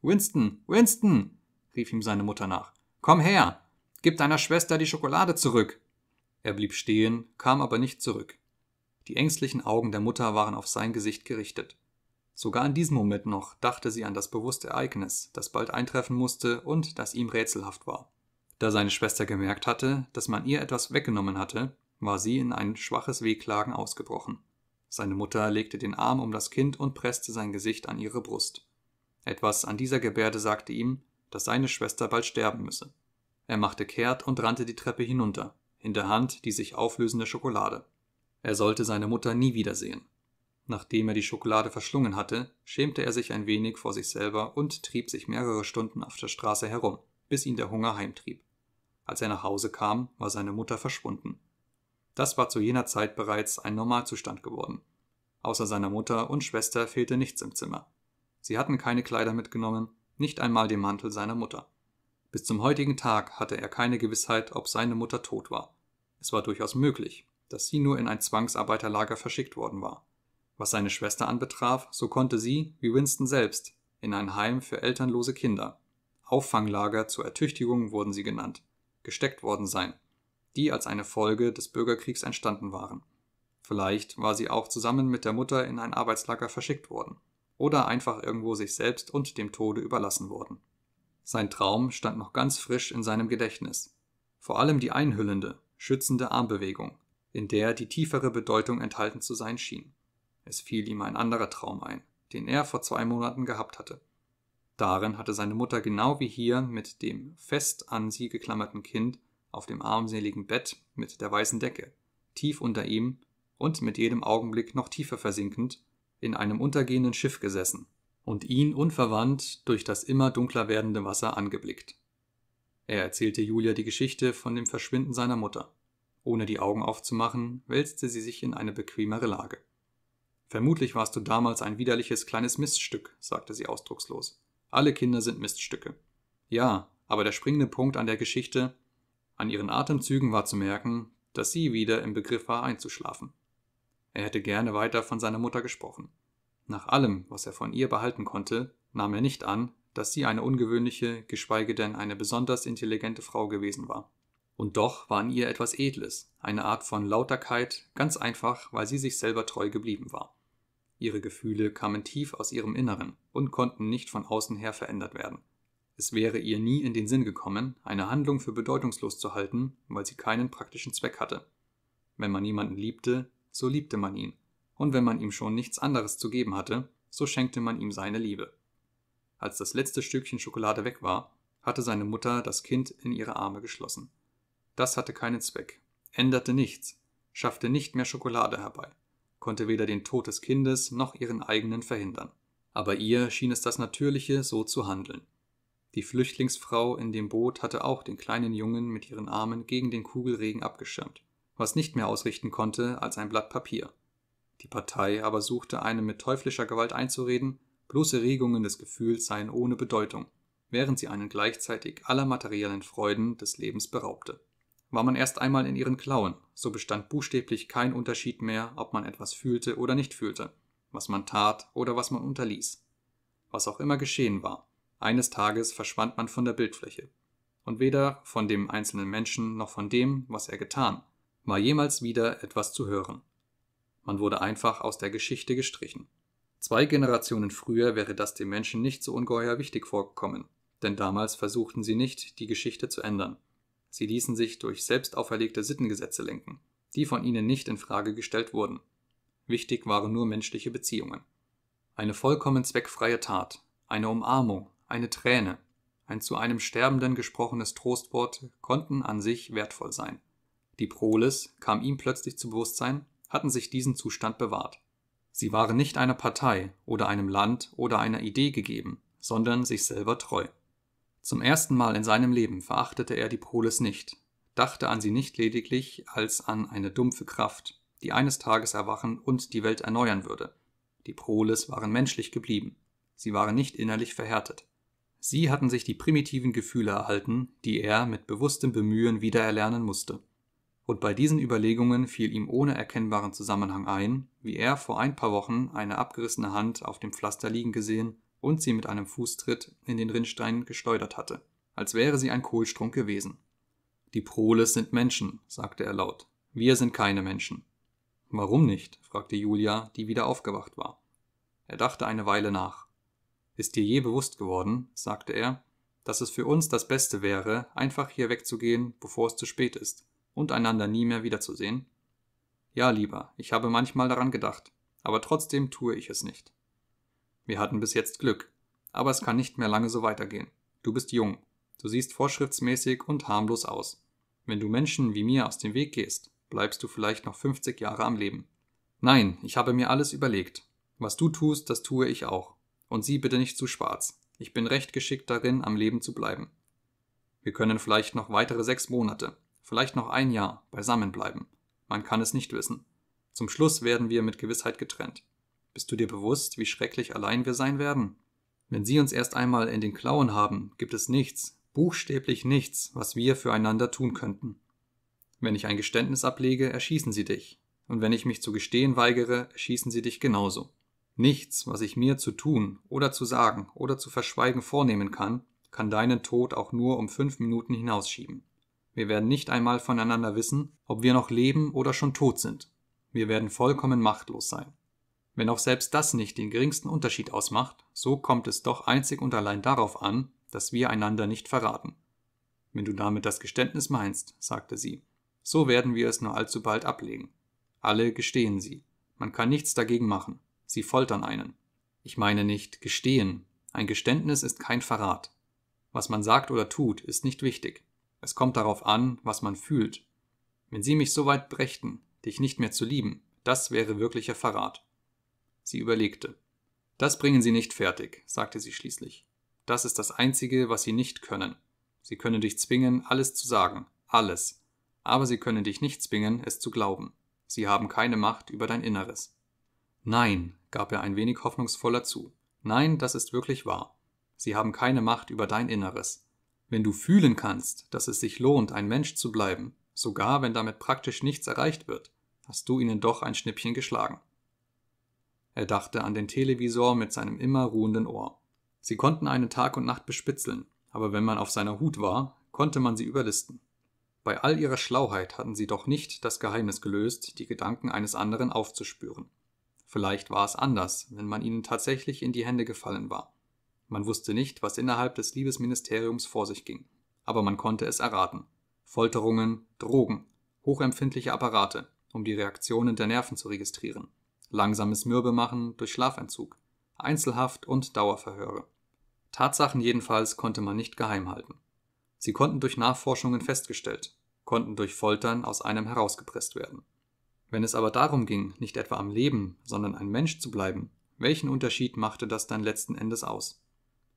Winston, Winston, rief ihm seine Mutter nach. Komm her, gib deiner Schwester die Schokolade zurück. Er blieb stehen, kam aber nicht zurück. Die ängstlichen Augen der Mutter waren auf sein Gesicht gerichtet. Sogar in diesem Moment noch dachte sie an das bewusste Ereignis, das bald eintreffen musste und das ihm rätselhaft war. Da seine Schwester gemerkt hatte, dass man ihr etwas weggenommen hatte, war sie in ein schwaches Wehklagen ausgebrochen. Seine Mutter legte den Arm um das Kind und presste sein Gesicht an ihre Brust. Etwas an dieser Gebärde sagte ihm, dass seine Schwester bald sterben müsse. Er machte kehrt und rannte die Treppe hinunter, in der Hand die sich auflösende Schokolade. Er sollte seine Mutter nie wiedersehen. Nachdem er die Schokolade verschlungen hatte, schämte er sich ein wenig vor sich selber und trieb sich mehrere Stunden auf der Straße herum, bis ihn der Hunger heimtrieb. Als er nach Hause kam, war seine Mutter verschwunden. Das war zu jener Zeit bereits ein Normalzustand geworden. Außer seiner Mutter und Schwester fehlte nichts im Zimmer. Sie hatten keine Kleider mitgenommen, nicht einmal den Mantel seiner Mutter. Bis zum heutigen Tag hatte er keine Gewissheit, ob seine Mutter tot war. Es war durchaus möglich, dass sie nur in ein Zwangsarbeiterlager verschickt worden war. Was seine Schwester anbetraf, so konnte sie, wie Winston selbst, in ein Heim für elternlose Kinder, Auffanglager zur Ertüchtigung wurden sie genannt, gesteckt worden sein, die als eine Folge des Bürgerkriegs entstanden waren. Vielleicht war sie auch zusammen mit der Mutter in ein Arbeitslager verschickt worden oder einfach irgendwo sich selbst und dem Tode überlassen worden. Sein Traum stand noch ganz frisch in seinem Gedächtnis. Vor allem die einhüllende, schützende Armbewegung, in der die tiefere Bedeutung enthalten zu sein schien. Es fiel ihm ein anderer Traum ein, den er vor zwei Monaten gehabt hatte. Darin hatte seine Mutter genau wie hier mit dem fest an sie geklammerten Kind auf dem armseligen Bett mit der weißen Decke, tief unter ihm und mit jedem Augenblick noch tiefer versinkend, in einem untergehenden Schiff gesessen und ihn unverwandt durch das immer dunkler werdende Wasser angeblickt. Er erzählte Julia die Geschichte von dem Verschwinden seiner Mutter. Ohne die Augen aufzumachen, wälzte sie sich in eine bequemere Lage. Vermutlich warst du damals ein widerliches kleines Miststück, sagte sie ausdruckslos. Alle Kinder sind Miststücke. Ja, aber der springende Punkt an der Geschichte, an ihren Atemzügen war zu merken, dass sie wieder im Begriff war einzuschlafen. Er hätte gerne weiter von seiner Mutter gesprochen. Nach allem, was er von ihr behalten konnte, nahm er nicht an, dass sie eine ungewöhnliche, geschweige denn eine besonders intelligente Frau gewesen war. Und doch war in ihr etwas Edles, eine Art von Lauterkeit, ganz einfach, weil sie sich selber treu geblieben war. Ihre Gefühle kamen tief aus ihrem Inneren und konnten nicht von außen her verändert werden. Es wäre ihr nie in den Sinn gekommen, eine Handlung für bedeutungslos zu halten, weil sie keinen praktischen Zweck hatte. Wenn man jemanden liebte, so liebte man ihn, und wenn man ihm schon nichts anderes zu geben hatte, so schenkte man ihm seine Liebe. Als das letzte Stückchen Schokolade weg war, hatte seine Mutter das Kind in ihre Arme geschlossen. Das hatte keinen Zweck, änderte nichts, schaffte nicht mehr Schokolade herbei, konnte weder den Tod des Kindes noch ihren eigenen verhindern. Aber ihr schien es das Natürliche, so zu handeln. Die Flüchtlingsfrau in dem Boot hatte auch den kleinen Jungen mit ihren Armen gegen den Kugelregen abgeschirmt, was nicht mehr ausrichten konnte als ein Blatt Papier. Die Partei aber suchte einem mit teuflischer Gewalt einzureden, bloße Regungen des Gefühls seien ohne Bedeutung, während sie einen gleichzeitig aller materiellen Freuden des Lebens beraubte war man erst einmal in ihren Klauen, so bestand buchstäblich kein Unterschied mehr, ob man etwas fühlte oder nicht fühlte, was man tat oder was man unterließ. Was auch immer geschehen war, eines Tages verschwand man von der Bildfläche. Und weder von dem einzelnen Menschen noch von dem, was er getan, war jemals wieder etwas zu hören. Man wurde einfach aus der Geschichte gestrichen. Zwei Generationen früher wäre das dem Menschen nicht so ungeheuer wichtig vorgekommen, denn damals versuchten sie nicht, die Geschichte zu ändern, Sie ließen sich durch selbst auferlegte Sittengesetze lenken, die von ihnen nicht in Frage gestellt wurden. Wichtig waren nur menschliche Beziehungen. Eine vollkommen zweckfreie Tat, eine Umarmung, eine Träne, ein zu einem Sterbenden gesprochenes Trostwort konnten an sich wertvoll sein. Die Proles, kam ihm plötzlich zu Bewusstsein, hatten sich diesen Zustand bewahrt. Sie waren nicht einer Partei oder einem Land oder einer Idee gegeben, sondern sich selber treu. Zum ersten Mal in seinem Leben verachtete er die Polis nicht, dachte an sie nicht lediglich als an eine dumpfe Kraft, die eines Tages erwachen und die Welt erneuern würde. Die Polis waren menschlich geblieben. Sie waren nicht innerlich verhärtet. Sie hatten sich die primitiven Gefühle erhalten, die er mit bewusstem Bemühen wiedererlernen musste. Und bei diesen Überlegungen fiel ihm ohne erkennbaren Zusammenhang ein, wie er vor ein paar Wochen eine abgerissene Hand auf dem Pflaster liegen gesehen und sie mit einem Fußtritt in den Rinnstein geschleudert hatte, als wäre sie ein Kohlstrunk gewesen. Die Proles sind Menschen, sagte er laut. Wir sind keine Menschen. Warum nicht? fragte Julia, die wieder aufgewacht war. Er dachte eine Weile nach. Ist dir je bewusst geworden, sagte er, dass es für uns das Beste wäre, einfach hier wegzugehen, bevor es zu spät ist, und einander nie mehr wiederzusehen? Ja, lieber, ich habe manchmal daran gedacht, aber trotzdem tue ich es nicht. Wir hatten bis jetzt Glück. Aber es kann nicht mehr lange so weitergehen. Du bist jung. Du siehst vorschriftsmäßig und harmlos aus. Wenn du Menschen wie mir aus dem Weg gehst, bleibst du vielleicht noch 50 Jahre am Leben. Nein, ich habe mir alles überlegt. Was du tust, das tue ich auch. Und sieh bitte nicht zu schwarz. Ich bin recht geschickt darin, am Leben zu bleiben. Wir können vielleicht noch weitere sechs Monate, vielleicht noch ein Jahr beisammen bleiben. Man kann es nicht wissen. Zum Schluss werden wir mit Gewissheit getrennt. Bist du dir bewusst, wie schrecklich allein wir sein werden? Wenn sie uns erst einmal in den Klauen haben, gibt es nichts, buchstäblich nichts, was wir füreinander tun könnten. Wenn ich ein Geständnis ablege, erschießen sie dich, und wenn ich mich zu gestehen weigere, erschießen sie dich genauso. Nichts, was ich mir zu tun oder zu sagen oder zu verschweigen vornehmen kann, kann deinen Tod auch nur um fünf Minuten hinausschieben. Wir werden nicht einmal voneinander wissen, ob wir noch leben oder schon tot sind. Wir werden vollkommen machtlos sein. Wenn auch selbst das nicht den geringsten Unterschied ausmacht, so kommt es doch einzig und allein darauf an, dass wir einander nicht verraten. Wenn du damit das Geständnis meinst, sagte sie, so werden wir es nur allzu bald ablegen. Alle gestehen sie. Man kann nichts dagegen machen. Sie foltern einen. Ich meine nicht gestehen. Ein Geständnis ist kein Verrat. Was man sagt oder tut, ist nicht wichtig. Es kommt darauf an, was man fühlt. Wenn sie mich so weit brächten, dich nicht mehr zu lieben, das wäre wirklicher Verrat. Sie überlegte. Das bringen Sie nicht fertig, sagte sie schließlich. Das ist das Einzige, was Sie nicht können. Sie können dich zwingen, alles zu sagen, alles, aber Sie können dich nicht zwingen, es zu glauben. Sie haben keine Macht über dein Inneres. Nein, gab er ein wenig hoffnungsvoller zu. Nein, das ist wirklich wahr. Sie haben keine Macht über dein Inneres. Wenn du fühlen kannst, dass es sich lohnt, ein Mensch zu bleiben, sogar wenn damit praktisch nichts erreicht wird, hast du ihnen doch ein Schnippchen geschlagen. Er dachte an den Televisor mit seinem immer ruhenden Ohr. Sie konnten einen Tag und Nacht bespitzeln, aber wenn man auf seiner Hut war, konnte man sie überlisten. Bei all ihrer Schlauheit hatten sie doch nicht das Geheimnis gelöst, die Gedanken eines anderen aufzuspüren. Vielleicht war es anders, wenn man ihnen tatsächlich in die Hände gefallen war. Man wusste nicht, was innerhalb des Liebesministeriums vor sich ging, aber man konnte es erraten. Folterungen, Drogen, hochempfindliche Apparate, um die Reaktionen der Nerven zu registrieren langsames Mürbemachen durch Schlafentzug, Einzelhaft und Dauerverhöre. Tatsachen jedenfalls konnte man nicht geheim halten. Sie konnten durch Nachforschungen festgestellt, konnten durch Foltern aus einem herausgepresst werden. Wenn es aber darum ging, nicht etwa am Leben, sondern ein Mensch zu bleiben, welchen Unterschied machte das dann letzten Endes aus?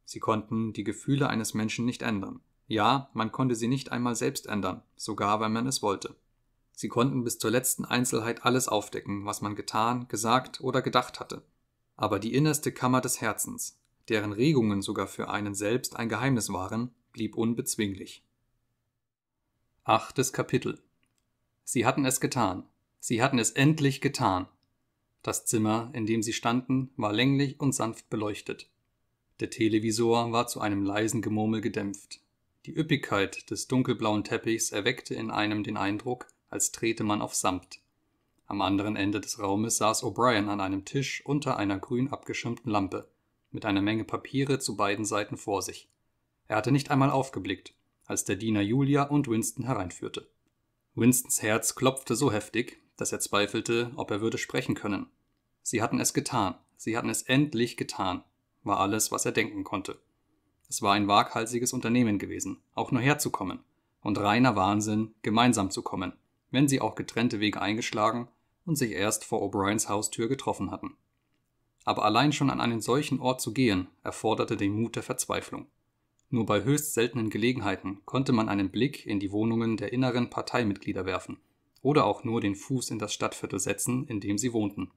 Sie konnten die Gefühle eines Menschen nicht ändern. Ja, man konnte sie nicht einmal selbst ändern, sogar wenn man es wollte. Sie konnten bis zur letzten Einzelheit alles aufdecken, was man getan, gesagt oder gedacht hatte. Aber die innerste Kammer des Herzens, deren Regungen sogar für einen selbst ein Geheimnis waren, blieb unbezwinglich. Achtes Kapitel Sie hatten es getan. Sie hatten es endlich getan. Das Zimmer, in dem sie standen, war länglich und sanft beleuchtet. Der Televisor war zu einem leisen Gemurmel gedämpft. Die Üppigkeit des dunkelblauen Teppichs erweckte in einem den Eindruck, als trete man auf Samt. Am anderen Ende des Raumes saß O'Brien an einem Tisch unter einer grün abgeschirmten Lampe, mit einer Menge Papiere zu beiden Seiten vor sich. Er hatte nicht einmal aufgeblickt, als der Diener Julia und Winston hereinführte. Winstons Herz klopfte so heftig, dass er zweifelte, ob er würde sprechen können. Sie hatten es getan, sie hatten es endlich getan, war alles, was er denken konnte. Es war ein waghalsiges Unternehmen gewesen, auch nur herzukommen, und reiner Wahnsinn, gemeinsam zu kommen wenn sie auch getrennte Wege eingeschlagen und sich erst vor O'Briens Haustür getroffen hatten. Aber allein schon an einen solchen Ort zu gehen, erforderte den Mut der Verzweiflung. Nur bei höchst seltenen Gelegenheiten konnte man einen Blick in die Wohnungen der inneren Parteimitglieder werfen oder auch nur den Fuß in das Stadtviertel setzen, in dem sie wohnten.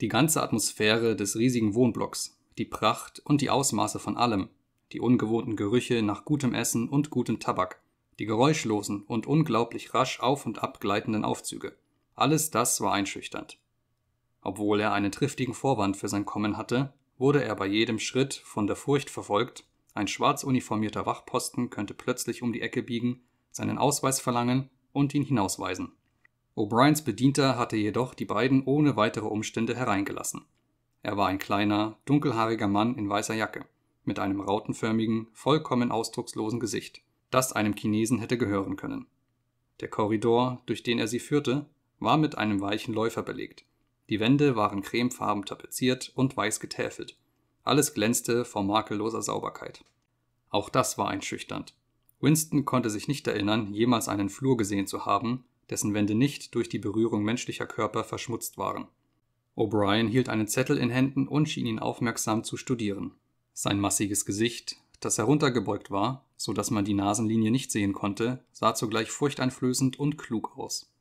Die ganze Atmosphäre des riesigen Wohnblocks, die Pracht und die Ausmaße von allem, die ungewohnten Gerüche nach gutem Essen und gutem Tabak, die geräuschlosen und unglaublich rasch auf und abgleitenden Aufzüge. Alles das war einschüchternd. Obwohl er einen triftigen Vorwand für sein Kommen hatte, wurde er bei jedem Schritt von der Furcht verfolgt, ein schwarz uniformierter Wachposten könnte plötzlich um die Ecke biegen, seinen Ausweis verlangen und ihn hinausweisen. O'Briens Bedienter hatte jedoch die beiden ohne weitere Umstände hereingelassen. Er war ein kleiner, dunkelhaariger Mann in weißer Jacke, mit einem rautenförmigen, vollkommen ausdruckslosen Gesicht das einem Chinesen hätte gehören können. Der Korridor, durch den er sie führte, war mit einem weichen Läufer belegt. Die Wände waren cremefarben tapeziert und weiß getäfelt. Alles glänzte vor makelloser Sauberkeit. Auch das war einschüchternd. Winston konnte sich nicht erinnern, jemals einen Flur gesehen zu haben, dessen Wände nicht durch die Berührung menschlicher Körper verschmutzt waren. O'Brien hielt einen Zettel in Händen und schien ihn aufmerksam zu studieren. Sein massiges Gesicht, das heruntergebeugt war, so dass man die Nasenlinie nicht sehen konnte, sah zugleich furchteinflößend und klug aus.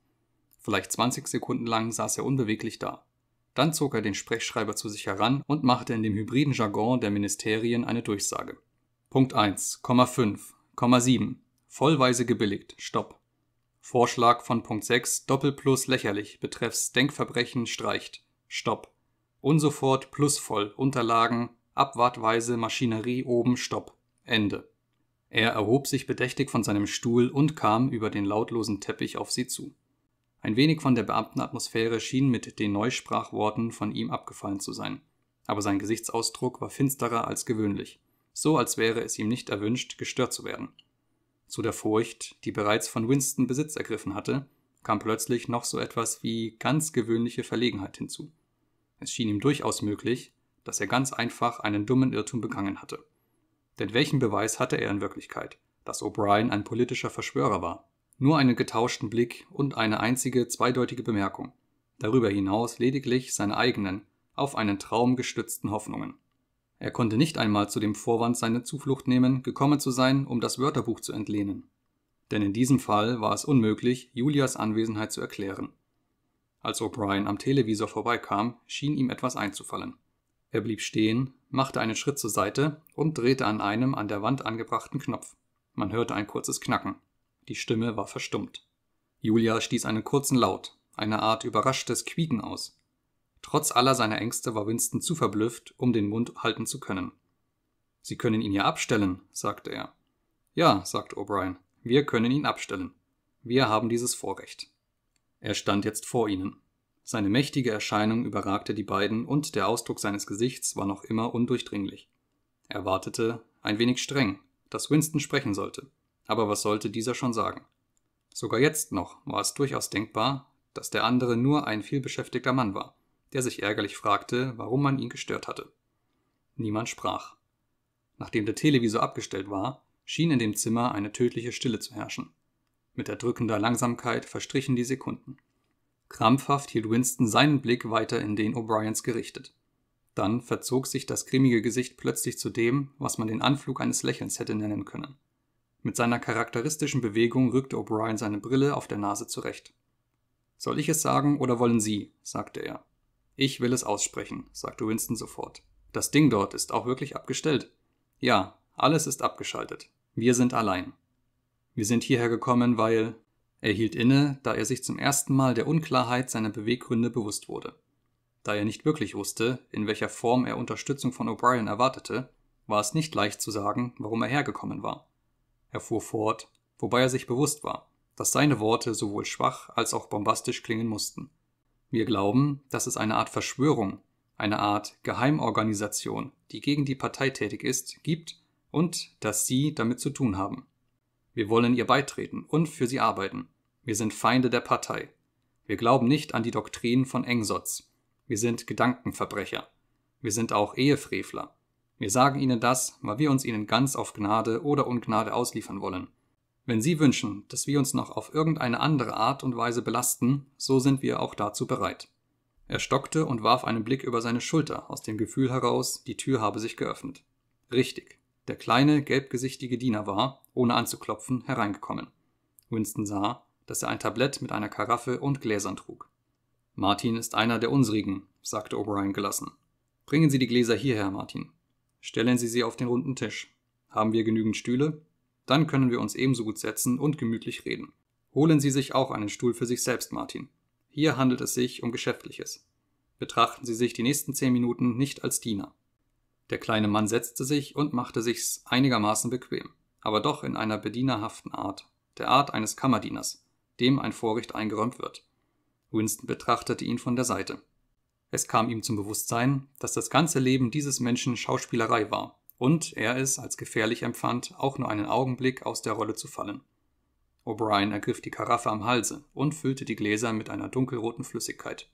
Vielleicht 20 Sekunden lang saß er unbeweglich da. Dann zog er den Sprechschreiber zu sich heran und machte in dem hybriden Jargon der Ministerien eine Durchsage. Punkt 1, 5, 7. Vollweise gebilligt. Stopp. Vorschlag von Punkt 6 Doppelplus lächerlich betreffs Denkverbrechen streicht. Stopp. Unsofort plusvoll Unterlagen Abwartweise Maschinerie oben, Stopp, Ende. Er erhob sich bedächtig von seinem Stuhl und kam über den lautlosen Teppich auf sie zu. Ein wenig von der Beamtenatmosphäre schien mit den Neusprachworten von ihm abgefallen zu sein, aber sein Gesichtsausdruck war finsterer als gewöhnlich, so als wäre es ihm nicht erwünscht, gestört zu werden. Zu der Furcht, die bereits von Winston Besitz ergriffen hatte, kam plötzlich noch so etwas wie ganz gewöhnliche Verlegenheit hinzu. Es schien ihm durchaus möglich, dass er ganz einfach einen dummen Irrtum begangen hatte. Denn welchen Beweis hatte er in Wirklichkeit, dass O'Brien ein politischer Verschwörer war? Nur einen getauschten Blick und eine einzige zweideutige Bemerkung, darüber hinaus lediglich seine eigenen, auf einen Traum gestützten Hoffnungen. Er konnte nicht einmal zu dem Vorwand seine Zuflucht nehmen, gekommen zu sein, um das Wörterbuch zu entlehnen. Denn in diesem Fall war es unmöglich, Julias Anwesenheit zu erklären. Als O'Brien am Televisor vorbeikam, schien ihm etwas einzufallen. Er blieb stehen, machte einen Schritt zur Seite und drehte an einem an der Wand angebrachten Knopf. Man hörte ein kurzes Knacken. Die Stimme war verstummt. Julia stieß einen kurzen Laut, eine Art überraschtes Quieken aus. Trotz aller seiner Ängste war Winston zu verblüfft, um den Mund halten zu können. Sie können ihn ja abstellen, sagte er. Ja, sagte O'Brien, wir können ihn abstellen. Wir haben dieses Vorrecht. Er stand jetzt vor ihnen. Seine mächtige Erscheinung überragte die beiden, und der Ausdruck seines Gesichts war noch immer undurchdringlich. Er wartete, ein wenig streng, dass Winston sprechen sollte. Aber was sollte dieser schon sagen? Sogar jetzt noch war es durchaus denkbar, dass der andere nur ein vielbeschäftigter Mann war, der sich ärgerlich fragte, warum man ihn gestört hatte. Niemand sprach. Nachdem der Televisor abgestellt war, schien in dem Zimmer eine tödliche Stille zu herrschen. Mit erdrückender Langsamkeit verstrichen die Sekunden. Krampfhaft hielt Winston seinen Blick weiter in den O'Briens gerichtet. Dann verzog sich das grimmige Gesicht plötzlich zu dem, was man den Anflug eines Lächelns hätte nennen können. Mit seiner charakteristischen Bewegung rückte O'Brien seine Brille auf der Nase zurecht. Soll ich es sagen oder wollen Sie? sagte er. Ich will es aussprechen, sagte Winston sofort. Das Ding dort ist auch wirklich abgestellt. Ja, alles ist abgeschaltet. Wir sind allein. Wir sind hierher gekommen, weil er hielt inne, da er sich zum ersten Mal der Unklarheit seiner Beweggründe bewusst wurde. Da er nicht wirklich wusste, in welcher Form er Unterstützung von O'Brien erwartete, war es nicht leicht zu sagen, warum er hergekommen war. Er fuhr fort, wobei er sich bewusst war, dass seine Worte sowohl schwach als auch bombastisch klingen mussten. Wir glauben, dass es eine Art Verschwörung, eine Art Geheimorganisation, die gegen die Partei tätig ist, gibt und dass Sie damit zu tun haben. Wir wollen ihr beitreten und für sie arbeiten. Wir sind Feinde der Partei. Wir glauben nicht an die Doktrinen von Engsotz. Wir sind Gedankenverbrecher. Wir sind auch Ehefrevler. Wir sagen Ihnen das, weil wir uns Ihnen ganz auf Gnade oder Ungnade ausliefern wollen. Wenn Sie wünschen, dass wir uns noch auf irgendeine andere Art und Weise belasten, so sind wir auch dazu bereit. Er stockte und warf einen Blick über seine Schulter, aus dem Gefühl heraus, die Tür habe sich geöffnet. Richtig, der kleine, gelbgesichtige Diener war, ohne anzuklopfen, hereingekommen. Winston sah, dass er ein Tablett mit einer Karaffe und Gläsern trug. Martin ist einer der unsrigen, sagte O'Brien gelassen. Bringen Sie die Gläser hierher, Martin. Stellen Sie sie auf den runden Tisch. Haben wir genügend Stühle? Dann können wir uns ebenso gut setzen und gemütlich reden. Holen Sie sich auch einen Stuhl für sich selbst, Martin. Hier handelt es sich um Geschäftliches. Betrachten Sie sich die nächsten zehn Minuten nicht als Diener. Der kleine Mann setzte sich und machte sich's einigermaßen bequem, aber doch in einer bedienerhaften Art, der Art eines Kammerdieners, dem ein Vorrecht eingeräumt wird. Winston betrachtete ihn von der Seite. Es kam ihm zum Bewusstsein, dass das ganze Leben dieses Menschen Schauspielerei war und er es als gefährlich empfand, auch nur einen Augenblick aus der Rolle zu fallen. O'Brien ergriff die Karaffe am Halse und füllte die Gläser mit einer dunkelroten Flüssigkeit.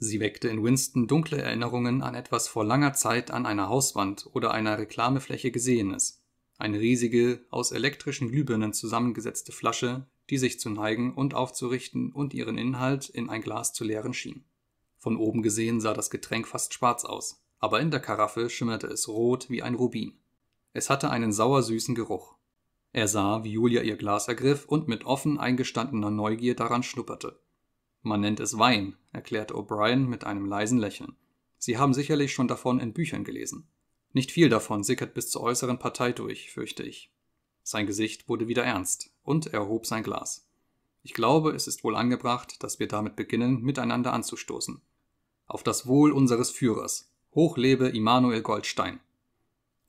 Sie weckte in Winston dunkle Erinnerungen an etwas vor langer Zeit an einer Hauswand oder einer Reklamefläche Gesehenes. Eine riesige, aus elektrischen Glühbirnen zusammengesetzte Flasche, die sich zu neigen und aufzurichten und ihren Inhalt in ein Glas zu leeren schien. Von oben gesehen sah das Getränk fast schwarz aus, aber in der Karaffe schimmerte es rot wie ein Rubin. Es hatte einen sauersüßen Geruch. Er sah, wie Julia ihr Glas ergriff und mit offen eingestandener Neugier daran schnupperte. Man nennt es Wein, erklärte O'Brien mit einem leisen Lächeln. Sie haben sicherlich schon davon in Büchern gelesen. Nicht viel davon sickert bis zur äußeren Partei durch, fürchte ich. Sein Gesicht wurde wieder ernst, und er hob sein Glas. Ich glaube, es ist wohl angebracht, dass wir damit beginnen, miteinander anzustoßen. Auf das Wohl unseres Führers. Hoch lebe Immanuel Goldstein.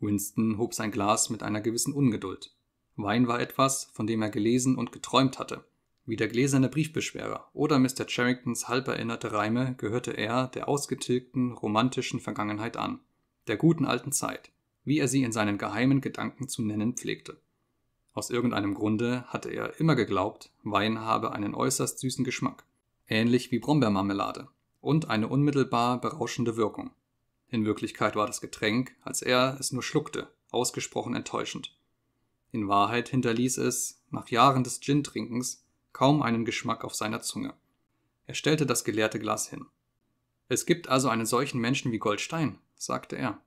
Winston hob sein Glas mit einer gewissen Ungeduld. Wein war etwas, von dem er gelesen und geträumt hatte. Wie der gläserne Briefbeschwerer oder Mr. Charringtons halb erinnerte Reime gehörte er der ausgetilgten, romantischen Vergangenheit an, der guten alten Zeit, wie er sie in seinen geheimen Gedanken zu nennen pflegte. Aus irgendeinem Grunde hatte er immer geglaubt, Wein habe einen äußerst süßen Geschmack, ähnlich wie Brombeermarmelade, und eine unmittelbar berauschende Wirkung. In Wirklichkeit war das Getränk, als er es nur schluckte, ausgesprochen enttäuschend. In Wahrheit hinterließ es, nach Jahren des Gin-Trinkens, kaum einen Geschmack auf seiner Zunge. Er stellte das geleerte Glas hin. Es gibt also einen solchen Menschen wie Goldstein, sagte er.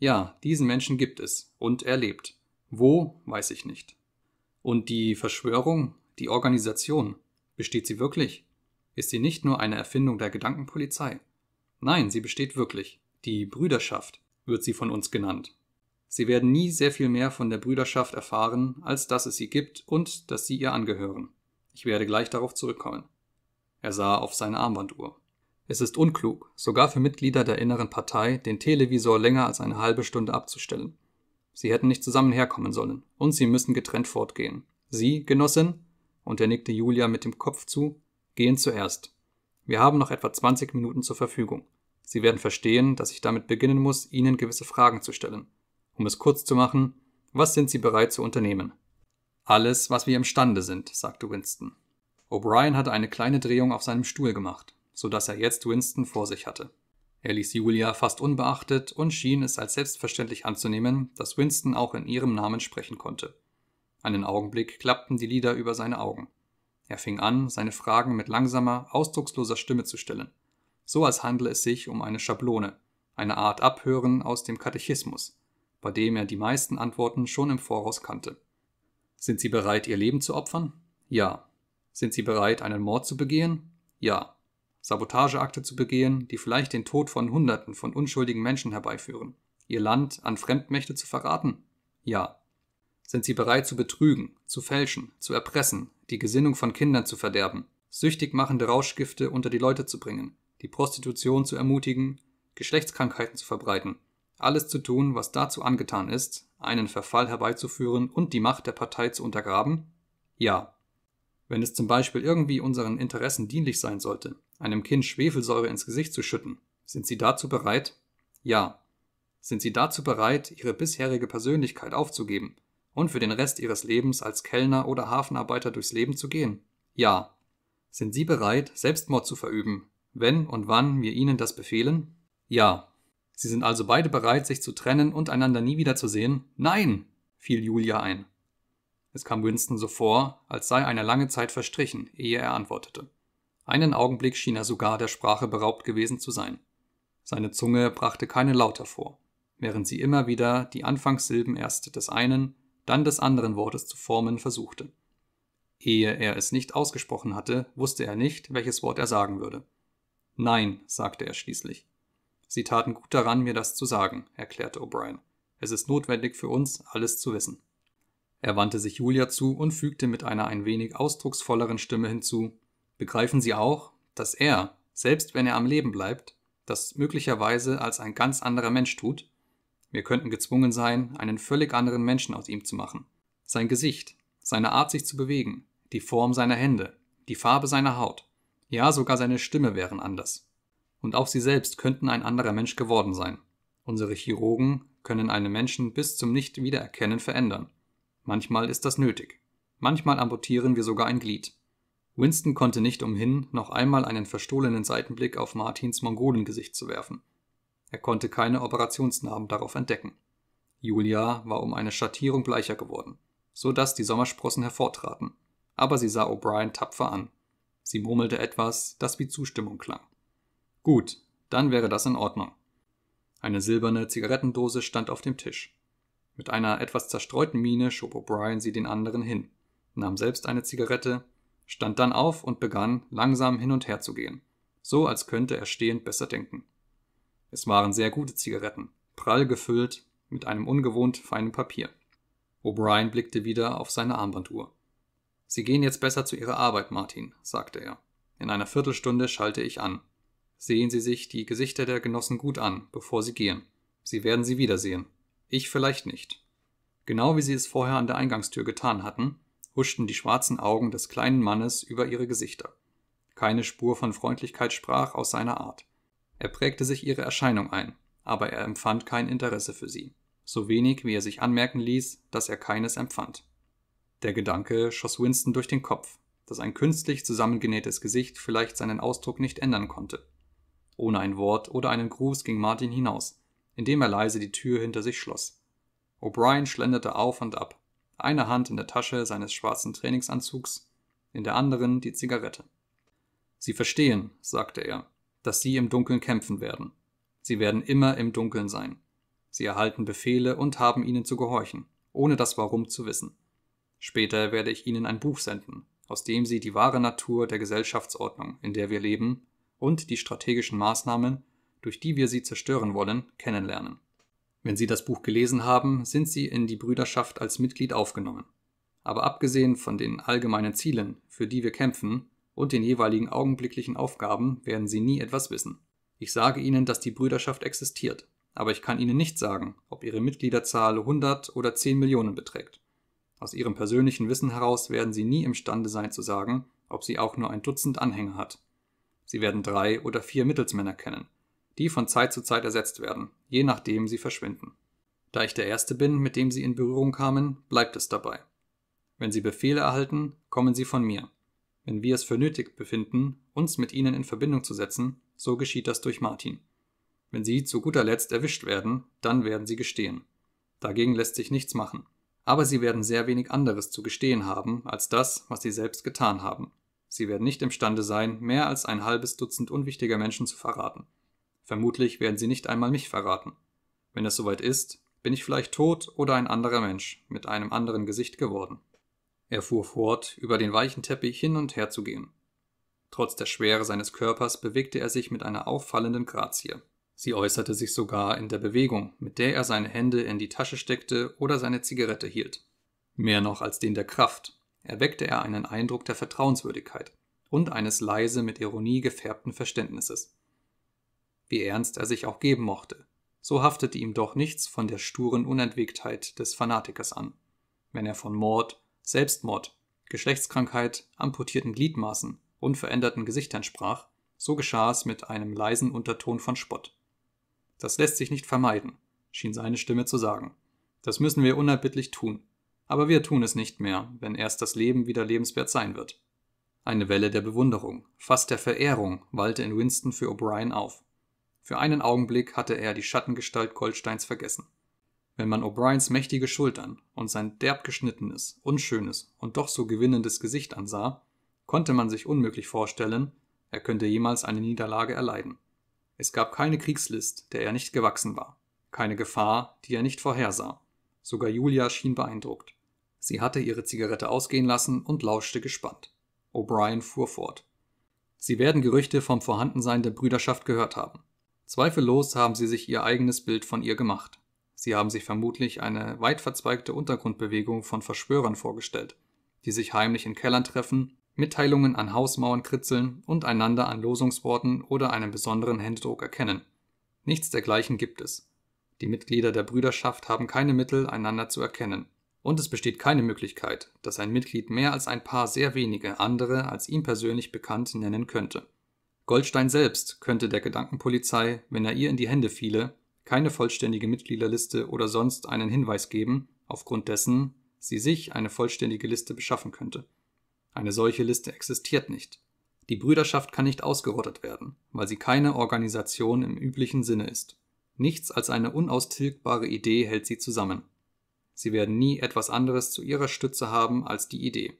Ja, diesen Menschen gibt es, und er lebt. Wo, weiß ich nicht. Und die Verschwörung, die Organisation, besteht sie wirklich? Ist sie nicht nur eine Erfindung der Gedankenpolizei? Nein, sie besteht wirklich. Die Brüderschaft wird sie von uns genannt. Sie werden nie sehr viel mehr von der Brüderschaft erfahren, als dass es sie gibt und dass sie ihr angehören. Ich werde gleich darauf zurückkommen. Er sah auf seine Armbanduhr. Es ist unklug, sogar für Mitglieder der inneren Partei, den Televisor länger als eine halbe Stunde abzustellen. Sie hätten nicht zusammen herkommen sollen, und sie müssen getrennt fortgehen. Sie, Genossin, und er nickte Julia mit dem Kopf zu, gehen zuerst. Wir haben noch etwa 20 Minuten zur Verfügung. Sie werden verstehen, dass ich damit beginnen muss, Ihnen gewisse Fragen zu stellen. Um es kurz zu machen, was sind Sie bereit zu unternehmen? Alles, was wir imstande sind, sagte Winston. O'Brien hatte eine kleine Drehung auf seinem Stuhl gemacht, so dass er jetzt Winston vor sich hatte. Er ließ Julia fast unbeachtet und schien es als selbstverständlich anzunehmen, dass Winston auch in ihrem Namen sprechen konnte. Einen Augenblick klappten die Lider über seine Augen. Er fing an, seine Fragen mit langsamer, ausdrucksloser Stimme zu stellen, so als handle es sich um eine Schablone, eine Art Abhören aus dem Katechismus, bei dem er die meisten Antworten schon im Voraus kannte. Sind Sie bereit, Ihr Leben zu opfern? Ja. Sind Sie bereit, einen Mord zu begehen? Ja. Sabotageakte zu begehen, die vielleicht den Tod von Hunderten von unschuldigen Menschen herbeiführen, ihr Land an Fremdmächte zu verraten? Ja. Sind sie bereit zu betrügen, zu fälschen, zu erpressen, die Gesinnung von Kindern zu verderben, süchtig machende Rauschgifte unter die Leute zu bringen, die Prostitution zu ermutigen, Geschlechtskrankheiten zu verbreiten, alles zu tun, was dazu angetan ist, einen Verfall herbeizuführen und die Macht der Partei zu untergraben? Ja. Wenn es zum Beispiel irgendwie unseren Interessen dienlich sein sollte, einem Kind Schwefelsäure ins Gesicht zu schütten, sind Sie dazu bereit? Ja. Sind Sie dazu bereit, Ihre bisherige Persönlichkeit aufzugeben und für den Rest Ihres Lebens als Kellner oder Hafenarbeiter durchs Leben zu gehen? Ja. Sind Sie bereit, Selbstmord zu verüben, wenn und wann wir Ihnen das befehlen? Ja. Sie sind also beide bereit, sich zu trennen und einander nie wiederzusehen? Nein, fiel Julia ein. Es kam Winston so vor, als sei eine lange Zeit verstrichen, ehe er antwortete. Einen Augenblick schien er sogar der Sprache beraubt gewesen zu sein. Seine Zunge brachte keine Laut hervor, während sie immer wieder die Anfangssilben erst des einen, dann des anderen Wortes zu formen versuchte. Ehe er es nicht ausgesprochen hatte, wusste er nicht, welches Wort er sagen würde. Nein, sagte er schließlich. Sie taten gut daran, mir das zu sagen, erklärte O'Brien. Es ist notwendig für uns, alles zu wissen. Er wandte sich Julia zu und fügte mit einer ein wenig ausdrucksvolleren Stimme hinzu begreifen sie auch, dass er, selbst wenn er am Leben bleibt, das möglicherweise als ein ganz anderer Mensch tut. Wir könnten gezwungen sein, einen völlig anderen Menschen aus ihm zu machen. Sein Gesicht, seine Art, sich zu bewegen, die Form seiner Hände, die Farbe seiner Haut, ja sogar seine Stimme wären anders. Und auch sie selbst könnten ein anderer Mensch geworden sein. Unsere Chirurgen können einen Menschen bis zum Nichtwiedererkennen verändern. Manchmal ist das nötig. Manchmal amputieren wir sogar ein Glied. Winston konnte nicht umhin, noch einmal einen verstohlenen Seitenblick auf Martins Mongolengesicht zu werfen. Er konnte keine Operationsnarben darauf entdecken. Julia war um eine Schattierung bleicher geworden, so dass die Sommersprossen hervortraten. Aber sie sah O'Brien tapfer an. Sie murmelte etwas, das wie Zustimmung klang. Gut, dann wäre das in Ordnung. Eine silberne Zigarettendose stand auf dem Tisch. Mit einer etwas zerstreuten Miene schob O'Brien sie den anderen hin, nahm selbst eine Zigarette stand dann auf und begann, langsam hin und her zu gehen, so als könnte er stehend besser denken. Es waren sehr gute Zigaretten, prall gefüllt, mit einem ungewohnt feinen Papier. O'Brien blickte wieder auf seine Armbanduhr. Sie gehen jetzt besser zu Ihrer Arbeit, Martin, sagte er. In einer Viertelstunde schalte ich an. Sehen Sie sich die Gesichter der Genossen gut an, bevor Sie gehen. Sie werden sie wiedersehen. Ich vielleicht nicht. Genau wie Sie es vorher an der Eingangstür getan hatten, huschten die schwarzen Augen des kleinen Mannes über ihre Gesichter. Keine Spur von Freundlichkeit sprach aus seiner Art. Er prägte sich ihre Erscheinung ein, aber er empfand kein Interesse für sie, so wenig wie er sich anmerken ließ, dass er keines empfand. Der Gedanke schoss Winston durch den Kopf, dass ein künstlich zusammengenähtes Gesicht vielleicht seinen Ausdruck nicht ändern konnte. Ohne ein Wort oder einen Gruß ging Martin hinaus, indem er leise die Tür hinter sich schloss. O'Brien schlenderte auf und ab, eine Hand in der Tasche seines schwarzen Trainingsanzugs, in der anderen die Zigarette. Sie verstehen, sagte er, dass sie im Dunkeln kämpfen werden. Sie werden immer im Dunkeln sein. Sie erhalten Befehle und haben ihnen zu gehorchen, ohne das Warum zu wissen. Später werde ich ihnen ein Buch senden, aus dem sie die wahre Natur der Gesellschaftsordnung, in der wir leben, und die strategischen Maßnahmen, durch die wir sie zerstören wollen, kennenlernen. Wenn Sie das Buch gelesen haben, sind Sie in die Brüderschaft als Mitglied aufgenommen. Aber abgesehen von den allgemeinen Zielen, für die wir kämpfen, und den jeweiligen augenblicklichen Aufgaben werden Sie nie etwas wissen. Ich sage Ihnen, dass die Brüderschaft existiert, aber ich kann Ihnen nicht sagen, ob Ihre Mitgliederzahl 100 oder 10 Millionen beträgt. Aus Ihrem persönlichen Wissen heraus werden Sie nie imstande sein zu sagen, ob sie auch nur ein Dutzend Anhänger hat. Sie werden drei oder vier Mittelsmänner kennen, die von Zeit zu Zeit ersetzt werden, je nachdem sie verschwinden. Da ich der Erste bin, mit dem sie in Berührung kamen, bleibt es dabei. Wenn sie Befehle erhalten, kommen sie von mir. Wenn wir es für nötig befinden, uns mit ihnen in Verbindung zu setzen, so geschieht das durch Martin. Wenn sie zu guter Letzt erwischt werden, dann werden sie gestehen. Dagegen lässt sich nichts machen. Aber sie werden sehr wenig anderes zu gestehen haben, als das, was sie selbst getan haben. Sie werden nicht imstande sein, mehr als ein halbes Dutzend unwichtiger Menschen zu verraten. Vermutlich werden sie nicht einmal mich verraten. Wenn es soweit ist, bin ich vielleicht tot oder ein anderer Mensch mit einem anderen Gesicht geworden. Er fuhr fort, über den weichen Teppich hin und her zu gehen. Trotz der Schwere seines Körpers bewegte er sich mit einer auffallenden Grazie. Sie äußerte sich sogar in der Bewegung, mit der er seine Hände in die Tasche steckte oder seine Zigarette hielt. Mehr noch als den der Kraft, erweckte er einen Eindruck der Vertrauenswürdigkeit und eines leise mit Ironie gefärbten Verständnisses wie ernst er sich auch geben mochte. So haftete ihm doch nichts von der sturen Unentwegtheit des Fanatikers an. Wenn er von Mord, Selbstmord, Geschlechtskrankheit, amputierten Gliedmaßen, unveränderten Gesichtern sprach, so geschah es mit einem leisen Unterton von Spott. Das lässt sich nicht vermeiden, schien seine Stimme zu sagen. Das müssen wir unerbittlich tun. Aber wir tun es nicht mehr, wenn erst das Leben wieder lebenswert sein wird. Eine Welle der Bewunderung, fast der Verehrung, wallte in Winston für O'Brien auf. Für einen Augenblick hatte er die Schattengestalt Goldsteins vergessen. Wenn man O'Briens mächtige Schultern und sein derb geschnittenes, unschönes und doch so gewinnendes Gesicht ansah, konnte man sich unmöglich vorstellen, er könnte jemals eine Niederlage erleiden. Es gab keine Kriegslist, der er nicht gewachsen war, keine Gefahr, die er nicht vorhersah. Sogar Julia schien beeindruckt. Sie hatte ihre Zigarette ausgehen lassen und lauschte gespannt. O'Brien fuhr fort. Sie werden Gerüchte vom Vorhandensein der Brüderschaft gehört haben. Zweifellos haben sie sich ihr eigenes Bild von ihr gemacht. Sie haben sich vermutlich eine weit verzweigte Untergrundbewegung von Verschwörern vorgestellt, die sich heimlich in Kellern treffen, Mitteilungen an Hausmauern kritzeln und einander an Losungsworten oder einem besonderen Händedruck erkennen. Nichts dergleichen gibt es. Die Mitglieder der Brüderschaft haben keine Mittel, einander zu erkennen. Und es besteht keine Möglichkeit, dass ein Mitglied mehr als ein paar sehr wenige andere als ihm persönlich bekannt nennen könnte. Goldstein selbst könnte der Gedankenpolizei, wenn er ihr in die Hände fiele, keine vollständige Mitgliederliste oder sonst einen Hinweis geben, aufgrund dessen sie sich eine vollständige Liste beschaffen könnte. Eine solche Liste existiert nicht. Die Brüderschaft kann nicht ausgerottet werden, weil sie keine Organisation im üblichen Sinne ist. Nichts als eine unaustilgbare Idee hält sie zusammen. Sie werden nie etwas anderes zu ihrer Stütze haben als die Idee.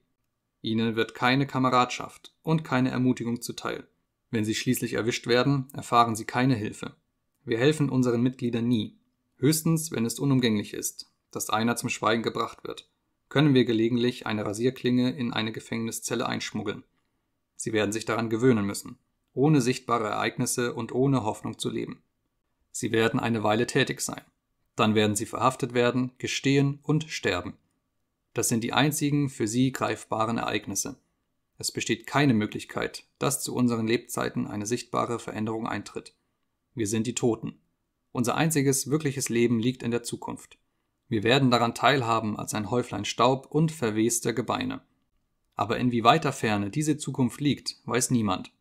Ihnen wird keine Kameradschaft und keine Ermutigung zuteil. Wenn sie schließlich erwischt werden, erfahren sie keine Hilfe. Wir helfen unseren Mitgliedern nie. Höchstens, wenn es unumgänglich ist, dass einer zum Schweigen gebracht wird, können wir gelegentlich eine Rasierklinge in eine Gefängniszelle einschmuggeln. Sie werden sich daran gewöhnen müssen, ohne sichtbare Ereignisse und ohne Hoffnung zu leben. Sie werden eine Weile tätig sein. Dann werden sie verhaftet werden, gestehen und sterben. Das sind die einzigen für sie greifbaren Ereignisse. Es besteht keine Möglichkeit, dass zu unseren Lebzeiten eine sichtbare Veränderung eintritt. Wir sind die Toten. Unser einziges wirkliches Leben liegt in der Zukunft. Wir werden daran teilhaben als ein Häuflein Staub und verwester Gebeine. Aber in wie weiter Ferne diese Zukunft liegt, weiß niemand.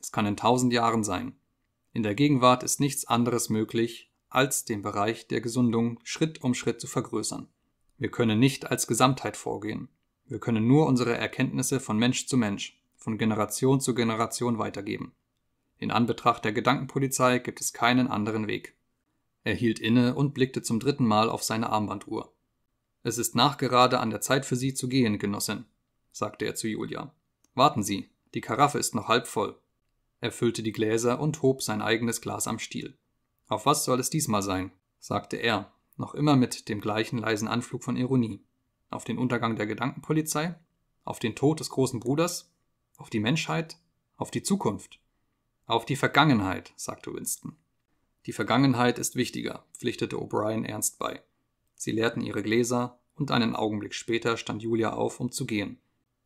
Es kann in tausend Jahren sein. In der Gegenwart ist nichts anderes möglich, als den Bereich der Gesundung Schritt um Schritt zu vergrößern. Wir können nicht als Gesamtheit vorgehen. Wir können nur unsere Erkenntnisse von Mensch zu Mensch, von Generation zu Generation weitergeben. In Anbetracht der Gedankenpolizei gibt es keinen anderen Weg. Er hielt inne und blickte zum dritten Mal auf seine Armbanduhr. Es ist nachgerade an der Zeit für Sie zu gehen, Genossin, sagte er zu Julia. Warten Sie, die Karaffe ist noch halb voll. Er füllte die Gläser und hob sein eigenes Glas am Stiel. Auf was soll es diesmal sein? sagte er, noch immer mit dem gleichen leisen Anflug von Ironie auf den Untergang der Gedankenpolizei, auf den Tod des großen Bruders, auf die Menschheit, auf die Zukunft, auf die Vergangenheit, sagte Winston. Die Vergangenheit ist wichtiger, pflichtete O'Brien ernst bei. Sie leerten ihre Gläser, und einen Augenblick später stand Julia auf, um zu gehen.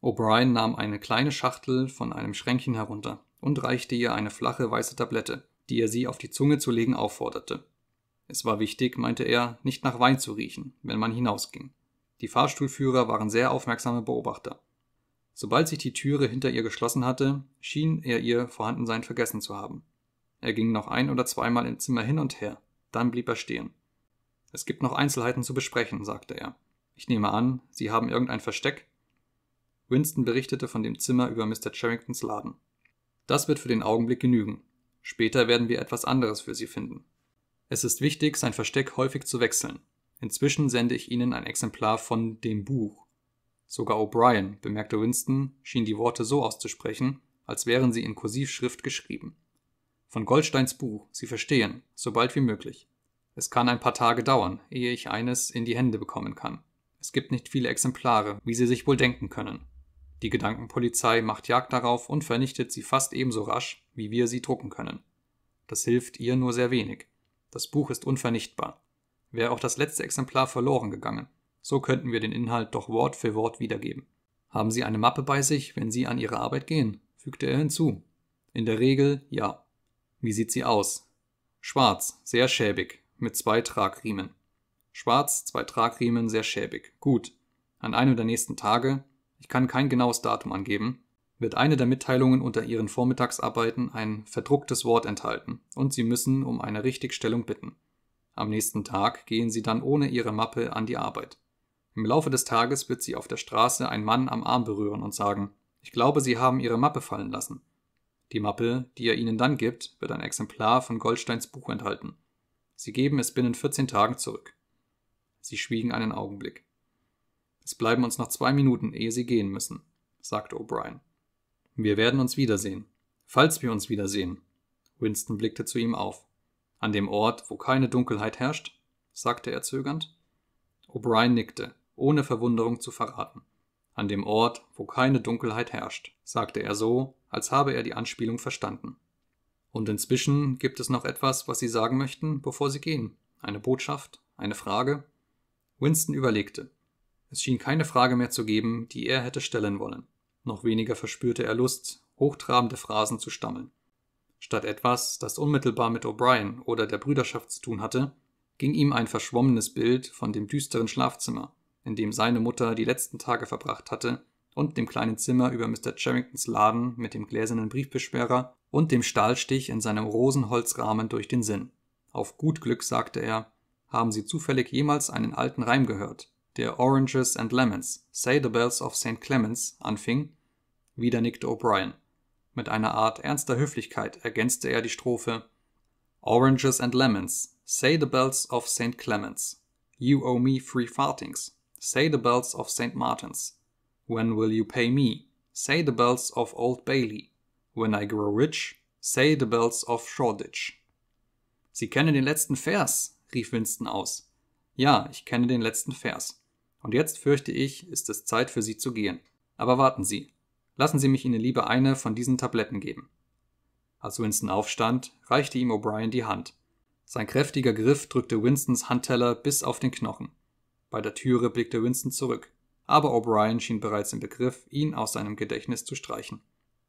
O'Brien nahm eine kleine Schachtel von einem Schränkchen herunter und reichte ihr eine flache weiße Tablette, die er sie auf die Zunge zu legen aufforderte. Es war wichtig, meinte er, nicht nach Wein zu riechen, wenn man hinausging. Die Fahrstuhlführer waren sehr aufmerksame Beobachter. Sobald sich die Türe hinter ihr geschlossen hatte, schien er ihr Vorhandensein vergessen zu haben. Er ging noch ein oder zweimal im Zimmer hin und her, dann blieb er stehen. Es gibt noch Einzelheiten zu besprechen, sagte er. Ich nehme an, Sie haben irgendein Versteck? Winston berichtete von dem Zimmer über Mr. Charringtons Laden. Das wird für den Augenblick genügen. Später werden wir etwas anderes für Sie finden. Es ist wichtig, sein Versteck häufig zu wechseln, Inzwischen sende ich Ihnen ein Exemplar von dem Buch. Sogar O'Brien, bemerkte Winston, schien die Worte so auszusprechen, als wären sie in Kursivschrift geschrieben. Von Goldsteins Buch, Sie verstehen, sobald wie möglich. Es kann ein paar Tage dauern, ehe ich eines in die Hände bekommen kann. Es gibt nicht viele Exemplare, wie Sie sich wohl denken können. Die Gedankenpolizei macht Jagd darauf und vernichtet sie fast ebenso rasch, wie wir sie drucken können. Das hilft ihr nur sehr wenig. Das Buch ist unvernichtbar wäre auch das letzte Exemplar verloren gegangen. So könnten wir den Inhalt doch Wort für Wort wiedergeben. Haben Sie eine Mappe bei sich, wenn Sie an Ihre Arbeit gehen? fügte er hinzu. In der Regel ja. Wie sieht sie aus? Schwarz, sehr schäbig, mit zwei Tragriemen. Schwarz, zwei Tragriemen, sehr schäbig. Gut. An einem der nächsten Tage, ich kann kein genaues Datum angeben, wird eine der Mitteilungen unter Ihren Vormittagsarbeiten ein verdrucktes Wort enthalten und Sie müssen um eine Richtigstellung bitten. Am nächsten Tag gehen sie dann ohne ihre Mappe an die Arbeit. Im Laufe des Tages wird sie auf der Straße einen Mann am Arm berühren und sagen, ich glaube, Sie haben Ihre Mappe fallen lassen. Die Mappe, die er Ihnen dann gibt, wird ein Exemplar von Goldsteins Buch enthalten. Sie geben es binnen 14 Tagen zurück. Sie schwiegen einen Augenblick. Es bleiben uns noch zwei Minuten, ehe Sie gehen müssen, sagte O'Brien. Wir werden uns wiedersehen. Falls wir uns wiedersehen. Winston blickte zu ihm auf. An dem Ort, wo keine Dunkelheit herrscht? sagte er zögernd. O'Brien nickte, ohne Verwunderung zu verraten. An dem Ort, wo keine Dunkelheit herrscht, sagte er so, als habe er die Anspielung verstanden. Und inzwischen gibt es noch etwas, was Sie sagen möchten, bevor Sie gehen? Eine Botschaft? Eine Frage? Winston überlegte. Es schien keine Frage mehr zu geben, die er hätte stellen wollen. Noch weniger verspürte er Lust, hochtrabende Phrasen zu stammeln. Statt etwas, das unmittelbar mit O'Brien oder der Brüderschaft zu tun hatte, ging ihm ein verschwommenes Bild von dem düsteren Schlafzimmer, in dem seine Mutter die letzten Tage verbracht hatte, und dem kleinen Zimmer über Mr. Charringtons Laden mit dem gläsernen Briefbeschwerer und dem Stahlstich in seinem Rosenholzrahmen durch den Sinn. Auf gut Glück sagte er, haben Sie zufällig jemals einen alten Reim gehört, der Oranges and Lemons, Say the Bells of St. Clemens, anfing? Wieder nickte O'Brien. Mit einer Art ernster Höflichkeit ergänzte er die Strophe Oranges and lemons, say the bells of St. Clements. You owe me three farthings, say the bells of St. Martin's. When will you pay me? Say the bells of Old Bailey. When I grow rich, say the bells of Shoreditch. Sie kennen den letzten Vers, rief Winston aus. Ja, ich kenne den letzten Vers. Und jetzt fürchte ich, ist es Zeit für Sie zu gehen. Aber warten Sie, Lassen Sie mich Ihnen lieber eine von diesen Tabletten geben. Als Winston aufstand, reichte ihm O'Brien die Hand. Sein kräftiger Griff drückte Winstons Handteller bis auf den Knochen. Bei der Türe blickte Winston zurück, aber O'Brien schien bereits im Begriff, ihn aus seinem Gedächtnis zu streichen.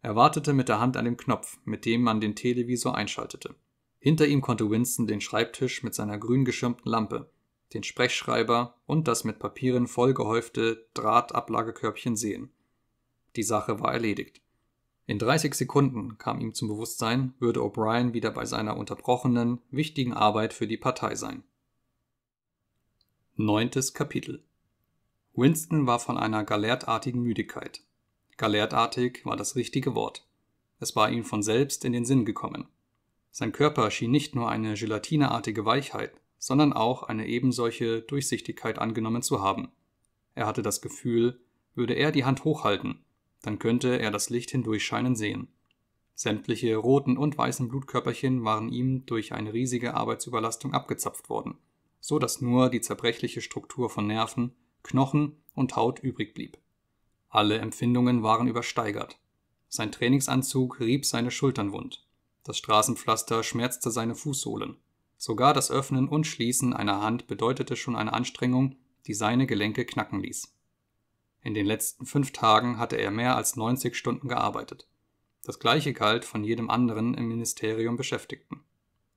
Er wartete mit der Hand an dem Knopf, mit dem man den Televisor einschaltete. Hinter ihm konnte Winston den Schreibtisch mit seiner grün geschirmten Lampe, den Sprechschreiber und das mit Papieren vollgehäufte Drahtablagekörbchen sehen. Die Sache war erledigt. In 30 Sekunden kam ihm zum Bewusstsein, würde O'Brien wieder bei seiner unterbrochenen, wichtigen Arbeit für die Partei sein. Neuntes Kapitel Winston war von einer galertartigen Müdigkeit. Galertartig war das richtige Wort. Es war ihm von selbst in den Sinn gekommen. Sein Körper schien nicht nur eine gelatineartige Weichheit, sondern auch eine ebensolche Durchsichtigkeit angenommen zu haben. Er hatte das Gefühl, würde er die Hand hochhalten, dann könnte er das Licht hindurchscheinen sehen. Sämtliche roten und weißen Blutkörperchen waren ihm durch eine riesige Arbeitsüberlastung abgezapft worden, so dass nur die zerbrechliche Struktur von Nerven, Knochen und Haut übrig blieb. Alle Empfindungen waren übersteigert. Sein Trainingsanzug rieb seine Schultern wund. Das Straßenpflaster schmerzte seine Fußsohlen. Sogar das Öffnen und Schließen einer Hand bedeutete schon eine Anstrengung, die seine Gelenke knacken ließ. In den letzten fünf Tagen hatte er mehr als 90 Stunden gearbeitet. Das gleiche galt von jedem anderen im Ministerium Beschäftigten.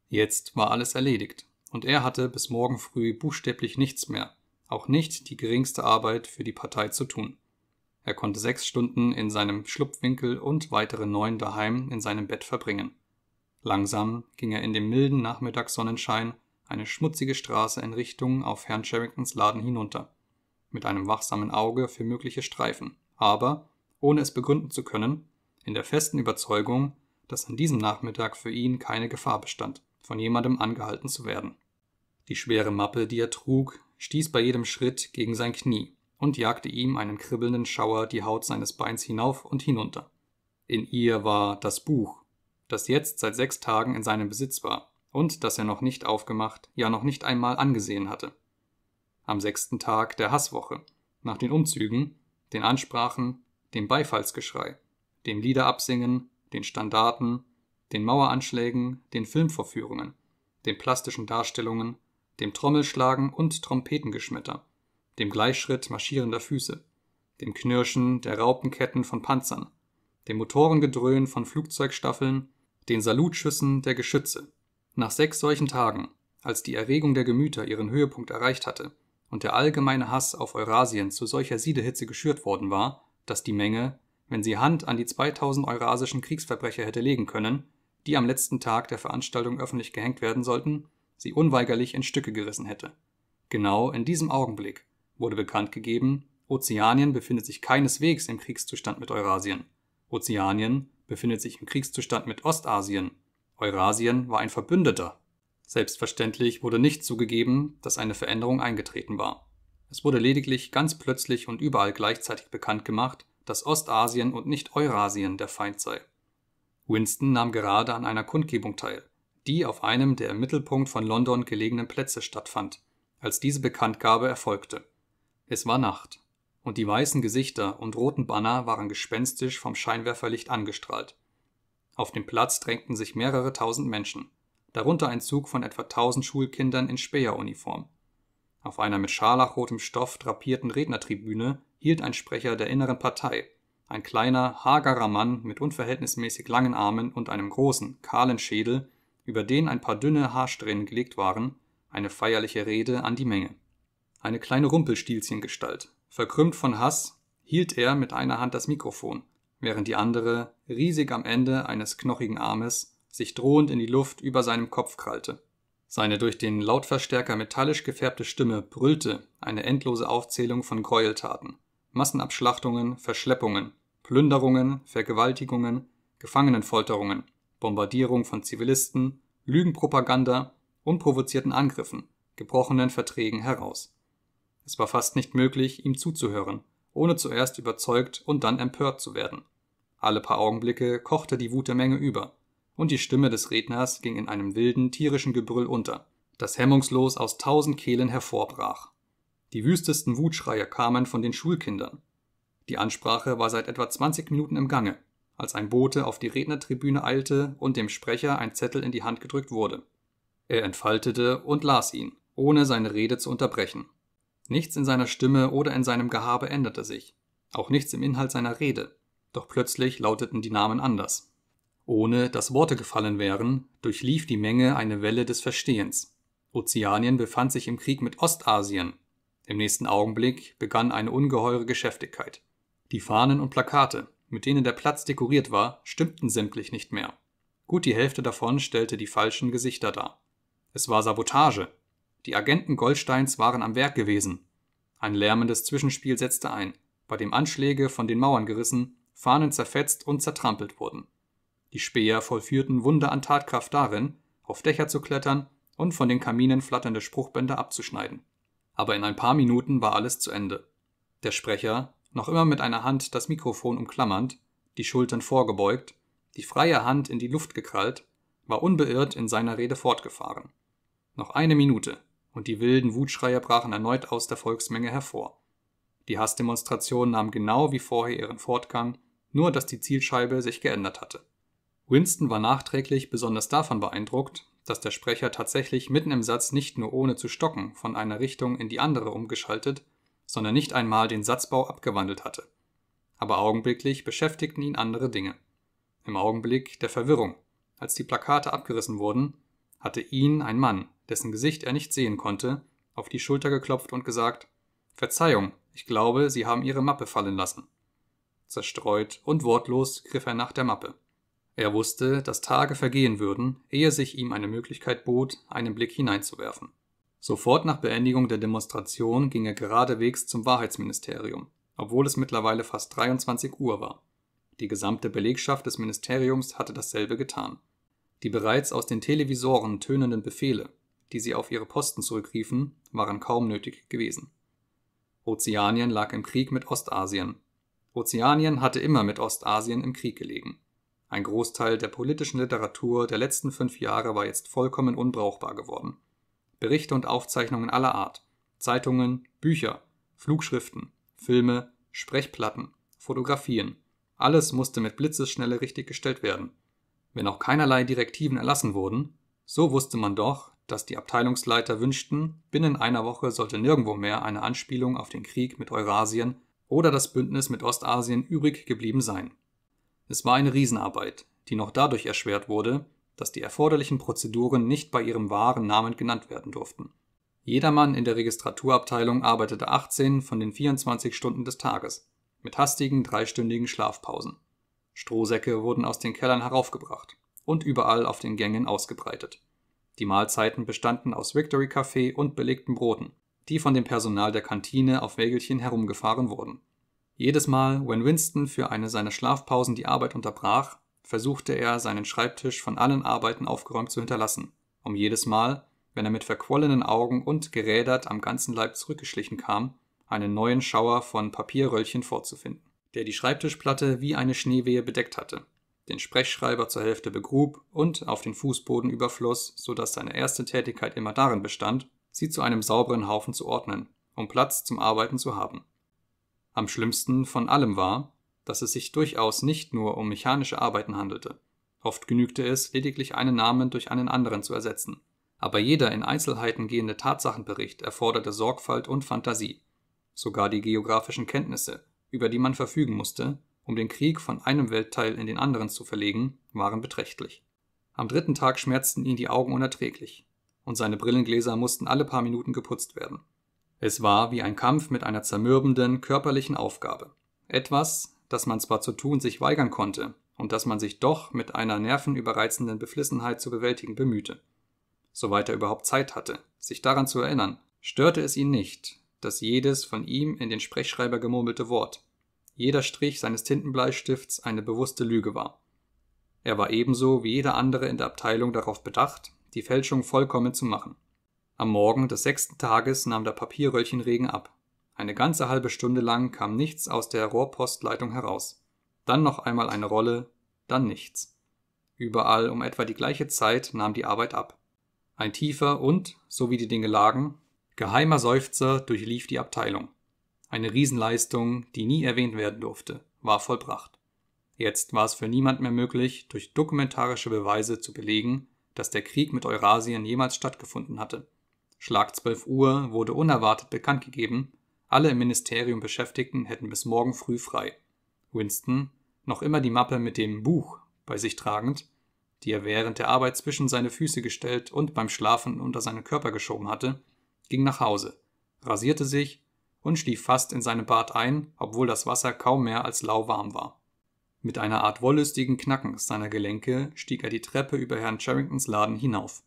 Jetzt war alles erledigt, und er hatte bis morgen früh buchstäblich nichts mehr, auch nicht die geringste Arbeit für die Partei zu tun. Er konnte sechs Stunden in seinem Schlupfwinkel und weitere neun daheim in seinem Bett verbringen. Langsam ging er in dem milden Nachmittagssonnenschein eine schmutzige Straße in Richtung auf Herrn Sherringtons Laden hinunter mit einem wachsamen Auge für mögliche Streifen, aber, ohne es begründen zu können, in der festen Überzeugung, dass an diesem Nachmittag für ihn keine Gefahr bestand, von jemandem angehalten zu werden. Die schwere Mappe, die er trug, stieß bei jedem Schritt gegen sein Knie und jagte ihm einen kribbelnden Schauer die Haut seines Beins hinauf und hinunter. In ihr war das Buch, das jetzt seit sechs Tagen in seinem Besitz war und das er noch nicht aufgemacht, ja noch nicht einmal angesehen hatte am sechsten Tag der Hasswoche, nach den Umzügen, den Ansprachen, dem Beifallsgeschrei, dem Liederabsingen, den Standarten, den Maueranschlägen, den Filmvorführungen, den plastischen Darstellungen, dem Trommelschlagen und Trompetengeschmetter, dem Gleichschritt marschierender Füße, dem Knirschen der Raupenketten von Panzern, dem Motorengedröhn von Flugzeugstaffeln, den Salutschüssen der Geschütze. Nach sechs solchen Tagen, als die Erregung der Gemüter ihren Höhepunkt erreicht hatte, und der allgemeine Hass auf Eurasien zu solcher Siedehitze geschürt worden war, dass die Menge, wenn sie Hand an die 2000 eurasischen Kriegsverbrecher hätte legen können, die am letzten Tag der Veranstaltung öffentlich gehängt werden sollten, sie unweigerlich in Stücke gerissen hätte. Genau in diesem Augenblick wurde bekannt gegeben, Ozeanien befindet sich keineswegs im Kriegszustand mit Eurasien. Ozeanien befindet sich im Kriegszustand mit Ostasien. Eurasien war ein Verbündeter Selbstverständlich wurde nicht zugegeben, dass eine Veränderung eingetreten war. Es wurde lediglich ganz plötzlich und überall gleichzeitig bekannt gemacht, dass Ostasien und nicht Eurasien der Feind sei. Winston nahm gerade an einer Kundgebung teil, die auf einem der im Mittelpunkt von London gelegenen Plätze stattfand, als diese Bekanntgabe erfolgte. Es war Nacht, und die weißen Gesichter und roten Banner waren gespenstisch vom Scheinwerferlicht angestrahlt. Auf dem Platz drängten sich mehrere tausend Menschen darunter ein Zug von etwa 1000 Schulkindern in Späheruniform. Auf einer mit scharlachrotem Stoff drapierten Rednertribüne hielt ein Sprecher der Inneren Partei, ein kleiner, hagerer Mann mit unverhältnismäßig langen Armen und einem großen, kahlen Schädel, über den ein paar dünne Haarsträhnen gelegt waren, eine feierliche Rede an die Menge. Eine kleine Rumpelstilzchengestalt, verkrümmt von Hass, hielt er mit einer Hand das Mikrofon, während die andere, riesig am Ende eines knochigen Armes, sich drohend in die Luft über seinem Kopf krallte. Seine durch den Lautverstärker metallisch gefärbte Stimme brüllte eine endlose Aufzählung von Gräueltaten. Massenabschlachtungen, Verschleppungen, Plünderungen, Vergewaltigungen, Gefangenenfolterungen, Bombardierung von Zivilisten, Lügenpropaganda, unprovozierten Angriffen, gebrochenen Verträgen heraus. Es war fast nicht möglich, ihm zuzuhören, ohne zuerst überzeugt und dann empört zu werden. Alle paar Augenblicke kochte die Wut der Menge über, und die Stimme des Redners ging in einem wilden, tierischen Gebrüll unter, das hemmungslos aus tausend Kehlen hervorbrach. Die wüstesten Wutschreie kamen von den Schulkindern. Die Ansprache war seit etwa 20 Minuten im Gange, als ein Bote auf die Rednertribüne eilte und dem Sprecher ein Zettel in die Hand gedrückt wurde. Er entfaltete und las ihn, ohne seine Rede zu unterbrechen. Nichts in seiner Stimme oder in seinem Gehabe änderte sich, auch nichts im Inhalt seiner Rede, doch plötzlich lauteten die Namen anders. Ohne dass Worte gefallen wären, durchlief die Menge eine Welle des Verstehens. Ozeanien befand sich im Krieg mit Ostasien. Im nächsten Augenblick begann eine ungeheure Geschäftigkeit. Die Fahnen und Plakate, mit denen der Platz dekoriert war, stimmten sämtlich nicht mehr. Gut die Hälfte davon stellte die falschen Gesichter dar. Es war Sabotage. Die Agenten Goldsteins waren am Werk gewesen. Ein lärmendes Zwischenspiel setzte ein, bei dem Anschläge von den Mauern gerissen, Fahnen zerfetzt und zertrampelt wurden. Die Späher vollführten Wunder an Tatkraft darin, auf Dächer zu klettern und von den Kaminen flatternde Spruchbänder abzuschneiden. Aber in ein paar Minuten war alles zu Ende. Der Sprecher, noch immer mit einer Hand das Mikrofon umklammernd, die Schultern vorgebeugt, die freie Hand in die Luft gekrallt, war unbeirrt in seiner Rede fortgefahren. Noch eine Minute, und die wilden Wutschreie brachen erneut aus der Volksmenge hervor. Die Hassdemonstration nahm genau wie vorher ihren Fortgang, nur dass die Zielscheibe sich geändert hatte. Winston war nachträglich besonders davon beeindruckt, dass der Sprecher tatsächlich mitten im Satz nicht nur ohne zu stocken von einer Richtung in die andere umgeschaltet, sondern nicht einmal den Satzbau abgewandelt hatte. Aber augenblicklich beschäftigten ihn andere Dinge. Im Augenblick der Verwirrung, als die Plakate abgerissen wurden, hatte ihn ein Mann, dessen Gesicht er nicht sehen konnte, auf die Schulter geklopft und gesagt Verzeihung, ich glaube, Sie haben Ihre Mappe fallen lassen. Zerstreut und wortlos griff er nach der Mappe. Er wusste, dass Tage vergehen würden, ehe sich ihm eine Möglichkeit bot, einen Blick hineinzuwerfen. Sofort nach Beendigung der Demonstration ging er geradewegs zum Wahrheitsministerium, obwohl es mittlerweile fast 23 Uhr war. Die gesamte Belegschaft des Ministeriums hatte dasselbe getan. Die bereits aus den Televisoren tönenden Befehle, die sie auf ihre Posten zurückriefen, waren kaum nötig gewesen. Ozeanien lag im Krieg mit Ostasien. Ozeanien hatte immer mit Ostasien im Krieg gelegen. Ein Großteil der politischen Literatur der letzten fünf Jahre war jetzt vollkommen unbrauchbar geworden. Berichte und Aufzeichnungen aller Art, Zeitungen, Bücher, Flugschriften, Filme, Sprechplatten, Fotografien, alles musste mit Blitzesschnelle richtiggestellt werden. Wenn auch keinerlei Direktiven erlassen wurden, so wusste man doch, dass die Abteilungsleiter wünschten, binnen einer Woche sollte nirgendwo mehr eine Anspielung auf den Krieg mit Eurasien oder das Bündnis mit Ostasien übrig geblieben sein. Es war eine Riesenarbeit, die noch dadurch erschwert wurde, dass die erforderlichen Prozeduren nicht bei ihrem wahren Namen genannt werden durften. Jedermann in der Registraturabteilung arbeitete 18 von den 24 Stunden des Tages, mit hastigen dreistündigen Schlafpausen. Strohsäcke wurden aus den Kellern heraufgebracht und überall auf den Gängen ausgebreitet. Die Mahlzeiten bestanden aus Victory Kaffee und belegten Broten, die von dem Personal der Kantine auf Wägelchen herumgefahren wurden jedes Mal, wenn Winston für eine seiner Schlafpausen die Arbeit unterbrach, versuchte er, seinen Schreibtisch von allen Arbeiten aufgeräumt zu hinterlassen, um jedes Mal, wenn er mit verquollenen Augen und gerädert am ganzen Leib zurückgeschlichen kam, einen neuen Schauer von Papierröllchen vorzufinden, der die Schreibtischplatte wie eine Schneewehe bedeckt hatte, den Sprechschreiber zur Hälfte begrub und auf den Fußboden überfloss, so dass seine erste Tätigkeit immer darin bestand, sie zu einem sauberen Haufen zu ordnen, um Platz zum Arbeiten zu haben. Am schlimmsten von allem war, dass es sich durchaus nicht nur um mechanische Arbeiten handelte. Oft genügte es, lediglich einen Namen durch einen anderen zu ersetzen. Aber jeder in Einzelheiten gehende Tatsachenbericht erforderte Sorgfalt und Fantasie. Sogar die geografischen Kenntnisse, über die man verfügen musste, um den Krieg von einem Weltteil in den anderen zu verlegen, waren beträchtlich. Am dritten Tag schmerzten ihn die Augen unerträglich, und seine Brillengläser mussten alle paar Minuten geputzt werden. Es war wie ein Kampf mit einer zermürbenden körperlichen Aufgabe. Etwas, das man zwar zu tun sich weigern konnte und das man sich doch mit einer nervenüberreizenden Beflissenheit zu bewältigen bemühte. Soweit er überhaupt Zeit hatte, sich daran zu erinnern, störte es ihn nicht, dass jedes von ihm in den Sprechschreiber gemurmelte Wort, jeder Strich seines Tintenbleistifts eine bewusste Lüge war. Er war ebenso wie jeder andere in der Abteilung darauf bedacht, die Fälschung vollkommen zu machen. Am Morgen des sechsten Tages nahm der Papierröllchenregen ab. Eine ganze halbe Stunde lang kam nichts aus der Rohrpostleitung heraus. Dann noch einmal eine Rolle, dann nichts. Überall um etwa die gleiche Zeit nahm die Arbeit ab. Ein tiefer und, so wie die Dinge lagen, geheimer Seufzer durchlief die Abteilung. Eine Riesenleistung, die nie erwähnt werden durfte, war vollbracht. Jetzt war es für niemand mehr möglich, durch dokumentarische Beweise zu belegen, dass der Krieg mit Eurasien jemals stattgefunden hatte. Schlag 12 Uhr wurde unerwartet bekannt gegeben, alle im Ministerium Beschäftigten hätten bis morgen früh frei. Winston, noch immer die Mappe mit dem Buch bei sich tragend, die er während der Arbeit zwischen seine Füße gestellt und beim Schlafen unter seinen Körper geschoben hatte, ging nach Hause, rasierte sich und schlief fast in seinem Bad ein, obwohl das Wasser kaum mehr als lauwarm war. Mit einer Art wollüstigen Knacken seiner Gelenke stieg er die Treppe über Herrn Charringtons Laden hinauf.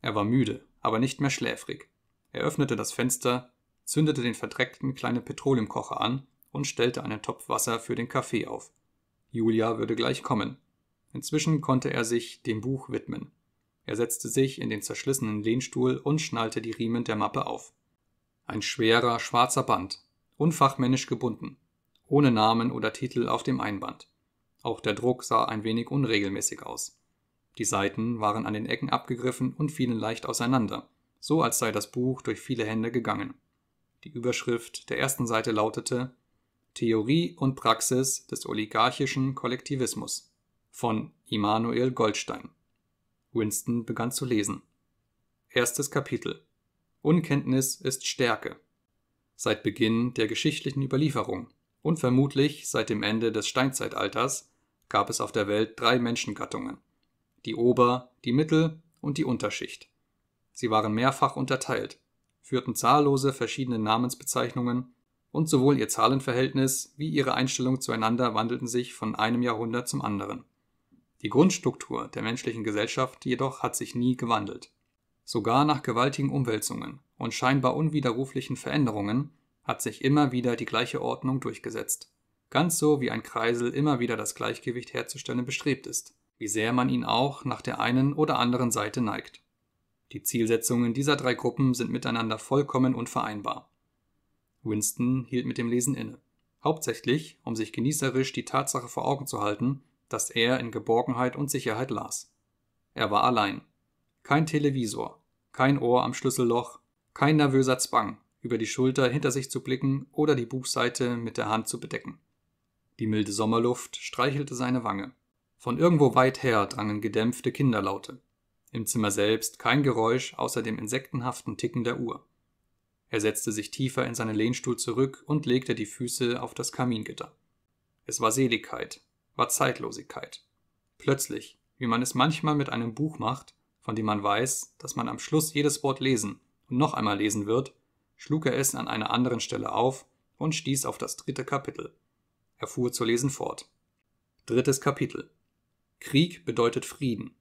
Er war müde aber nicht mehr schläfrig. Er öffnete das Fenster, zündete den verdreckten kleinen Petroleumkocher an und stellte einen Topf Wasser für den Kaffee auf. Julia würde gleich kommen. Inzwischen konnte er sich dem Buch widmen. Er setzte sich in den zerschlissenen Lehnstuhl und schnallte die Riemen der Mappe auf. Ein schwerer, schwarzer Band, unfachmännisch gebunden, ohne Namen oder Titel auf dem Einband. Auch der Druck sah ein wenig unregelmäßig aus. Die Seiten waren an den Ecken abgegriffen und fielen leicht auseinander, so als sei das Buch durch viele Hände gegangen. Die Überschrift der ersten Seite lautete Theorie und Praxis des oligarchischen Kollektivismus von Immanuel Goldstein. Winston begann zu lesen. Erstes Kapitel Unkenntnis ist Stärke. Seit Beginn der geschichtlichen Überlieferung und vermutlich seit dem Ende des Steinzeitalters gab es auf der Welt drei Menschengattungen die Ober-, die Mittel- und die Unterschicht. Sie waren mehrfach unterteilt, führten zahllose verschiedene Namensbezeichnungen und sowohl ihr Zahlenverhältnis wie ihre Einstellung zueinander wandelten sich von einem Jahrhundert zum anderen. Die Grundstruktur der menschlichen Gesellschaft jedoch hat sich nie gewandelt. Sogar nach gewaltigen Umwälzungen und scheinbar unwiderruflichen Veränderungen hat sich immer wieder die gleiche Ordnung durchgesetzt, ganz so wie ein Kreisel immer wieder das Gleichgewicht herzustellen bestrebt ist wie sehr man ihn auch nach der einen oder anderen Seite neigt. Die Zielsetzungen dieser drei Gruppen sind miteinander vollkommen unvereinbar. Winston hielt mit dem Lesen inne, hauptsächlich, um sich genießerisch die Tatsache vor Augen zu halten, dass er in Geborgenheit und Sicherheit las. Er war allein. Kein Televisor, kein Ohr am Schlüsselloch, kein nervöser Zwang, über die Schulter hinter sich zu blicken oder die Buchseite mit der Hand zu bedecken. Die milde Sommerluft streichelte seine Wange. Von irgendwo weit her drangen gedämpfte Kinderlaute. Im Zimmer selbst kein Geräusch außer dem insektenhaften Ticken der Uhr. Er setzte sich tiefer in seinen Lehnstuhl zurück und legte die Füße auf das Kamingitter. Es war Seligkeit, war Zeitlosigkeit. Plötzlich, wie man es manchmal mit einem Buch macht, von dem man weiß, dass man am Schluss jedes Wort lesen und noch einmal lesen wird, schlug er es an einer anderen Stelle auf und stieß auf das dritte Kapitel. Er fuhr zu lesen fort. Drittes Kapitel. Krieg bedeutet Frieden.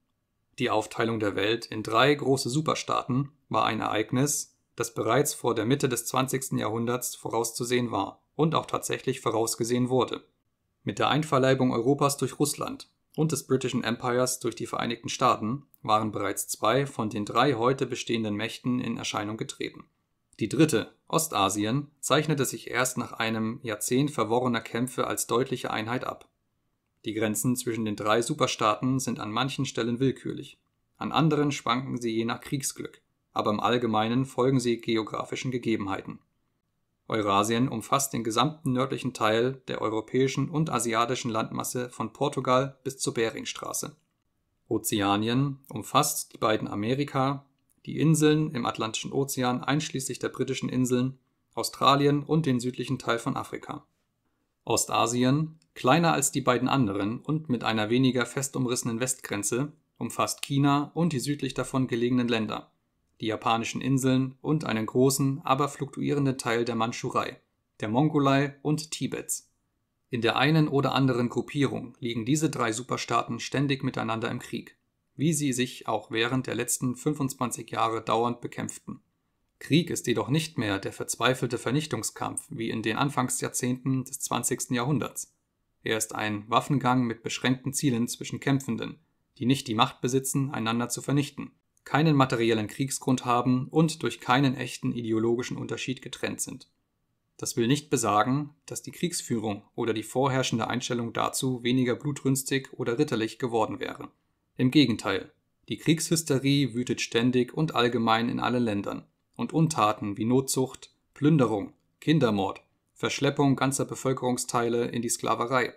Die Aufteilung der Welt in drei große Superstaaten war ein Ereignis, das bereits vor der Mitte des 20. Jahrhunderts vorauszusehen war und auch tatsächlich vorausgesehen wurde. Mit der Einverleibung Europas durch Russland und des Britischen Empires durch die Vereinigten Staaten waren bereits zwei von den drei heute bestehenden Mächten in Erscheinung getreten. Die dritte, Ostasien, zeichnete sich erst nach einem Jahrzehnt verworrener Kämpfe als deutliche Einheit ab. Die Grenzen zwischen den drei Superstaaten sind an manchen Stellen willkürlich, an anderen schwanken sie je nach Kriegsglück, aber im Allgemeinen folgen sie geografischen Gegebenheiten. Eurasien umfasst den gesamten nördlichen Teil der europäischen und asiatischen Landmasse von Portugal bis zur Beringstraße. Ozeanien umfasst die beiden Amerika, die Inseln im Atlantischen Ozean einschließlich der britischen Inseln, Australien und den südlichen Teil von Afrika. Ostasien Kleiner als die beiden anderen und mit einer weniger fest umrissenen Westgrenze umfasst China und die südlich davon gelegenen Länder, die japanischen Inseln und einen großen, aber fluktuierenden Teil der Mandschurei, der Mongolei und Tibets. In der einen oder anderen Gruppierung liegen diese drei Superstaaten ständig miteinander im Krieg, wie sie sich auch während der letzten 25 Jahre dauernd bekämpften. Krieg ist jedoch nicht mehr der verzweifelte Vernichtungskampf wie in den Anfangsjahrzehnten des 20. Jahrhunderts. Er ist ein Waffengang mit beschränkten Zielen zwischen Kämpfenden, die nicht die Macht besitzen, einander zu vernichten, keinen materiellen Kriegsgrund haben und durch keinen echten ideologischen Unterschied getrennt sind. Das will nicht besagen, dass die Kriegsführung oder die vorherrschende Einstellung dazu weniger blutrünstig oder ritterlich geworden wäre. Im Gegenteil, die Kriegshysterie wütet ständig und allgemein in allen Ländern, und Untaten wie Notzucht, Plünderung, Kindermord, Verschleppung ganzer Bevölkerungsteile in die Sklaverei,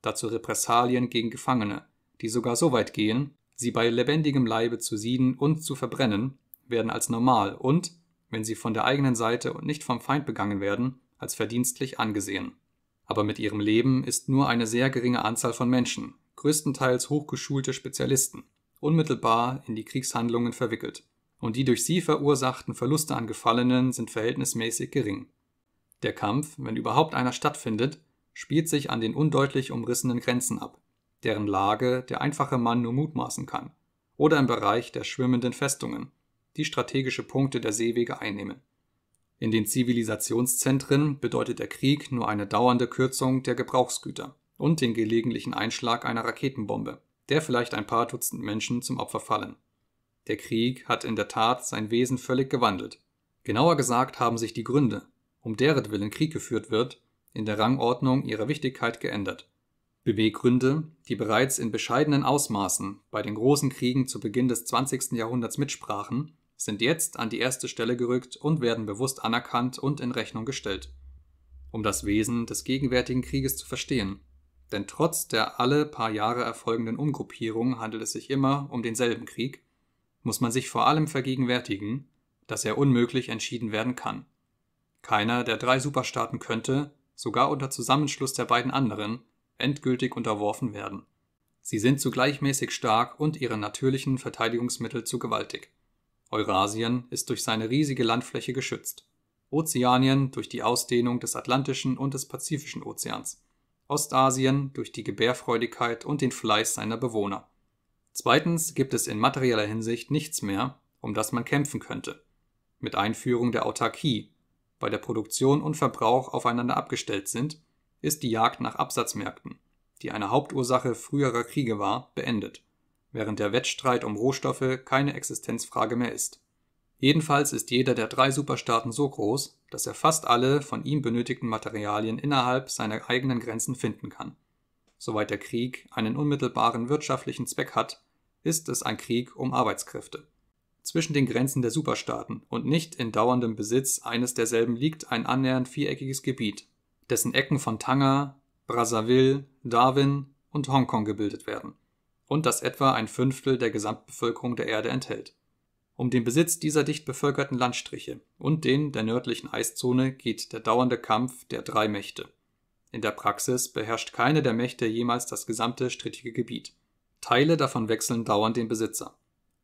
dazu Repressalien gegen Gefangene, die sogar so weit gehen, sie bei lebendigem Leibe zu sieden und zu verbrennen, werden als normal und, wenn sie von der eigenen Seite und nicht vom Feind begangen werden, als verdienstlich angesehen. Aber mit ihrem Leben ist nur eine sehr geringe Anzahl von Menschen, größtenteils hochgeschulte Spezialisten, unmittelbar in die Kriegshandlungen verwickelt, und die durch sie verursachten Verluste an Gefallenen sind verhältnismäßig gering. Der Kampf, wenn überhaupt einer stattfindet, spielt sich an den undeutlich umrissenen Grenzen ab, deren Lage der einfache Mann nur mutmaßen kann, oder im Bereich der schwimmenden Festungen, die strategische Punkte der Seewege einnehmen. In den Zivilisationszentren bedeutet der Krieg nur eine dauernde Kürzung der Gebrauchsgüter und den gelegentlichen Einschlag einer Raketenbombe, der vielleicht ein paar Dutzend Menschen zum Opfer fallen. Der Krieg hat in der Tat sein Wesen völlig gewandelt. Genauer gesagt haben sich die Gründe, um deren Willen Krieg geführt wird, in der Rangordnung ihrer Wichtigkeit geändert. Beweggründe, die bereits in bescheidenen Ausmaßen bei den großen Kriegen zu Beginn des 20. Jahrhunderts mitsprachen, sind jetzt an die erste Stelle gerückt und werden bewusst anerkannt und in Rechnung gestellt. Um das Wesen des gegenwärtigen Krieges zu verstehen. Denn trotz der alle paar Jahre erfolgenden Umgruppierung handelt es sich immer um denselben Krieg, muss man sich vor allem vergegenwärtigen, dass er unmöglich entschieden werden kann. Keiner der drei Superstaaten könnte, sogar unter Zusammenschluss der beiden anderen, endgültig unterworfen werden. Sie sind zu gleichmäßig stark und ihre natürlichen Verteidigungsmittel zu gewaltig. Eurasien ist durch seine riesige Landfläche geschützt. Ozeanien durch die Ausdehnung des Atlantischen und des Pazifischen Ozeans. Ostasien durch die Gebärfreudigkeit und den Fleiß seiner Bewohner. Zweitens gibt es in materieller Hinsicht nichts mehr, um das man kämpfen könnte. Mit Einführung der Autarkie, bei der Produktion und Verbrauch aufeinander abgestellt sind, ist die Jagd nach Absatzmärkten, die eine Hauptursache früherer Kriege war, beendet, während der Wettstreit um Rohstoffe keine Existenzfrage mehr ist. Jedenfalls ist jeder der drei Superstaaten so groß, dass er fast alle von ihm benötigten Materialien innerhalb seiner eigenen Grenzen finden kann. Soweit der Krieg einen unmittelbaren wirtschaftlichen Zweck hat, ist es ein Krieg um Arbeitskräfte zwischen den Grenzen der Superstaaten und nicht in dauerndem Besitz eines derselben liegt ein annähernd viereckiges Gebiet, dessen Ecken von Tanga, Brazzaville, Darwin und Hongkong gebildet werden und das etwa ein Fünftel der Gesamtbevölkerung der Erde enthält. Um den Besitz dieser dicht bevölkerten Landstriche und den der nördlichen Eiszone geht der dauernde Kampf der drei Mächte. In der Praxis beherrscht keine der Mächte jemals das gesamte strittige Gebiet. Teile davon wechseln dauernd den Besitzer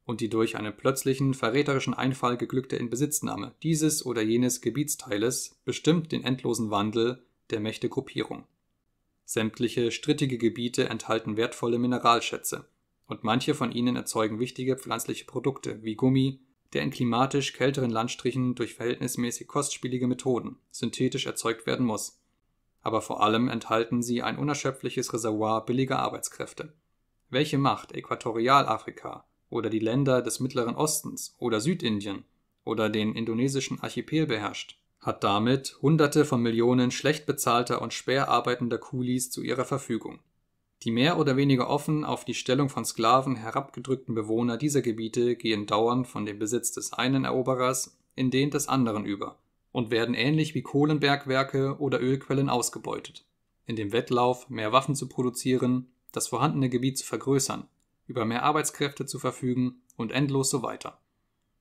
und die durch einen plötzlichen verräterischen Einfall geglückte Inbesitznahme dieses oder jenes Gebietsteiles bestimmt den endlosen Wandel der Mächtegruppierung. Sämtliche strittige Gebiete enthalten wertvolle Mineralschätze, und manche von ihnen erzeugen wichtige pflanzliche Produkte wie Gummi, der in klimatisch kälteren Landstrichen durch verhältnismäßig kostspielige Methoden synthetisch erzeugt werden muss. Aber vor allem enthalten sie ein unerschöpfliches Reservoir billiger Arbeitskräfte. Welche Macht Äquatorialafrika oder die Länder des Mittleren Ostens oder Südindien oder den indonesischen Archipel beherrscht, hat damit Hunderte von Millionen schlecht bezahlter und schwer arbeitender Kulis zu ihrer Verfügung. Die mehr oder weniger offen auf die Stellung von Sklaven herabgedrückten Bewohner dieser Gebiete gehen dauernd von dem Besitz des einen Eroberers in den des anderen über und werden ähnlich wie Kohlenbergwerke oder Ölquellen ausgebeutet. In dem Wettlauf, mehr Waffen zu produzieren, das vorhandene Gebiet zu vergrößern über mehr Arbeitskräfte zu verfügen und endlos so weiter.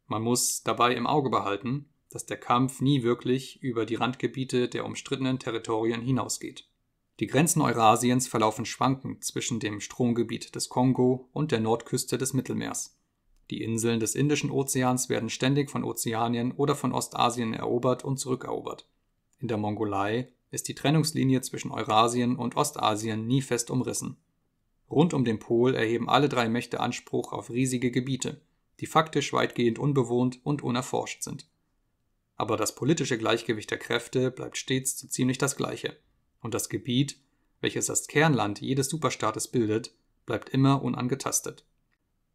Man muss dabei im Auge behalten, dass der Kampf nie wirklich über die Randgebiete der umstrittenen Territorien hinausgeht. Die Grenzen Eurasiens verlaufen schwankend zwischen dem Stromgebiet des Kongo und der Nordküste des Mittelmeers. Die Inseln des Indischen Ozeans werden ständig von Ozeanien oder von Ostasien erobert und zurückerobert. In der Mongolei ist die Trennungslinie zwischen Eurasien und Ostasien nie fest umrissen. Rund um den Pol erheben alle drei Mächte Anspruch auf riesige Gebiete, die faktisch weitgehend unbewohnt und unerforscht sind. Aber das politische Gleichgewicht der Kräfte bleibt stets so ziemlich das gleiche, und das Gebiet, welches das Kernland jedes Superstaates bildet, bleibt immer unangetastet.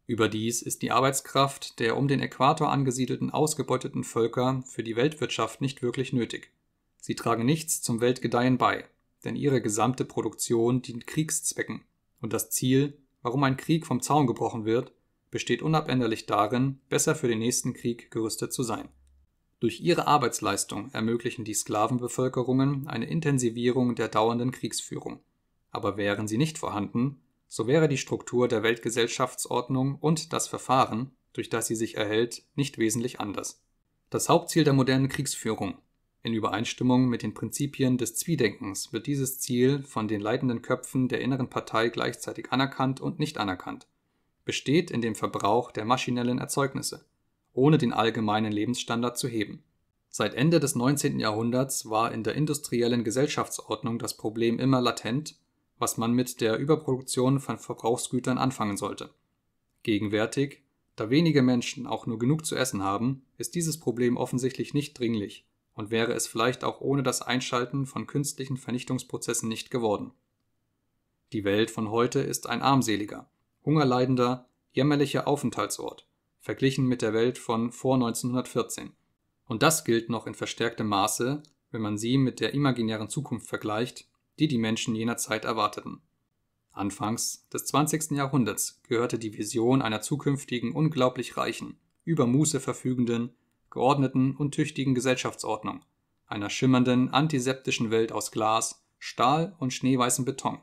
Überdies ist die Arbeitskraft der um den Äquator angesiedelten ausgebeuteten Völker für die Weltwirtschaft nicht wirklich nötig. Sie tragen nichts zum Weltgedeihen bei, denn ihre gesamte Produktion dient Kriegszwecken und das Ziel, warum ein Krieg vom Zaun gebrochen wird, besteht unabänderlich darin, besser für den nächsten Krieg gerüstet zu sein. Durch ihre Arbeitsleistung ermöglichen die Sklavenbevölkerungen eine Intensivierung der dauernden Kriegsführung. Aber wären sie nicht vorhanden, so wäre die Struktur der Weltgesellschaftsordnung und das Verfahren, durch das sie sich erhält, nicht wesentlich anders. Das Hauptziel der modernen Kriegsführung, in Übereinstimmung mit den Prinzipien des Zwiedenkens wird dieses Ziel von den leitenden Köpfen der inneren Partei gleichzeitig anerkannt und nicht anerkannt, besteht in dem Verbrauch der maschinellen Erzeugnisse, ohne den allgemeinen Lebensstandard zu heben. Seit Ende des 19. Jahrhunderts war in der industriellen Gesellschaftsordnung das Problem immer latent, was man mit der Überproduktion von Verbrauchsgütern anfangen sollte. Gegenwärtig, da wenige Menschen auch nur genug zu essen haben, ist dieses Problem offensichtlich nicht dringlich und wäre es vielleicht auch ohne das Einschalten von künstlichen Vernichtungsprozessen nicht geworden. Die Welt von heute ist ein armseliger, hungerleidender, jämmerlicher Aufenthaltsort, verglichen mit der Welt von vor 1914. Und das gilt noch in verstärktem Maße, wenn man sie mit der imaginären Zukunft vergleicht, die die Menschen jener Zeit erwarteten. Anfangs des 20. Jahrhunderts gehörte die Vision einer zukünftigen unglaublich reichen, über Muße verfügenden, geordneten und tüchtigen Gesellschaftsordnung, einer schimmernden, antiseptischen Welt aus Glas, Stahl und schneeweißem Beton,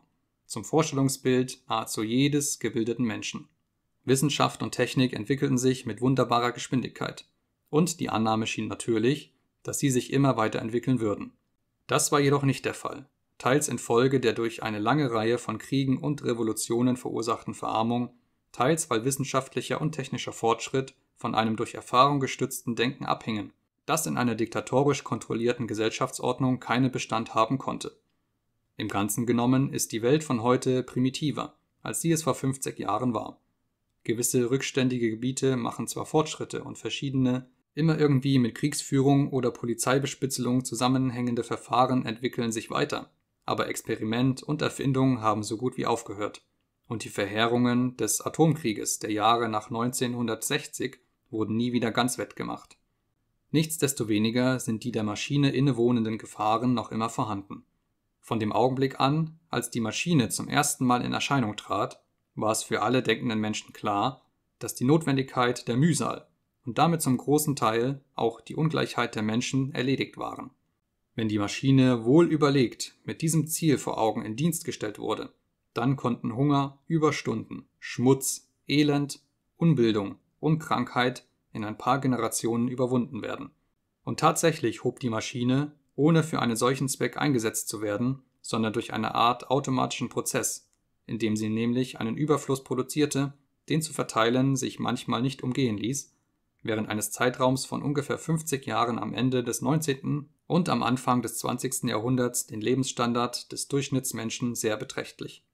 zum Vorstellungsbild nahezu jedes gebildeten Menschen. Wissenschaft und Technik entwickelten sich mit wunderbarer Geschwindigkeit, und die Annahme schien natürlich, dass sie sich immer weiterentwickeln würden. Das war jedoch nicht der Fall, teils infolge der durch eine lange Reihe von Kriegen und Revolutionen verursachten Verarmung, teils weil wissenschaftlicher und technischer Fortschritt von einem durch Erfahrung gestützten Denken abhingen, das in einer diktatorisch kontrollierten Gesellschaftsordnung keinen Bestand haben konnte. Im Ganzen genommen ist die Welt von heute primitiver, als sie es vor 50 Jahren war. Gewisse rückständige Gebiete machen zwar Fortschritte und verschiedene, immer irgendwie mit Kriegsführung oder Polizeibespitzelung zusammenhängende Verfahren entwickeln sich weiter, aber Experiment und Erfindung haben so gut wie aufgehört. Und die Verheerungen des Atomkrieges der Jahre nach 1960 wurden nie wieder ganz wettgemacht. Nichtsdestoweniger sind die der Maschine innewohnenden Gefahren noch immer vorhanden. Von dem Augenblick an, als die Maschine zum ersten Mal in Erscheinung trat, war es für alle denkenden Menschen klar, dass die Notwendigkeit der Mühsal und damit zum großen Teil auch die Ungleichheit der Menschen erledigt waren. Wenn die Maschine wohl überlegt mit diesem Ziel vor Augen in Dienst gestellt wurde, dann konnten Hunger, Überstunden, Schmutz, Elend, Unbildung, und Krankheit in ein paar Generationen überwunden werden. Und tatsächlich hob die Maschine, ohne für einen solchen Zweck eingesetzt zu werden, sondern durch eine Art automatischen Prozess, in dem sie nämlich einen Überfluss produzierte, den zu verteilen sich manchmal nicht umgehen ließ, während eines Zeitraums von ungefähr 50 Jahren am Ende des 19. und am Anfang des 20. Jahrhunderts den Lebensstandard des Durchschnittsmenschen sehr beträchtlich.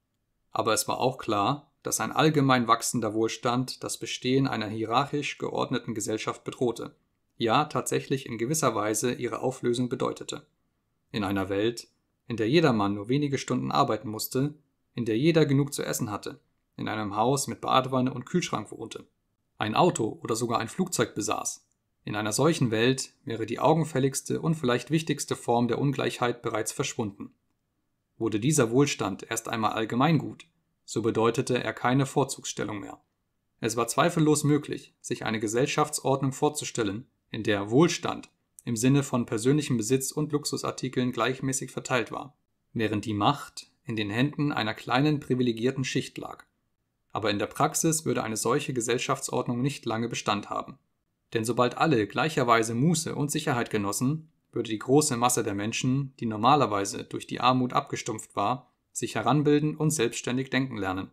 Aber es war auch klar, dass ein allgemein wachsender Wohlstand das Bestehen einer hierarchisch geordneten Gesellschaft bedrohte, ja tatsächlich in gewisser Weise ihre Auflösung bedeutete. In einer Welt, in der jedermann nur wenige Stunden arbeiten musste, in der jeder genug zu essen hatte, in einem Haus mit Badewanne und Kühlschrank wohnte, ein Auto oder sogar ein Flugzeug besaß. In einer solchen Welt wäre die augenfälligste und vielleicht wichtigste Form der Ungleichheit bereits verschwunden. Wurde dieser Wohlstand erst einmal allgemeingut, so bedeutete er keine Vorzugsstellung mehr. Es war zweifellos möglich, sich eine Gesellschaftsordnung vorzustellen, in der Wohlstand im Sinne von persönlichem Besitz und Luxusartikeln gleichmäßig verteilt war, während die Macht in den Händen einer kleinen privilegierten Schicht lag. Aber in der Praxis würde eine solche Gesellschaftsordnung nicht lange Bestand haben. Denn sobald alle gleicherweise Muße und Sicherheit genossen, würde die große Masse der Menschen, die normalerweise durch die Armut abgestumpft war, sich heranbilden und selbstständig denken lernen.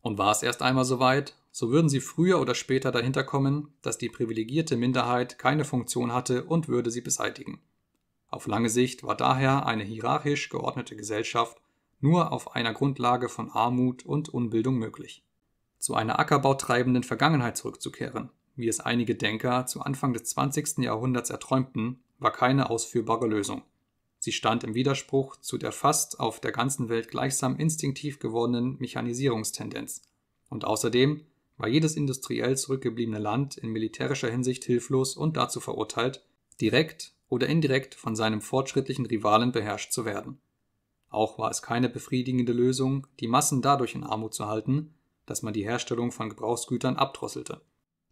Und war es erst einmal soweit, so würden sie früher oder später dahinter kommen, dass die privilegierte Minderheit keine Funktion hatte und würde sie beseitigen. Auf lange Sicht war daher eine hierarchisch geordnete Gesellschaft nur auf einer Grundlage von Armut und Unbildung möglich. Zu einer ackerbautreibenden Vergangenheit zurückzukehren, wie es einige Denker zu Anfang des 20. Jahrhunderts erträumten, war keine ausführbare Lösung. Sie stand im Widerspruch zu der fast auf der ganzen Welt gleichsam instinktiv gewordenen Mechanisierungstendenz. Und außerdem war jedes industriell zurückgebliebene Land in militärischer Hinsicht hilflos und dazu verurteilt, direkt oder indirekt von seinem fortschrittlichen Rivalen beherrscht zu werden. Auch war es keine befriedigende Lösung, die Massen dadurch in Armut zu halten, dass man die Herstellung von Gebrauchsgütern abdrosselte.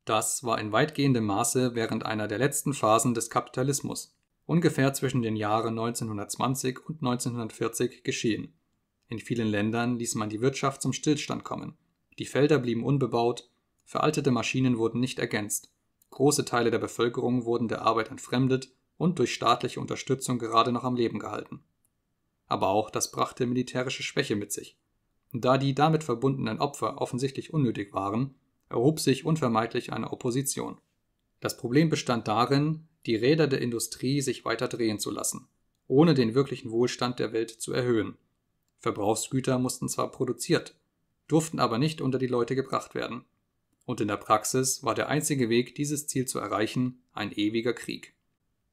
Das war in weitgehendem Maße während einer der letzten Phasen des Kapitalismus, ungefähr zwischen den Jahren 1920 und 1940 geschehen. In vielen Ländern ließ man die Wirtschaft zum Stillstand kommen. Die Felder blieben unbebaut, veraltete Maschinen wurden nicht ergänzt, große Teile der Bevölkerung wurden der Arbeit entfremdet und durch staatliche Unterstützung gerade noch am Leben gehalten. Aber auch das brachte militärische Schwäche mit sich. Da die damit verbundenen Opfer offensichtlich unnötig waren, erhob sich unvermeidlich eine Opposition. Das Problem bestand darin, die Räder der Industrie sich weiter drehen zu lassen, ohne den wirklichen Wohlstand der Welt zu erhöhen. Verbrauchsgüter mussten zwar produziert, durften aber nicht unter die Leute gebracht werden. Und in der Praxis war der einzige Weg, dieses Ziel zu erreichen, ein ewiger Krieg.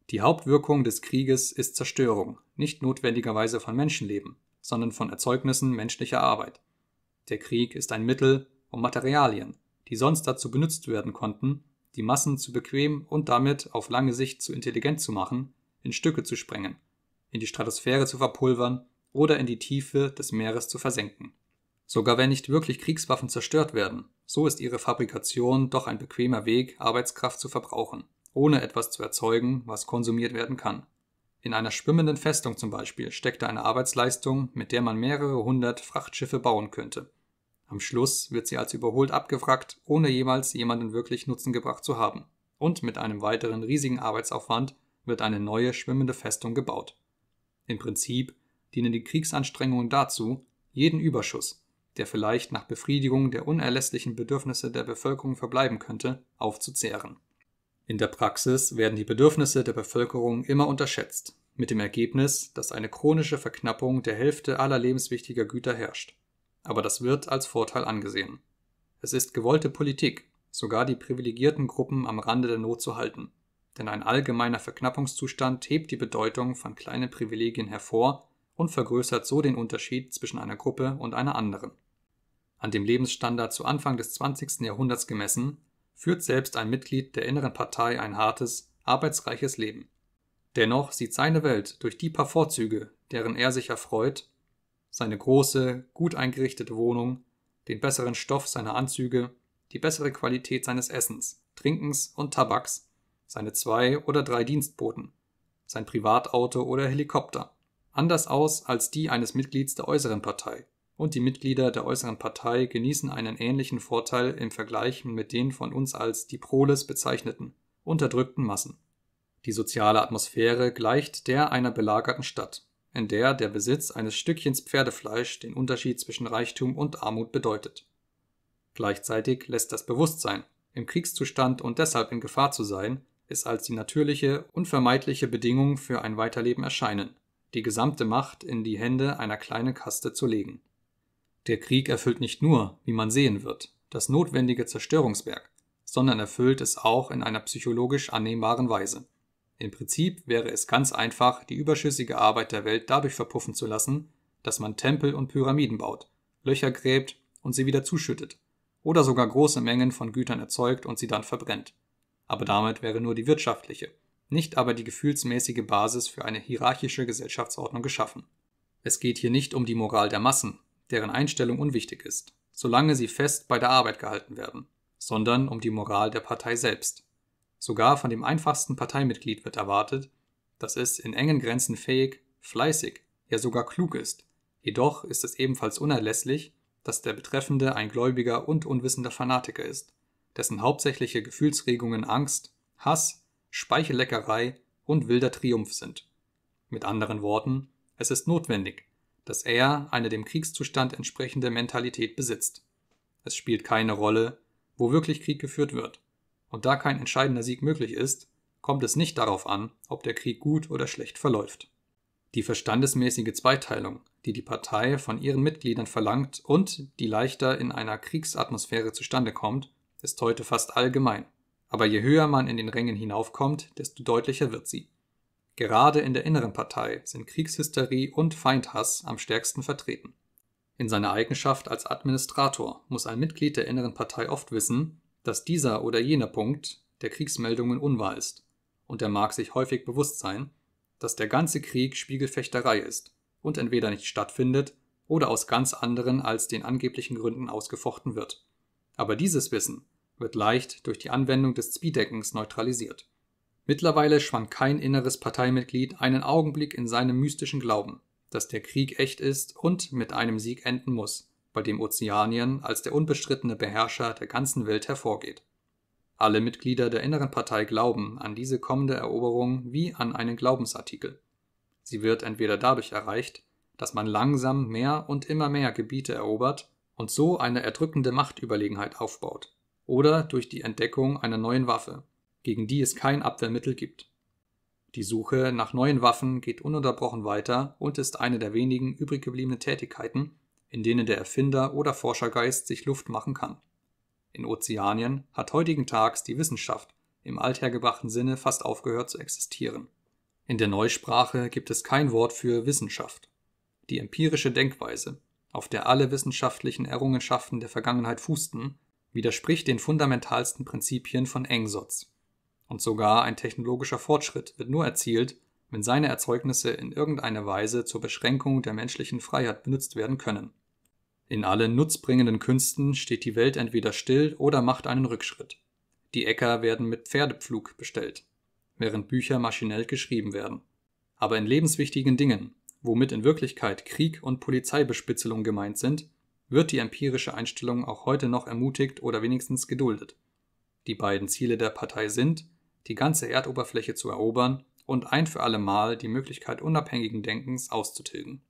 Die Hauptwirkung des Krieges ist Zerstörung, nicht notwendigerweise von Menschenleben, sondern von Erzeugnissen menschlicher Arbeit. Der Krieg ist ein Mittel, um Materialien, die sonst dazu benutzt werden konnten, die Massen zu bequem und damit auf lange Sicht zu intelligent zu machen, in Stücke zu sprengen, in die Stratosphäre zu verpulvern oder in die Tiefe des Meeres zu versenken. Sogar wenn nicht wirklich Kriegswaffen zerstört werden, so ist ihre Fabrikation doch ein bequemer Weg, Arbeitskraft zu verbrauchen, ohne etwas zu erzeugen, was konsumiert werden kann. In einer schwimmenden Festung zum Beispiel steckte eine Arbeitsleistung, mit der man mehrere hundert Frachtschiffe bauen könnte am Schluss wird sie als überholt abgefragt, ohne jemals jemanden wirklich Nutzen gebracht zu haben. Und mit einem weiteren riesigen Arbeitsaufwand wird eine neue schwimmende Festung gebaut. Im Prinzip dienen die Kriegsanstrengungen dazu, jeden Überschuss, der vielleicht nach Befriedigung der unerlässlichen Bedürfnisse der Bevölkerung verbleiben könnte, aufzuzehren. In der Praxis werden die Bedürfnisse der Bevölkerung immer unterschätzt, mit dem Ergebnis, dass eine chronische Verknappung der Hälfte aller lebenswichtiger Güter herrscht aber das wird als Vorteil angesehen. Es ist gewollte Politik, sogar die privilegierten Gruppen am Rande der Not zu halten, denn ein allgemeiner Verknappungszustand hebt die Bedeutung von kleinen Privilegien hervor und vergrößert so den Unterschied zwischen einer Gruppe und einer anderen. An dem Lebensstandard zu Anfang des 20. Jahrhunderts gemessen, führt selbst ein Mitglied der inneren Partei ein hartes, arbeitsreiches Leben. Dennoch sieht seine Welt durch die paar Vorzüge, deren er sich erfreut, seine große, gut eingerichtete Wohnung, den besseren Stoff seiner Anzüge, die bessere Qualität seines Essens, Trinkens und Tabaks, seine zwei oder drei Dienstboten, sein Privatauto oder Helikopter, anders aus als die eines Mitglieds der äußeren Partei, und die Mitglieder der äußeren Partei genießen einen ähnlichen Vorteil im Vergleich mit den von uns als die Proles bezeichneten, unterdrückten Massen. Die soziale Atmosphäre gleicht der einer belagerten Stadt in der der Besitz eines Stückchens Pferdefleisch den Unterschied zwischen Reichtum und Armut bedeutet. Gleichzeitig lässt das Bewusstsein, im Kriegszustand und deshalb in Gefahr zu sein, es als die natürliche, unvermeidliche Bedingung für ein Weiterleben erscheinen, die gesamte Macht in die Hände einer kleinen Kaste zu legen. Der Krieg erfüllt nicht nur, wie man sehen wird, das notwendige Zerstörungswerk, sondern erfüllt es auch in einer psychologisch annehmbaren Weise. Im Prinzip wäre es ganz einfach, die überschüssige Arbeit der Welt dadurch verpuffen zu lassen, dass man Tempel und Pyramiden baut, Löcher gräbt und sie wieder zuschüttet oder sogar große Mengen von Gütern erzeugt und sie dann verbrennt. Aber damit wäre nur die wirtschaftliche, nicht aber die gefühlsmäßige Basis für eine hierarchische Gesellschaftsordnung geschaffen. Es geht hier nicht um die Moral der Massen, deren Einstellung unwichtig ist, solange sie fest bei der Arbeit gehalten werden, sondern um die Moral der Partei selbst, Sogar von dem einfachsten Parteimitglied wird erwartet, dass es in engen Grenzen fähig, fleißig, ja sogar klug ist. Jedoch ist es ebenfalls unerlässlich, dass der Betreffende ein gläubiger und unwissender Fanatiker ist, dessen hauptsächliche Gefühlsregungen Angst, Hass, Speichelleckerei und wilder Triumph sind. Mit anderen Worten, es ist notwendig, dass er eine dem Kriegszustand entsprechende Mentalität besitzt. Es spielt keine Rolle, wo wirklich Krieg geführt wird und da kein entscheidender Sieg möglich ist, kommt es nicht darauf an, ob der Krieg gut oder schlecht verläuft. Die verstandesmäßige Zweiteilung, die die Partei von ihren Mitgliedern verlangt und die leichter in einer Kriegsatmosphäre zustande kommt, ist heute fast allgemein. Aber je höher man in den Rängen hinaufkommt, desto deutlicher wird sie. Gerade in der inneren Partei sind Kriegshysterie und Feindhass am stärksten vertreten. In seiner Eigenschaft als Administrator muss ein Mitglied der inneren Partei oft wissen, dass dieser oder jener Punkt der Kriegsmeldungen unwahr ist, und er mag sich häufig bewusst sein, dass der ganze Krieg Spiegelfechterei ist und entweder nicht stattfindet oder aus ganz anderen als den angeblichen Gründen ausgefochten wird. Aber dieses Wissen wird leicht durch die Anwendung des Zwiedeckens neutralisiert. Mittlerweile schwankt kein inneres Parteimitglied einen Augenblick in seinem mystischen Glauben, dass der Krieg echt ist und mit einem Sieg enden muss bei dem Ozeanien als der unbestrittene Beherrscher der ganzen Welt hervorgeht. Alle Mitglieder der Inneren Partei glauben an diese kommende Eroberung wie an einen Glaubensartikel. Sie wird entweder dadurch erreicht, dass man langsam mehr und immer mehr Gebiete erobert und so eine erdrückende Machtüberlegenheit aufbaut, oder durch die Entdeckung einer neuen Waffe, gegen die es kein Abwehrmittel gibt. Die Suche nach neuen Waffen geht ununterbrochen weiter und ist eine der wenigen übrig gebliebenen Tätigkeiten, in denen der Erfinder oder Forschergeist sich Luft machen kann. In Ozeanien hat heutigen Tags die Wissenschaft im althergebrachten Sinne fast aufgehört zu existieren. In der Neusprache gibt es kein Wort für Wissenschaft. Die empirische Denkweise, auf der alle wissenschaftlichen Errungenschaften der Vergangenheit fußten, widerspricht den fundamentalsten Prinzipien von Engsotz. Und sogar ein technologischer Fortschritt wird nur erzielt, wenn seine Erzeugnisse in irgendeiner Weise zur Beschränkung der menschlichen Freiheit benutzt werden können. In allen nutzbringenden Künsten steht die Welt entweder still oder macht einen Rückschritt. Die Äcker werden mit Pferdepflug bestellt, während Bücher maschinell geschrieben werden. Aber in lebenswichtigen Dingen, womit in Wirklichkeit Krieg und Polizeibespitzelung gemeint sind, wird die empirische Einstellung auch heute noch ermutigt oder wenigstens geduldet. Die beiden Ziele der Partei sind, die ganze Erdoberfläche zu erobern und ein für alle Mal die Möglichkeit unabhängigen Denkens auszutilgen.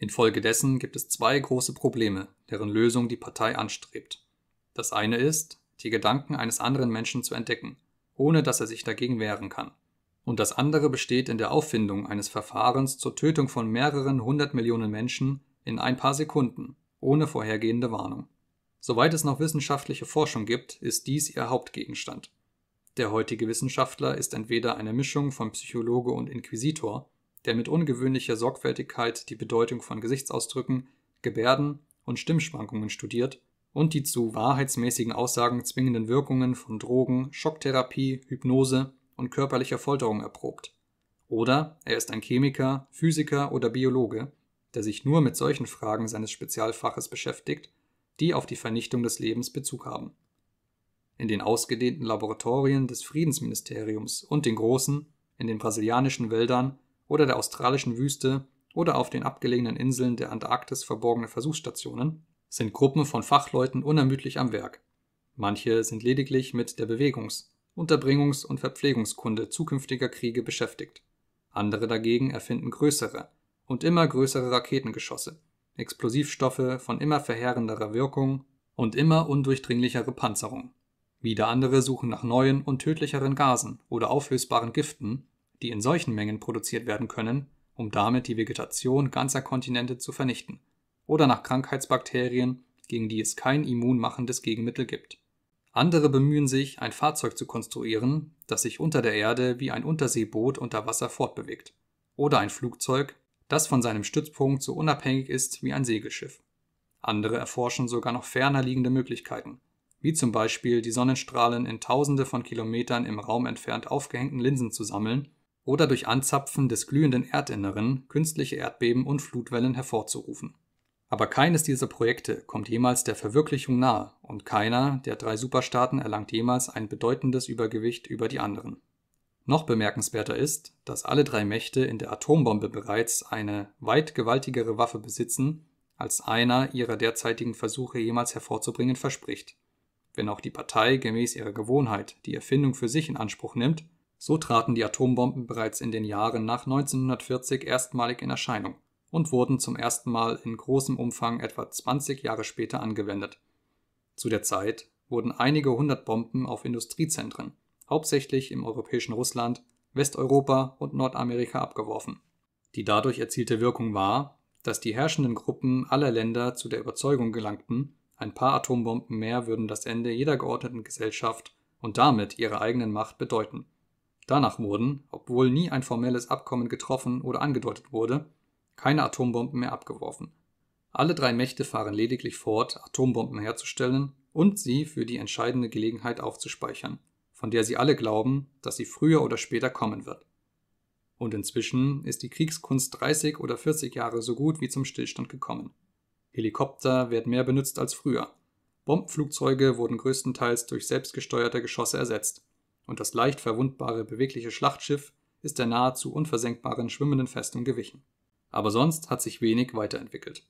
Infolgedessen gibt es zwei große Probleme, deren Lösung die Partei anstrebt. Das eine ist, die Gedanken eines anderen Menschen zu entdecken, ohne dass er sich dagegen wehren kann. Und das andere besteht in der Auffindung eines Verfahrens zur Tötung von mehreren hundert Millionen Menschen in ein paar Sekunden, ohne vorhergehende Warnung. Soweit es noch wissenschaftliche Forschung gibt, ist dies ihr Hauptgegenstand. Der heutige Wissenschaftler ist entweder eine Mischung von Psychologe und Inquisitor der mit ungewöhnlicher Sorgfältigkeit die Bedeutung von Gesichtsausdrücken, Gebärden und Stimmschwankungen studiert und die zu wahrheitsmäßigen Aussagen zwingenden Wirkungen von Drogen, Schocktherapie, Hypnose und körperlicher Folterung erprobt. Oder er ist ein Chemiker, Physiker oder Biologe, der sich nur mit solchen Fragen seines Spezialfaches beschäftigt, die auf die Vernichtung des Lebens Bezug haben. In den ausgedehnten Laboratorien des Friedensministeriums und den großen, in den brasilianischen Wäldern oder der australischen Wüste oder auf den abgelegenen Inseln der Antarktis verborgene Versuchsstationen, sind Gruppen von Fachleuten unermüdlich am Werk. Manche sind lediglich mit der Bewegungs-, Unterbringungs- und Verpflegungskunde zukünftiger Kriege beschäftigt. Andere dagegen erfinden größere und immer größere Raketengeschosse, Explosivstoffe von immer verheerenderer Wirkung und immer undurchdringlichere Panzerung. Wieder andere suchen nach neuen und tödlicheren Gasen oder auflösbaren Giften, die in solchen Mengen produziert werden können, um damit die Vegetation ganzer Kontinente zu vernichten oder nach Krankheitsbakterien, gegen die es kein immunmachendes Gegenmittel gibt. Andere bemühen sich, ein Fahrzeug zu konstruieren, das sich unter der Erde wie ein Unterseeboot unter Wasser fortbewegt. Oder ein Flugzeug, das von seinem Stützpunkt so unabhängig ist wie ein Segelschiff. Andere erforschen sogar noch ferner liegende Möglichkeiten, wie zum Beispiel die Sonnenstrahlen in Tausende von Kilometern im Raum entfernt aufgehängten Linsen zu sammeln oder durch Anzapfen des glühenden Erdinneren künstliche Erdbeben und Flutwellen hervorzurufen. Aber keines dieser Projekte kommt jemals der Verwirklichung nahe und keiner der drei Superstaaten erlangt jemals ein bedeutendes Übergewicht über die anderen. Noch bemerkenswerter ist, dass alle drei Mächte in der Atombombe bereits eine weit gewaltigere Waffe besitzen, als einer ihrer derzeitigen Versuche jemals hervorzubringen verspricht. Wenn auch die Partei gemäß ihrer Gewohnheit die Erfindung für sich in Anspruch nimmt, so traten die Atombomben bereits in den Jahren nach 1940 erstmalig in Erscheinung und wurden zum ersten Mal in großem Umfang etwa 20 Jahre später angewendet. Zu der Zeit wurden einige hundert Bomben auf Industriezentren, hauptsächlich im europäischen Russland, Westeuropa und Nordamerika abgeworfen. Die dadurch erzielte Wirkung war, dass die herrschenden Gruppen aller Länder zu der Überzeugung gelangten, ein paar Atombomben mehr würden das Ende jeder geordneten Gesellschaft und damit ihre eigenen Macht bedeuten Danach wurden, obwohl nie ein formelles Abkommen getroffen oder angedeutet wurde, keine Atombomben mehr abgeworfen. Alle drei Mächte fahren lediglich fort, Atombomben herzustellen und sie für die entscheidende Gelegenheit aufzuspeichern, von der sie alle glauben, dass sie früher oder später kommen wird. Und inzwischen ist die Kriegskunst 30 oder 40 Jahre so gut wie zum Stillstand gekommen. Helikopter werden mehr benutzt als früher. Bombenflugzeuge wurden größtenteils durch selbstgesteuerte Geschosse ersetzt und das leicht verwundbare bewegliche Schlachtschiff ist der nahezu unversenkbaren schwimmenden Festung gewichen. Aber sonst hat sich wenig weiterentwickelt.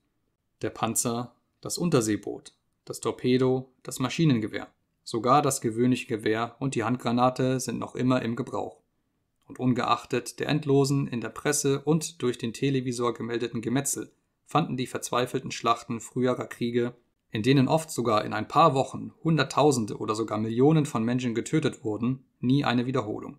Der Panzer, das Unterseeboot, das Torpedo, das Maschinengewehr, sogar das gewöhnliche Gewehr und die Handgranate sind noch immer im Gebrauch. Und ungeachtet der endlosen, in der Presse und durch den Televisor gemeldeten Gemetzel fanden die verzweifelten Schlachten früherer Kriege in denen oft sogar in ein paar Wochen Hunderttausende oder sogar Millionen von Menschen getötet wurden, nie eine Wiederholung.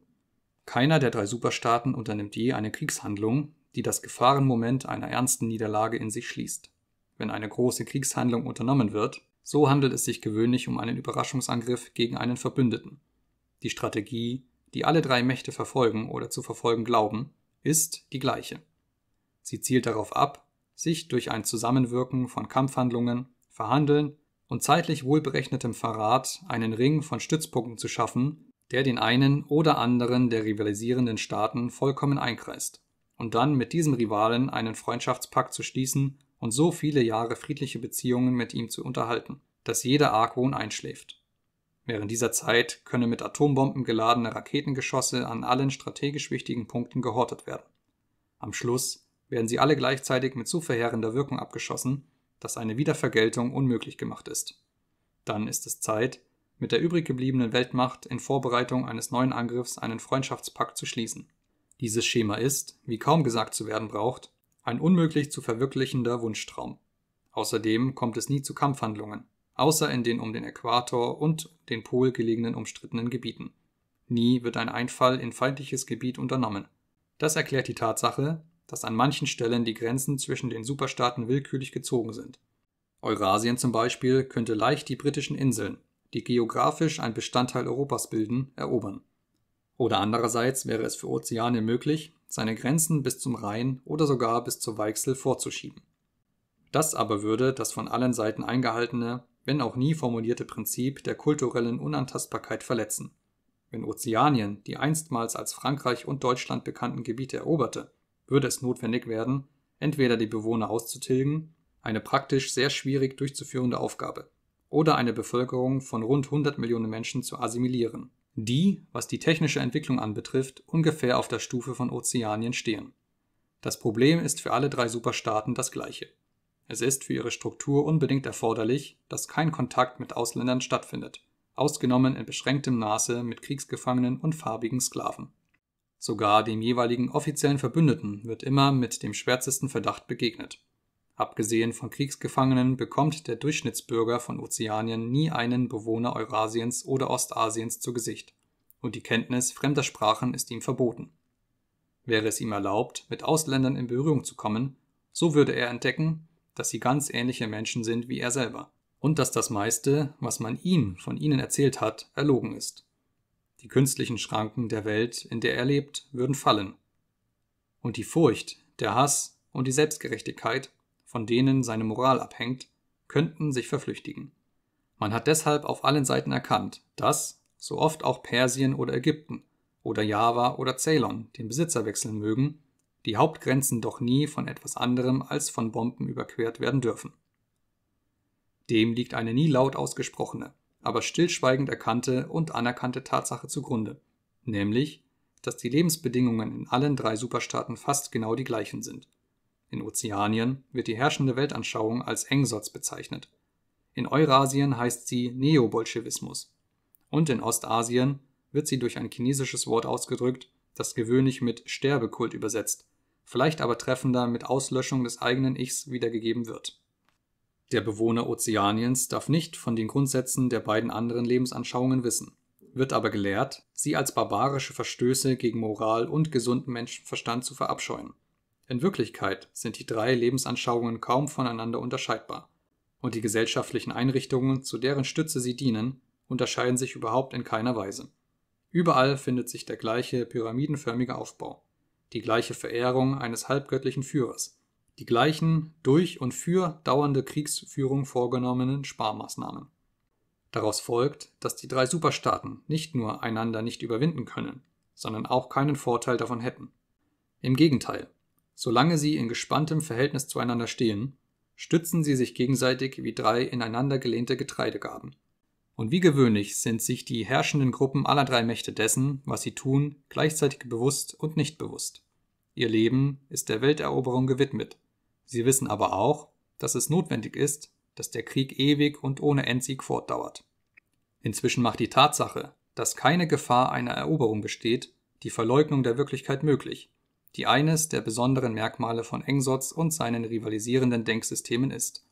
Keiner der drei Superstaaten unternimmt je eine Kriegshandlung, die das Gefahrenmoment einer ernsten Niederlage in sich schließt. Wenn eine große Kriegshandlung unternommen wird, so handelt es sich gewöhnlich um einen Überraschungsangriff gegen einen Verbündeten. Die Strategie, die alle drei Mächte verfolgen oder zu verfolgen glauben, ist die gleiche. Sie zielt darauf ab, sich durch ein Zusammenwirken von Kampfhandlungen, Verhandeln und zeitlich wohlberechnetem Verrat einen Ring von Stützpunkten zu schaffen, der den einen oder anderen der rivalisierenden Staaten vollkommen einkreist, und dann mit diesem Rivalen einen Freundschaftspakt zu schließen und so viele Jahre friedliche Beziehungen mit ihm zu unterhalten, dass jeder Argwohn einschläft. Während dieser Zeit können mit Atombomben geladene Raketengeschosse an allen strategisch wichtigen Punkten gehortet werden. Am Schluss werden sie alle gleichzeitig mit zu verheerender Wirkung abgeschossen, dass eine Wiedervergeltung unmöglich gemacht ist. Dann ist es Zeit, mit der übrig gebliebenen Weltmacht in Vorbereitung eines neuen Angriffs einen Freundschaftspakt zu schließen. Dieses Schema ist, wie kaum gesagt zu werden braucht, ein unmöglich zu verwirklichender Wunschtraum. Außerdem kommt es nie zu Kampfhandlungen, außer in den um den Äquator und den Pol gelegenen umstrittenen Gebieten. Nie wird ein Einfall in feindliches Gebiet unternommen. Das erklärt die Tatsache, dass an manchen Stellen die Grenzen zwischen den Superstaaten willkürlich gezogen sind. Eurasien zum Beispiel könnte leicht die britischen Inseln, die geografisch ein Bestandteil Europas bilden, erobern. Oder andererseits wäre es für Ozeane möglich, seine Grenzen bis zum Rhein oder sogar bis zur Weichsel vorzuschieben. Das aber würde das von allen Seiten eingehaltene, wenn auch nie formulierte Prinzip der kulturellen Unantastbarkeit verletzen. Wenn Ozeanien die einstmals als Frankreich und Deutschland bekannten Gebiete eroberte, würde es notwendig werden, entweder die Bewohner auszutilgen, eine praktisch sehr schwierig durchzuführende Aufgabe, oder eine Bevölkerung von rund 100 Millionen Menschen zu assimilieren, die, was die technische Entwicklung anbetrifft, ungefähr auf der Stufe von Ozeanien stehen. Das Problem ist für alle drei Superstaaten das gleiche. Es ist für ihre Struktur unbedingt erforderlich, dass kein Kontakt mit Ausländern stattfindet, ausgenommen in beschränktem Maße mit Kriegsgefangenen und farbigen Sklaven. Sogar dem jeweiligen offiziellen Verbündeten wird immer mit dem schwärzesten Verdacht begegnet. Abgesehen von Kriegsgefangenen bekommt der Durchschnittsbürger von Ozeanien nie einen Bewohner Eurasiens oder Ostasiens zu Gesicht, und die Kenntnis fremder Sprachen ist ihm verboten. Wäre es ihm erlaubt, mit Ausländern in Berührung zu kommen, so würde er entdecken, dass sie ganz ähnliche Menschen sind wie er selber, und dass das meiste, was man ihm von ihnen erzählt hat, erlogen ist. Die künstlichen Schranken der Welt, in der er lebt, würden fallen. Und die Furcht, der Hass und die Selbstgerechtigkeit, von denen seine Moral abhängt, könnten sich verflüchtigen. Man hat deshalb auf allen Seiten erkannt, dass, so oft auch Persien oder Ägypten oder Java oder Ceylon den Besitzer wechseln mögen, die Hauptgrenzen doch nie von etwas anderem als von Bomben überquert werden dürfen. Dem liegt eine nie laut ausgesprochene, aber stillschweigend erkannte und anerkannte Tatsache zugrunde, nämlich, dass die Lebensbedingungen in allen drei Superstaaten fast genau die gleichen sind. In Ozeanien wird die herrschende Weltanschauung als Engsatz bezeichnet. In Eurasien heißt sie Neobolschewismus. Und in Ostasien wird sie durch ein chinesisches Wort ausgedrückt, das gewöhnlich mit Sterbekult übersetzt, vielleicht aber treffender mit Auslöschung des eigenen Ichs wiedergegeben wird der Bewohner Ozeaniens darf nicht von den Grundsätzen der beiden anderen Lebensanschauungen wissen, wird aber gelehrt, sie als barbarische Verstöße gegen Moral und gesunden Menschenverstand zu verabscheuen. In Wirklichkeit sind die drei Lebensanschauungen kaum voneinander unterscheidbar, und die gesellschaftlichen Einrichtungen, zu deren Stütze sie dienen, unterscheiden sich überhaupt in keiner Weise. Überall findet sich der gleiche pyramidenförmige Aufbau, die gleiche Verehrung eines halbgöttlichen Führers, die gleichen durch und für dauernde Kriegsführung vorgenommenen Sparmaßnahmen. Daraus folgt, dass die drei Superstaaten nicht nur einander nicht überwinden können, sondern auch keinen Vorteil davon hätten. Im Gegenteil, solange sie in gespanntem Verhältnis zueinander stehen, stützen sie sich gegenseitig wie drei ineinander gelehnte Getreidegaben. Und wie gewöhnlich sind sich die herrschenden Gruppen aller drei Mächte dessen, was sie tun, gleichzeitig bewusst und nicht bewusst. Ihr Leben ist der Welteroberung gewidmet, Sie wissen aber auch, dass es notwendig ist, dass der Krieg ewig und ohne Endsieg fortdauert. Inzwischen macht die Tatsache, dass keine Gefahr einer Eroberung besteht, die Verleugnung der Wirklichkeit möglich, die eines der besonderen Merkmale von Engsotz und seinen rivalisierenden Denksystemen ist.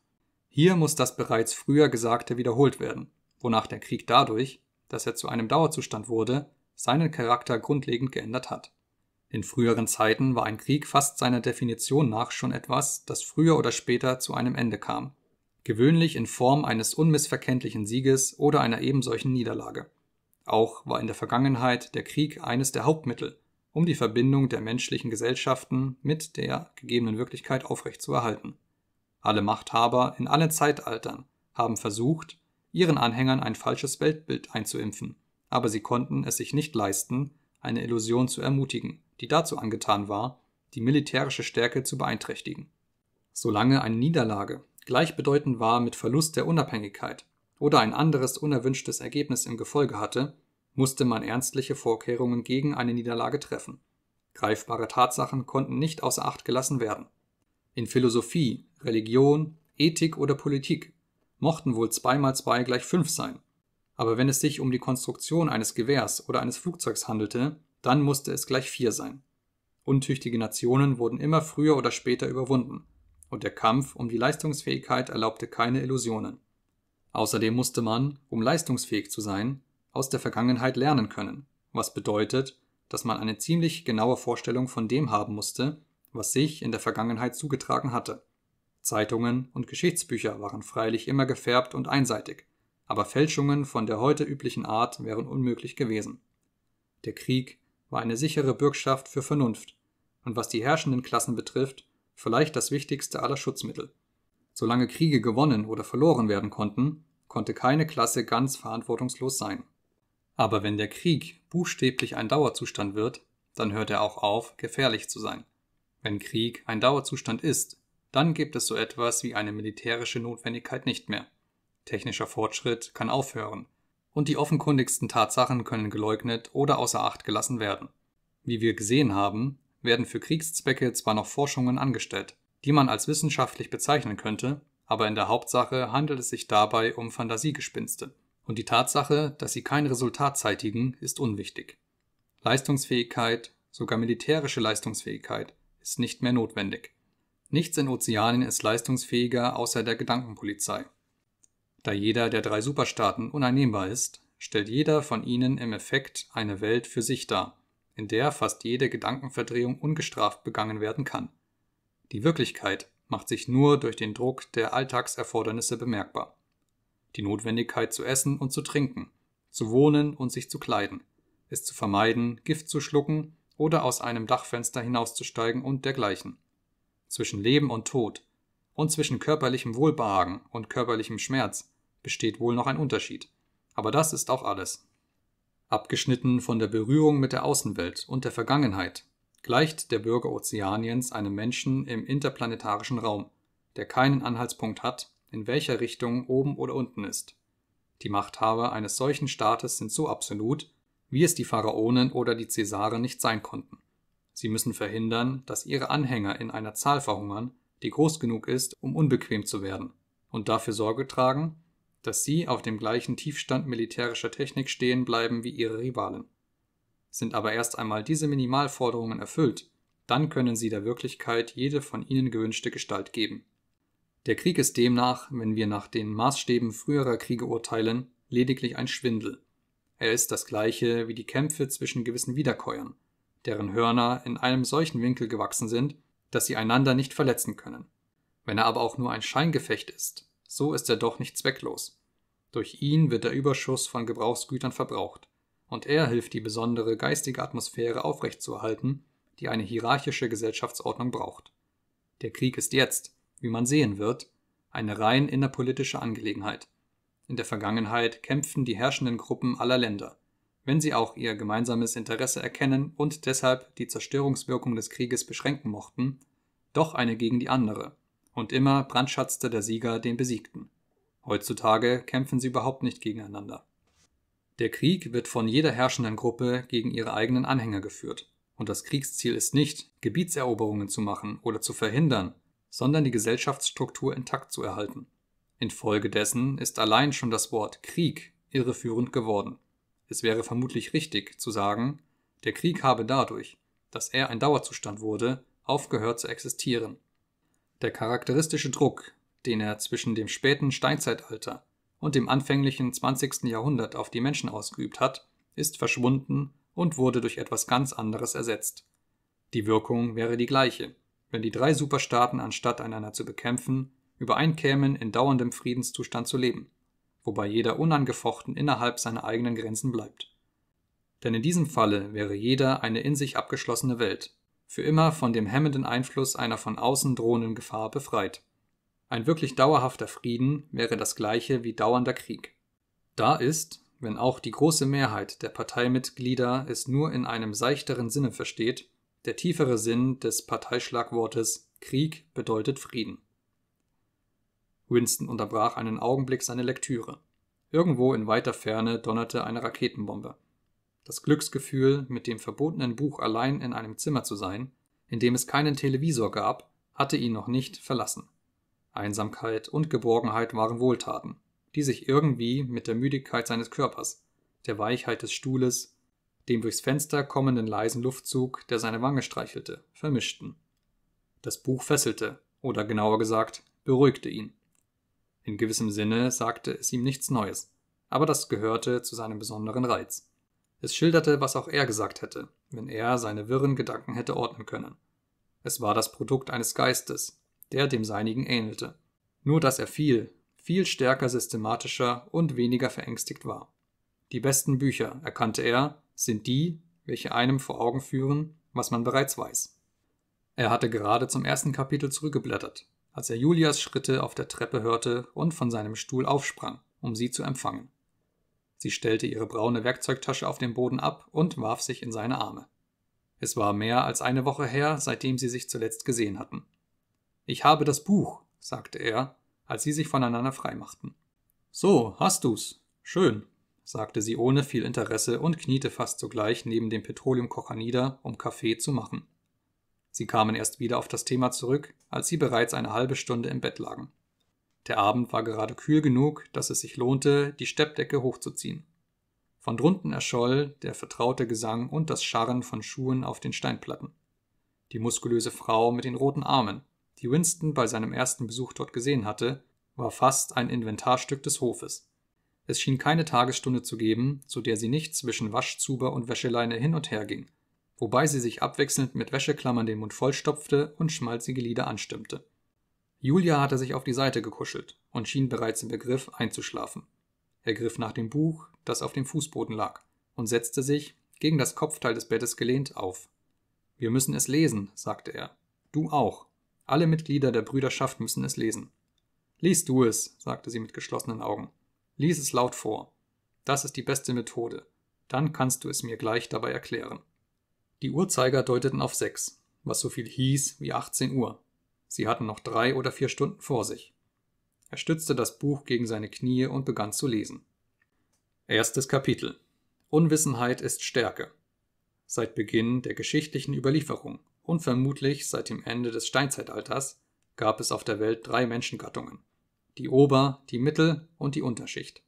Hier muss das bereits früher Gesagte wiederholt werden, wonach der Krieg dadurch, dass er zu einem Dauerzustand wurde, seinen Charakter grundlegend geändert hat. In früheren Zeiten war ein Krieg fast seiner Definition nach schon etwas, das früher oder später zu einem Ende kam, gewöhnlich in Form eines unmissverkenntlichen Sieges oder einer ebensolchen Niederlage. Auch war in der Vergangenheit der Krieg eines der Hauptmittel, um die Verbindung der menschlichen Gesellschaften mit der gegebenen Wirklichkeit aufrechtzuerhalten. Alle Machthaber in allen Zeitaltern haben versucht, ihren Anhängern ein falsches Weltbild einzuimpfen, aber sie konnten es sich nicht leisten, eine Illusion zu ermutigen die dazu angetan war, die militärische Stärke zu beeinträchtigen. Solange eine Niederlage gleichbedeutend war mit Verlust der Unabhängigkeit oder ein anderes unerwünschtes Ergebnis im Gefolge hatte, musste man ernstliche Vorkehrungen gegen eine Niederlage treffen. Greifbare Tatsachen konnten nicht außer Acht gelassen werden. In Philosophie, Religion, Ethik oder Politik mochten wohl 2 mal 2 gleich 5 sein. Aber wenn es sich um die Konstruktion eines Gewehrs oder eines Flugzeugs handelte, dann musste es gleich vier sein. Untüchtige Nationen wurden immer früher oder später überwunden, und der Kampf um die Leistungsfähigkeit erlaubte keine Illusionen. Außerdem musste man, um leistungsfähig zu sein, aus der Vergangenheit lernen können, was bedeutet, dass man eine ziemlich genaue Vorstellung von dem haben musste, was sich in der Vergangenheit zugetragen hatte. Zeitungen und Geschichtsbücher waren freilich immer gefärbt und einseitig, aber Fälschungen von der heute üblichen Art wären unmöglich gewesen. Der Krieg, war eine sichere Bürgschaft für Vernunft und was die herrschenden Klassen betrifft, vielleicht das wichtigste aller Schutzmittel. Solange Kriege gewonnen oder verloren werden konnten, konnte keine Klasse ganz verantwortungslos sein. Aber wenn der Krieg buchstäblich ein Dauerzustand wird, dann hört er auch auf, gefährlich zu sein. Wenn Krieg ein Dauerzustand ist, dann gibt es so etwas wie eine militärische Notwendigkeit nicht mehr. Technischer Fortschritt kann aufhören, und die offenkundigsten Tatsachen können geleugnet oder außer Acht gelassen werden. Wie wir gesehen haben, werden für Kriegszwecke zwar noch Forschungen angestellt, die man als wissenschaftlich bezeichnen könnte, aber in der Hauptsache handelt es sich dabei um Fantasiegespinste, und die Tatsache, dass sie kein Resultat zeitigen, ist unwichtig. Leistungsfähigkeit, sogar militärische Leistungsfähigkeit, ist nicht mehr notwendig. Nichts in Ozeanien ist leistungsfähiger außer der Gedankenpolizei. Da jeder der drei Superstaaten uneinnehmbar ist, stellt jeder von ihnen im Effekt eine Welt für sich dar, in der fast jede Gedankenverdrehung ungestraft begangen werden kann. Die Wirklichkeit macht sich nur durch den Druck der Alltagserfordernisse bemerkbar. Die Notwendigkeit zu essen und zu trinken, zu wohnen und sich zu kleiden, es zu vermeiden, Gift zu schlucken oder aus einem Dachfenster hinauszusteigen und dergleichen. Zwischen Leben und Tod und zwischen körperlichem Wohlbehagen und körperlichem Schmerz besteht wohl noch ein Unterschied. Aber das ist auch alles. Abgeschnitten von der Berührung mit der Außenwelt und der Vergangenheit, gleicht der Bürger Ozeaniens einem Menschen im interplanetarischen Raum, der keinen Anhaltspunkt hat, in welcher Richtung oben oder unten ist. Die Machthaber eines solchen Staates sind so absolut, wie es die Pharaonen oder die Cäsare nicht sein konnten. Sie müssen verhindern, dass ihre Anhänger in einer Zahl verhungern, die groß genug ist, um unbequem zu werden, und dafür Sorge tragen, dass sie auf dem gleichen Tiefstand militärischer Technik stehen bleiben wie ihre Rivalen. Sind aber erst einmal diese Minimalforderungen erfüllt, dann können sie der Wirklichkeit jede von ihnen gewünschte Gestalt geben. Der Krieg ist demnach, wenn wir nach den Maßstäben früherer Kriege urteilen, lediglich ein Schwindel. Er ist das gleiche wie die Kämpfe zwischen gewissen Wiederkäuern, deren Hörner in einem solchen Winkel gewachsen sind, dass sie einander nicht verletzen können. Wenn er aber auch nur ein Scheingefecht ist, so ist er doch nicht zwecklos. Durch ihn wird der Überschuss von Gebrauchsgütern verbraucht, und er hilft die besondere geistige Atmosphäre aufrechtzuerhalten, die eine hierarchische Gesellschaftsordnung braucht. Der Krieg ist jetzt, wie man sehen wird, eine rein innerpolitische Angelegenheit. In der Vergangenheit kämpften die herrschenden Gruppen aller Länder, wenn sie auch ihr gemeinsames Interesse erkennen und deshalb die Zerstörungswirkung des Krieges beschränken mochten, doch eine gegen die andere, und immer brandschatzte der Sieger den Besiegten. Heutzutage kämpfen sie überhaupt nicht gegeneinander. Der Krieg wird von jeder herrschenden Gruppe gegen ihre eigenen Anhänger geführt, und das Kriegsziel ist nicht, Gebietseroberungen zu machen oder zu verhindern, sondern die Gesellschaftsstruktur intakt zu erhalten. Infolgedessen ist allein schon das Wort Krieg irreführend geworden. Es wäre vermutlich richtig zu sagen, der Krieg habe dadurch, dass er ein Dauerzustand wurde, aufgehört zu existieren. Der charakteristische Druck, den er zwischen dem späten Steinzeitalter und dem anfänglichen 20. Jahrhundert auf die Menschen ausgeübt hat, ist verschwunden und wurde durch etwas ganz anderes ersetzt. Die Wirkung wäre die gleiche, wenn die drei Superstaaten anstatt einander zu bekämpfen, übereinkämen, in dauerndem Friedenszustand zu leben wobei jeder unangefochten innerhalb seiner eigenen Grenzen bleibt. Denn in diesem Falle wäre jeder eine in sich abgeschlossene Welt, für immer von dem hemmenden Einfluss einer von außen drohenden Gefahr befreit. Ein wirklich dauerhafter Frieden wäre das gleiche wie dauernder Krieg. Da ist, wenn auch die große Mehrheit der Parteimitglieder es nur in einem seichteren Sinne versteht, der tiefere Sinn des Parteischlagwortes Krieg bedeutet Frieden. Winston unterbrach einen Augenblick seine Lektüre. Irgendwo in weiter Ferne donnerte eine Raketenbombe. Das Glücksgefühl, mit dem verbotenen Buch allein in einem Zimmer zu sein, in dem es keinen Televisor gab, hatte ihn noch nicht verlassen. Einsamkeit und Geborgenheit waren Wohltaten, die sich irgendwie mit der Müdigkeit seines Körpers, der Weichheit des Stuhles, dem durchs Fenster kommenden leisen Luftzug, der seine Wange streichelte, vermischten. Das Buch fesselte, oder genauer gesagt, beruhigte ihn. In gewissem Sinne sagte es ihm nichts Neues, aber das gehörte zu seinem besonderen Reiz. Es schilderte, was auch er gesagt hätte, wenn er seine wirren Gedanken hätte ordnen können. Es war das Produkt eines Geistes, der dem seinigen ähnelte, nur dass er viel, viel stärker systematischer und weniger verängstigt war. Die besten Bücher, erkannte er, sind die, welche einem vor Augen führen, was man bereits weiß. Er hatte gerade zum ersten Kapitel zurückgeblättert, als er Julias Schritte auf der Treppe hörte und von seinem Stuhl aufsprang, um sie zu empfangen. Sie stellte ihre braune Werkzeugtasche auf den Boden ab und warf sich in seine Arme. Es war mehr als eine Woche her, seitdem sie sich zuletzt gesehen hatten. Ich habe das Buch, sagte er, als sie sich voneinander freimachten. So, hast du's. Schön, sagte sie ohne viel Interesse und kniete fast sogleich neben dem Petroleumkocher nieder, um Kaffee zu machen. Sie kamen erst wieder auf das Thema zurück, als sie bereits eine halbe Stunde im Bett lagen. Der Abend war gerade kühl genug, dass es sich lohnte, die Steppdecke hochzuziehen. Von drunten erscholl der vertraute Gesang und das Scharren von Schuhen auf den Steinplatten. Die muskulöse Frau mit den roten Armen, die Winston bei seinem ersten Besuch dort gesehen hatte, war fast ein Inventarstück des Hofes. Es schien keine Tagesstunde zu geben, zu der sie nicht zwischen Waschzuber und Wäscheleine hin und her ging, wobei sie sich abwechselnd mit Wäscheklammern den Mund vollstopfte und schmalzige Lieder anstimmte. Julia hatte sich auf die Seite gekuschelt und schien bereits im Begriff einzuschlafen. Er griff nach dem Buch, das auf dem Fußboden lag, und setzte sich, gegen das Kopfteil des Bettes gelehnt, auf. Wir müssen es lesen, sagte er. Du auch. Alle Mitglieder der Brüderschaft müssen es lesen. Lies du es, sagte sie mit geschlossenen Augen. Lies es laut vor. Das ist die beste Methode. Dann kannst du es mir gleich dabei erklären. Die Uhrzeiger deuteten auf sechs, was so viel hieß wie 18 Uhr. Sie hatten noch drei oder vier Stunden vor sich. Er stützte das Buch gegen seine Knie und begann zu lesen. Erstes Kapitel. Unwissenheit ist Stärke. Seit Beginn der geschichtlichen Überlieferung und vermutlich seit dem Ende des Steinzeitalters gab es auf der Welt drei Menschengattungen. Die Ober-, die Mittel- und die Unterschicht.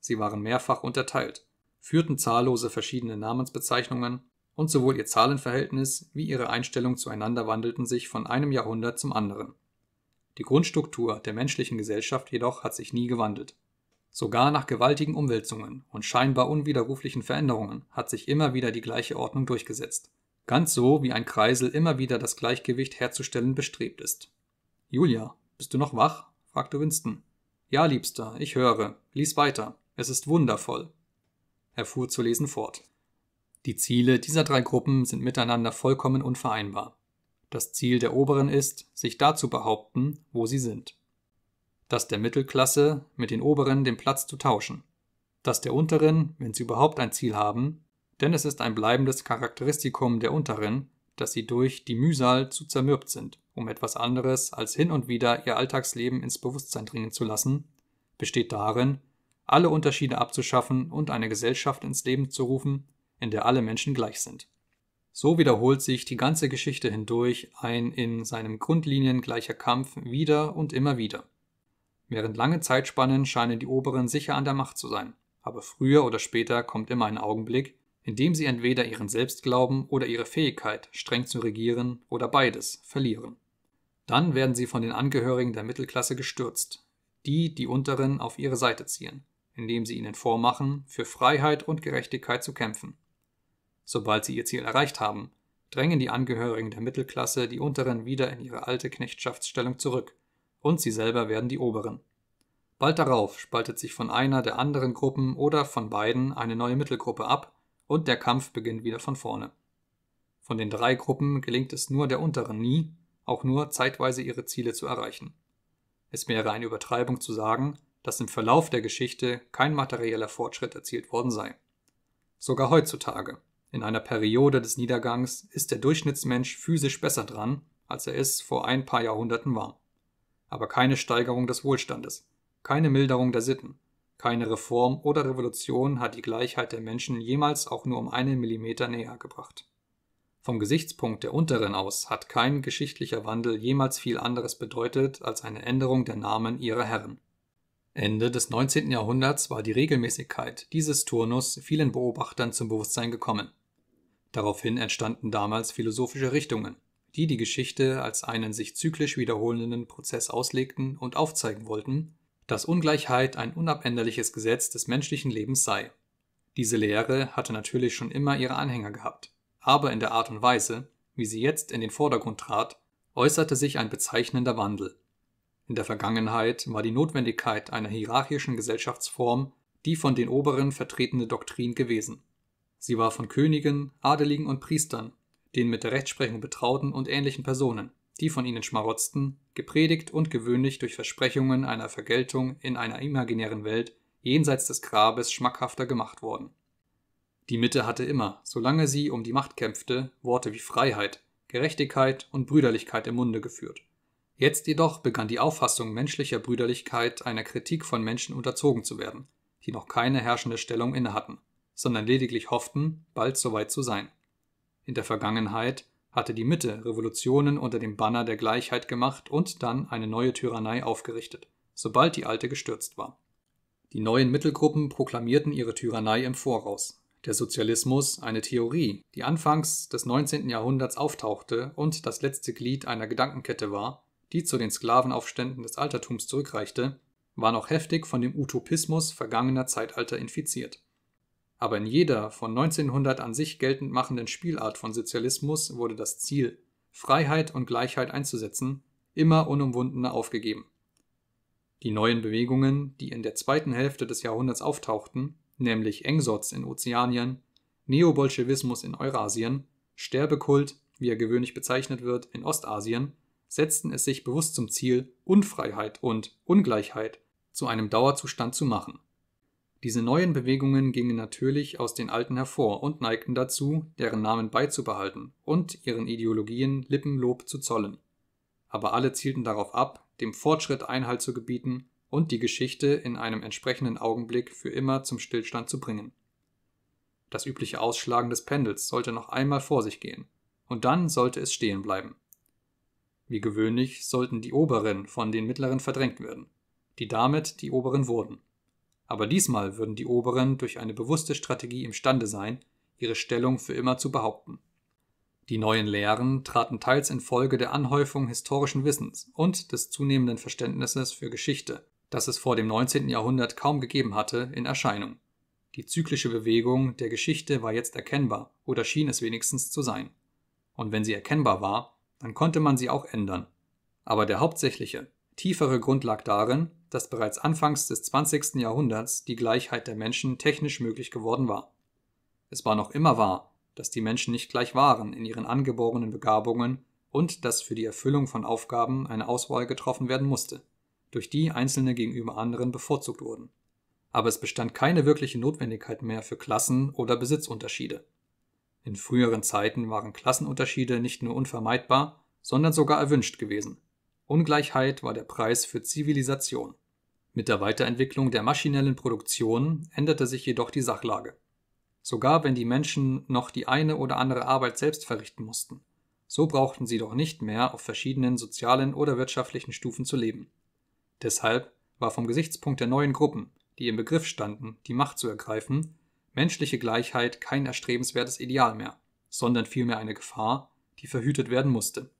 Sie waren mehrfach unterteilt, führten zahllose verschiedene Namensbezeichnungen und sowohl ihr Zahlenverhältnis wie ihre Einstellung zueinander wandelten sich von einem Jahrhundert zum anderen. Die Grundstruktur der menschlichen Gesellschaft jedoch hat sich nie gewandelt. Sogar nach gewaltigen Umwälzungen und scheinbar unwiderruflichen Veränderungen hat sich immer wieder die gleiche Ordnung durchgesetzt. Ganz so, wie ein Kreisel immer wieder das Gleichgewicht herzustellen bestrebt ist. Julia, bist du noch wach? fragte Winston. Ja, Liebster, ich höre. Lies weiter. Es ist wundervoll. Er fuhr zu lesen fort. Die Ziele dieser drei Gruppen sind miteinander vollkommen unvereinbar. Das Ziel der oberen ist, sich da zu behaupten, wo sie sind. Das der Mittelklasse, mit den oberen den Platz zu tauschen. Das der unteren, wenn sie überhaupt ein Ziel haben, denn es ist ein bleibendes Charakteristikum der unteren, dass sie durch die Mühsal zu zermürbt sind, um etwas anderes als hin und wieder ihr Alltagsleben ins Bewusstsein dringen zu lassen, besteht darin, alle Unterschiede abzuschaffen und eine Gesellschaft ins Leben zu rufen, in der alle Menschen gleich sind. So wiederholt sich die ganze Geschichte hindurch ein in seinen Grundlinien gleicher Kampf wieder und immer wieder. Während lange Zeitspannen scheinen die Oberen sicher an der Macht zu sein, aber früher oder später kommt immer ein Augenblick, in dem sie entweder ihren Selbstglauben oder ihre Fähigkeit, streng zu regieren oder beides, verlieren. Dann werden sie von den Angehörigen der Mittelklasse gestürzt, die die Unteren auf ihre Seite ziehen, indem sie ihnen vormachen, für Freiheit und Gerechtigkeit zu kämpfen Sobald sie ihr Ziel erreicht haben, drängen die Angehörigen der Mittelklasse die Unteren wieder in ihre alte Knechtschaftsstellung zurück, und sie selber werden die Oberen. Bald darauf spaltet sich von einer der anderen Gruppen oder von beiden eine neue Mittelgruppe ab, und der Kampf beginnt wieder von vorne. Von den drei Gruppen gelingt es nur der Unteren nie, auch nur zeitweise ihre Ziele zu erreichen. Es wäre eine Übertreibung zu sagen, dass im Verlauf der Geschichte kein materieller Fortschritt erzielt worden sei. Sogar heutzutage, in einer Periode des Niedergangs ist der Durchschnittsmensch physisch besser dran, als er es vor ein paar Jahrhunderten war. Aber keine Steigerung des Wohlstandes, keine Milderung der Sitten, keine Reform oder Revolution hat die Gleichheit der Menschen jemals auch nur um einen Millimeter näher gebracht. Vom Gesichtspunkt der Unteren aus hat kein geschichtlicher Wandel jemals viel anderes bedeutet als eine Änderung der Namen ihrer Herren. Ende des 19. Jahrhunderts war die Regelmäßigkeit dieses Turnus vielen Beobachtern zum Bewusstsein gekommen. Daraufhin entstanden damals philosophische Richtungen, die die Geschichte als einen sich zyklisch wiederholenden Prozess auslegten und aufzeigen wollten, dass Ungleichheit ein unabänderliches Gesetz des menschlichen Lebens sei. Diese Lehre hatte natürlich schon immer ihre Anhänger gehabt, aber in der Art und Weise, wie sie jetzt in den Vordergrund trat, äußerte sich ein bezeichnender Wandel. In der Vergangenheit war die Notwendigkeit einer hierarchischen Gesellschaftsform die von den Oberen vertretene Doktrin gewesen. Sie war von Königen, Adeligen und Priestern, den mit der Rechtsprechung betrauten und ähnlichen Personen, die von ihnen schmarotzten, gepredigt und gewöhnlich durch Versprechungen einer Vergeltung in einer imaginären Welt jenseits des Grabes schmackhafter gemacht worden. Die Mitte hatte immer, solange sie um die Macht kämpfte, Worte wie Freiheit, Gerechtigkeit und Brüderlichkeit im Munde geführt. Jetzt jedoch begann die Auffassung menschlicher Brüderlichkeit einer Kritik von Menschen unterzogen zu werden, die noch keine herrschende Stellung innehatten sondern lediglich hofften, bald soweit zu sein. In der Vergangenheit hatte die Mitte Revolutionen unter dem Banner der Gleichheit gemacht und dann eine neue Tyrannei aufgerichtet, sobald die alte gestürzt war. Die neuen Mittelgruppen proklamierten ihre Tyrannei im Voraus. Der Sozialismus, eine Theorie, die anfangs des 19. Jahrhunderts auftauchte und das letzte Glied einer Gedankenkette war, die zu den Sklavenaufständen des Altertums zurückreichte, war noch heftig von dem Utopismus vergangener Zeitalter infiziert. Aber in jeder von 1900 an sich geltend machenden Spielart von Sozialismus wurde das Ziel, Freiheit und Gleichheit einzusetzen, immer unumwundener aufgegeben. Die neuen Bewegungen, die in der zweiten Hälfte des Jahrhunderts auftauchten, nämlich Engsotz in Ozeanien, Neobolschewismus in Eurasien, Sterbekult, wie er gewöhnlich bezeichnet wird, in Ostasien, setzten es sich bewusst zum Ziel, Unfreiheit und Ungleichheit zu einem Dauerzustand zu machen diese neuen Bewegungen gingen natürlich aus den alten hervor und neigten dazu, deren Namen beizubehalten und ihren Ideologien Lippenlob zu zollen. Aber alle zielten darauf ab, dem Fortschritt Einhalt zu gebieten und die Geschichte in einem entsprechenden Augenblick für immer zum Stillstand zu bringen. Das übliche Ausschlagen des Pendels sollte noch einmal vor sich gehen, und dann sollte es stehen bleiben. Wie gewöhnlich sollten die Oberen von den Mittleren verdrängt werden, die damit die Oberen wurden aber diesmal würden die Oberen durch eine bewusste Strategie imstande sein, ihre Stellung für immer zu behaupten. Die neuen Lehren traten teils infolge der Anhäufung historischen Wissens und des zunehmenden Verständnisses für Geschichte, das es vor dem 19. Jahrhundert kaum gegeben hatte, in Erscheinung. Die zyklische Bewegung der Geschichte war jetzt erkennbar oder schien es wenigstens zu sein. Und wenn sie erkennbar war, dann konnte man sie auch ändern. Aber der hauptsächliche, tiefere Grund lag darin, dass bereits anfangs des 20. Jahrhunderts die Gleichheit der Menschen technisch möglich geworden war. Es war noch immer wahr, dass die Menschen nicht gleich waren in ihren angeborenen Begabungen und dass für die Erfüllung von Aufgaben eine Auswahl getroffen werden musste, durch die Einzelne gegenüber anderen bevorzugt wurden. Aber es bestand keine wirkliche Notwendigkeit mehr für Klassen- oder Besitzunterschiede. In früheren Zeiten waren Klassenunterschiede nicht nur unvermeidbar, sondern sogar erwünscht gewesen. Ungleichheit war der Preis für Zivilisation. Mit der Weiterentwicklung der maschinellen Produktion änderte sich jedoch die Sachlage. Sogar wenn die Menschen noch die eine oder andere Arbeit selbst verrichten mussten, so brauchten sie doch nicht mehr auf verschiedenen sozialen oder wirtschaftlichen Stufen zu leben. Deshalb war vom Gesichtspunkt der neuen Gruppen, die im Begriff standen, die Macht zu ergreifen, menschliche Gleichheit kein erstrebenswertes Ideal mehr, sondern vielmehr eine Gefahr, die verhütet werden musste.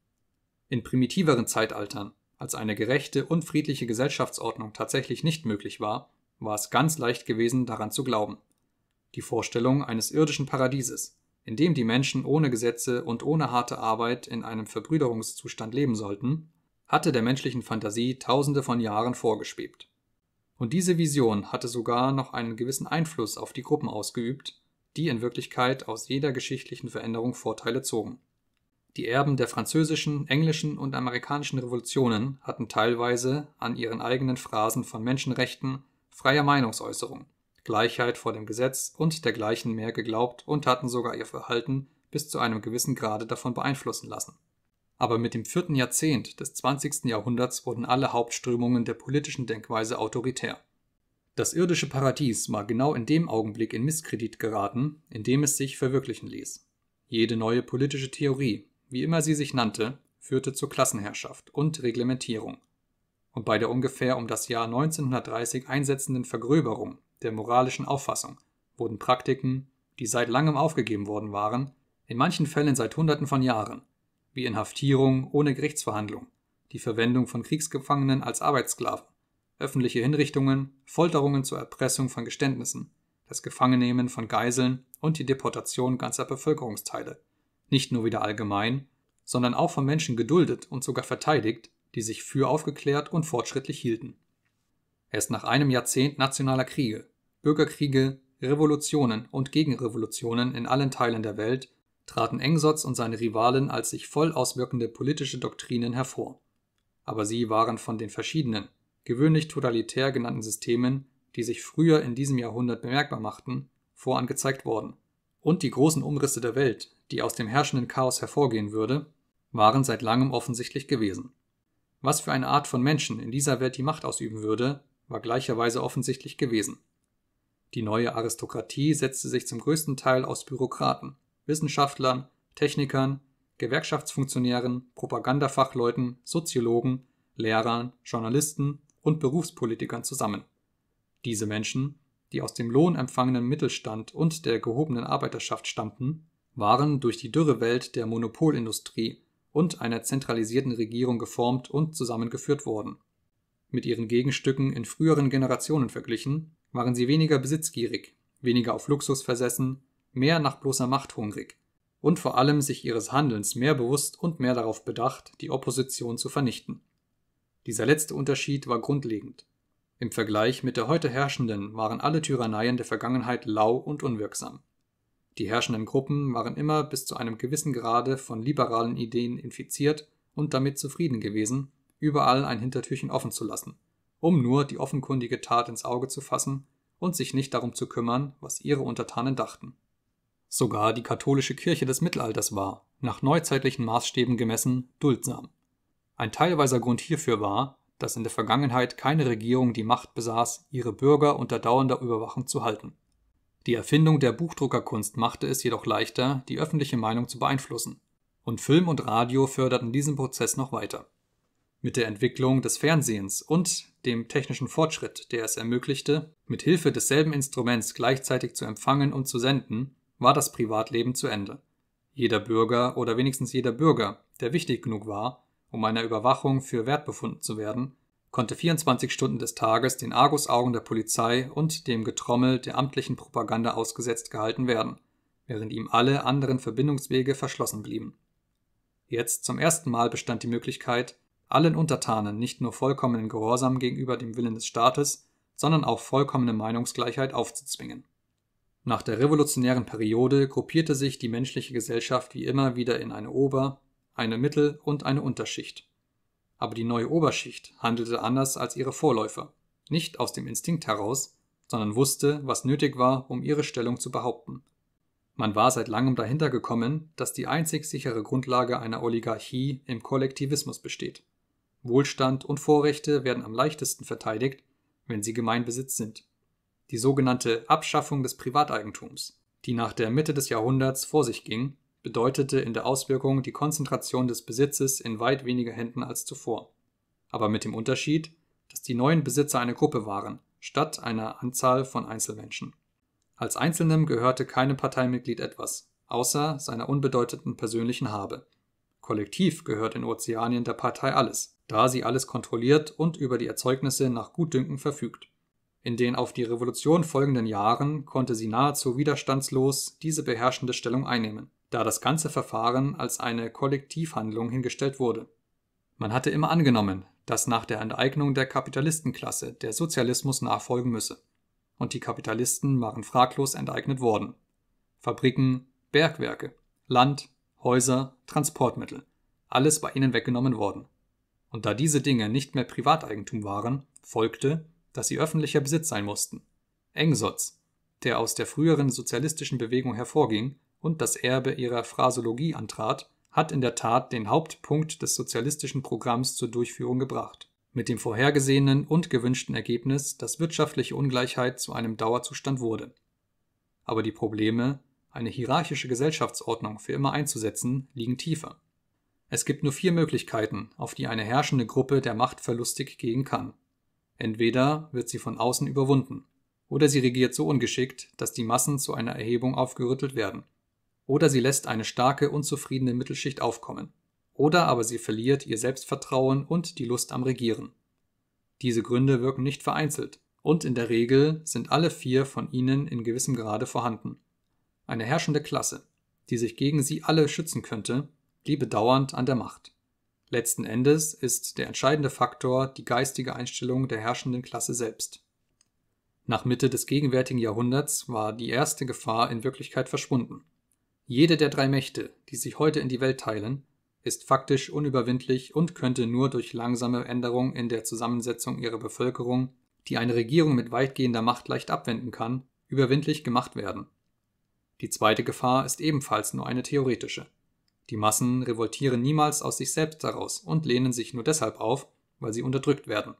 In primitiveren Zeitaltern als eine gerechte und friedliche Gesellschaftsordnung tatsächlich nicht möglich war, war es ganz leicht gewesen, daran zu glauben. Die Vorstellung eines irdischen Paradieses, in dem die Menschen ohne Gesetze und ohne harte Arbeit in einem Verbrüderungszustand leben sollten, hatte der menschlichen Fantasie tausende von Jahren vorgeschwebt. Und diese Vision hatte sogar noch einen gewissen Einfluss auf die Gruppen ausgeübt, die in Wirklichkeit aus jeder geschichtlichen Veränderung Vorteile zogen. Die Erben der französischen, englischen und amerikanischen Revolutionen hatten teilweise an ihren eigenen Phrasen von Menschenrechten, freier Meinungsäußerung, Gleichheit vor dem Gesetz und dergleichen mehr geglaubt und hatten sogar ihr Verhalten bis zu einem gewissen Grade davon beeinflussen lassen. Aber mit dem vierten Jahrzehnt des 20. Jahrhunderts wurden alle Hauptströmungen der politischen Denkweise autoritär. Das irdische Paradies war genau in dem Augenblick in Misskredit geraten, in dem es sich verwirklichen ließ. Jede neue politische Theorie, wie immer sie sich nannte, führte zur Klassenherrschaft und Reglementierung. Und bei der ungefähr um das Jahr 1930 einsetzenden Vergröberung der moralischen Auffassung wurden Praktiken, die seit langem aufgegeben worden waren, in manchen Fällen seit Hunderten von Jahren, wie Inhaftierung ohne Gerichtsverhandlung, die Verwendung von Kriegsgefangenen als Arbeitssklaven, öffentliche Hinrichtungen, Folterungen zur Erpressung von Geständnissen, das Gefangennehmen von Geiseln und die Deportation ganzer Bevölkerungsteile, nicht nur wieder allgemein, sondern auch von Menschen geduldet und sogar verteidigt, die sich für aufgeklärt und fortschrittlich hielten. Erst nach einem Jahrzehnt nationaler Kriege, Bürgerkriege, Revolutionen und Gegenrevolutionen in allen Teilen der Welt traten Engsotz und seine Rivalen als sich voll auswirkende politische Doktrinen hervor. Aber sie waren von den verschiedenen, gewöhnlich totalitär genannten Systemen, die sich früher in diesem Jahrhundert bemerkbar machten, vorangezeigt worden. Und die großen Umrisse der Welt, die aus dem herrschenden Chaos hervorgehen würde, waren seit langem offensichtlich gewesen. Was für eine Art von Menschen in dieser Welt die Macht ausüben würde, war gleicherweise offensichtlich gewesen. Die neue Aristokratie setzte sich zum größten Teil aus Bürokraten, Wissenschaftlern, Technikern, Gewerkschaftsfunktionären, Propagandafachleuten, Soziologen, Lehrern, Journalisten und Berufspolitikern zusammen. Diese Menschen, die aus dem lohnempfangenen Mittelstand und der gehobenen Arbeiterschaft stammten, waren durch die Dürrewelt der Monopolindustrie und einer zentralisierten Regierung geformt und zusammengeführt worden. Mit ihren Gegenstücken in früheren Generationen verglichen, waren sie weniger besitzgierig, weniger auf Luxus versessen, mehr nach bloßer Macht hungrig und vor allem sich ihres Handelns mehr bewusst und mehr darauf bedacht, die Opposition zu vernichten. Dieser letzte Unterschied war grundlegend. Im Vergleich mit der heute herrschenden waren alle Tyranneien der Vergangenheit lau und unwirksam. Die herrschenden Gruppen waren immer bis zu einem gewissen Grade von liberalen Ideen infiziert und damit zufrieden gewesen, überall ein Hintertürchen offen zu lassen, um nur die offenkundige Tat ins Auge zu fassen und sich nicht darum zu kümmern, was ihre Untertanen dachten. Sogar die katholische Kirche des Mittelalters war, nach neuzeitlichen Maßstäben gemessen, duldsam. Ein teilweiser Grund hierfür war, dass in der Vergangenheit keine Regierung die Macht besaß, ihre Bürger unter dauernder Überwachung zu halten. Die Erfindung der Buchdruckerkunst machte es jedoch leichter, die öffentliche Meinung zu beeinflussen. Und Film und Radio förderten diesen Prozess noch weiter. Mit der Entwicklung des Fernsehens und dem technischen Fortschritt, der es ermöglichte, mit Hilfe desselben Instruments gleichzeitig zu empfangen und zu senden, war das Privatleben zu Ende. Jeder Bürger oder wenigstens jeder Bürger, der wichtig genug war, um einer Überwachung für wertbefunden zu werden, konnte 24 Stunden des Tages den Argusaugen der Polizei und dem Getrommel der amtlichen Propaganda ausgesetzt gehalten werden, während ihm alle anderen Verbindungswege verschlossen blieben. Jetzt zum ersten Mal bestand die Möglichkeit, allen Untertanen nicht nur vollkommenen Gehorsam gegenüber dem Willen des Staates, sondern auch vollkommene Meinungsgleichheit aufzuzwingen. Nach der revolutionären Periode gruppierte sich die menschliche Gesellschaft wie immer wieder in eine Ober-, eine Mittel- und eine Unterschicht aber die neue Oberschicht handelte anders als ihre Vorläufer, nicht aus dem Instinkt heraus, sondern wusste, was nötig war, um ihre Stellung zu behaupten. Man war seit langem dahinter gekommen, dass die einzig sichere Grundlage einer Oligarchie im Kollektivismus besteht. Wohlstand und Vorrechte werden am leichtesten verteidigt, wenn sie Gemeinbesitz sind. Die sogenannte Abschaffung des Privateigentums, die nach der Mitte des Jahrhunderts vor sich ging, bedeutete in der Auswirkung die Konzentration des Besitzes in weit weniger Händen als zuvor. Aber mit dem Unterschied, dass die neuen Besitzer eine Gruppe waren, statt einer Anzahl von Einzelmenschen. Als Einzelnem gehörte keinem Parteimitglied etwas, außer seiner unbedeutenden persönlichen Habe. Kollektiv gehört in Ozeanien der Partei alles, da sie alles kontrolliert und über die Erzeugnisse nach Gutdünken verfügt. In den auf die Revolution folgenden Jahren konnte sie nahezu widerstandslos diese beherrschende Stellung einnehmen da das ganze Verfahren als eine Kollektivhandlung hingestellt wurde. Man hatte immer angenommen, dass nach der Enteignung der Kapitalistenklasse der Sozialismus nachfolgen müsse. Und die Kapitalisten waren fraglos enteignet worden. Fabriken, Bergwerke, Land, Häuser, Transportmittel, alles bei ihnen weggenommen worden. Und da diese Dinge nicht mehr Privateigentum waren, folgte, dass sie öffentlicher Besitz sein mussten. Engsotz, der aus der früheren sozialistischen Bewegung hervorging, und das Erbe ihrer Phrasologie antrat, hat in der Tat den Hauptpunkt des sozialistischen Programms zur Durchführung gebracht, mit dem vorhergesehenen und gewünschten Ergebnis, dass wirtschaftliche Ungleichheit zu einem Dauerzustand wurde. Aber die Probleme, eine hierarchische Gesellschaftsordnung für immer einzusetzen, liegen tiefer. Es gibt nur vier Möglichkeiten, auf die eine herrschende Gruppe der Macht verlustig gehen kann. Entweder wird sie von außen überwunden, oder sie regiert so ungeschickt, dass die Massen zu einer Erhebung aufgerüttelt werden oder sie lässt eine starke, unzufriedene Mittelschicht aufkommen, oder aber sie verliert ihr Selbstvertrauen und die Lust am Regieren. Diese Gründe wirken nicht vereinzelt, und in der Regel sind alle vier von ihnen in gewissem Grade vorhanden. Eine herrschende Klasse, die sich gegen sie alle schützen könnte, bliebe dauernd an der Macht. Letzten Endes ist der entscheidende Faktor die geistige Einstellung der herrschenden Klasse selbst. Nach Mitte des gegenwärtigen Jahrhunderts war die erste Gefahr in Wirklichkeit verschwunden jede der drei Mächte, die sich heute in die Welt teilen, ist faktisch unüberwindlich und könnte nur durch langsame Änderung in der Zusammensetzung ihrer Bevölkerung, die eine Regierung mit weitgehender Macht leicht abwenden kann, überwindlich gemacht werden. Die zweite Gefahr ist ebenfalls nur eine theoretische. Die Massen revoltieren niemals aus sich selbst daraus und lehnen sich nur deshalb auf, weil sie unterdrückt werden.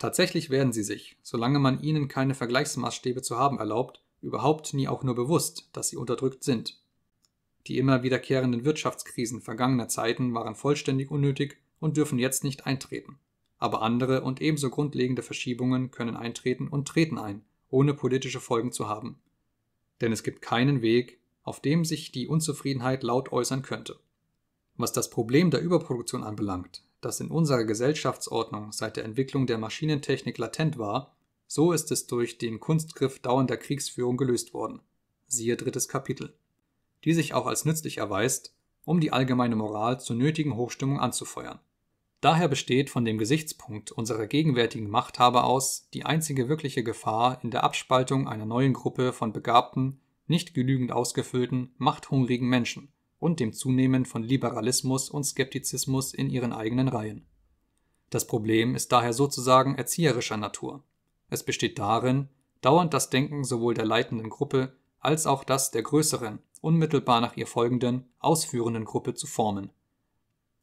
Tatsächlich werden sie sich, solange man ihnen keine Vergleichsmaßstäbe zu haben erlaubt, überhaupt nie auch nur bewusst, dass sie unterdrückt sind die immer wiederkehrenden Wirtschaftskrisen vergangener Zeiten waren vollständig unnötig und dürfen jetzt nicht eintreten. Aber andere und ebenso grundlegende Verschiebungen können eintreten und treten ein, ohne politische Folgen zu haben. Denn es gibt keinen Weg, auf dem sich die Unzufriedenheit laut äußern könnte. Was das Problem der Überproduktion anbelangt, das in unserer Gesellschaftsordnung seit der Entwicklung der Maschinentechnik latent war, so ist es durch den Kunstgriff dauernder Kriegsführung gelöst worden. Siehe drittes Kapitel die sich auch als nützlich erweist, um die allgemeine Moral zur nötigen Hochstimmung anzufeuern. Daher besteht von dem Gesichtspunkt unserer gegenwärtigen Machthaber aus die einzige wirkliche Gefahr in der Abspaltung einer neuen Gruppe von begabten, nicht genügend ausgefüllten, machthungrigen Menschen und dem Zunehmen von Liberalismus und Skeptizismus in ihren eigenen Reihen. Das Problem ist daher sozusagen erzieherischer Natur. Es besteht darin, dauernd das Denken sowohl der leitenden Gruppe als auch das der größeren, unmittelbar nach ihr folgenden, ausführenden Gruppe zu formen.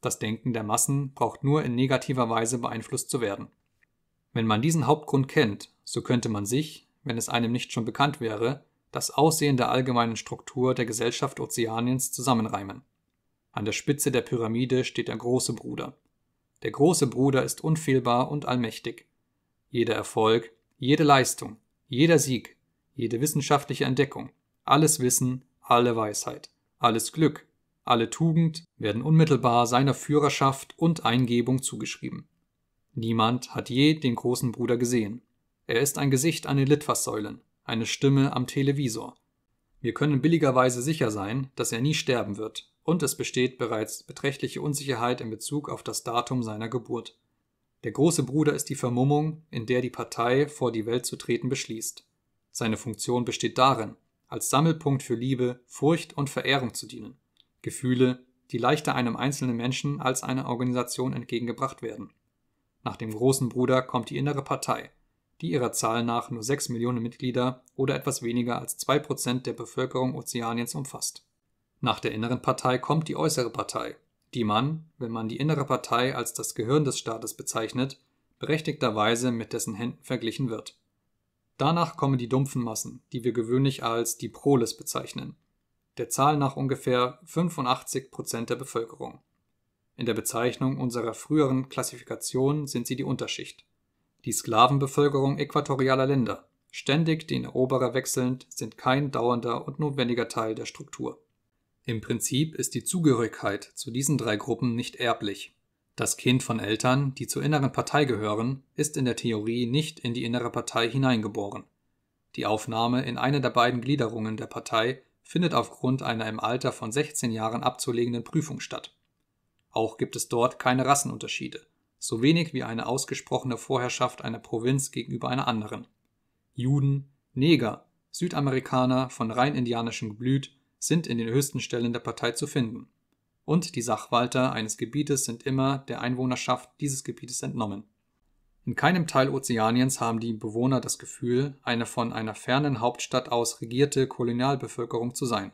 Das Denken der Massen braucht nur in negativer Weise beeinflusst zu werden. Wenn man diesen Hauptgrund kennt, so könnte man sich, wenn es einem nicht schon bekannt wäre, das Aussehen der allgemeinen Struktur der Gesellschaft Ozeaniens zusammenreimen. An der Spitze der Pyramide steht der große Bruder. Der große Bruder ist unfehlbar und allmächtig. Jeder Erfolg, jede Leistung, jeder Sieg, jede wissenschaftliche Entdeckung, alles Wissen, alle Weisheit, alles Glück, alle Tugend werden unmittelbar seiner Führerschaft und Eingebung zugeschrieben. Niemand hat je den großen Bruder gesehen. Er ist ein Gesicht an den Litfaßsäulen, eine Stimme am Televisor. Wir können billigerweise sicher sein, dass er nie sterben wird, und es besteht bereits beträchtliche Unsicherheit in Bezug auf das Datum seiner Geburt. Der große Bruder ist die Vermummung, in der die Partei vor die Welt zu treten beschließt. Seine Funktion besteht darin, als Sammelpunkt für Liebe, Furcht und Verehrung zu dienen. Gefühle, die leichter einem einzelnen Menschen als einer Organisation entgegengebracht werden. Nach dem großen Bruder kommt die innere Partei, die ihrer Zahl nach nur 6 Millionen Mitglieder oder etwas weniger als 2% der Bevölkerung Ozeaniens umfasst. Nach der inneren Partei kommt die äußere Partei, die man, wenn man die innere Partei als das Gehirn des Staates bezeichnet, berechtigterweise mit dessen Händen verglichen wird. Danach kommen die dumpfen Massen, die wir gewöhnlich als die Proles bezeichnen, der Zahl nach ungefähr 85 der Bevölkerung. In der Bezeichnung unserer früheren Klassifikation sind sie die Unterschicht. Die Sklavenbevölkerung äquatorialer Länder, ständig den Eroberer wechselnd, sind kein dauernder und notwendiger Teil der Struktur. Im Prinzip ist die Zugehörigkeit zu diesen drei Gruppen nicht erblich das Kind von Eltern, die zur inneren Partei gehören, ist in der Theorie nicht in die innere Partei hineingeboren. Die Aufnahme in eine der beiden Gliederungen der Partei findet aufgrund einer im Alter von 16 Jahren abzulegenden Prüfung statt. Auch gibt es dort keine Rassenunterschiede, so wenig wie eine ausgesprochene Vorherrschaft einer Provinz gegenüber einer anderen. Juden, Neger, Südamerikaner von rein indianischem Geblüt sind in den höchsten Stellen der Partei zu finden und die Sachwalter eines Gebietes sind immer der Einwohnerschaft dieses Gebietes entnommen. In keinem Teil Ozeaniens haben die Bewohner das Gefühl, eine von einer fernen Hauptstadt aus regierte Kolonialbevölkerung zu sein.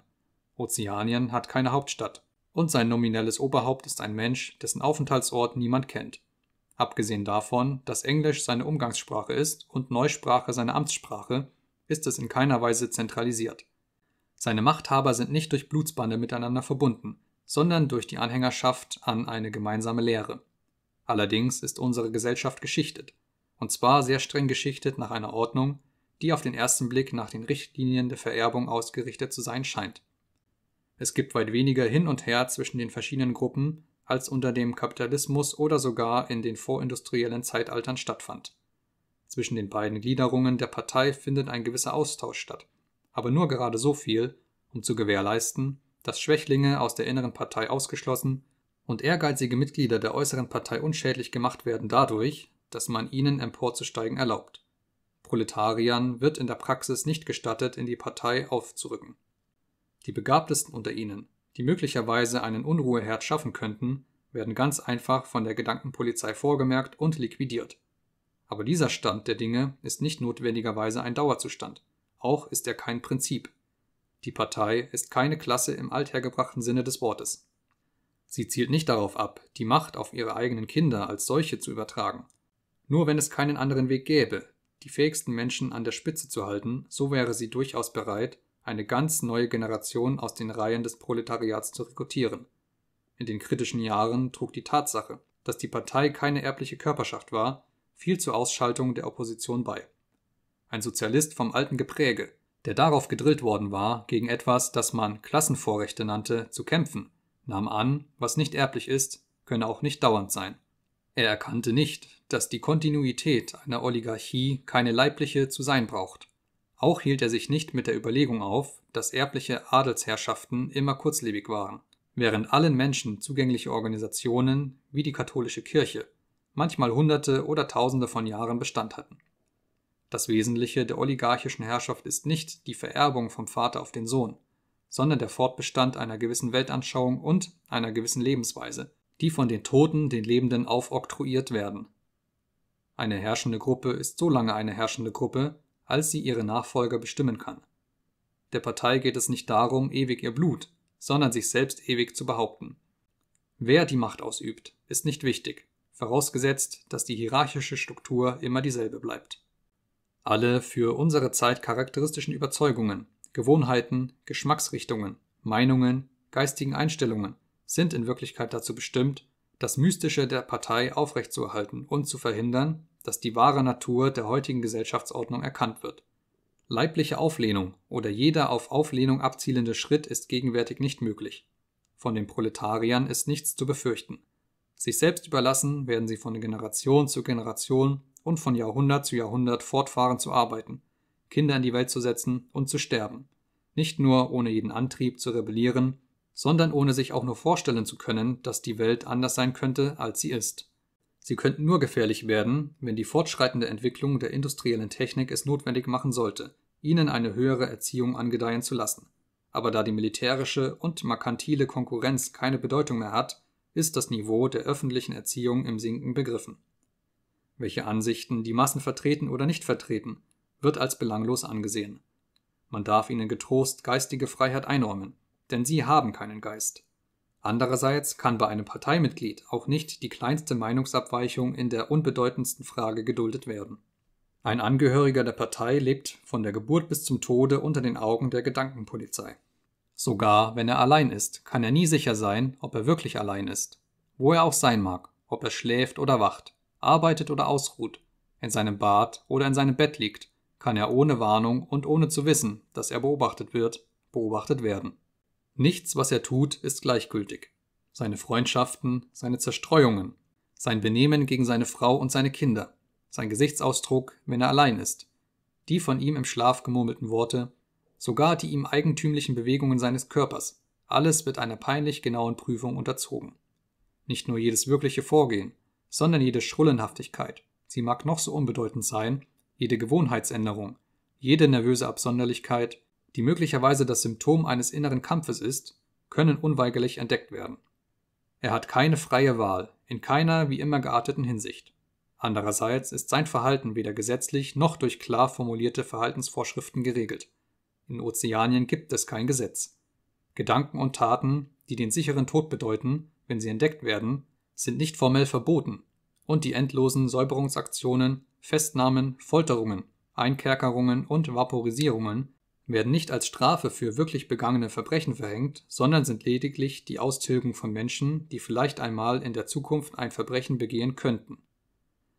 Ozeanien hat keine Hauptstadt und sein nominelles Oberhaupt ist ein Mensch, dessen Aufenthaltsort niemand kennt. Abgesehen davon, dass Englisch seine Umgangssprache ist und Neusprache seine Amtssprache, ist es in keiner Weise zentralisiert. Seine Machthaber sind nicht durch Blutsbande miteinander verbunden, sondern durch die Anhängerschaft an eine gemeinsame Lehre. Allerdings ist unsere Gesellschaft geschichtet, und zwar sehr streng geschichtet nach einer Ordnung, die auf den ersten Blick nach den Richtlinien der Vererbung ausgerichtet zu sein scheint. Es gibt weit weniger hin und her zwischen den verschiedenen Gruppen, als unter dem Kapitalismus oder sogar in den vorindustriellen Zeitaltern stattfand. Zwischen den beiden Gliederungen der Partei findet ein gewisser Austausch statt, aber nur gerade so viel, um zu gewährleisten, dass Schwächlinge aus der inneren Partei ausgeschlossen und ehrgeizige Mitglieder der äußeren Partei unschädlich gemacht werden dadurch, dass man ihnen emporzusteigen erlaubt. Proletariern wird in der Praxis nicht gestattet, in die Partei aufzurücken. Die Begabtesten unter ihnen, die möglicherweise einen Unruheherd schaffen könnten, werden ganz einfach von der Gedankenpolizei vorgemerkt und liquidiert. Aber dieser Stand der Dinge ist nicht notwendigerweise ein Dauerzustand, auch ist er kein Prinzip. Die Partei ist keine Klasse im althergebrachten Sinne des Wortes. Sie zielt nicht darauf ab, die Macht auf ihre eigenen Kinder als solche zu übertragen. Nur wenn es keinen anderen Weg gäbe, die fähigsten Menschen an der Spitze zu halten, so wäre sie durchaus bereit, eine ganz neue Generation aus den Reihen des Proletariats zu rekrutieren. In den kritischen Jahren trug die Tatsache, dass die Partei keine erbliche Körperschaft war, viel zur Ausschaltung der Opposition bei. Ein Sozialist vom alten Gepräge, der darauf gedrillt worden war, gegen etwas, das man Klassenvorrechte nannte, zu kämpfen, nahm an, was nicht erblich ist, könne auch nicht dauernd sein. Er erkannte nicht, dass die Kontinuität einer Oligarchie keine leibliche zu sein braucht. Auch hielt er sich nicht mit der Überlegung auf, dass erbliche Adelsherrschaften immer kurzlebig waren, während allen Menschen zugängliche Organisationen wie die katholische Kirche manchmal Hunderte oder Tausende von Jahren Bestand hatten. Das Wesentliche der oligarchischen Herrschaft ist nicht die Vererbung vom Vater auf den Sohn, sondern der Fortbestand einer gewissen Weltanschauung und einer gewissen Lebensweise, die von den Toten den Lebenden aufoktroyiert werden. Eine herrschende Gruppe ist so lange eine herrschende Gruppe, als sie ihre Nachfolger bestimmen kann. Der Partei geht es nicht darum, ewig ihr Blut, sondern sich selbst ewig zu behaupten. Wer die Macht ausübt, ist nicht wichtig, vorausgesetzt, dass die hierarchische Struktur immer dieselbe bleibt alle für unsere Zeit charakteristischen Überzeugungen, Gewohnheiten, Geschmacksrichtungen, Meinungen, geistigen Einstellungen sind in Wirklichkeit dazu bestimmt, das Mystische der Partei aufrechtzuerhalten und zu verhindern, dass die wahre Natur der heutigen Gesellschaftsordnung erkannt wird. Leibliche Auflehnung oder jeder auf Auflehnung abzielende Schritt ist gegenwärtig nicht möglich. Von den Proletariern ist nichts zu befürchten. Sich selbst überlassen werden sie von Generation zu Generation und von Jahrhundert zu Jahrhundert fortfahren zu arbeiten, Kinder in die Welt zu setzen und zu sterben, nicht nur ohne jeden Antrieb zu rebellieren, sondern ohne sich auch nur vorstellen zu können, dass die Welt anders sein könnte, als sie ist. Sie könnten nur gefährlich werden, wenn die fortschreitende Entwicklung der industriellen Technik es notwendig machen sollte, ihnen eine höhere Erziehung angedeihen zu lassen. Aber da die militärische und markantile Konkurrenz keine Bedeutung mehr hat, ist das Niveau der öffentlichen Erziehung im Sinken begriffen welche Ansichten die Massen vertreten oder nicht vertreten, wird als belanglos angesehen. Man darf ihnen getrost geistige Freiheit einräumen, denn sie haben keinen Geist. Andererseits kann bei einem Parteimitglied auch nicht die kleinste Meinungsabweichung in der unbedeutendsten Frage geduldet werden. Ein Angehöriger der Partei lebt von der Geburt bis zum Tode unter den Augen der Gedankenpolizei. Sogar wenn er allein ist, kann er nie sicher sein, ob er wirklich allein ist, wo er auch sein mag, ob er schläft oder wacht arbeitet oder ausruht, in seinem Bad oder in seinem Bett liegt, kann er ohne Warnung und ohne zu wissen, dass er beobachtet wird, beobachtet werden. Nichts, was er tut, ist gleichgültig. Seine Freundschaften, seine Zerstreuungen, sein Benehmen gegen seine Frau und seine Kinder, sein Gesichtsausdruck, wenn er allein ist, die von ihm im Schlaf gemurmelten Worte, sogar die ihm eigentümlichen Bewegungen seines Körpers, alles wird einer peinlich genauen Prüfung unterzogen. Nicht nur jedes wirkliche Vorgehen, sondern jede Schrullenhaftigkeit, sie mag noch so unbedeutend sein, jede Gewohnheitsänderung, jede nervöse Absonderlichkeit, die möglicherweise das Symptom eines inneren Kampfes ist, können unweigerlich entdeckt werden. Er hat keine freie Wahl, in keiner wie immer gearteten Hinsicht. Andererseits ist sein Verhalten weder gesetzlich noch durch klar formulierte Verhaltensvorschriften geregelt. In Ozeanien gibt es kein Gesetz. Gedanken und Taten, die den sicheren Tod bedeuten, wenn sie entdeckt werden, sind nicht formell verboten und die endlosen Säuberungsaktionen, Festnahmen, Folterungen, Einkerkerungen und Vaporisierungen werden nicht als Strafe für wirklich begangene Verbrechen verhängt, sondern sind lediglich die Austilgung von Menschen, die vielleicht einmal in der Zukunft ein Verbrechen begehen könnten.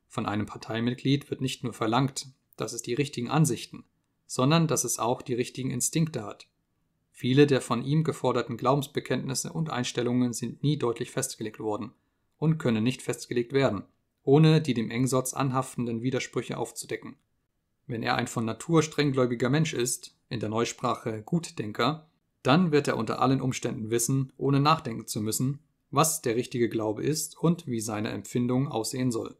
Von einem Parteimitglied wird nicht nur verlangt, dass es die richtigen Ansichten, sondern dass es auch die richtigen Instinkte hat. Viele der von ihm geforderten Glaubensbekenntnisse und Einstellungen sind nie deutlich festgelegt worden, und könne nicht festgelegt werden, ohne die dem Engsatz anhaftenden Widersprüche aufzudecken. Wenn er ein von Natur strenggläubiger Mensch ist, in der Neusprache Gutdenker, dann wird er unter allen Umständen wissen, ohne nachdenken zu müssen, was der richtige Glaube ist und wie seine Empfindung aussehen soll.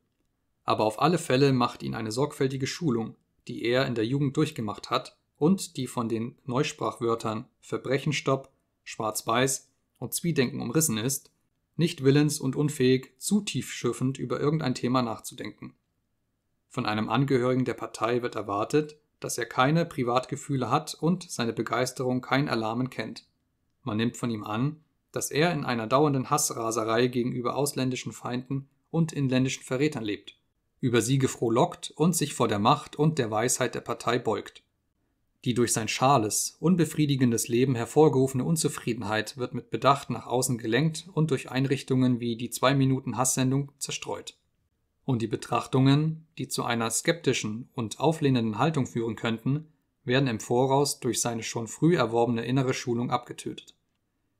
Aber auf alle Fälle macht ihn eine sorgfältige Schulung, die er in der Jugend durchgemacht hat und die von den Neusprachwörtern Verbrechenstopp, Schwarz-Weiß und Zwiedenken umrissen ist, nicht willens und unfähig, zu tiefschürfend über irgendein Thema nachzudenken. Von einem Angehörigen der Partei wird erwartet, dass er keine Privatgefühle hat und seine Begeisterung kein Erlahmen kennt. Man nimmt von ihm an, dass er in einer dauernden Hassraserei gegenüber ausländischen Feinden und inländischen Verrätern lebt, über sie gefrohlockt und sich vor der Macht und der Weisheit der Partei beugt. Die durch sein schales, unbefriedigendes Leben hervorgerufene Unzufriedenheit wird mit Bedacht nach außen gelenkt und durch Einrichtungen wie die 2-Minuten-Hasssendung zerstreut. Und die Betrachtungen, die zu einer skeptischen und auflehnenden Haltung führen könnten, werden im Voraus durch seine schon früh erworbene innere Schulung abgetötet.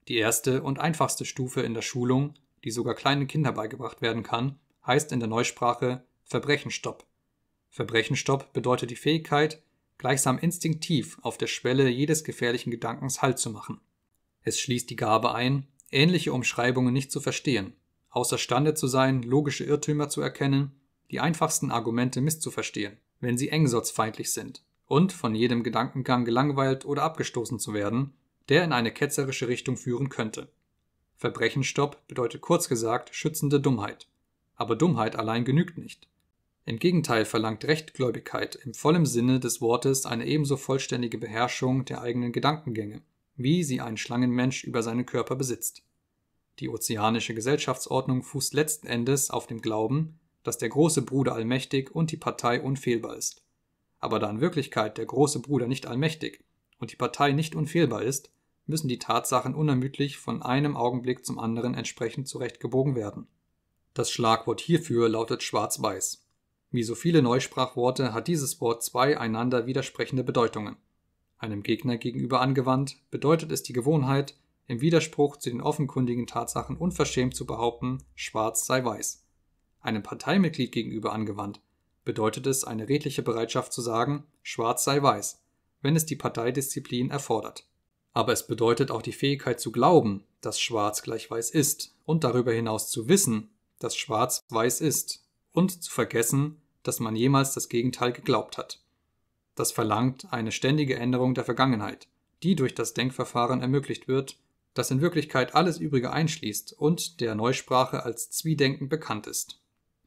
Die erste und einfachste Stufe in der Schulung, die sogar kleinen Kindern beigebracht werden kann, heißt in der Neusprache Verbrechenstopp. Verbrechenstopp bedeutet die Fähigkeit, gleichsam instinktiv auf der Schwelle jedes gefährlichen Gedankens Halt zu machen. Es schließt die Gabe ein, ähnliche Umschreibungen nicht zu verstehen, außerstande zu sein, logische Irrtümer zu erkennen, die einfachsten Argumente misszuverstehen, wenn sie engsotzfeindlich sind, und von jedem Gedankengang gelangweilt oder abgestoßen zu werden, der in eine ketzerische Richtung führen könnte. Verbrechenstopp bedeutet kurz gesagt schützende Dummheit. Aber Dummheit allein genügt nicht. Im Gegenteil verlangt Rechtgläubigkeit im vollen Sinne des Wortes eine ebenso vollständige Beherrschung der eigenen Gedankengänge, wie sie ein Schlangenmensch über seinen Körper besitzt. Die ozeanische Gesellschaftsordnung fußt letzten Endes auf dem Glauben, dass der große Bruder allmächtig und die Partei unfehlbar ist. Aber da in Wirklichkeit der große Bruder nicht allmächtig und die Partei nicht unfehlbar ist, müssen die Tatsachen unermüdlich von einem Augenblick zum anderen entsprechend zurechtgebogen werden. Das Schlagwort hierfür lautet Schwarz-Weiß. Wie so viele Neusprachworte hat dieses Wort zwei einander widersprechende Bedeutungen. Einem Gegner gegenüber angewandt, bedeutet es die Gewohnheit, im Widerspruch zu den offenkundigen Tatsachen unverschämt zu behaupten, schwarz sei weiß. Einem Parteimitglied gegenüber angewandt, bedeutet es eine redliche Bereitschaft zu sagen, schwarz sei weiß, wenn es die Parteidisziplin erfordert. Aber es bedeutet auch die Fähigkeit zu glauben, dass schwarz gleich weiß ist und darüber hinaus zu wissen, dass schwarz weiß ist und zu vergessen, dass man jemals das Gegenteil geglaubt hat. Das verlangt eine ständige Änderung der Vergangenheit, die durch das Denkverfahren ermöglicht wird, das in Wirklichkeit alles Übrige einschließt und der Neusprache als Zwiedenken bekannt ist.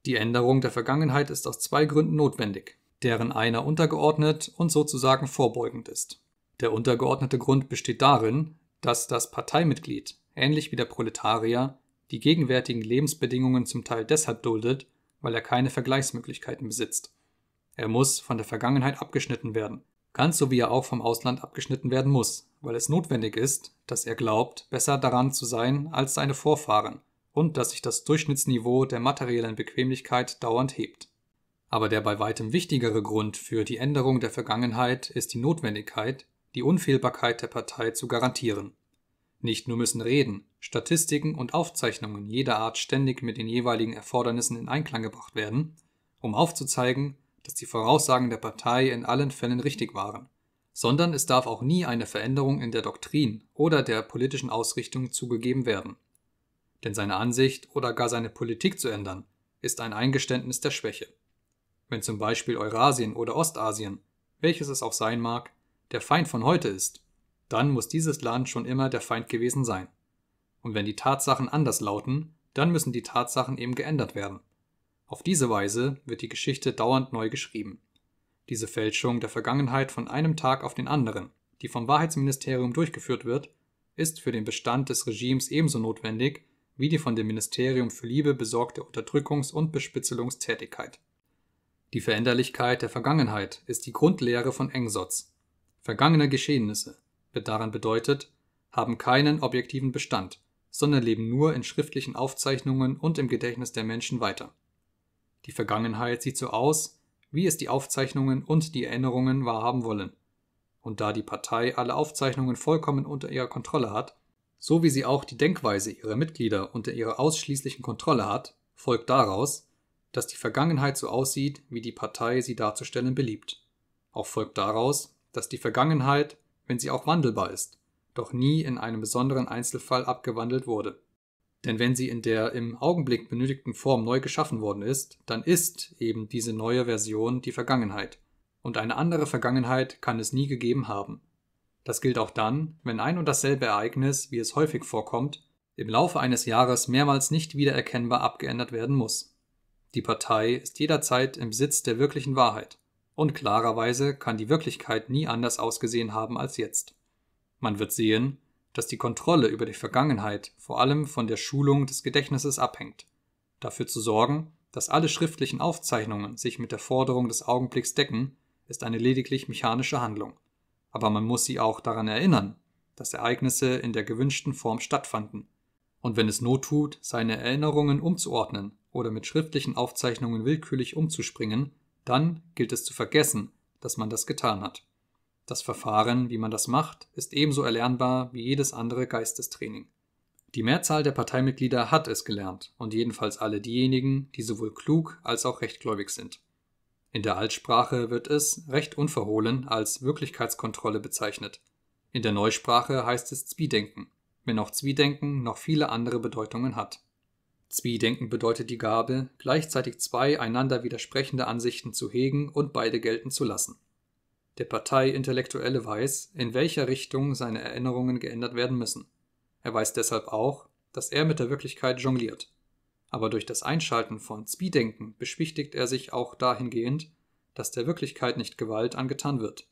Die Änderung der Vergangenheit ist aus zwei Gründen notwendig, deren einer untergeordnet und sozusagen vorbeugend ist. Der untergeordnete Grund besteht darin, dass das Parteimitglied, ähnlich wie der Proletarier, die gegenwärtigen Lebensbedingungen zum Teil deshalb duldet, weil er keine Vergleichsmöglichkeiten besitzt. Er muss von der Vergangenheit abgeschnitten werden, ganz so wie er auch vom Ausland abgeschnitten werden muss, weil es notwendig ist, dass er glaubt, besser daran zu sein als seine Vorfahren und dass sich das Durchschnittsniveau der materiellen Bequemlichkeit dauernd hebt. Aber der bei weitem wichtigere Grund für die Änderung der Vergangenheit ist die Notwendigkeit, die Unfehlbarkeit der Partei zu garantieren. Nicht nur müssen Reden, Statistiken und Aufzeichnungen jeder Art ständig mit den jeweiligen Erfordernissen in Einklang gebracht werden, um aufzuzeigen, dass die Voraussagen der Partei in allen Fällen richtig waren, sondern es darf auch nie eine Veränderung in der Doktrin oder der politischen Ausrichtung zugegeben werden. Denn seine Ansicht oder gar seine Politik zu ändern, ist ein Eingeständnis der Schwäche. Wenn zum Beispiel Eurasien oder Ostasien, welches es auch sein mag, der Feind von heute ist, dann muss dieses Land schon immer der Feind gewesen sein. Und wenn die Tatsachen anders lauten, dann müssen die Tatsachen eben geändert werden. Auf diese Weise wird die Geschichte dauernd neu geschrieben. Diese Fälschung der Vergangenheit von einem Tag auf den anderen, die vom Wahrheitsministerium durchgeführt wird, ist für den Bestand des Regimes ebenso notwendig wie die von dem Ministerium für Liebe besorgte Unterdrückungs- und Bespitzelungstätigkeit. Die Veränderlichkeit der Vergangenheit ist die Grundlehre von Engsotz. Vergangene Geschehnisse, daran bedeutet, haben keinen objektiven Bestand, sondern leben nur in schriftlichen Aufzeichnungen und im Gedächtnis der Menschen weiter. Die Vergangenheit sieht so aus, wie es die Aufzeichnungen und die Erinnerungen wahrhaben wollen. Und da die Partei alle Aufzeichnungen vollkommen unter ihrer Kontrolle hat, so wie sie auch die Denkweise ihrer Mitglieder unter ihrer ausschließlichen Kontrolle hat, folgt daraus, dass die Vergangenheit so aussieht, wie die Partei sie darzustellen beliebt. Auch folgt daraus, dass die Vergangenheit wenn sie auch wandelbar ist, doch nie in einem besonderen Einzelfall abgewandelt wurde. Denn wenn sie in der im Augenblick benötigten Form neu geschaffen worden ist, dann ist eben diese neue Version die Vergangenheit. Und eine andere Vergangenheit kann es nie gegeben haben. Das gilt auch dann, wenn ein und dasselbe Ereignis, wie es häufig vorkommt, im Laufe eines Jahres mehrmals nicht wiedererkennbar abgeändert werden muss. Die Partei ist jederzeit im Besitz der wirklichen Wahrheit. Und klarerweise kann die Wirklichkeit nie anders ausgesehen haben als jetzt. Man wird sehen, dass die Kontrolle über die Vergangenheit vor allem von der Schulung des Gedächtnisses abhängt. Dafür zu sorgen, dass alle schriftlichen Aufzeichnungen sich mit der Forderung des Augenblicks decken, ist eine lediglich mechanische Handlung. Aber man muss sie auch daran erinnern, dass Ereignisse in der gewünschten Form stattfanden. Und wenn es Not tut, seine Erinnerungen umzuordnen oder mit schriftlichen Aufzeichnungen willkürlich umzuspringen, dann gilt es zu vergessen, dass man das getan hat. Das Verfahren, wie man das macht, ist ebenso erlernbar wie jedes andere Geistestraining. Die Mehrzahl der Parteimitglieder hat es gelernt, und jedenfalls alle diejenigen, die sowohl klug als auch rechtgläubig sind. In der Altsprache wird es recht unverhohlen als Wirklichkeitskontrolle bezeichnet. In der Neusprache heißt es Zwiedenken, wenn auch Zwiedenken noch viele andere Bedeutungen hat zwie bedeutet die Gabe, gleichzeitig zwei einander widersprechende Ansichten zu hegen und beide gelten zu lassen. Der Parteiintellektuelle weiß, in welcher Richtung seine Erinnerungen geändert werden müssen. Er weiß deshalb auch, dass er mit der Wirklichkeit jongliert. Aber durch das Einschalten von zwie beschwichtigt er sich auch dahingehend, dass der Wirklichkeit nicht Gewalt angetan wird.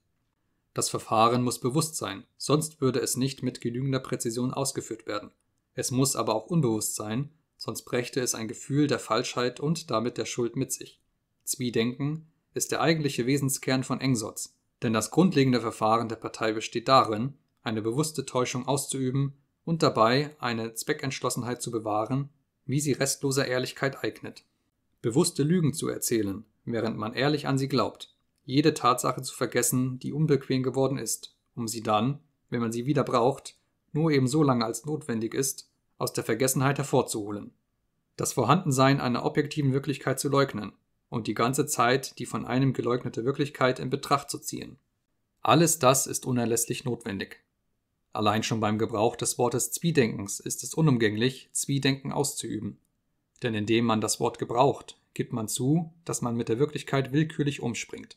Das Verfahren muss bewusst sein, sonst würde es nicht mit genügender Präzision ausgeführt werden. Es muss aber auch unbewusst sein, sonst brächte es ein Gefühl der Falschheit und damit der Schuld mit sich. Zwiedenken ist der eigentliche Wesenskern von Engsotz, denn das grundlegende Verfahren der Partei besteht darin, eine bewusste Täuschung auszuüben und dabei eine Zweckentschlossenheit zu bewahren, wie sie restloser Ehrlichkeit eignet. Bewusste Lügen zu erzählen, während man ehrlich an sie glaubt, jede Tatsache zu vergessen, die unbequem geworden ist, um sie dann, wenn man sie wieder braucht, nur eben so lange als notwendig ist, aus der Vergessenheit hervorzuholen, das Vorhandensein einer objektiven Wirklichkeit zu leugnen und die ganze Zeit die von einem geleugnete Wirklichkeit in Betracht zu ziehen. Alles das ist unerlässlich notwendig. Allein schon beim Gebrauch des Wortes Zwiedenkens ist es unumgänglich, Zwiedenken auszuüben. Denn indem man das Wort gebraucht, gibt man zu, dass man mit der Wirklichkeit willkürlich umspringt.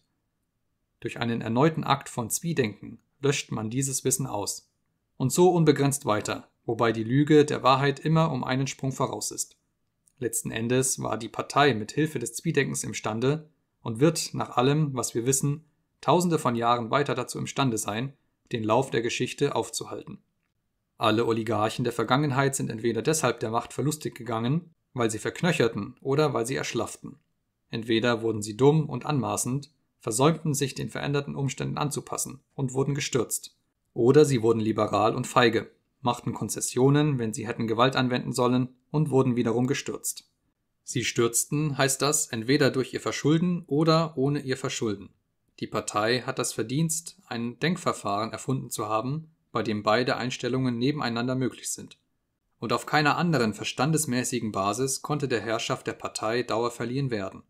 Durch einen erneuten Akt von Zwiedenken löscht man dieses Wissen aus. Und so unbegrenzt weiter, wobei die Lüge der Wahrheit immer um einen Sprung voraus ist. Letzten Endes war die Partei mit Hilfe des Zwiedenkens imstande und wird nach allem, was wir wissen, tausende von Jahren weiter dazu imstande sein, den Lauf der Geschichte aufzuhalten. Alle Oligarchen der Vergangenheit sind entweder deshalb der Macht verlustig gegangen, weil sie verknöcherten oder weil sie erschlafften. Entweder wurden sie dumm und anmaßend, versäumten sich den veränderten Umständen anzupassen und wurden gestürzt, oder sie wurden liberal und feige machten Konzessionen, wenn sie hätten Gewalt anwenden sollen, und wurden wiederum gestürzt. Sie stürzten, heißt das, entweder durch ihr Verschulden oder ohne ihr Verschulden. Die Partei hat das Verdienst, ein Denkverfahren erfunden zu haben, bei dem beide Einstellungen nebeneinander möglich sind. Und auf keiner anderen verstandesmäßigen Basis konnte der Herrschaft der Partei Dauer verliehen werden.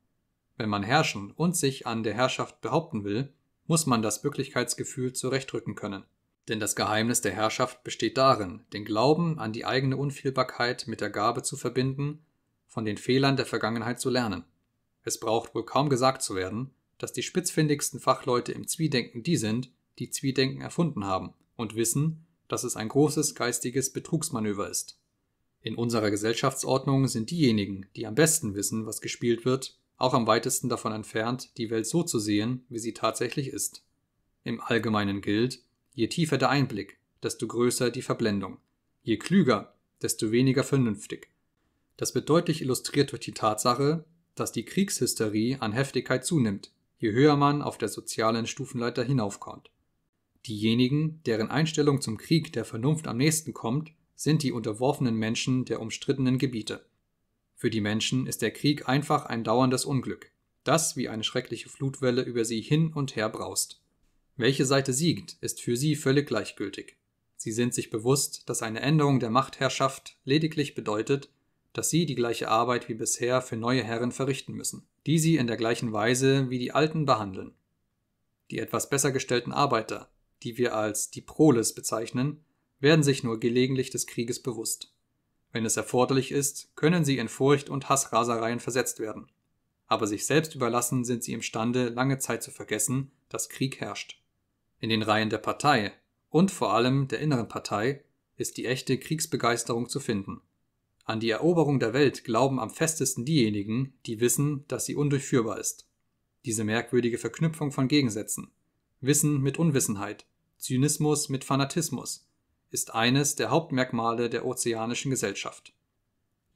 Wenn man herrschen und sich an der Herrschaft behaupten will, muss man das Wirklichkeitsgefühl zurechtrücken können. Denn das Geheimnis der Herrschaft besteht darin, den Glauben an die eigene Unfehlbarkeit mit der Gabe zu verbinden, von den Fehlern der Vergangenheit zu lernen. Es braucht wohl kaum gesagt zu werden, dass die spitzfindigsten Fachleute im Zwiedenken die sind, die Zwiedenken erfunden haben und wissen, dass es ein großes geistiges Betrugsmanöver ist. In unserer Gesellschaftsordnung sind diejenigen, die am besten wissen, was gespielt wird, auch am weitesten davon entfernt, die Welt so zu sehen, wie sie tatsächlich ist. Im Allgemeinen gilt, Je tiefer der Einblick, desto größer die Verblendung. Je klüger, desto weniger vernünftig. Das wird deutlich illustriert durch die Tatsache, dass die Kriegshysterie an Heftigkeit zunimmt, je höher man auf der sozialen Stufenleiter hinaufkommt. Diejenigen, deren Einstellung zum Krieg der Vernunft am nächsten kommt, sind die unterworfenen Menschen der umstrittenen Gebiete. Für die Menschen ist der Krieg einfach ein dauerndes Unglück, das wie eine schreckliche Flutwelle über sie hin und her braust. Welche Seite siegt, ist für sie völlig gleichgültig. Sie sind sich bewusst, dass eine Änderung der Machtherrschaft lediglich bedeutet, dass sie die gleiche Arbeit wie bisher für neue Herren verrichten müssen, die sie in der gleichen Weise wie die alten behandeln. Die etwas besser gestellten Arbeiter, die wir als die Proles bezeichnen, werden sich nur gelegentlich des Krieges bewusst. Wenn es erforderlich ist, können sie in Furcht und Hassrasereien versetzt werden. Aber sich selbst überlassen sind sie imstande, lange Zeit zu vergessen, dass Krieg herrscht. In den Reihen der Partei und vor allem der inneren Partei ist die echte Kriegsbegeisterung zu finden. An die Eroberung der Welt glauben am festesten diejenigen, die wissen, dass sie undurchführbar ist. Diese merkwürdige Verknüpfung von Gegensätzen, Wissen mit Unwissenheit, Zynismus mit Fanatismus, ist eines der Hauptmerkmale der ozeanischen Gesellschaft.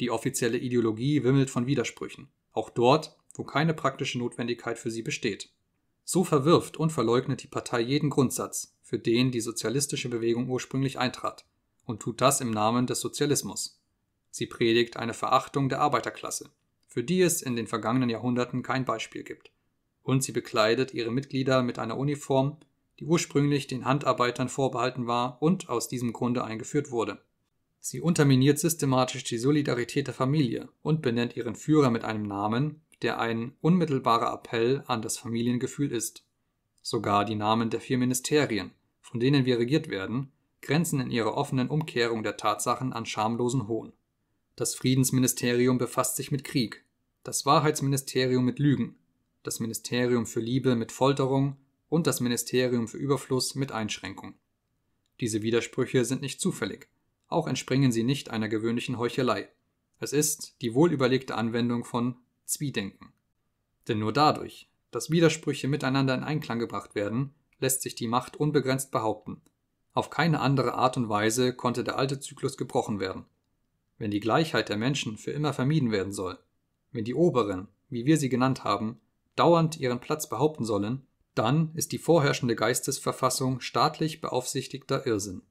Die offizielle Ideologie wimmelt von Widersprüchen, auch dort, wo keine praktische Notwendigkeit für sie besteht. So verwirft und verleugnet die Partei jeden Grundsatz, für den die sozialistische Bewegung ursprünglich eintrat, und tut das im Namen des Sozialismus. Sie predigt eine Verachtung der Arbeiterklasse, für die es in den vergangenen Jahrhunderten kein Beispiel gibt. Und sie bekleidet ihre Mitglieder mit einer Uniform, die ursprünglich den Handarbeitern vorbehalten war und aus diesem Grunde eingeführt wurde. Sie unterminiert systematisch die Solidarität der Familie und benennt ihren Führer mit einem Namen, der ein unmittelbarer Appell an das Familiengefühl ist. Sogar die Namen der vier Ministerien, von denen wir regiert werden, grenzen in ihrer offenen Umkehrung der Tatsachen an schamlosen Hohn. Das Friedensministerium befasst sich mit Krieg, das Wahrheitsministerium mit Lügen, das Ministerium für Liebe mit Folterung und das Ministerium für Überfluss mit Einschränkung. Diese Widersprüche sind nicht zufällig, auch entspringen sie nicht einer gewöhnlichen Heuchelei. Es ist die wohlüberlegte Anwendung von Zwiedenken. Denn nur dadurch, dass Widersprüche miteinander in Einklang gebracht werden, lässt sich die Macht unbegrenzt behaupten. Auf keine andere Art und Weise konnte der alte Zyklus gebrochen werden. Wenn die Gleichheit der Menschen für immer vermieden werden soll, wenn die Oberen, wie wir sie genannt haben, dauernd ihren Platz behaupten sollen, dann ist die vorherrschende Geistesverfassung staatlich beaufsichtigter Irrsinn.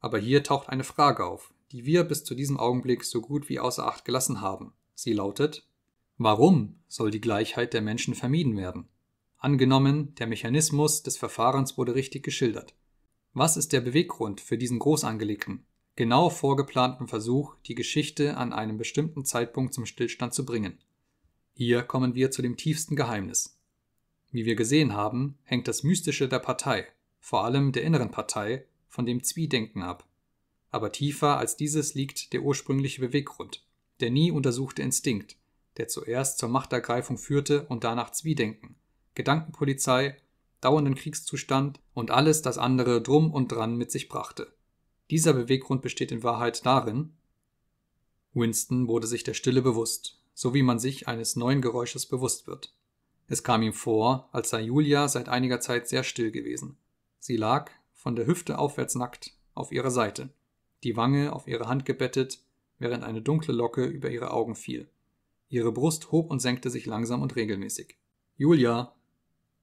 Aber hier taucht eine Frage auf, die wir bis zu diesem Augenblick so gut wie außer Acht gelassen haben. Sie lautet Warum soll die Gleichheit der Menschen vermieden werden? Angenommen, der Mechanismus des Verfahrens wurde richtig geschildert. Was ist der Beweggrund für diesen groß angelegten, genau vorgeplanten Versuch, die Geschichte an einem bestimmten Zeitpunkt zum Stillstand zu bringen? Hier kommen wir zu dem tiefsten Geheimnis. Wie wir gesehen haben, hängt das Mystische der Partei, vor allem der inneren Partei, von dem Zwiedenken ab. Aber tiefer als dieses liegt der ursprüngliche Beweggrund, der nie untersuchte Instinkt, der zuerst zur Machtergreifung führte und danach Zwiedenken, Gedankenpolizei, dauernden Kriegszustand und alles das andere drum und dran mit sich brachte. Dieser Beweggrund besteht in Wahrheit darin, Winston wurde sich der Stille bewusst, so wie man sich eines neuen Geräusches bewusst wird. Es kam ihm vor, als sei Julia seit einiger Zeit sehr still gewesen. Sie lag, von der Hüfte aufwärts nackt, auf ihrer Seite, die Wange auf ihre Hand gebettet, während eine dunkle Locke über ihre Augen fiel. Ihre Brust hob und senkte sich langsam und regelmäßig. Julia.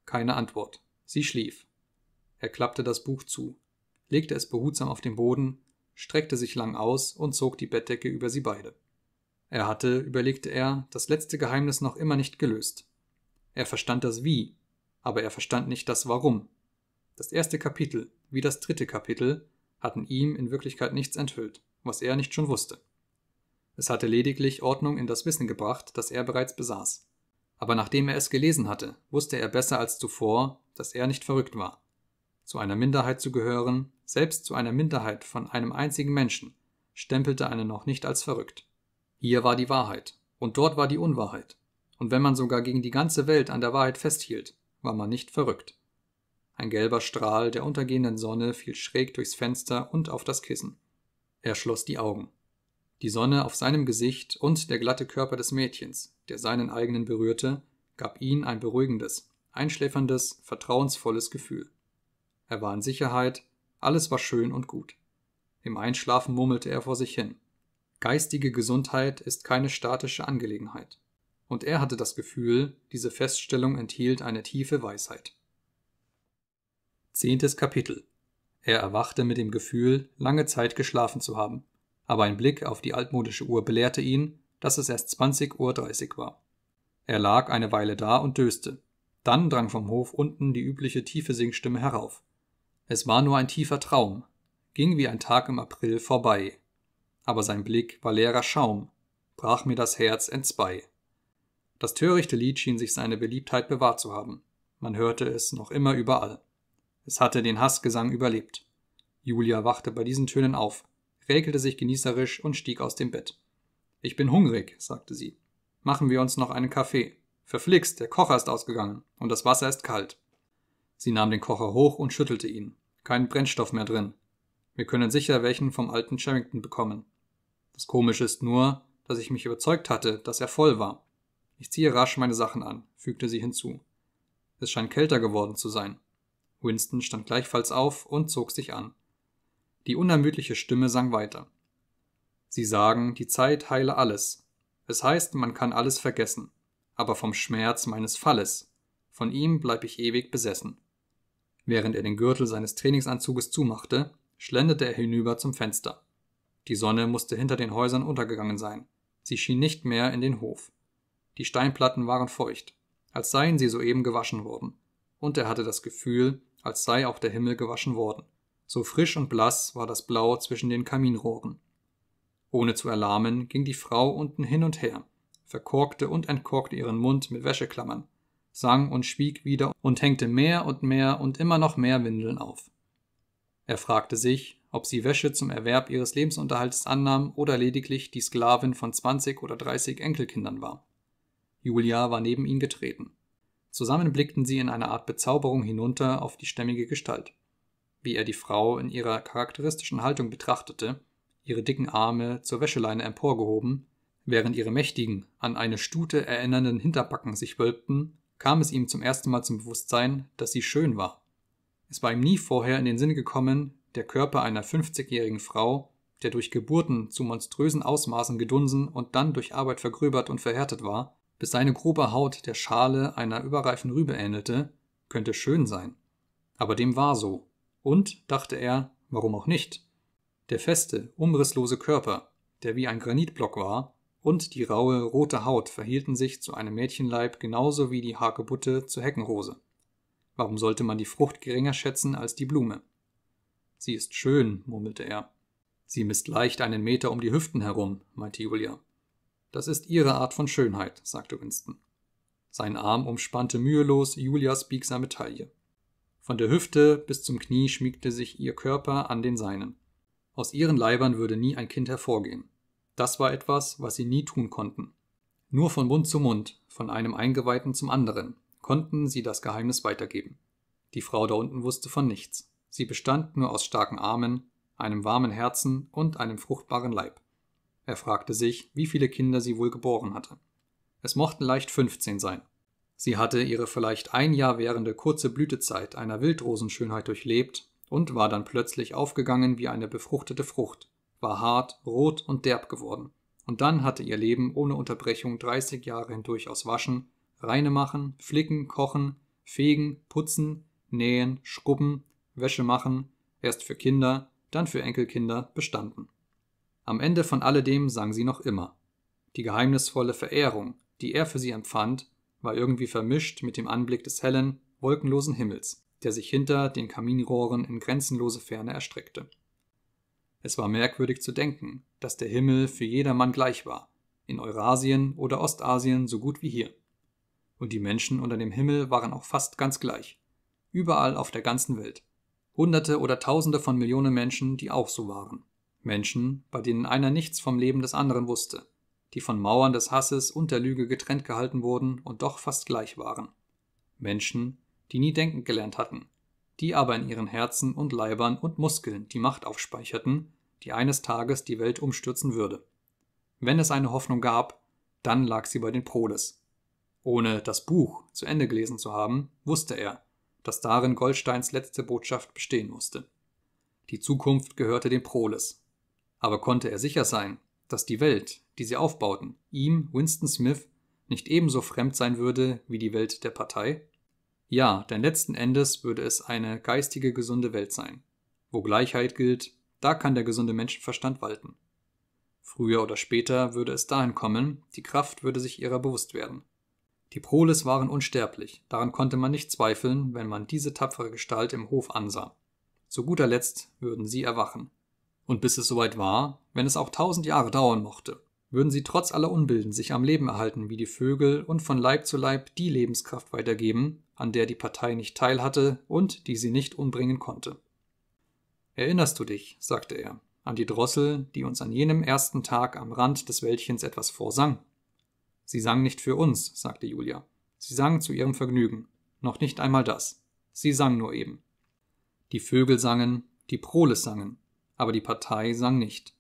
Keine Antwort. Sie schlief. Er klappte das Buch zu, legte es behutsam auf den Boden, streckte sich lang aus und zog die Bettdecke über sie beide. Er hatte, überlegte er, das letzte Geheimnis noch immer nicht gelöst. Er verstand das Wie, aber er verstand nicht das Warum. Das erste Kapitel, wie das dritte Kapitel, hatten ihm in Wirklichkeit nichts enthüllt, was er nicht schon wusste. Es hatte lediglich Ordnung in das Wissen gebracht, das er bereits besaß. Aber nachdem er es gelesen hatte, wusste er besser als zuvor, dass er nicht verrückt war. Zu einer Minderheit zu gehören, selbst zu einer Minderheit von einem einzigen Menschen, stempelte einen noch nicht als verrückt. Hier war die Wahrheit, und dort war die Unwahrheit. Und wenn man sogar gegen die ganze Welt an der Wahrheit festhielt, war man nicht verrückt. Ein gelber Strahl der untergehenden Sonne fiel schräg durchs Fenster und auf das Kissen. Er schloss die Augen. Die Sonne auf seinem Gesicht und der glatte Körper des Mädchens, der seinen eigenen berührte, gab ihm ein beruhigendes, einschläferndes, vertrauensvolles Gefühl. Er war in Sicherheit, alles war schön und gut. Im Einschlafen murmelte er vor sich hin. Geistige Gesundheit ist keine statische Angelegenheit. Und er hatte das Gefühl, diese Feststellung enthielt eine tiefe Weisheit. Zehntes Kapitel. Er erwachte mit dem Gefühl, lange Zeit geschlafen zu haben aber ein Blick auf die altmodische Uhr belehrte ihn, dass es erst 20.30 Uhr war. Er lag eine Weile da und döste. Dann drang vom Hof unten die übliche tiefe Singstimme herauf. Es war nur ein tiefer Traum, ging wie ein Tag im April vorbei. Aber sein Blick war leerer Schaum, brach mir das Herz entzwei. Das törichte Lied schien sich seine Beliebtheit bewahrt zu haben. Man hörte es noch immer überall. Es hatte den Hassgesang überlebt. Julia wachte bei diesen Tönen auf, räkelte sich genießerisch und stieg aus dem Bett. Ich bin hungrig, sagte sie. Machen wir uns noch einen Kaffee. Verflixt, der Kocher ist ausgegangen und das Wasser ist kalt. Sie nahm den Kocher hoch und schüttelte ihn. Kein Brennstoff mehr drin. Wir können sicher welchen vom alten Sherrington bekommen. Das Komische ist nur, dass ich mich überzeugt hatte, dass er voll war. Ich ziehe rasch meine Sachen an, fügte sie hinzu. Es scheint kälter geworden zu sein. Winston stand gleichfalls auf und zog sich an. Die unermüdliche Stimme sang weiter. Sie sagen, die Zeit heile alles. Es heißt, man kann alles vergessen, aber vom Schmerz meines Falles, von ihm bleib ich ewig besessen. Während er den Gürtel seines Trainingsanzuges zumachte, schlenderte er hinüber zum Fenster. Die Sonne musste hinter den Häusern untergegangen sein. Sie schien nicht mehr in den Hof. Die Steinplatten waren feucht, als seien sie soeben gewaschen worden. Und er hatte das Gefühl, als sei auch der Himmel gewaschen worden so frisch und blass war das Blau zwischen den Kaminrohren. Ohne zu erlahmen ging die Frau unten hin und her, verkorkte und entkorkte ihren Mund mit Wäscheklammern, sang und schwieg wieder und hängte mehr und mehr und immer noch mehr Windeln auf. Er fragte sich, ob sie Wäsche zum Erwerb ihres Lebensunterhalts annahm oder lediglich die Sklavin von 20 oder 30 Enkelkindern war. Julia war neben ihn getreten. Zusammen blickten sie in einer Art Bezauberung hinunter auf die stämmige Gestalt wie er die Frau in ihrer charakteristischen Haltung betrachtete, ihre dicken Arme zur Wäscheleine emporgehoben, während ihre mächtigen, an eine Stute erinnernden Hinterbacken sich wölbten, kam es ihm zum ersten Mal zum Bewusstsein, dass sie schön war. Es war ihm nie vorher in den Sinn gekommen, der Körper einer 50-jährigen Frau, der durch Geburten zu monströsen Ausmaßen gedunsen und dann durch Arbeit vergröbert und verhärtet war, bis seine grobe Haut der Schale einer überreifen Rübe ähnelte, könnte schön sein. Aber dem war so, und, dachte er, warum auch nicht? Der feste, umrisslose Körper, der wie ein Granitblock war, und die raue, rote Haut verhielten sich zu einem Mädchenleib genauso wie die Hakebutte zur Heckenrose. Warum sollte man die Frucht geringer schätzen als die Blume? Sie ist schön, murmelte er. Sie misst leicht einen Meter um die Hüften herum, meinte Julia. Das ist ihre Art von Schönheit, sagte Winston. Sein Arm umspannte mühelos Julias biegsame Taille. Von der Hüfte bis zum Knie schmiegte sich ihr Körper an den seinen. Aus ihren Leibern würde nie ein Kind hervorgehen. Das war etwas, was sie nie tun konnten. Nur von Mund zu Mund, von einem Eingeweihten zum anderen, konnten sie das Geheimnis weitergeben. Die Frau da unten wusste von nichts. Sie bestand nur aus starken Armen, einem warmen Herzen und einem fruchtbaren Leib. Er fragte sich, wie viele Kinder sie wohl geboren hatte. Es mochten leicht 15 sein. Sie hatte ihre vielleicht ein Jahr währende kurze Blütezeit einer Wildrosenschönheit durchlebt und war dann plötzlich aufgegangen wie eine befruchtete Frucht, war hart, rot und derb geworden. Und dann hatte ihr Leben ohne Unterbrechung 30 Jahre hindurch aus Waschen, Reinemachen, Flicken, Kochen, Fegen, Putzen, Nähen, Schrubben, Wäsche machen, erst für Kinder, dann für Enkelkinder bestanden. Am Ende von alledem sang sie noch immer. Die geheimnisvolle Verehrung, die er für sie empfand war irgendwie vermischt mit dem Anblick des hellen, wolkenlosen Himmels, der sich hinter den Kaminrohren in grenzenlose Ferne erstreckte. Es war merkwürdig zu denken, dass der Himmel für jedermann gleich war, in Eurasien oder Ostasien so gut wie hier. Und die Menschen unter dem Himmel waren auch fast ganz gleich, überall auf der ganzen Welt. Hunderte oder Tausende von Millionen Menschen, die auch so waren. Menschen, bei denen einer nichts vom Leben des anderen wusste, die von Mauern des Hasses und der Lüge getrennt gehalten wurden und doch fast gleich waren. Menschen, die nie denken gelernt hatten, die aber in ihren Herzen und Leibern und Muskeln die Macht aufspeicherten, die eines Tages die Welt umstürzen würde. Wenn es eine Hoffnung gab, dann lag sie bei den Proles. Ohne das Buch zu Ende gelesen zu haben, wusste er, dass darin Goldsteins letzte Botschaft bestehen musste. Die Zukunft gehörte den Proles. Aber konnte er sicher sein, dass die Welt, die sie aufbauten, ihm, Winston Smith, nicht ebenso fremd sein würde wie die Welt der Partei? Ja, denn letzten Endes würde es eine geistige gesunde Welt sein. Wo Gleichheit gilt, da kann der gesunde Menschenverstand walten. Früher oder später würde es dahin kommen, die Kraft würde sich ihrer bewusst werden. Die Proles waren unsterblich, daran konnte man nicht zweifeln, wenn man diese tapfere Gestalt im Hof ansah. Zu guter Letzt würden sie erwachen. Und bis es soweit war, wenn es auch tausend Jahre dauern mochte, würden sie trotz aller Unbilden sich am Leben erhalten wie die Vögel und von Leib zu Leib die Lebenskraft weitergeben, an der die Partei nicht teilhatte und die sie nicht umbringen konnte. Erinnerst du dich, sagte er, an die Drossel, die uns an jenem ersten Tag am Rand des Wäldchens etwas vorsang? Sie sang nicht für uns, sagte Julia. Sie sang zu ihrem Vergnügen. Noch nicht einmal das. Sie sang nur eben. Die Vögel sangen, die Proles sangen, aber die Partei sang nicht.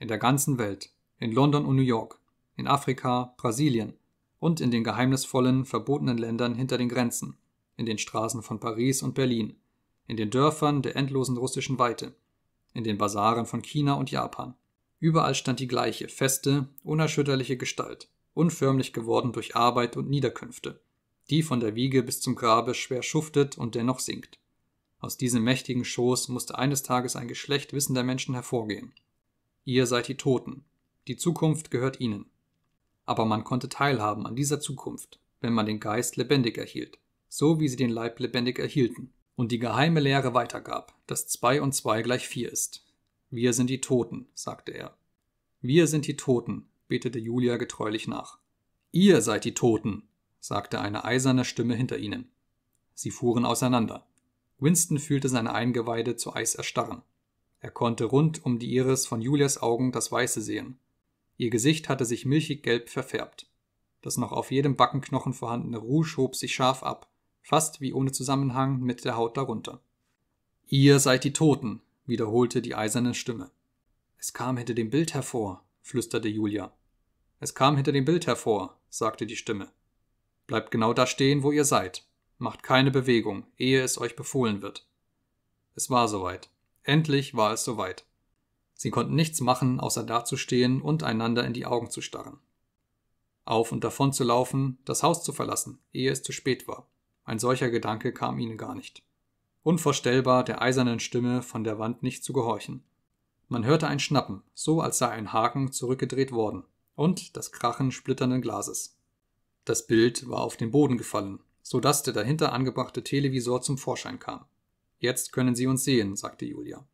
In der ganzen Welt, in London und New York, in Afrika, Brasilien und in den geheimnisvollen, verbotenen Ländern hinter den Grenzen, in den Straßen von Paris und Berlin, in den Dörfern der endlosen russischen Weite, in den Basaren von China und Japan. Überall stand die gleiche, feste, unerschütterliche Gestalt, unförmlich geworden durch Arbeit und Niederkünfte, die von der Wiege bis zum Grabe schwer schuftet und dennoch sinkt. Aus diesem mächtigen Schoß musste eines Tages ein Geschlecht wissender Menschen hervorgehen. Ihr seid die Toten. Die Zukunft gehört ihnen. Aber man konnte teilhaben an dieser Zukunft, wenn man den Geist lebendig erhielt, so wie sie den Leib lebendig erhielten, und die geheime Lehre weitergab, dass zwei und zwei gleich vier ist. Wir sind die Toten, sagte er. Wir sind die Toten, betete Julia getreulich nach. Ihr seid die Toten, sagte eine eiserne Stimme hinter ihnen. Sie fuhren auseinander. Winston fühlte seine Eingeweide zu Eis erstarren. Er konnte rund um die Iris von Julias Augen das Weiße sehen. Ihr Gesicht hatte sich milchig gelb verfärbt. Das noch auf jedem Backenknochen vorhandene Rouge hob sich scharf ab, fast wie ohne Zusammenhang mit der Haut darunter. Ihr seid die Toten, wiederholte die eiserne Stimme. Es kam hinter dem Bild hervor, flüsterte Julia. Es kam hinter dem Bild hervor, sagte die Stimme. Bleibt genau da stehen, wo ihr seid. Macht keine Bewegung, ehe es euch befohlen wird. Es war soweit. Endlich war es soweit. Sie konnten nichts machen, außer dazustehen und einander in die Augen zu starren. Auf und davon zu laufen, das Haus zu verlassen, ehe es zu spät war. Ein solcher Gedanke kam ihnen gar nicht. Unvorstellbar der eisernen Stimme von der Wand nicht zu gehorchen. Man hörte ein Schnappen, so als sei ein Haken zurückgedreht worden, und das Krachen splitternden Glases. Das Bild war auf den Boden gefallen, sodass der dahinter angebrachte Televisor zum Vorschein kam. Jetzt können Sie uns sehen, sagte Julia.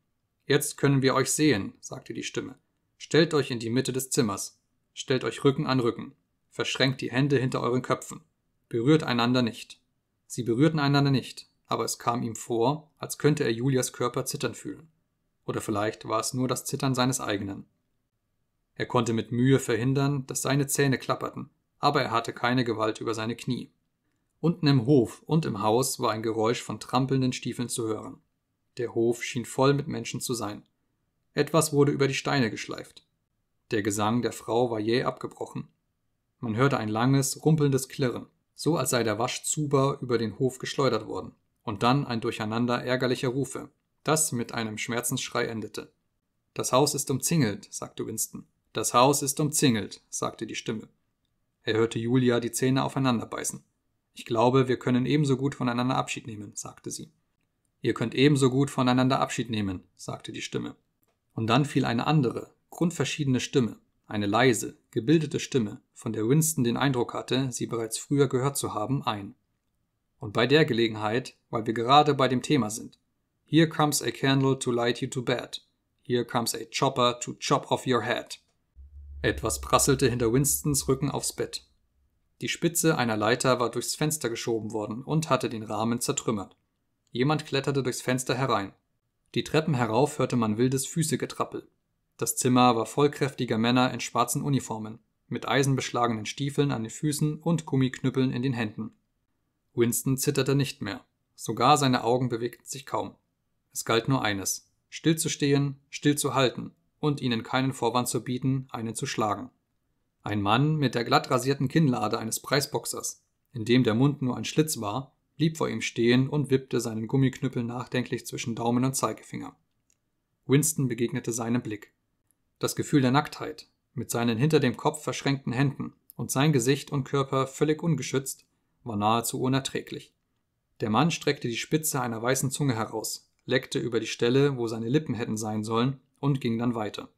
Jetzt können wir euch sehen, sagte die Stimme. Stellt euch in die Mitte des Zimmers. Stellt euch Rücken an Rücken. Verschränkt die Hände hinter euren Köpfen. Berührt einander nicht. Sie berührten einander nicht, aber es kam ihm vor, als könnte er Julias Körper zittern fühlen. Oder vielleicht war es nur das Zittern seines eigenen. Er konnte mit Mühe verhindern, dass seine Zähne klapperten, aber er hatte keine Gewalt über seine Knie. Unten im Hof und im Haus war ein Geräusch von trampelnden Stiefeln zu hören. Der Hof schien voll mit Menschen zu sein. Etwas wurde über die Steine geschleift. Der Gesang der Frau war jäh abgebrochen. Man hörte ein langes, rumpelndes Klirren, so als sei der Waschzuber über den Hof geschleudert worden, und dann ein Durcheinander ärgerlicher Rufe, das mit einem Schmerzensschrei endete. Das Haus ist umzingelt, sagte Winston. Das Haus ist umzingelt, sagte die Stimme. Er hörte Julia die Zähne aufeinanderbeißen. Ich glaube, wir können ebenso gut voneinander Abschied nehmen, sagte sie. Ihr könnt ebenso gut voneinander Abschied nehmen, sagte die Stimme. Und dann fiel eine andere, grundverschiedene Stimme, eine leise, gebildete Stimme, von der Winston den Eindruck hatte, sie bereits früher gehört zu haben, ein. Und bei der Gelegenheit, weil wir gerade bei dem Thema sind. Here comes a candle to light you to bed. Here comes a chopper to chop off your head. Etwas prasselte hinter Winstons Rücken aufs Bett. Die Spitze einer Leiter war durchs Fenster geschoben worden und hatte den Rahmen zertrümmert. Jemand kletterte durchs Fenster herein. Die Treppen herauf hörte man wildes Füßegetrappel. Das Zimmer war voll kräftiger Männer in schwarzen Uniformen, mit eisenbeschlagenen Stiefeln an den Füßen und Gummiknüppeln in den Händen. Winston zitterte nicht mehr. Sogar seine Augen bewegten sich kaum. Es galt nur eines: stillzustehen, still zu halten und ihnen keinen Vorwand zu bieten, einen zu schlagen. Ein Mann mit der glatt rasierten Kinnlade eines Preisboxers, in dem der Mund nur ein Schlitz war, blieb vor ihm stehen und wippte seinen Gummiknüppel nachdenklich zwischen Daumen und Zeigefinger. Winston begegnete seinem Blick. Das Gefühl der Nacktheit, mit seinen hinter dem Kopf verschränkten Händen und sein Gesicht und Körper völlig ungeschützt, war nahezu unerträglich. Der Mann streckte die Spitze einer weißen Zunge heraus, leckte über die Stelle, wo seine Lippen hätten sein sollen, und ging dann weiter.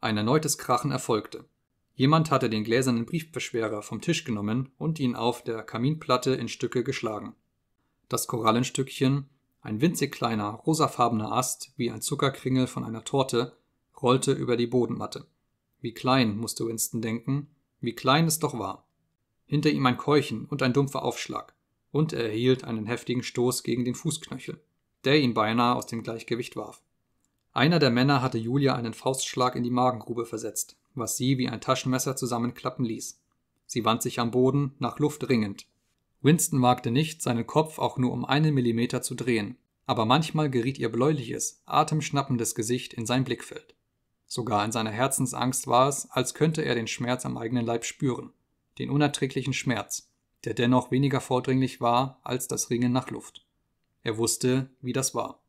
Ein erneutes Krachen erfolgte. Jemand hatte den gläsernen Briefbeschwerer vom Tisch genommen und ihn auf der Kaminplatte in Stücke geschlagen. Das Korallenstückchen, ein winzig kleiner, rosafarbener Ast wie ein Zuckerkringel von einer Torte, rollte über die Bodenmatte. Wie klein, musste Winston denken, wie klein es doch war. Hinter ihm ein Keuchen und ein dumpfer Aufschlag, und er erhielt einen heftigen Stoß gegen den Fußknöchel, der ihn beinahe aus dem Gleichgewicht warf. Einer der Männer hatte Julia einen Faustschlag in die Magengrube versetzt, was sie wie ein Taschenmesser zusammenklappen ließ. Sie wand sich am Boden, nach Luft ringend. Winston wagte nicht, seinen Kopf auch nur um einen Millimeter zu drehen, aber manchmal geriet ihr bläuliches, atemschnappendes Gesicht in sein Blickfeld. Sogar in seiner Herzensangst war es, als könnte er den Schmerz am eigenen Leib spüren, den unerträglichen Schmerz, der dennoch weniger vordringlich war als das Ringen nach Luft. Er wusste, wie das war.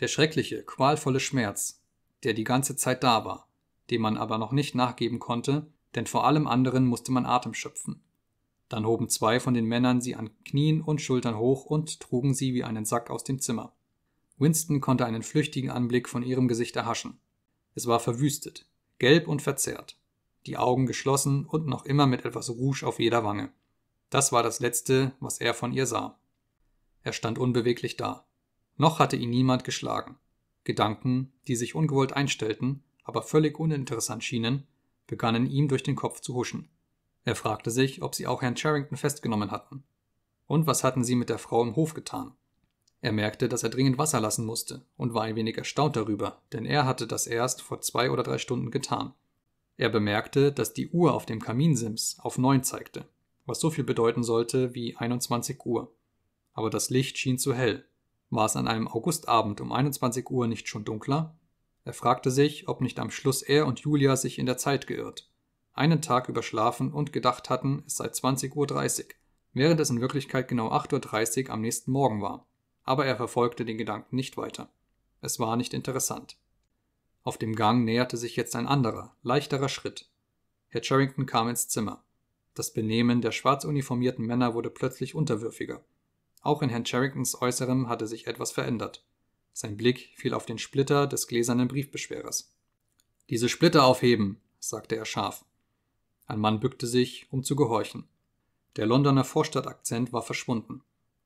Der schreckliche, qualvolle Schmerz, der die ganze Zeit da war, dem man aber noch nicht nachgeben konnte, denn vor allem anderen musste man Atem schöpfen. Dann hoben zwei von den Männern sie an Knien und Schultern hoch und trugen sie wie einen Sack aus dem Zimmer. Winston konnte einen flüchtigen Anblick von ihrem Gesicht erhaschen. Es war verwüstet, gelb und verzerrt, die Augen geschlossen und noch immer mit etwas Rouge auf jeder Wange. Das war das Letzte, was er von ihr sah. Er stand unbeweglich da. Noch hatte ihn niemand geschlagen. Gedanken, die sich ungewollt einstellten, aber völlig uninteressant schienen, begannen ihm durch den Kopf zu huschen. Er fragte sich, ob sie auch Herrn Charrington festgenommen hatten. Und was hatten sie mit der Frau im Hof getan? Er merkte, dass er dringend Wasser lassen musste und war ein wenig erstaunt darüber, denn er hatte das erst vor zwei oder drei Stunden getan. Er bemerkte, dass die Uhr auf dem Kaminsims auf neun zeigte, was so viel bedeuten sollte wie 21 Uhr. Aber das Licht schien zu hell. War es an einem Augustabend um 21 Uhr nicht schon dunkler? Er fragte sich, ob nicht am Schluss er und Julia sich in der Zeit geirrt, einen Tag überschlafen und gedacht hatten, es sei 20.30 Uhr, während es in Wirklichkeit genau 8.30 Uhr am nächsten Morgen war. Aber er verfolgte den Gedanken nicht weiter. Es war nicht interessant. Auf dem Gang näherte sich jetzt ein anderer, leichterer Schritt. Herr Charrington kam ins Zimmer. Das Benehmen der schwarz uniformierten Männer wurde plötzlich unterwürfiger. Auch in Herrn Charringtons Äußerem hatte sich etwas verändert. Sein Blick fiel auf den Splitter des gläsernen Briefbeschwerers. Diese Splitter aufheben, sagte er scharf. Ein Mann bückte sich, um zu gehorchen. Der Londoner Vorstadtakzent war verschwunden.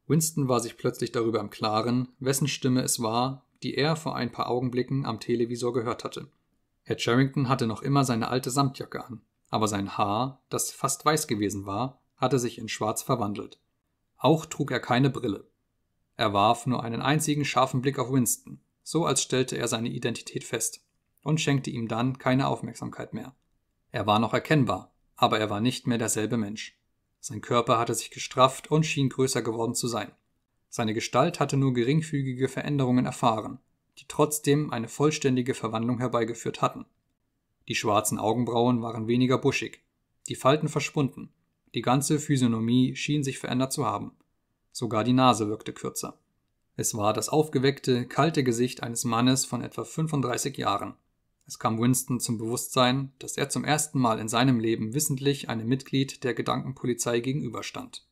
Winston war sich plötzlich darüber im Klaren, wessen Stimme es war, die er vor ein paar Augenblicken am Televisor gehört hatte. Herr Charrington hatte noch immer seine alte Samtjacke an, aber sein Haar, das fast weiß gewesen war, hatte sich in schwarz verwandelt. Auch trug er keine Brille. Er warf nur einen einzigen scharfen Blick auf Winston, so als stellte er seine Identität fest, und schenkte ihm dann keine Aufmerksamkeit mehr. Er war noch erkennbar, aber er war nicht mehr derselbe Mensch. Sein Körper hatte sich gestrafft und schien größer geworden zu sein. Seine Gestalt hatte nur geringfügige Veränderungen erfahren, die trotzdem eine vollständige Verwandlung herbeigeführt hatten. Die schwarzen Augenbrauen waren weniger buschig, die Falten verschwunden, die ganze Physiognomie schien sich verändert zu haben. Sogar die Nase wirkte kürzer. Es war das aufgeweckte, kalte Gesicht eines Mannes von etwa 35 Jahren. Es kam Winston zum Bewusstsein, dass er zum ersten Mal in seinem Leben wissentlich einem Mitglied der Gedankenpolizei gegenüberstand.